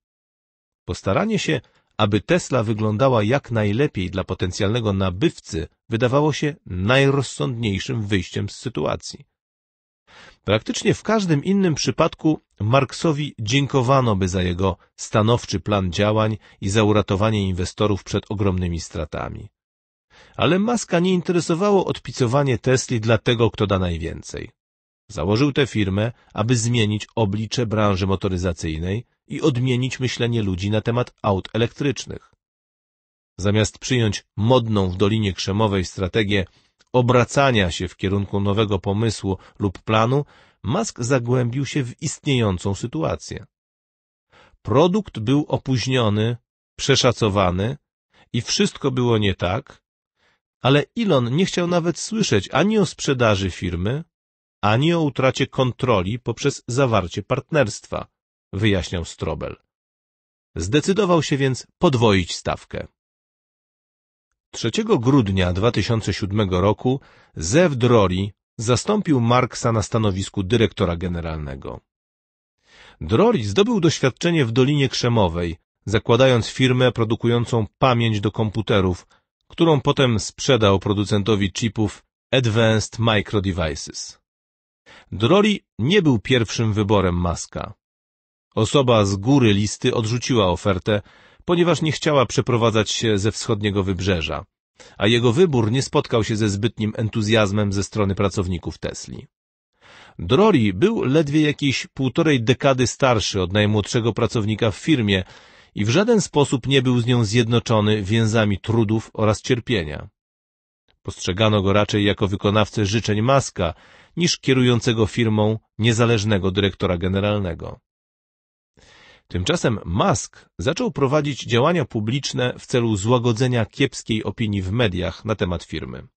Postaranie się, aby Tesla wyglądała jak najlepiej dla potencjalnego nabywcy, wydawało się najrozsądniejszym wyjściem z sytuacji. Praktycznie w każdym innym przypadku Marksowi dziękowano by za jego stanowczy plan działań i za uratowanie inwestorów przed ogromnymi stratami. Ale Maska nie interesowało odpicowanie Tesli dla tego, kto da najwięcej. Założył tę firmę, aby zmienić oblicze branży motoryzacyjnej i odmienić myślenie ludzi na temat aut elektrycznych. Zamiast przyjąć modną w Dolinie Krzemowej strategię obracania się w kierunku nowego pomysłu lub planu, Musk zagłębił się w istniejącą sytuację. Produkt był opóźniony, przeszacowany i wszystko było nie tak, ale Elon nie chciał nawet słyszeć ani o sprzedaży firmy, ani o utracie kontroli poprzez zawarcie partnerstwa, wyjaśniał Strobel. Zdecydował się więc podwoić stawkę. 3 grudnia 2007 roku Zev Drori Zastąpił Marksa na stanowisku dyrektora generalnego. Droli zdobył doświadczenie w Dolinie Krzemowej, zakładając firmę produkującą pamięć do komputerów, którą potem sprzedał producentowi chipów Advanced Micro Devices. Droli nie był pierwszym wyborem Maska. Osoba z góry listy odrzuciła ofertę, ponieważ nie chciała przeprowadzać się ze wschodniego wybrzeża a jego wybór nie spotkał się ze zbytnim entuzjazmem ze strony pracowników Tesli. Drori był ledwie jakieś półtorej dekady starszy od najmłodszego pracownika w firmie i w żaden sposób nie był z nią zjednoczony więzami trudów oraz cierpienia. Postrzegano go raczej jako wykonawcę życzeń Maska niż kierującego firmą niezależnego dyrektora generalnego. Tymczasem Musk zaczął prowadzić działania publiczne w celu złagodzenia kiepskiej opinii w mediach na temat firmy.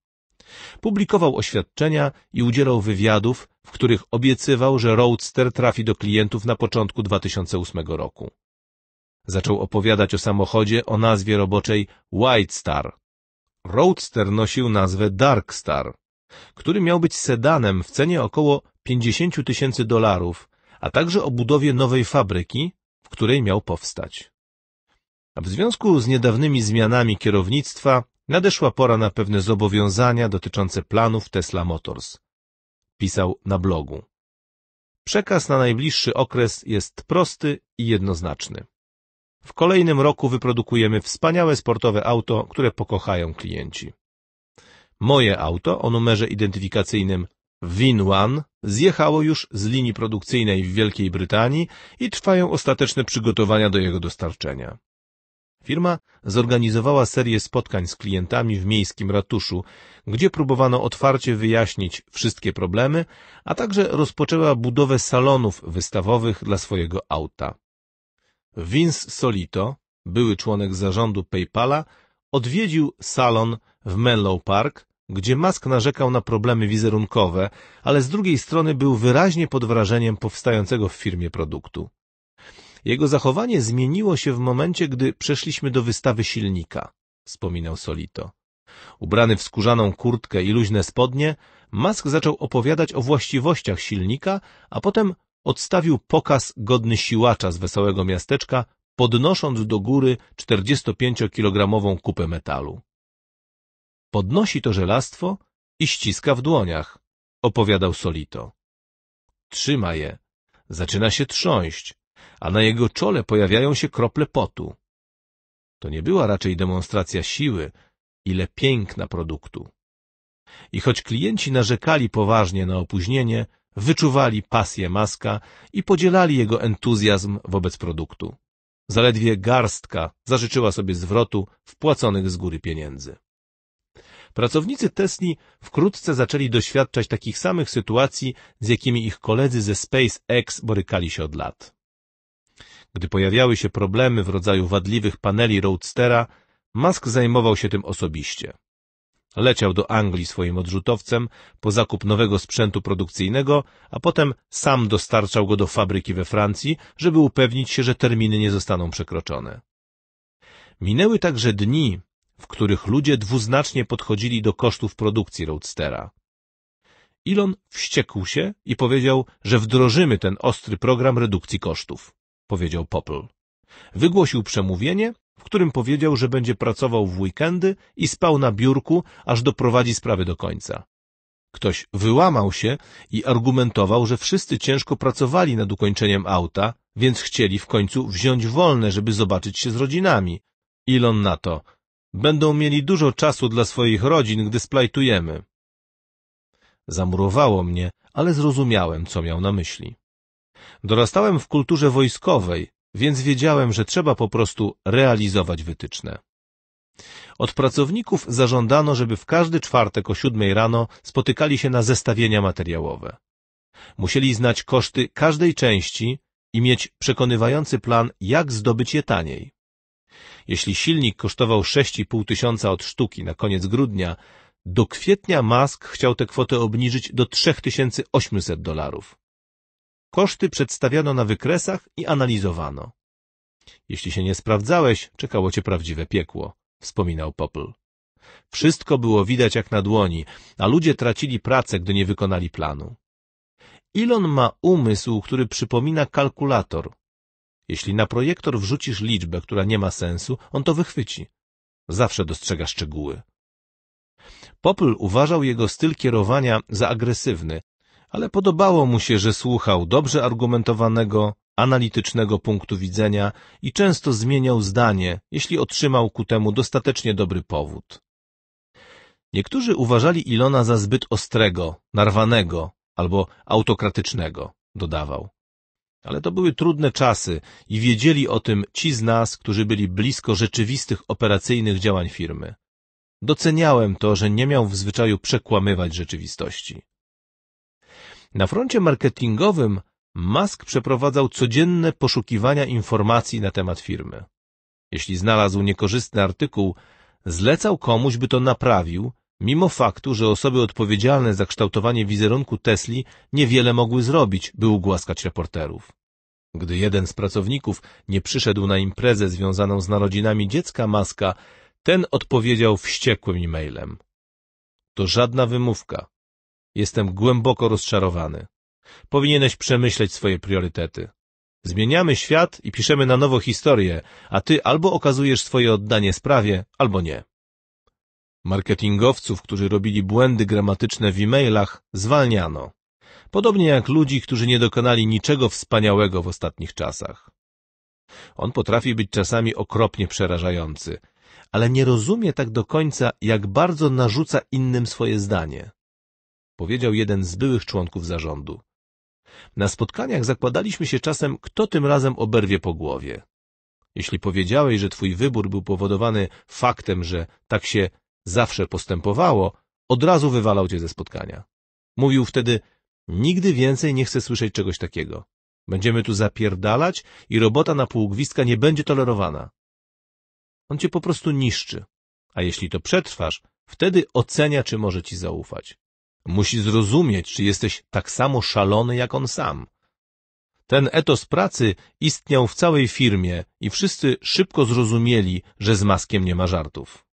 Publikował oświadczenia i udzielał wywiadów, w których obiecywał, że Roadster trafi do klientów na początku 2008 roku. Zaczął opowiadać o samochodzie o nazwie roboczej White Star. Roadster nosił nazwę Dark Star, który miał być sedanem w cenie około 50 tysięcy dolarów, a także o budowie nowej fabryki, w której miał powstać. A w związku z niedawnymi zmianami kierownictwa nadeszła pora na pewne zobowiązania dotyczące planów Tesla Motors. Pisał na blogu. Przekaz na najbliższy okres jest prosty i jednoznaczny. W kolejnym roku wyprodukujemy wspaniałe sportowe auto, które pokochają klienci. Moje auto o numerze identyfikacyjnym Winwan zjechało już z linii produkcyjnej w Wielkiej Brytanii i trwają ostateczne przygotowania do jego dostarczenia. Firma zorganizowała serię spotkań z klientami w miejskim ratuszu, gdzie próbowano otwarcie wyjaśnić wszystkie problemy, a także rozpoczęła budowę salonów wystawowych dla swojego auta. Vince Solito, były członek zarządu PayPala, odwiedził salon w Menlo Park, gdzie Musk narzekał na problemy wizerunkowe, ale z drugiej strony był wyraźnie pod wrażeniem powstającego w firmie produktu. Jego zachowanie zmieniło się w momencie, gdy przeszliśmy do wystawy silnika, wspominał Solito. Ubrany w skórzaną kurtkę i luźne spodnie, Musk zaczął opowiadać o właściwościach silnika, a potem odstawił pokaz godny siłacza z wesołego miasteczka, podnosząc do góry 45-kilogramową kupę metalu podnosi to żelastwo i ściska w dłoniach, opowiadał Solito. Trzyma je, zaczyna się trząść, a na jego czole pojawiają się krople potu. To nie była raczej demonstracja siły, ile piękna produktu. I choć klienci narzekali poważnie na opóźnienie, wyczuwali pasję Maska i podzielali jego entuzjazm wobec produktu. Zaledwie garstka zażyczyła sobie zwrotu wpłaconych z góry pieniędzy. Pracownicy Tesli wkrótce zaczęli doświadczać takich samych sytuacji, z jakimi ich koledzy ze SpaceX borykali się od lat. Gdy pojawiały się problemy w rodzaju wadliwych paneli Roadstera, Musk zajmował się tym osobiście. Leciał do Anglii swoim odrzutowcem po zakup nowego sprzętu produkcyjnego, a potem sam dostarczał go do fabryki we Francji, żeby upewnić się, że terminy nie zostaną przekroczone. Minęły także dni, w których ludzie dwuznacznie podchodzili do kosztów produkcji Roadstera. Elon wściekł się i powiedział, że wdrożymy ten ostry program redukcji kosztów, powiedział Popple. Wygłosił przemówienie, w którym powiedział, że będzie pracował w weekendy i spał na biurku, aż doprowadzi sprawy do końca. Ktoś wyłamał się i argumentował, że wszyscy ciężko pracowali nad ukończeniem auta, więc chcieli w końcu wziąć wolne, żeby zobaczyć się z rodzinami. Elon na to, Będą mieli dużo czasu dla swoich rodzin, gdy splajtujemy. Zamurowało mnie, ale zrozumiałem, co miał na myśli. Dorastałem w kulturze wojskowej, więc wiedziałem, że trzeba po prostu realizować wytyczne. Od pracowników zażądano, żeby w każdy czwartek o siódmej rano spotykali się na zestawienia materiałowe. Musieli znać koszty każdej części i mieć przekonywający plan, jak zdobyć je taniej. Jeśli silnik kosztował 6,5 tysiąca od sztuki na koniec grudnia, do kwietnia Musk chciał tę kwotę obniżyć do 3800 dolarów. Koszty przedstawiano na wykresach i analizowano. Jeśli się nie sprawdzałeś, czekało cię prawdziwe piekło, wspominał Popl. Wszystko było widać jak na dłoni, a ludzie tracili pracę, gdy nie wykonali planu. Elon ma umysł, który przypomina kalkulator, jeśli na projektor wrzucisz liczbę, która nie ma sensu, on to wychwyci. Zawsze dostrzega szczegóły. Popl uważał jego styl kierowania za agresywny, ale podobało mu się, że słuchał dobrze argumentowanego, analitycznego punktu widzenia i często zmieniał zdanie, jeśli otrzymał ku temu dostatecznie dobry powód. Niektórzy uważali Ilona za zbyt ostrego, narwanego albo autokratycznego, dodawał. Ale to były trudne czasy i wiedzieli o tym ci z nas, którzy byli blisko rzeczywistych operacyjnych działań firmy. Doceniałem to, że nie miał w zwyczaju przekłamywać rzeczywistości. Na froncie marketingowym Musk przeprowadzał codzienne poszukiwania informacji na temat firmy. Jeśli znalazł niekorzystny artykuł, zlecał komuś, by to naprawił Mimo faktu, że osoby odpowiedzialne za kształtowanie wizerunku Tesli niewiele mogły zrobić, by ugłaskać reporterów. Gdy jeden z pracowników nie przyszedł na imprezę związaną z narodzinami dziecka Maska, ten odpowiedział wściekłym e-mailem. To żadna wymówka. Jestem głęboko rozczarowany. Powinieneś przemyśleć swoje priorytety. Zmieniamy świat i piszemy na nowo historię, a ty albo okazujesz swoje oddanie sprawie, albo nie. Marketingowców, którzy robili błędy gramatyczne w e-mailach, zwalniano. Podobnie jak ludzi, którzy nie dokonali niczego wspaniałego w ostatnich czasach. On potrafi być czasami okropnie przerażający, ale nie rozumie tak do końca, jak bardzo narzuca innym swoje zdanie. Powiedział jeden z byłych członków zarządu. Na spotkaniach zakładaliśmy się czasem, kto tym razem oberwie po głowie. Jeśli powiedziałeś, że twój wybór był powodowany faktem, że tak się zawsze postępowało, od razu wywalał cię ze spotkania. Mówił wtedy, nigdy więcej nie chcę słyszeć czegoś takiego. Będziemy tu zapierdalać i robota na półgwistka nie będzie tolerowana. On cię po prostu niszczy, a jeśli to przetrwasz, wtedy ocenia, czy może ci zaufać. Musi zrozumieć, czy jesteś tak samo szalony jak on sam. Ten etos pracy istniał w całej firmie i wszyscy szybko zrozumieli, że z maskiem nie ma żartów.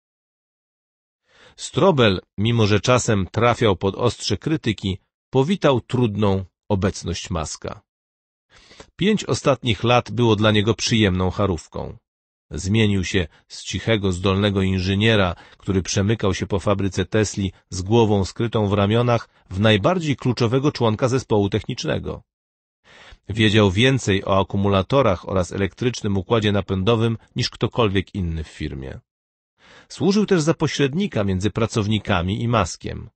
Strobel, mimo że czasem trafiał pod ostrze krytyki, powitał trudną obecność Maska. Pięć ostatnich lat było dla niego przyjemną charówką. Zmienił się z cichego, zdolnego inżyniera, który przemykał się po fabryce Tesli z głową skrytą w ramionach, w najbardziej kluczowego członka zespołu technicznego. Wiedział więcej o akumulatorach oraz elektrycznym układzie napędowym niż ktokolwiek inny w firmie. Służył też za pośrednika między pracownikami i maskiem.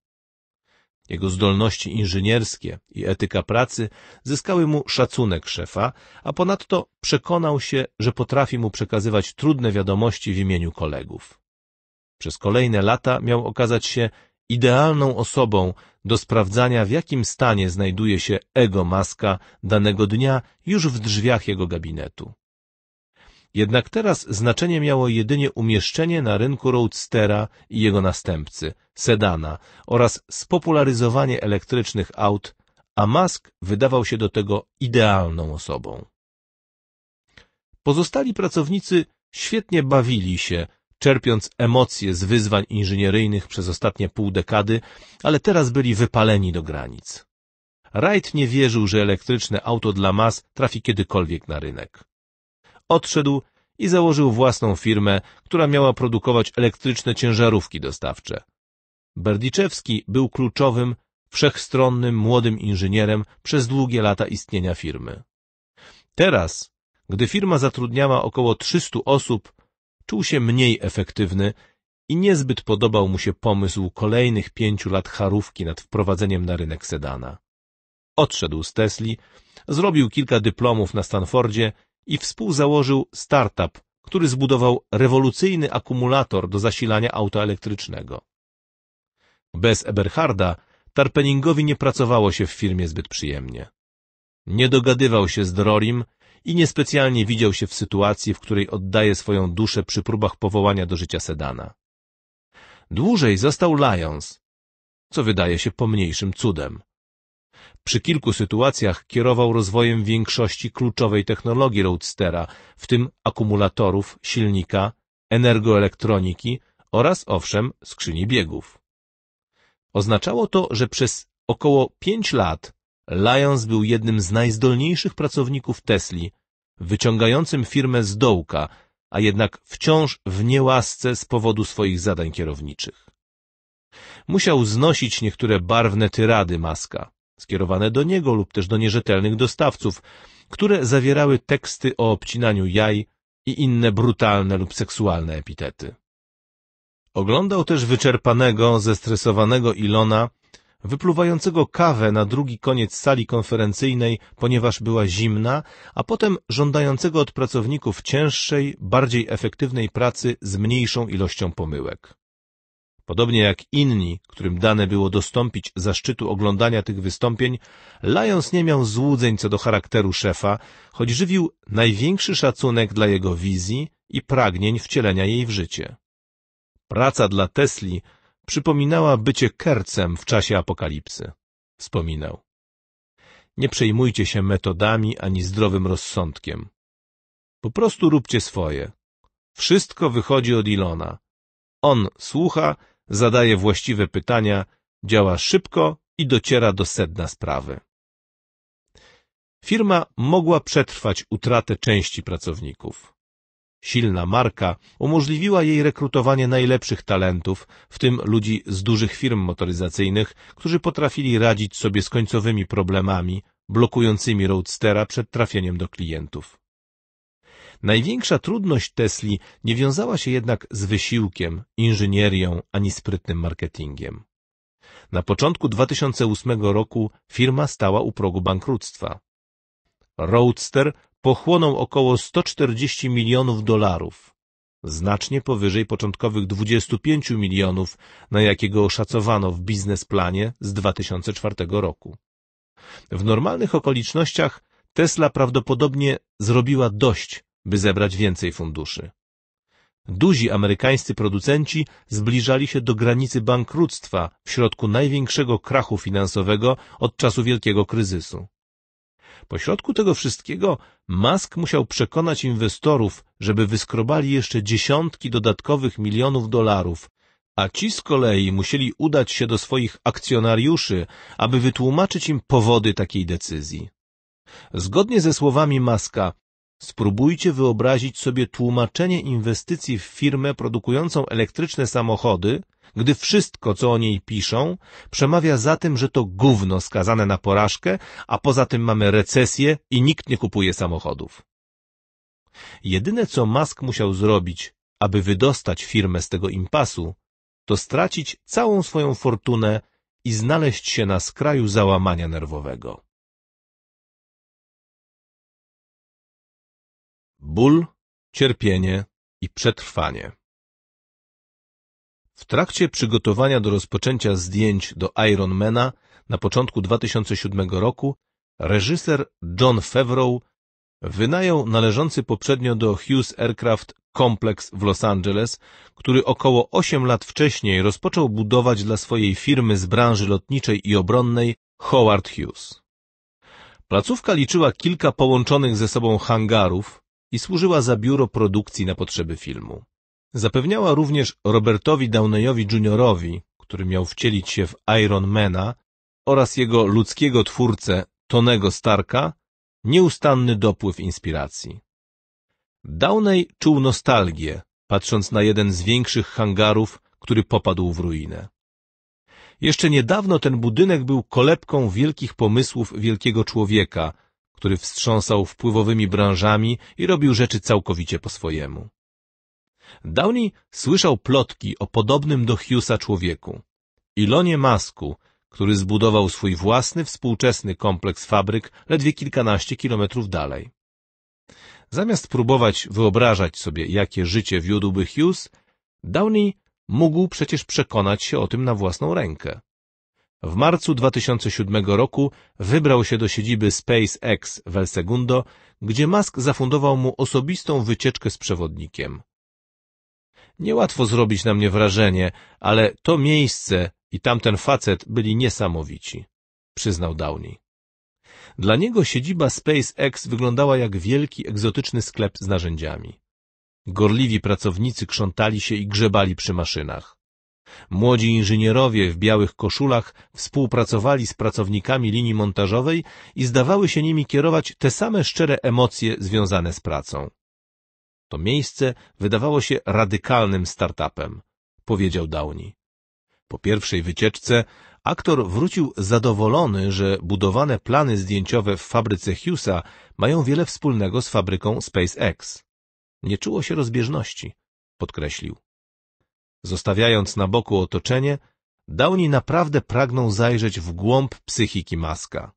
Jego zdolności inżynierskie i etyka pracy zyskały mu szacunek szefa, a ponadto przekonał się, że potrafi mu przekazywać trudne wiadomości w imieniu kolegów. Przez kolejne lata miał okazać się idealną osobą do sprawdzania, w jakim stanie znajduje się ego maska danego dnia już w drzwiach jego gabinetu. Jednak teraz znaczenie miało jedynie umieszczenie na rynku Roadstera i jego następcy, sedana oraz spopularyzowanie elektrycznych aut, a Musk wydawał się do tego idealną osobą. Pozostali pracownicy świetnie bawili się, czerpiąc emocje z wyzwań inżynieryjnych przez ostatnie pół dekady, ale teraz byli wypaleni do granic. Wright nie wierzył, że elektryczne auto dla mas trafi kiedykolwiek na rynek odszedł i założył własną firmę, która miała produkować elektryczne ciężarówki dostawcze. Berdiczewski był kluczowym, wszechstronnym młodym inżynierem przez długie lata istnienia firmy. Teraz, gdy firma zatrudniała około 300 osób, czuł się mniej efektywny i niezbyt podobał mu się pomysł kolejnych pięciu lat charówki nad wprowadzeniem na rynek sedana. Odszedł z Tesli, zrobił kilka dyplomów na Stanfordzie i współzałożył startup, który zbudował rewolucyjny akumulator do zasilania auta elektrycznego. Bez Eberharda Tarpeningowi nie pracowało się w firmie zbyt przyjemnie. Nie dogadywał się z Drorim i niespecjalnie widział się w sytuacji, w której oddaje swoją duszę przy próbach powołania do życia sedana. Dłużej został Lyons, co wydaje się pomniejszym cudem, przy kilku sytuacjach kierował rozwojem większości kluczowej technologii Roadstera, w tym akumulatorów, silnika, energoelektroniki oraz, owszem, skrzyni biegów. Oznaczało to, że przez około pięć lat Lyons był jednym z najzdolniejszych pracowników Tesli, wyciągającym firmę z dołka, a jednak wciąż w niełasce z powodu swoich zadań kierowniczych. Musiał znosić niektóre barwne tyrady Maska skierowane do niego lub też do nierzetelnych dostawców, które zawierały teksty o obcinaniu jaj i inne brutalne lub seksualne epitety. Oglądał też wyczerpanego, zestresowanego Ilona, wypluwającego kawę na drugi koniec sali konferencyjnej, ponieważ była zimna, a potem żądającego od pracowników cięższej, bardziej efektywnej pracy z mniejszą ilością pomyłek. Podobnie jak inni, którym dane było dostąpić zaszczytu oglądania tych wystąpień, Lyons nie miał złudzeń co do charakteru szefa, choć żywił największy szacunek dla jego wizji i pragnień wcielenia jej w życie. Praca dla Tesli przypominała bycie kercem w czasie apokalipsy. Wspominał. Nie przejmujcie się metodami ani zdrowym rozsądkiem. Po prostu róbcie swoje. Wszystko wychodzi od Ilona. On słucha, zadaje właściwe pytania, działa szybko i dociera do sedna sprawy. Firma mogła przetrwać utratę części pracowników. Silna marka umożliwiła jej rekrutowanie najlepszych talentów, w tym ludzi z dużych firm motoryzacyjnych, którzy potrafili radzić sobie z końcowymi problemami, blokującymi Roadstera przed trafieniem do klientów. Największa trudność Tesli nie wiązała się jednak z wysiłkiem, inżynierią ani sprytnym marketingiem. Na początku 2008 roku firma stała u progu bankructwa. Roadster pochłonął około 140 milionów dolarów, znacznie powyżej początkowych 25 milionów, na jakiego oszacowano w biznesplanie z 2004 roku. W normalnych okolicznościach Tesla prawdopodobnie zrobiła dość by zebrać więcej funduszy. Duzi amerykańscy producenci zbliżali się do granicy bankructwa w środku największego krachu finansowego od czasu wielkiego kryzysu. Pośrodku tego wszystkiego Musk musiał przekonać inwestorów, żeby wyskrobali jeszcze dziesiątki dodatkowych milionów dolarów, a ci z kolei musieli udać się do swoich akcjonariuszy, aby wytłumaczyć im powody takiej decyzji. Zgodnie ze słowami Maska, Spróbujcie wyobrazić sobie tłumaczenie inwestycji w firmę produkującą elektryczne samochody, gdy wszystko, co o niej piszą, przemawia za tym, że to gówno skazane na porażkę, a poza tym mamy recesję i nikt nie kupuje samochodów. Jedyne, co Musk musiał zrobić, aby wydostać firmę z tego impasu, to stracić całą swoją fortunę i znaleźć się na skraju załamania nerwowego. ból, cierpienie i przetrwanie. W trakcie przygotowania do rozpoczęcia zdjęć do Ironmana na początku 2007 roku reżyser John Favreau wynajął należący poprzednio do Hughes Aircraft kompleks w Los Angeles, który około 8 lat wcześniej rozpoczął budować dla swojej firmy z branży lotniczej i obronnej Howard Hughes. Placówka liczyła kilka połączonych ze sobą hangarów, i służyła za biuro produkcji na potrzeby filmu. Zapewniała również Robertowi Downeyowi Jr., który miał wcielić się w Iron Mana oraz jego ludzkiego twórcę Tonego Starka, nieustanny dopływ inspiracji. Downey czuł nostalgię, patrząc na jeden z większych hangarów, który popadł w ruinę. Jeszcze niedawno ten budynek był kolebką wielkich pomysłów wielkiego człowieka – który wstrząsał wpływowymi branżami i robił rzeczy całkowicie po swojemu. Downey słyszał plotki o podobnym do Hughesa człowieku, Ilonie Masku, który zbudował swój własny współczesny kompleks fabryk ledwie kilkanaście kilometrów dalej. Zamiast próbować wyobrażać sobie, jakie życie wiódłby Hughes, Downey mógł przecież przekonać się o tym na własną rękę. W marcu 2007 roku wybrał się do siedziby SpaceX w El Segundo, gdzie Musk zafundował mu osobistą wycieczkę z przewodnikiem. Niełatwo zrobić na mnie wrażenie, ale to miejsce i tamten facet byli niesamowici, przyznał Downey. Dla niego siedziba SpaceX wyglądała jak wielki, egzotyczny sklep z narzędziami. Gorliwi pracownicy krzątali się i grzebali przy maszynach. Młodzi inżynierowie w białych koszulach współpracowali z pracownikami linii montażowej i zdawały się nimi kierować te same szczere emocje związane z pracą. To miejsce wydawało się radykalnym startupem, powiedział Downey. Po pierwszej wycieczce aktor wrócił zadowolony, że budowane plany zdjęciowe w fabryce Hughesa mają wiele wspólnego z fabryką SpaceX. Nie czuło się rozbieżności, podkreślił. Zostawiając na boku otoczenie, Downey naprawdę pragnął zajrzeć w głąb psychiki Maska.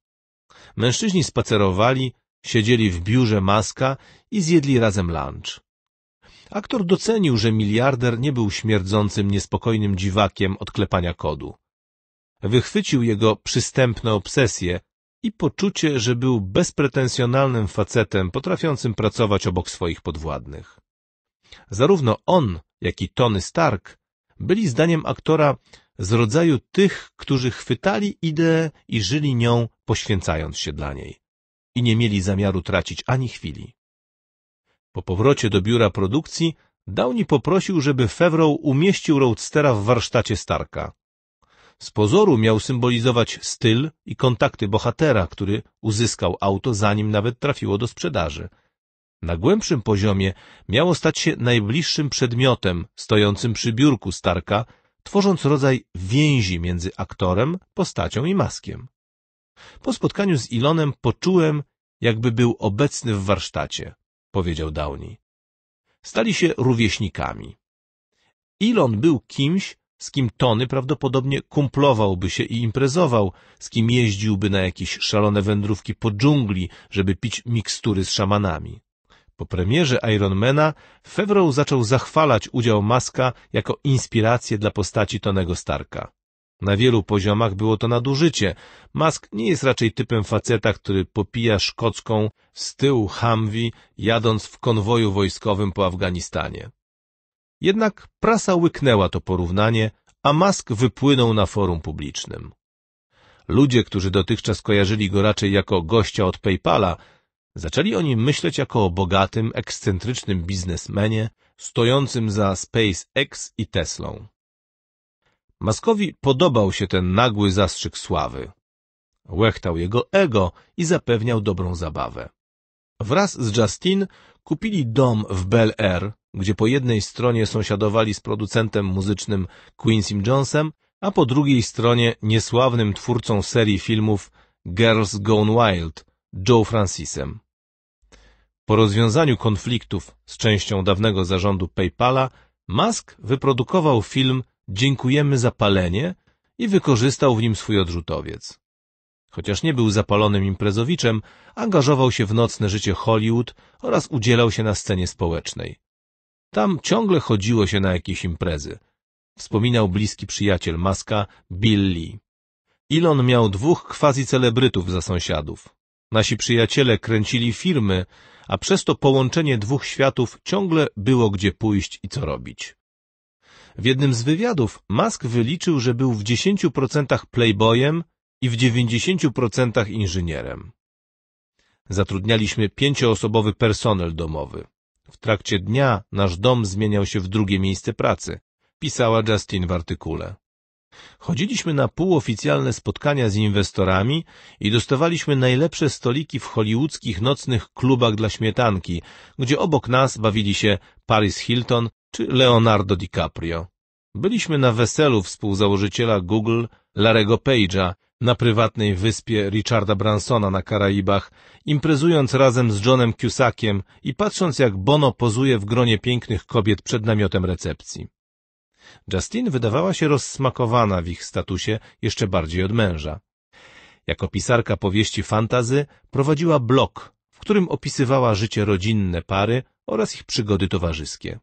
Mężczyźni spacerowali, siedzieli w biurze Maska i zjedli razem lunch. Aktor docenił, że miliarder nie był śmierdzącym, niespokojnym dziwakiem od klepania kodu. Wychwycił jego przystępne obsesje i poczucie, że był bezpretensjonalnym facetem potrafiącym pracować obok swoich podwładnych. Zarówno on, jak i Tony Stark byli zdaniem aktora z rodzaju tych, którzy chwytali ideę i żyli nią, poświęcając się dla niej. I nie mieli zamiaru tracić ani chwili. Po powrocie do biura produkcji Downey poprosił, żeby Fevrow umieścił Roadstera w warsztacie Starka. Z pozoru miał symbolizować styl i kontakty bohatera, który uzyskał auto zanim nawet trafiło do sprzedaży – na głębszym poziomie miało stać się najbliższym przedmiotem stojącym przy biurku Starka, tworząc rodzaj więzi między aktorem, postacią i maskiem. Po spotkaniu z Ilonem poczułem, jakby był obecny w warsztacie, powiedział Downey. Stali się rówieśnikami. Ilon był kimś, z kim Tony prawdopodobnie kumplowałby się i imprezował, z kim jeździłby na jakieś szalone wędrówki po dżungli, żeby pić mikstury z szamanami. Po premierze Ironmana Favreau zaczął zachwalać udział Maska jako inspirację dla postaci Tonego Starka. Na wielu poziomach było to nadużycie. Mask nie jest raczej typem faceta, który popija szkocką z tyłu Humvee, jadąc w konwoju wojskowym po Afganistanie. Jednak prasa łyknęła to porównanie, a Mask wypłynął na forum publicznym. Ludzie, którzy dotychczas kojarzyli go raczej jako gościa od PayPala, Zaczęli oni myśleć jako o bogatym, ekscentrycznym biznesmenie stojącym za SpaceX i Teslą. Maskowi podobał się ten nagły zastrzyk sławy. Łechtał jego ego i zapewniał dobrą zabawę. Wraz z Justin kupili dom w Bel Air, gdzie po jednej stronie sąsiadowali z producentem muzycznym Quincy Jonesem, a po drugiej stronie niesławnym twórcą serii filmów Girls Gone Wild – Joe Francisem. Po rozwiązaniu konfliktów z częścią dawnego zarządu PayPala, Musk wyprodukował film Dziękujemy za palenie i wykorzystał w nim swój odrzutowiec. Chociaż nie był zapalonym imprezowiczem, angażował się w nocne życie Hollywood oraz udzielał się na scenie społecznej. Tam ciągle chodziło się na jakieś imprezy. Wspominał bliski przyjaciel Maska, Billy. Elon miał dwóch quasi celebrytów za sąsiadów. Nasi przyjaciele kręcili firmy, a przez to połączenie dwóch światów ciągle było gdzie pójść i co robić. W jednym z wywiadów Musk wyliczył, że był w 10% playboyem i w 90% inżynierem. Zatrudnialiśmy pięcioosobowy personel domowy. W trakcie dnia nasz dom zmieniał się w drugie miejsce pracy, pisała Justin w artykule. Chodziliśmy na półoficjalne spotkania z inwestorami i dostawaliśmy najlepsze stoliki w hollywoodzkich nocnych klubach dla śmietanki, gdzie obok nas bawili się Paris Hilton czy Leonardo DiCaprio. Byliśmy na weselu współzałożyciela Google Larego Page'a na prywatnej wyspie Richarda Bransona na Karaibach, imprezując razem z Johnem Cusackiem i patrząc jak Bono pozuje w gronie pięknych kobiet przed namiotem recepcji. Justine wydawała się rozsmakowana w ich statusie jeszcze bardziej od męża. Jako pisarka powieści fantazy prowadziła blog, w którym opisywała życie rodzinne pary oraz ich przygody towarzyskie.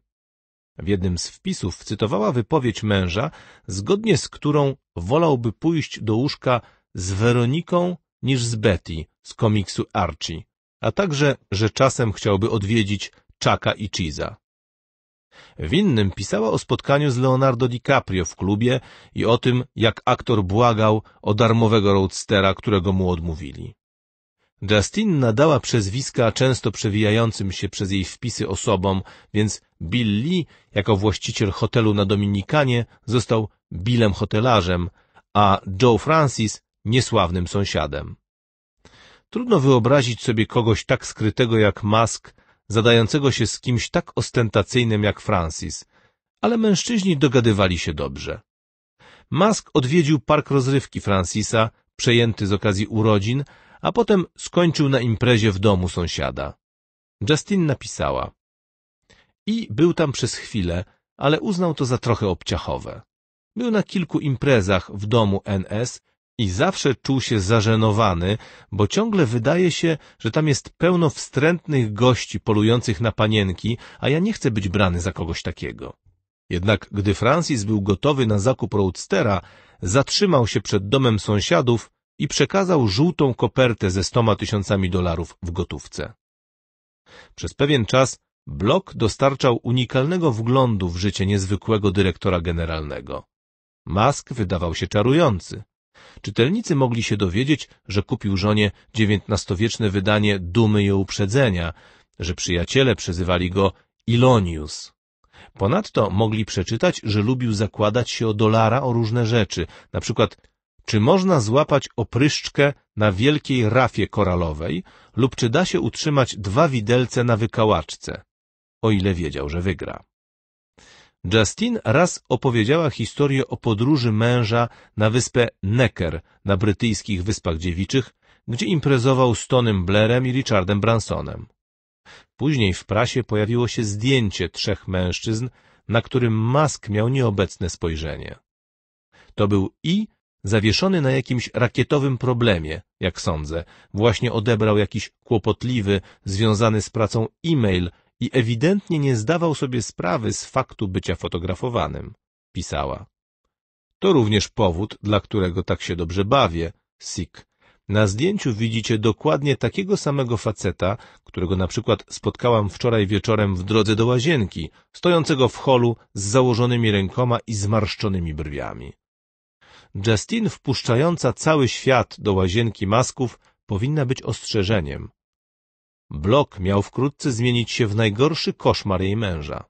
W jednym z wpisów cytowała wypowiedź męża, zgodnie z którą wolałby pójść do łóżka z Weroniką niż z Betty z komiksu Archie, a także, że czasem chciałby odwiedzić Chucka i Cheese'a. W innym pisała o spotkaniu z Leonardo DiCaprio w klubie i o tym, jak aktor błagał o darmowego roadstera, którego mu odmówili. Justin nadała przezwiska często przewijającym się przez jej wpisy osobom, więc Bill Lee, jako właściciel hotelu na Dominikanie, został Billem hotelarzem, a Joe Francis niesławnym sąsiadem. Trudno wyobrazić sobie kogoś tak skrytego jak Musk zadającego się z kimś tak ostentacyjnym jak Francis, ale mężczyźni dogadywali się dobrze. Musk odwiedził park rozrywki Francisa, przejęty z okazji urodzin, a potem skończył na imprezie w domu sąsiada. Justin napisała. I był tam przez chwilę, ale uznał to za trochę obciachowe. Był na kilku imprezach w domu NS i zawsze czuł się zażenowany, bo ciągle wydaje się, że tam jest pełno wstrętnych gości polujących na panienki, a ja nie chcę być brany za kogoś takiego. Jednak gdy Francis był gotowy na zakup roadstera, zatrzymał się przed domem sąsiadów i przekazał żółtą kopertę ze stoma tysiącami dolarów w gotówce. Przez pewien czas Blok dostarczał unikalnego wglądu w życie niezwykłego dyrektora generalnego. Mask wydawał się czarujący. Czytelnicy mogli się dowiedzieć, że kupił żonie XIX-wieczne wydanie Dumy i Uprzedzenia, że przyjaciele przezywali go Ilonius. Ponadto mogli przeczytać, że lubił zakładać się o dolara o różne rzeczy, na przykład czy można złapać opryszczkę na wielkiej rafie koralowej lub czy da się utrzymać dwa widelce na wykałaczce, o ile wiedział, że wygra. Justin raz opowiedziała historię o podróży męża na wyspę Necker na brytyjskich Wyspach Dziewiczych, gdzie imprezował z Tonym Blairem i Richardem Bransonem. Później w prasie pojawiło się zdjęcie trzech mężczyzn, na którym mask miał nieobecne spojrzenie. To był i zawieszony na jakimś rakietowym problemie, jak sądzę. Właśnie odebrał jakiś kłopotliwy, związany z pracą e-mail, i ewidentnie nie zdawał sobie sprawy z faktu bycia fotografowanym, pisała. To również powód, dla którego tak się dobrze bawię, Sik. Na zdjęciu widzicie dokładnie takiego samego faceta, którego na przykład spotkałam wczoraj wieczorem w drodze do łazienki, stojącego w holu z założonymi rękoma i zmarszczonymi brwiami. Justin wpuszczająca cały świat do łazienki masków powinna być ostrzeżeniem, Blok miał wkrótce zmienić się w najgorszy koszmar jej męża.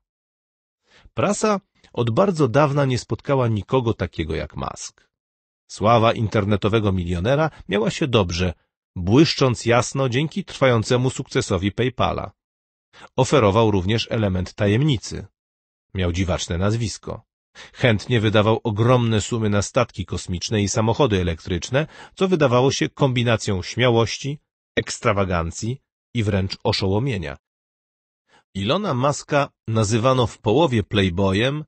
Prasa od bardzo dawna nie spotkała nikogo takiego jak Musk. Sława internetowego milionera miała się dobrze, błyszcząc jasno dzięki trwającemu sukcesowi PayPala. Oferował również element tajemnicy. Miał dziwaczne nazwisko. Chętnie wydawał ogromne sumy na statki kosmiczne i samochody elektryczne, co wydawało się kombinacją śmiałości, ekstrawagancji, i wręcz oszołomienia. Ilona Maska nazywano w połowie playboyem,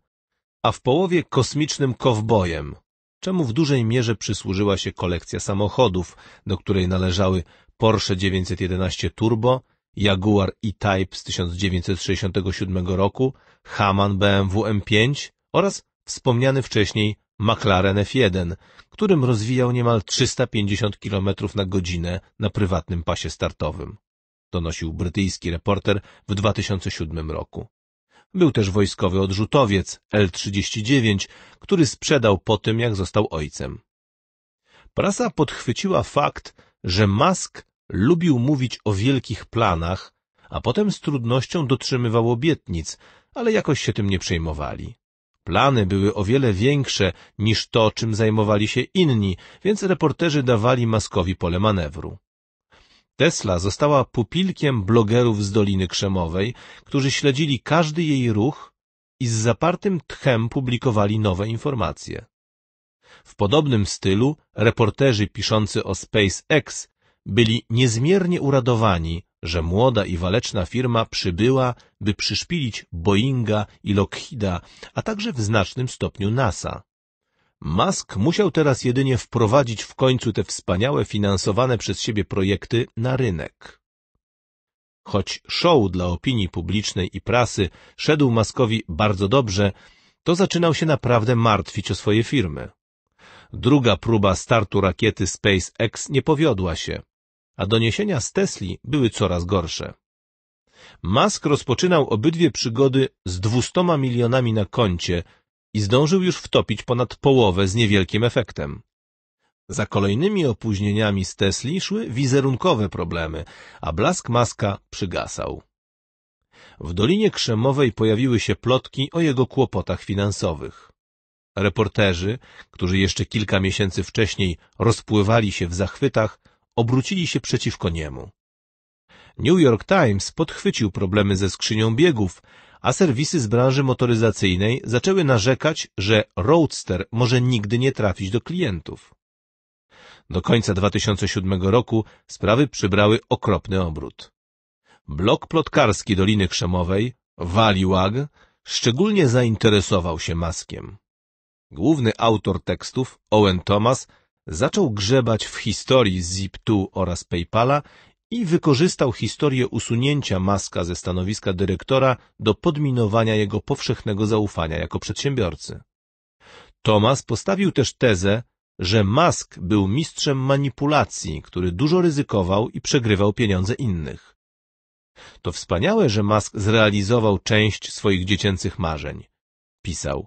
a w połowie kosmicznym kowbojem, czemu w dużej mierze przysłużyła się kolekcja samochodów, do której należały Porsche 911 Turbo, Jaguar E-Type z 1967 roku, Haman BMW M5 oraz wspomniany wcześniej McLaren F1, którym rozwijał niemal 350 km na godzinę na prywatnym pasie startowym donosił brytyjski reporter w 2007 roku. Był też wojskowy odrzutowiec L-39, który sprzedał po tym, jak został ojcem. Prasa podchwyciła fakt, że Musk lubił mówić o wielkich planach, a potem z trudnością dotrzymywał obietnic, ale jakoś się tym nie przejmowali. Plany były o wiele większe niż to, czym zajmowali się inni, więc reporterzy dawali Maskowi pole manewru. Tesla została pupilkiem blogerów z Doliny Krzemowej, którzy śledzili każdy jej ruch i z zapartym tchem publikowali nowe informacje. W podobnym stylu reporterzy piszący o SpaceX byli niezmiernie uradowani, że młoda i waleczna firma przybyła, by przyszpilić Boeinga i Lockheeda, a także w znacznym stopniu NASA. Musk musiał teraz jedynie wprowadzić w końcu te wspaniałe finansowane przez siebie projekty na rynek. Choć show dla opinii publicznej i prasy szedł Muskowi bardzo dobrze, to zaczynał się naprawdę martwić o swoje firmy. Druga próba startu rakiety SpaceX nie powiodła się, a doniesienia z Tesli były coraz gorsze. Musk rozpoczynał obydwie przygody z 200 milionami na koncie, i zdążył już wtopić ponad połowę z niewielkim efektem. Za kolejnymi opóźnieniami z Tesli szły wizerunkowe problemy, a blask maska przygasał. W Dolinie Krzemowej pojawiły się plotki o jego kłopotach finansowych. Reporterzy, którzy jeszcze kilka miesięcy wcześniej rozpływali się w zachwytach, obrócili się przeciwko niemu. New York Times podchwycił problemy ze skrzynią biegów, a serwisy z branży motoryzacyjnej zaczęły narzekać, że Roadster może nigdy nie trafić do klientów. Do końca 2007 roku sprawy przybrały okropny obrót. Blok plotkarski Doliny Krzemowej, Waliwag, szczególnie zainteresował się maskiem. Główny autor tekstów, Owen Thomas, zaczął grzebać w historii Zip2 oraz PayPala i wykorzystał historię usunięcia Maska ze stanowiska dyrektora do podminowania jego powszechnego zaufania jako przedsiębiorcy. Thomas postawił też tezę, że Musk był mistrzem manipulacji, który dużo ryzykował i przegrywał pieniądze innych. To wspaniałe, że Musk zrealizował część swoich dziecięcych marzeń, pisał,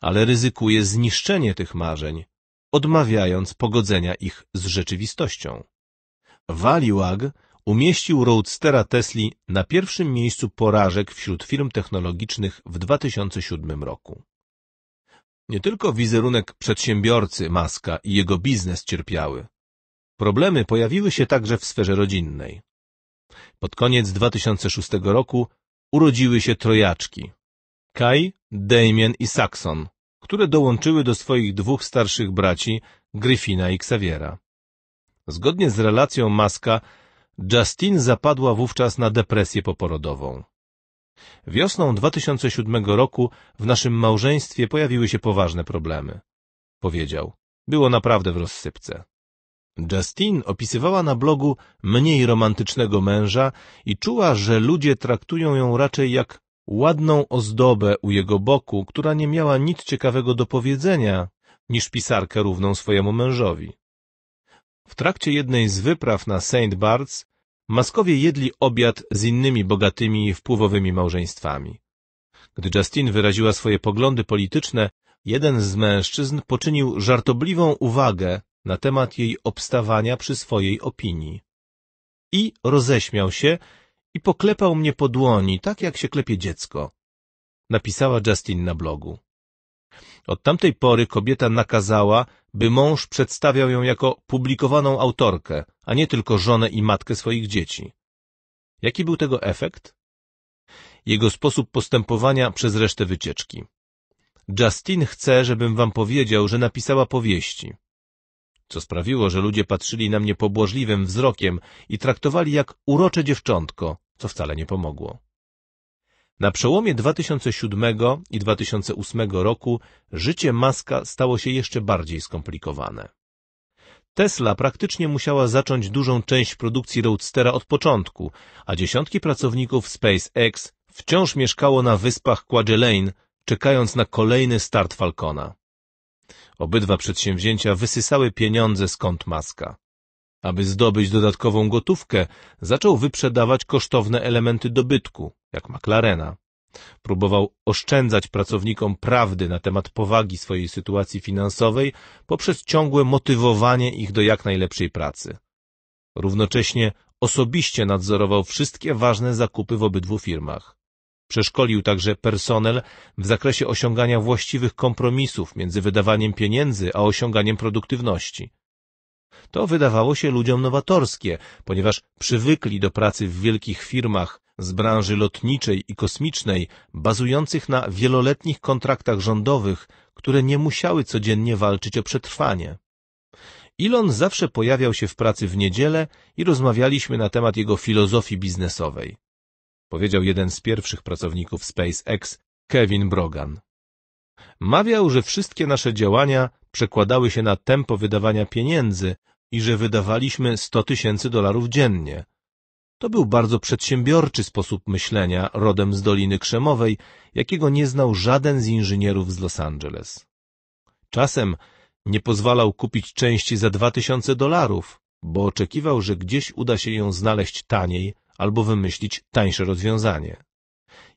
ale ryzykuje zniszczenie tych marzeń, odmawiając pogodzenia ich z rzeczywistością. Waliłag umieścił Roadstera Tesli na pierwszym miejscu porażek wśród firm technologicznych w 2007 roku. Nie tylko wizerunek przedsiębiorcy Maska i jego biznes cierpiały. Problemy pojawiły się także w sferze rodzinnej. Pod koniec 2006 roku urodziły się trojaczki. Kai, Damien i Saxon, które dołączyły do swoich dwóch starszych braci, Gryfina i Xaviera. Zgodnie z relacją Maska, Justine zapadła wówczas na depresję poporodową. Wiosną 2007 roku w naszym małżeństwie pojawiły się poważne problemy. Powiedział. Było naprawdę w rozsypce. Justine opisywała na blogu mniej romantycznego męża i czuła, że ludzie traktują ją raczej jak ładną ozdobę u jego boku, która nie miała nic ciekawego do powiedzenia, niż pisarkę równą swojemu mężowi. W trakcie jednej z wypraw na St. Barts Maskowie jedli obiad z innymi bogatymi i wpływowymi małżeństwami. Gdy Justin wyraziła swoje poglądy polityczne, jeden z mężczyzn poczynił żartobliwą uwagę na temat jej obstawania przy swojej opinii. I roześmiał się i poklepał mnie po dłoni, tak jak się klepie dziecko. Napisała Justin na blogu. Od tamtej pory kobieta nakazała, by mąż przedstawiał ją jako publikowaną autorkę, a nie tylko żonę i matkę swoich dzieci. Jaki był tego efekt? Jego sposób postępowania przez resztę wycieczki. Justin chce, żebym wam powiedział, że napisała powieści. Co sprawiło, że ludzie patrzyli na mnie pobłażliwym wzrokiem i traktowali jak urocze dziewczątko, co wcale nie pomogło. Na przełomie 2007 i 2008 roku życie Maska stało się jeszcze bardziej skomplikowane. Tesla praktycznie musiała zacząć dużą część produkcji Roadstera od początku, a dziesiątki pracowników SpaceX wciąż mieszkało na wyspach Kwajalein, czekając na kolejny start Falcona. Obydwa przedsięwzięcia wysysały pieniądze skąd Maska. Aby zdobyć dodatkową gotówkę, zaczął wyprzedawać kosztowne elementy dobytku jak McLarena. Próbował oszczędzać pracownikom prawdy na temat powagi swojej sytuacji finansowej poprzez ciągłe motywowanie ich do jak najlepszej pracy. Równocześnie osobiście nadzorował wszystkie ważne zakupy w obydwu firmach. Przeszkolił także personel w zakresie osiągania właściwych kompromisów między wydawaniem pieniędzy a osiąganiem produktywności. To wydawało się ludziom nowatorskie, ponieważ przywykli do pracy w wielkich firmach, z branży lotniczej i kosmicznej bazujących na wieloletnich kontraktach rządowych, które nie musiały codziennie walczyć o przetrwanie. Elon zawsze pojawiał się w pracy w niedzielę i rozmawialiśmy na temat jego filozofii biznesowej. Powiedział jeden z pierwszych pracowników SpaceX, Kevin Brogan. Mawiał, że wszystkie nasze działania przekładały się na tempo wydawania pieniędzy i że wydawaliśmy 100 tysięcy dolarów dziennie, to był bardzo przedsiębiorczy sposób myślenia, rodem z Doliny Krzemowej, jakiego nie znał żaden z inżynierów z Los Angeles. Czasem nie pozwalał kupić części za dwa tysiące dolarów, bo oczekiwał, że gdzieś uda się ją znaleźć taniej albo wymyślić tańsze rozwiązanie.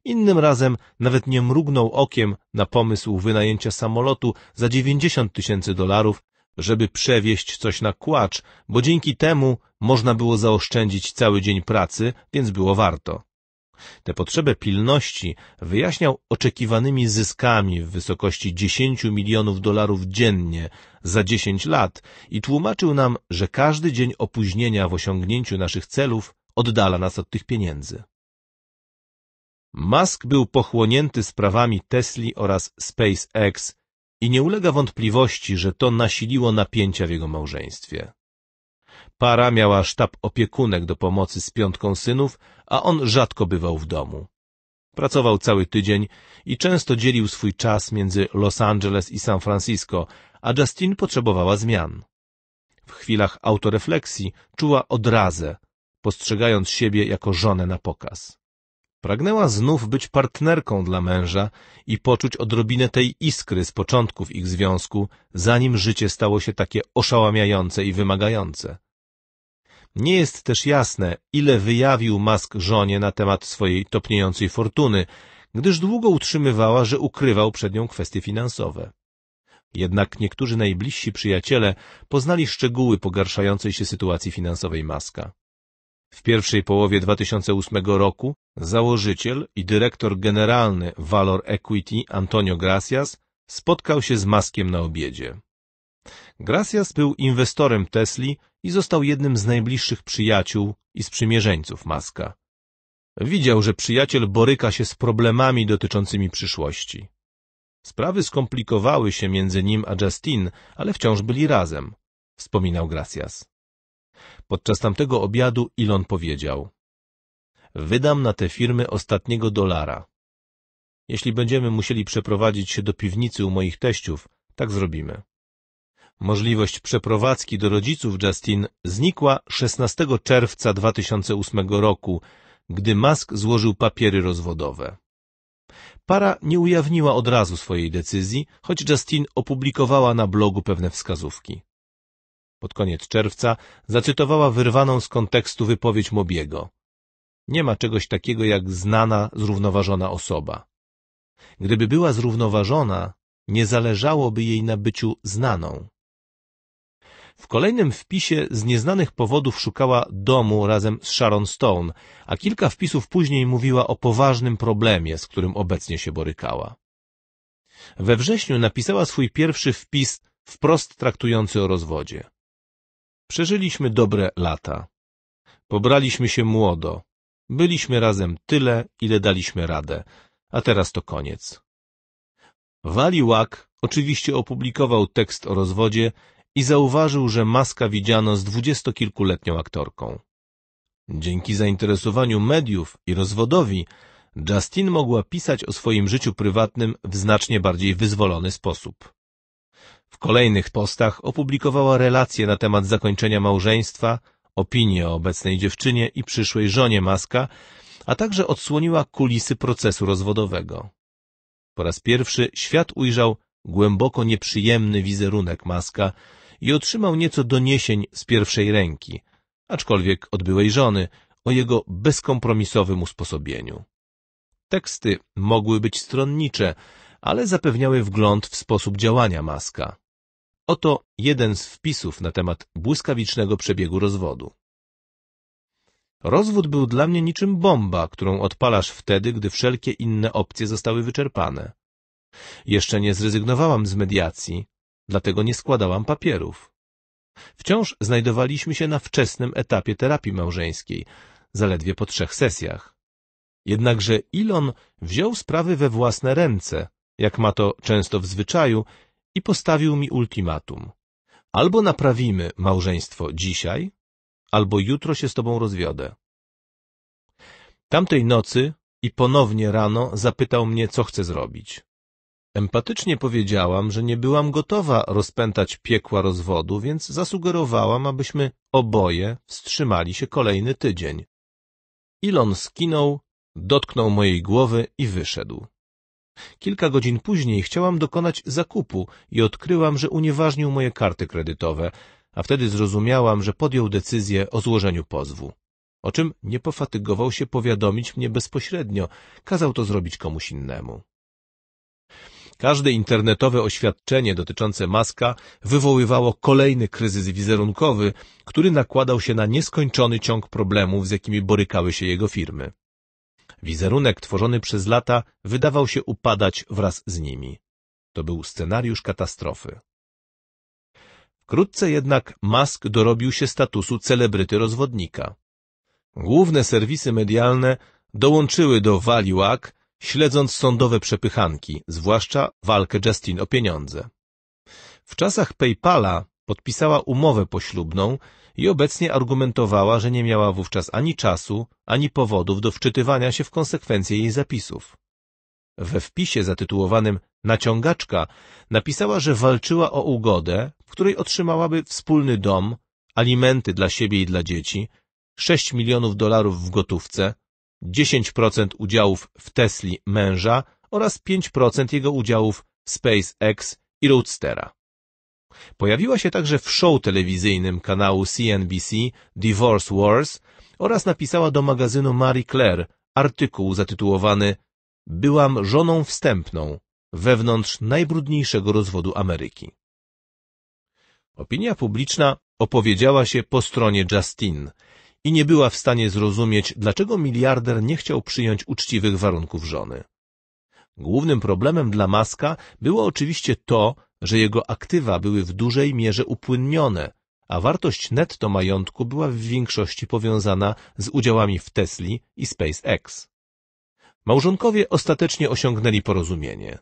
Innym razem nawet nie mrugnął okiem na pomysł wynajęcia samolotu za 90 tysięcy dolarów żeby przewieźć coś na kłacz, bo dzięki temu można było zaoszczędzić cały dzień pracy, więc było warto. Te potrzebę pilności wyjaśniał oczekiwanymi zyskami w wysokości 10 milionów dolarów dziennie za 10 lat i tłumaczył nam, że każdy dzień opóźnienia w osiągnięciu naszych celów oddala nas od tych pieniędzy. Musk był pochłonięty sprawami Tesli oraz SpaceX i nie ulega wątpliwości, że to nasiliło napięcia w jego małżeństwie. Para miała sztab opiekunek do pomocy z piątką synów, a on rzadko bywał w domu. Pracował cały tydzień i często dzielił swój czas między Los Angeles i San Francisco, a Justin potrzebowała zmian. W chwilach autorefleksji czuła odrazę, postrzegając siebie jako żonę na pokaz. Pragnęła znów być partnerką dla męża i poczuć odrobinę tej iskry z początków ich związku, zanim życie stało się takie oszałamiające i wymagające. Nie jest też jasne, ile wyjawił Mask żonie na temat swojej topniejącej fortuny, gdyż długo utrzymywała, że ukrywał przed nią kwestie finansowe. Jednak niektórzy najbliżsi przyjaciele poznali szczegóły pogarszającej się sytuacji finansowej Maska. W pierwszej połowie 2008 roku założyciel i dyrektor generalny Valor Equity Antonio Gracias spotkał się z Maskiem na obiedzie. Gracias był inwestorem Tesli i został jednym z najbliższych przyjaciół i sprzymierzeńców Maska. Widział, że przyjaciel boryka się z problemami dotyczącymi przyszłości. Sprawy skomplikowały się między nim a Justin, ale wciąż byli razem, wspominał Gracias. Podczas tamtego obiadu Elon powiedział Wydam na te firmy ostatniego dolara. Jeśli będziemy musieli przeprowadzić się do piwnicy u moich teściów, tak zrobimy. Możliwość przeprowadzki do rodziców Justin znikła 16 czerwca 2008 roku, gdy Musk złożył papiery rozwodowe. Para nie ujawniła od razu swojej decyzji, choć Justin opublikowała na blogu pewne wskazówki pod koniec czerwca zacytowała wyrwaną z kontekstu wypowiedź Mobiego. Nie ma czegoś takiego jak znana, zrównoważona osoba. Gdyby była zrównoważona, nie zależałoby jej na byciu znaną. W kolejnym wpisie z nieznanych powodów szukała domu razem z Sharon Stone, a kilka wpisów później mówiła o poważnym problemie, z którym obecnie się borykała. We wrześniu napisała swój pierwszy wpis wprost traktujący o rozwodzie. Przeżyliśmy dobre lata. Pobraliśmy się młodo. Byliśmy razem tyle, ile daliśmy radę. A teraz to koniec. Wali Łak oczywiście opublikował tekst o rozwodzie i zauważył, że maska widziano z dwudziestokilkuletnią aktorką. Dzięki zainteresowaniu mediów i rozwodowi Justin mogła pisać o swoim życiu prywatnym w znacznie bardziej wyzwolony sposób. W kolejnych postach opublikowała relacje na temat zakończenia małżeństwa, opinie o obecnej dziewczynie i przyszłej żonie Maska, a także odsłoniła kulisy procesu rozwodowego. Po raz pierwszy świat ujrzał głęboko nieprzyjemny wizerunek Maska i otrzymał nieco doniesień z pierwszej ręki, aczkolwiek od byłej żony, o jego bezkompromisowym usposobieniu. Teksty mogły być stronnicze, ale zapewniały wgląd w sposób działania maska. Oto jeden z wpisów na temat błyskawicznego przebiegu rozwodu. Rozwód był dla mnie niczym bomba, którą odpalasz wtedy, gdy wszelkie inne opcje zostały wyczerpane. Jeszcze nie zrezygnowałam z mediacji, dlatego nie składałam papierów. Wciąż znajdowaliśmy się na wczesnym etapie terapii małżeńskiej, zaledwie po trzech sesjach. Jednakże Ilon wziął sprawy we własne ręce, jak ma to często w zwyczaju, i postawił mi ultimatum. Albo naprawimy małżeństwo dzisiaj, albo jutro się z tobą rozwiodę. Tamtej nocy i ponownie rano zapytał mnie, co chce zrobić. Empatycznie powiedziałam, że nie byłam gotowa rozpętać piekła rozwodu, więc zasugerowałam, abyśmy oboje wstrzymali się kolejny tydzień. Ilon skinął, dotknął mojej głowy i wyszedł. Kilka godzin później chciałam dokonać zakupu i odkryłam, że unieważnił moje karty kredytowe, a wtedy zrozumiałam, że podjął decyzję o złożeniu pozwu. O czym nie pofatygował się powiadomić mnie bezpośrednio, kazał to zrobić komuś innemu. Każde internetowe oświadczenie dotyczące Maska wywoływało kolejny kryzys wizerunkowy, który nakładał się na nieskończony ciąg problemów, z jakimi borykały się jego firmy. Wizerunek tworzony przez lata wydawał się upadać wraz z nimi. To był scenariusz katastrofy. Wkrótce jednak Musk dorobił się statusu celebryty rozwodnika. Główne serwisy medialne dołączyły do Waliwak, śledząc sądowe przepychanki, zwłaszcza walkę Justin o pieniądze. W czasach PayPala podpisała umowę poślubną i obecnie argumentowała, że nie miała wówczas ani czasu, ani powodów do wczytywania się w konsekwencje jej zapisów. We wpisie zatytułowanym Naciągaczka napisała, że walczyła o ugodę, w której otrzymałaby wspólny dom, alimenty dla siebie i dla dzieci, 6 milionów dolarów w gotówce, 10% udziałów w Tesli męża oraz 5% jego udziałów w SpaceX i Roadstera. Pojawiła się także w show telewizyjnym kanału CNBC Divorce Wars oraz napisała do magazynu Marie Claire artykuł zatytułowany Byłam żoną wstępną wewnątrz najbrudniejszego rozwodu Ameryki. Opinia publiczna opowiedziała się po stronie Justin i nie była w stanie zrozumieć, dlaczego miliarder nie chciał przyjąć uczciwych warunków żony. Głównym problemem dla Maska było oczywiście to, że jego aktywa były w dużej mierze upłynnione, a wartość netto majątku była w większości powiązana z udziałami w Tesli i SpaceX. Małżonkowie ostatecznie osiągnęli porozumienie.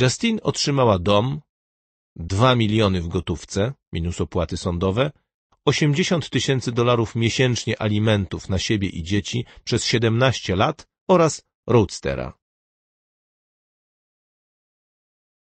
Justin otrzymała dom, 2 miliony w gotówce, minus opłaty sądowe, 80 tysięcy dolarów miesięcznie alimentów na siebie i dzieci przez 17 lat oraz roadstera.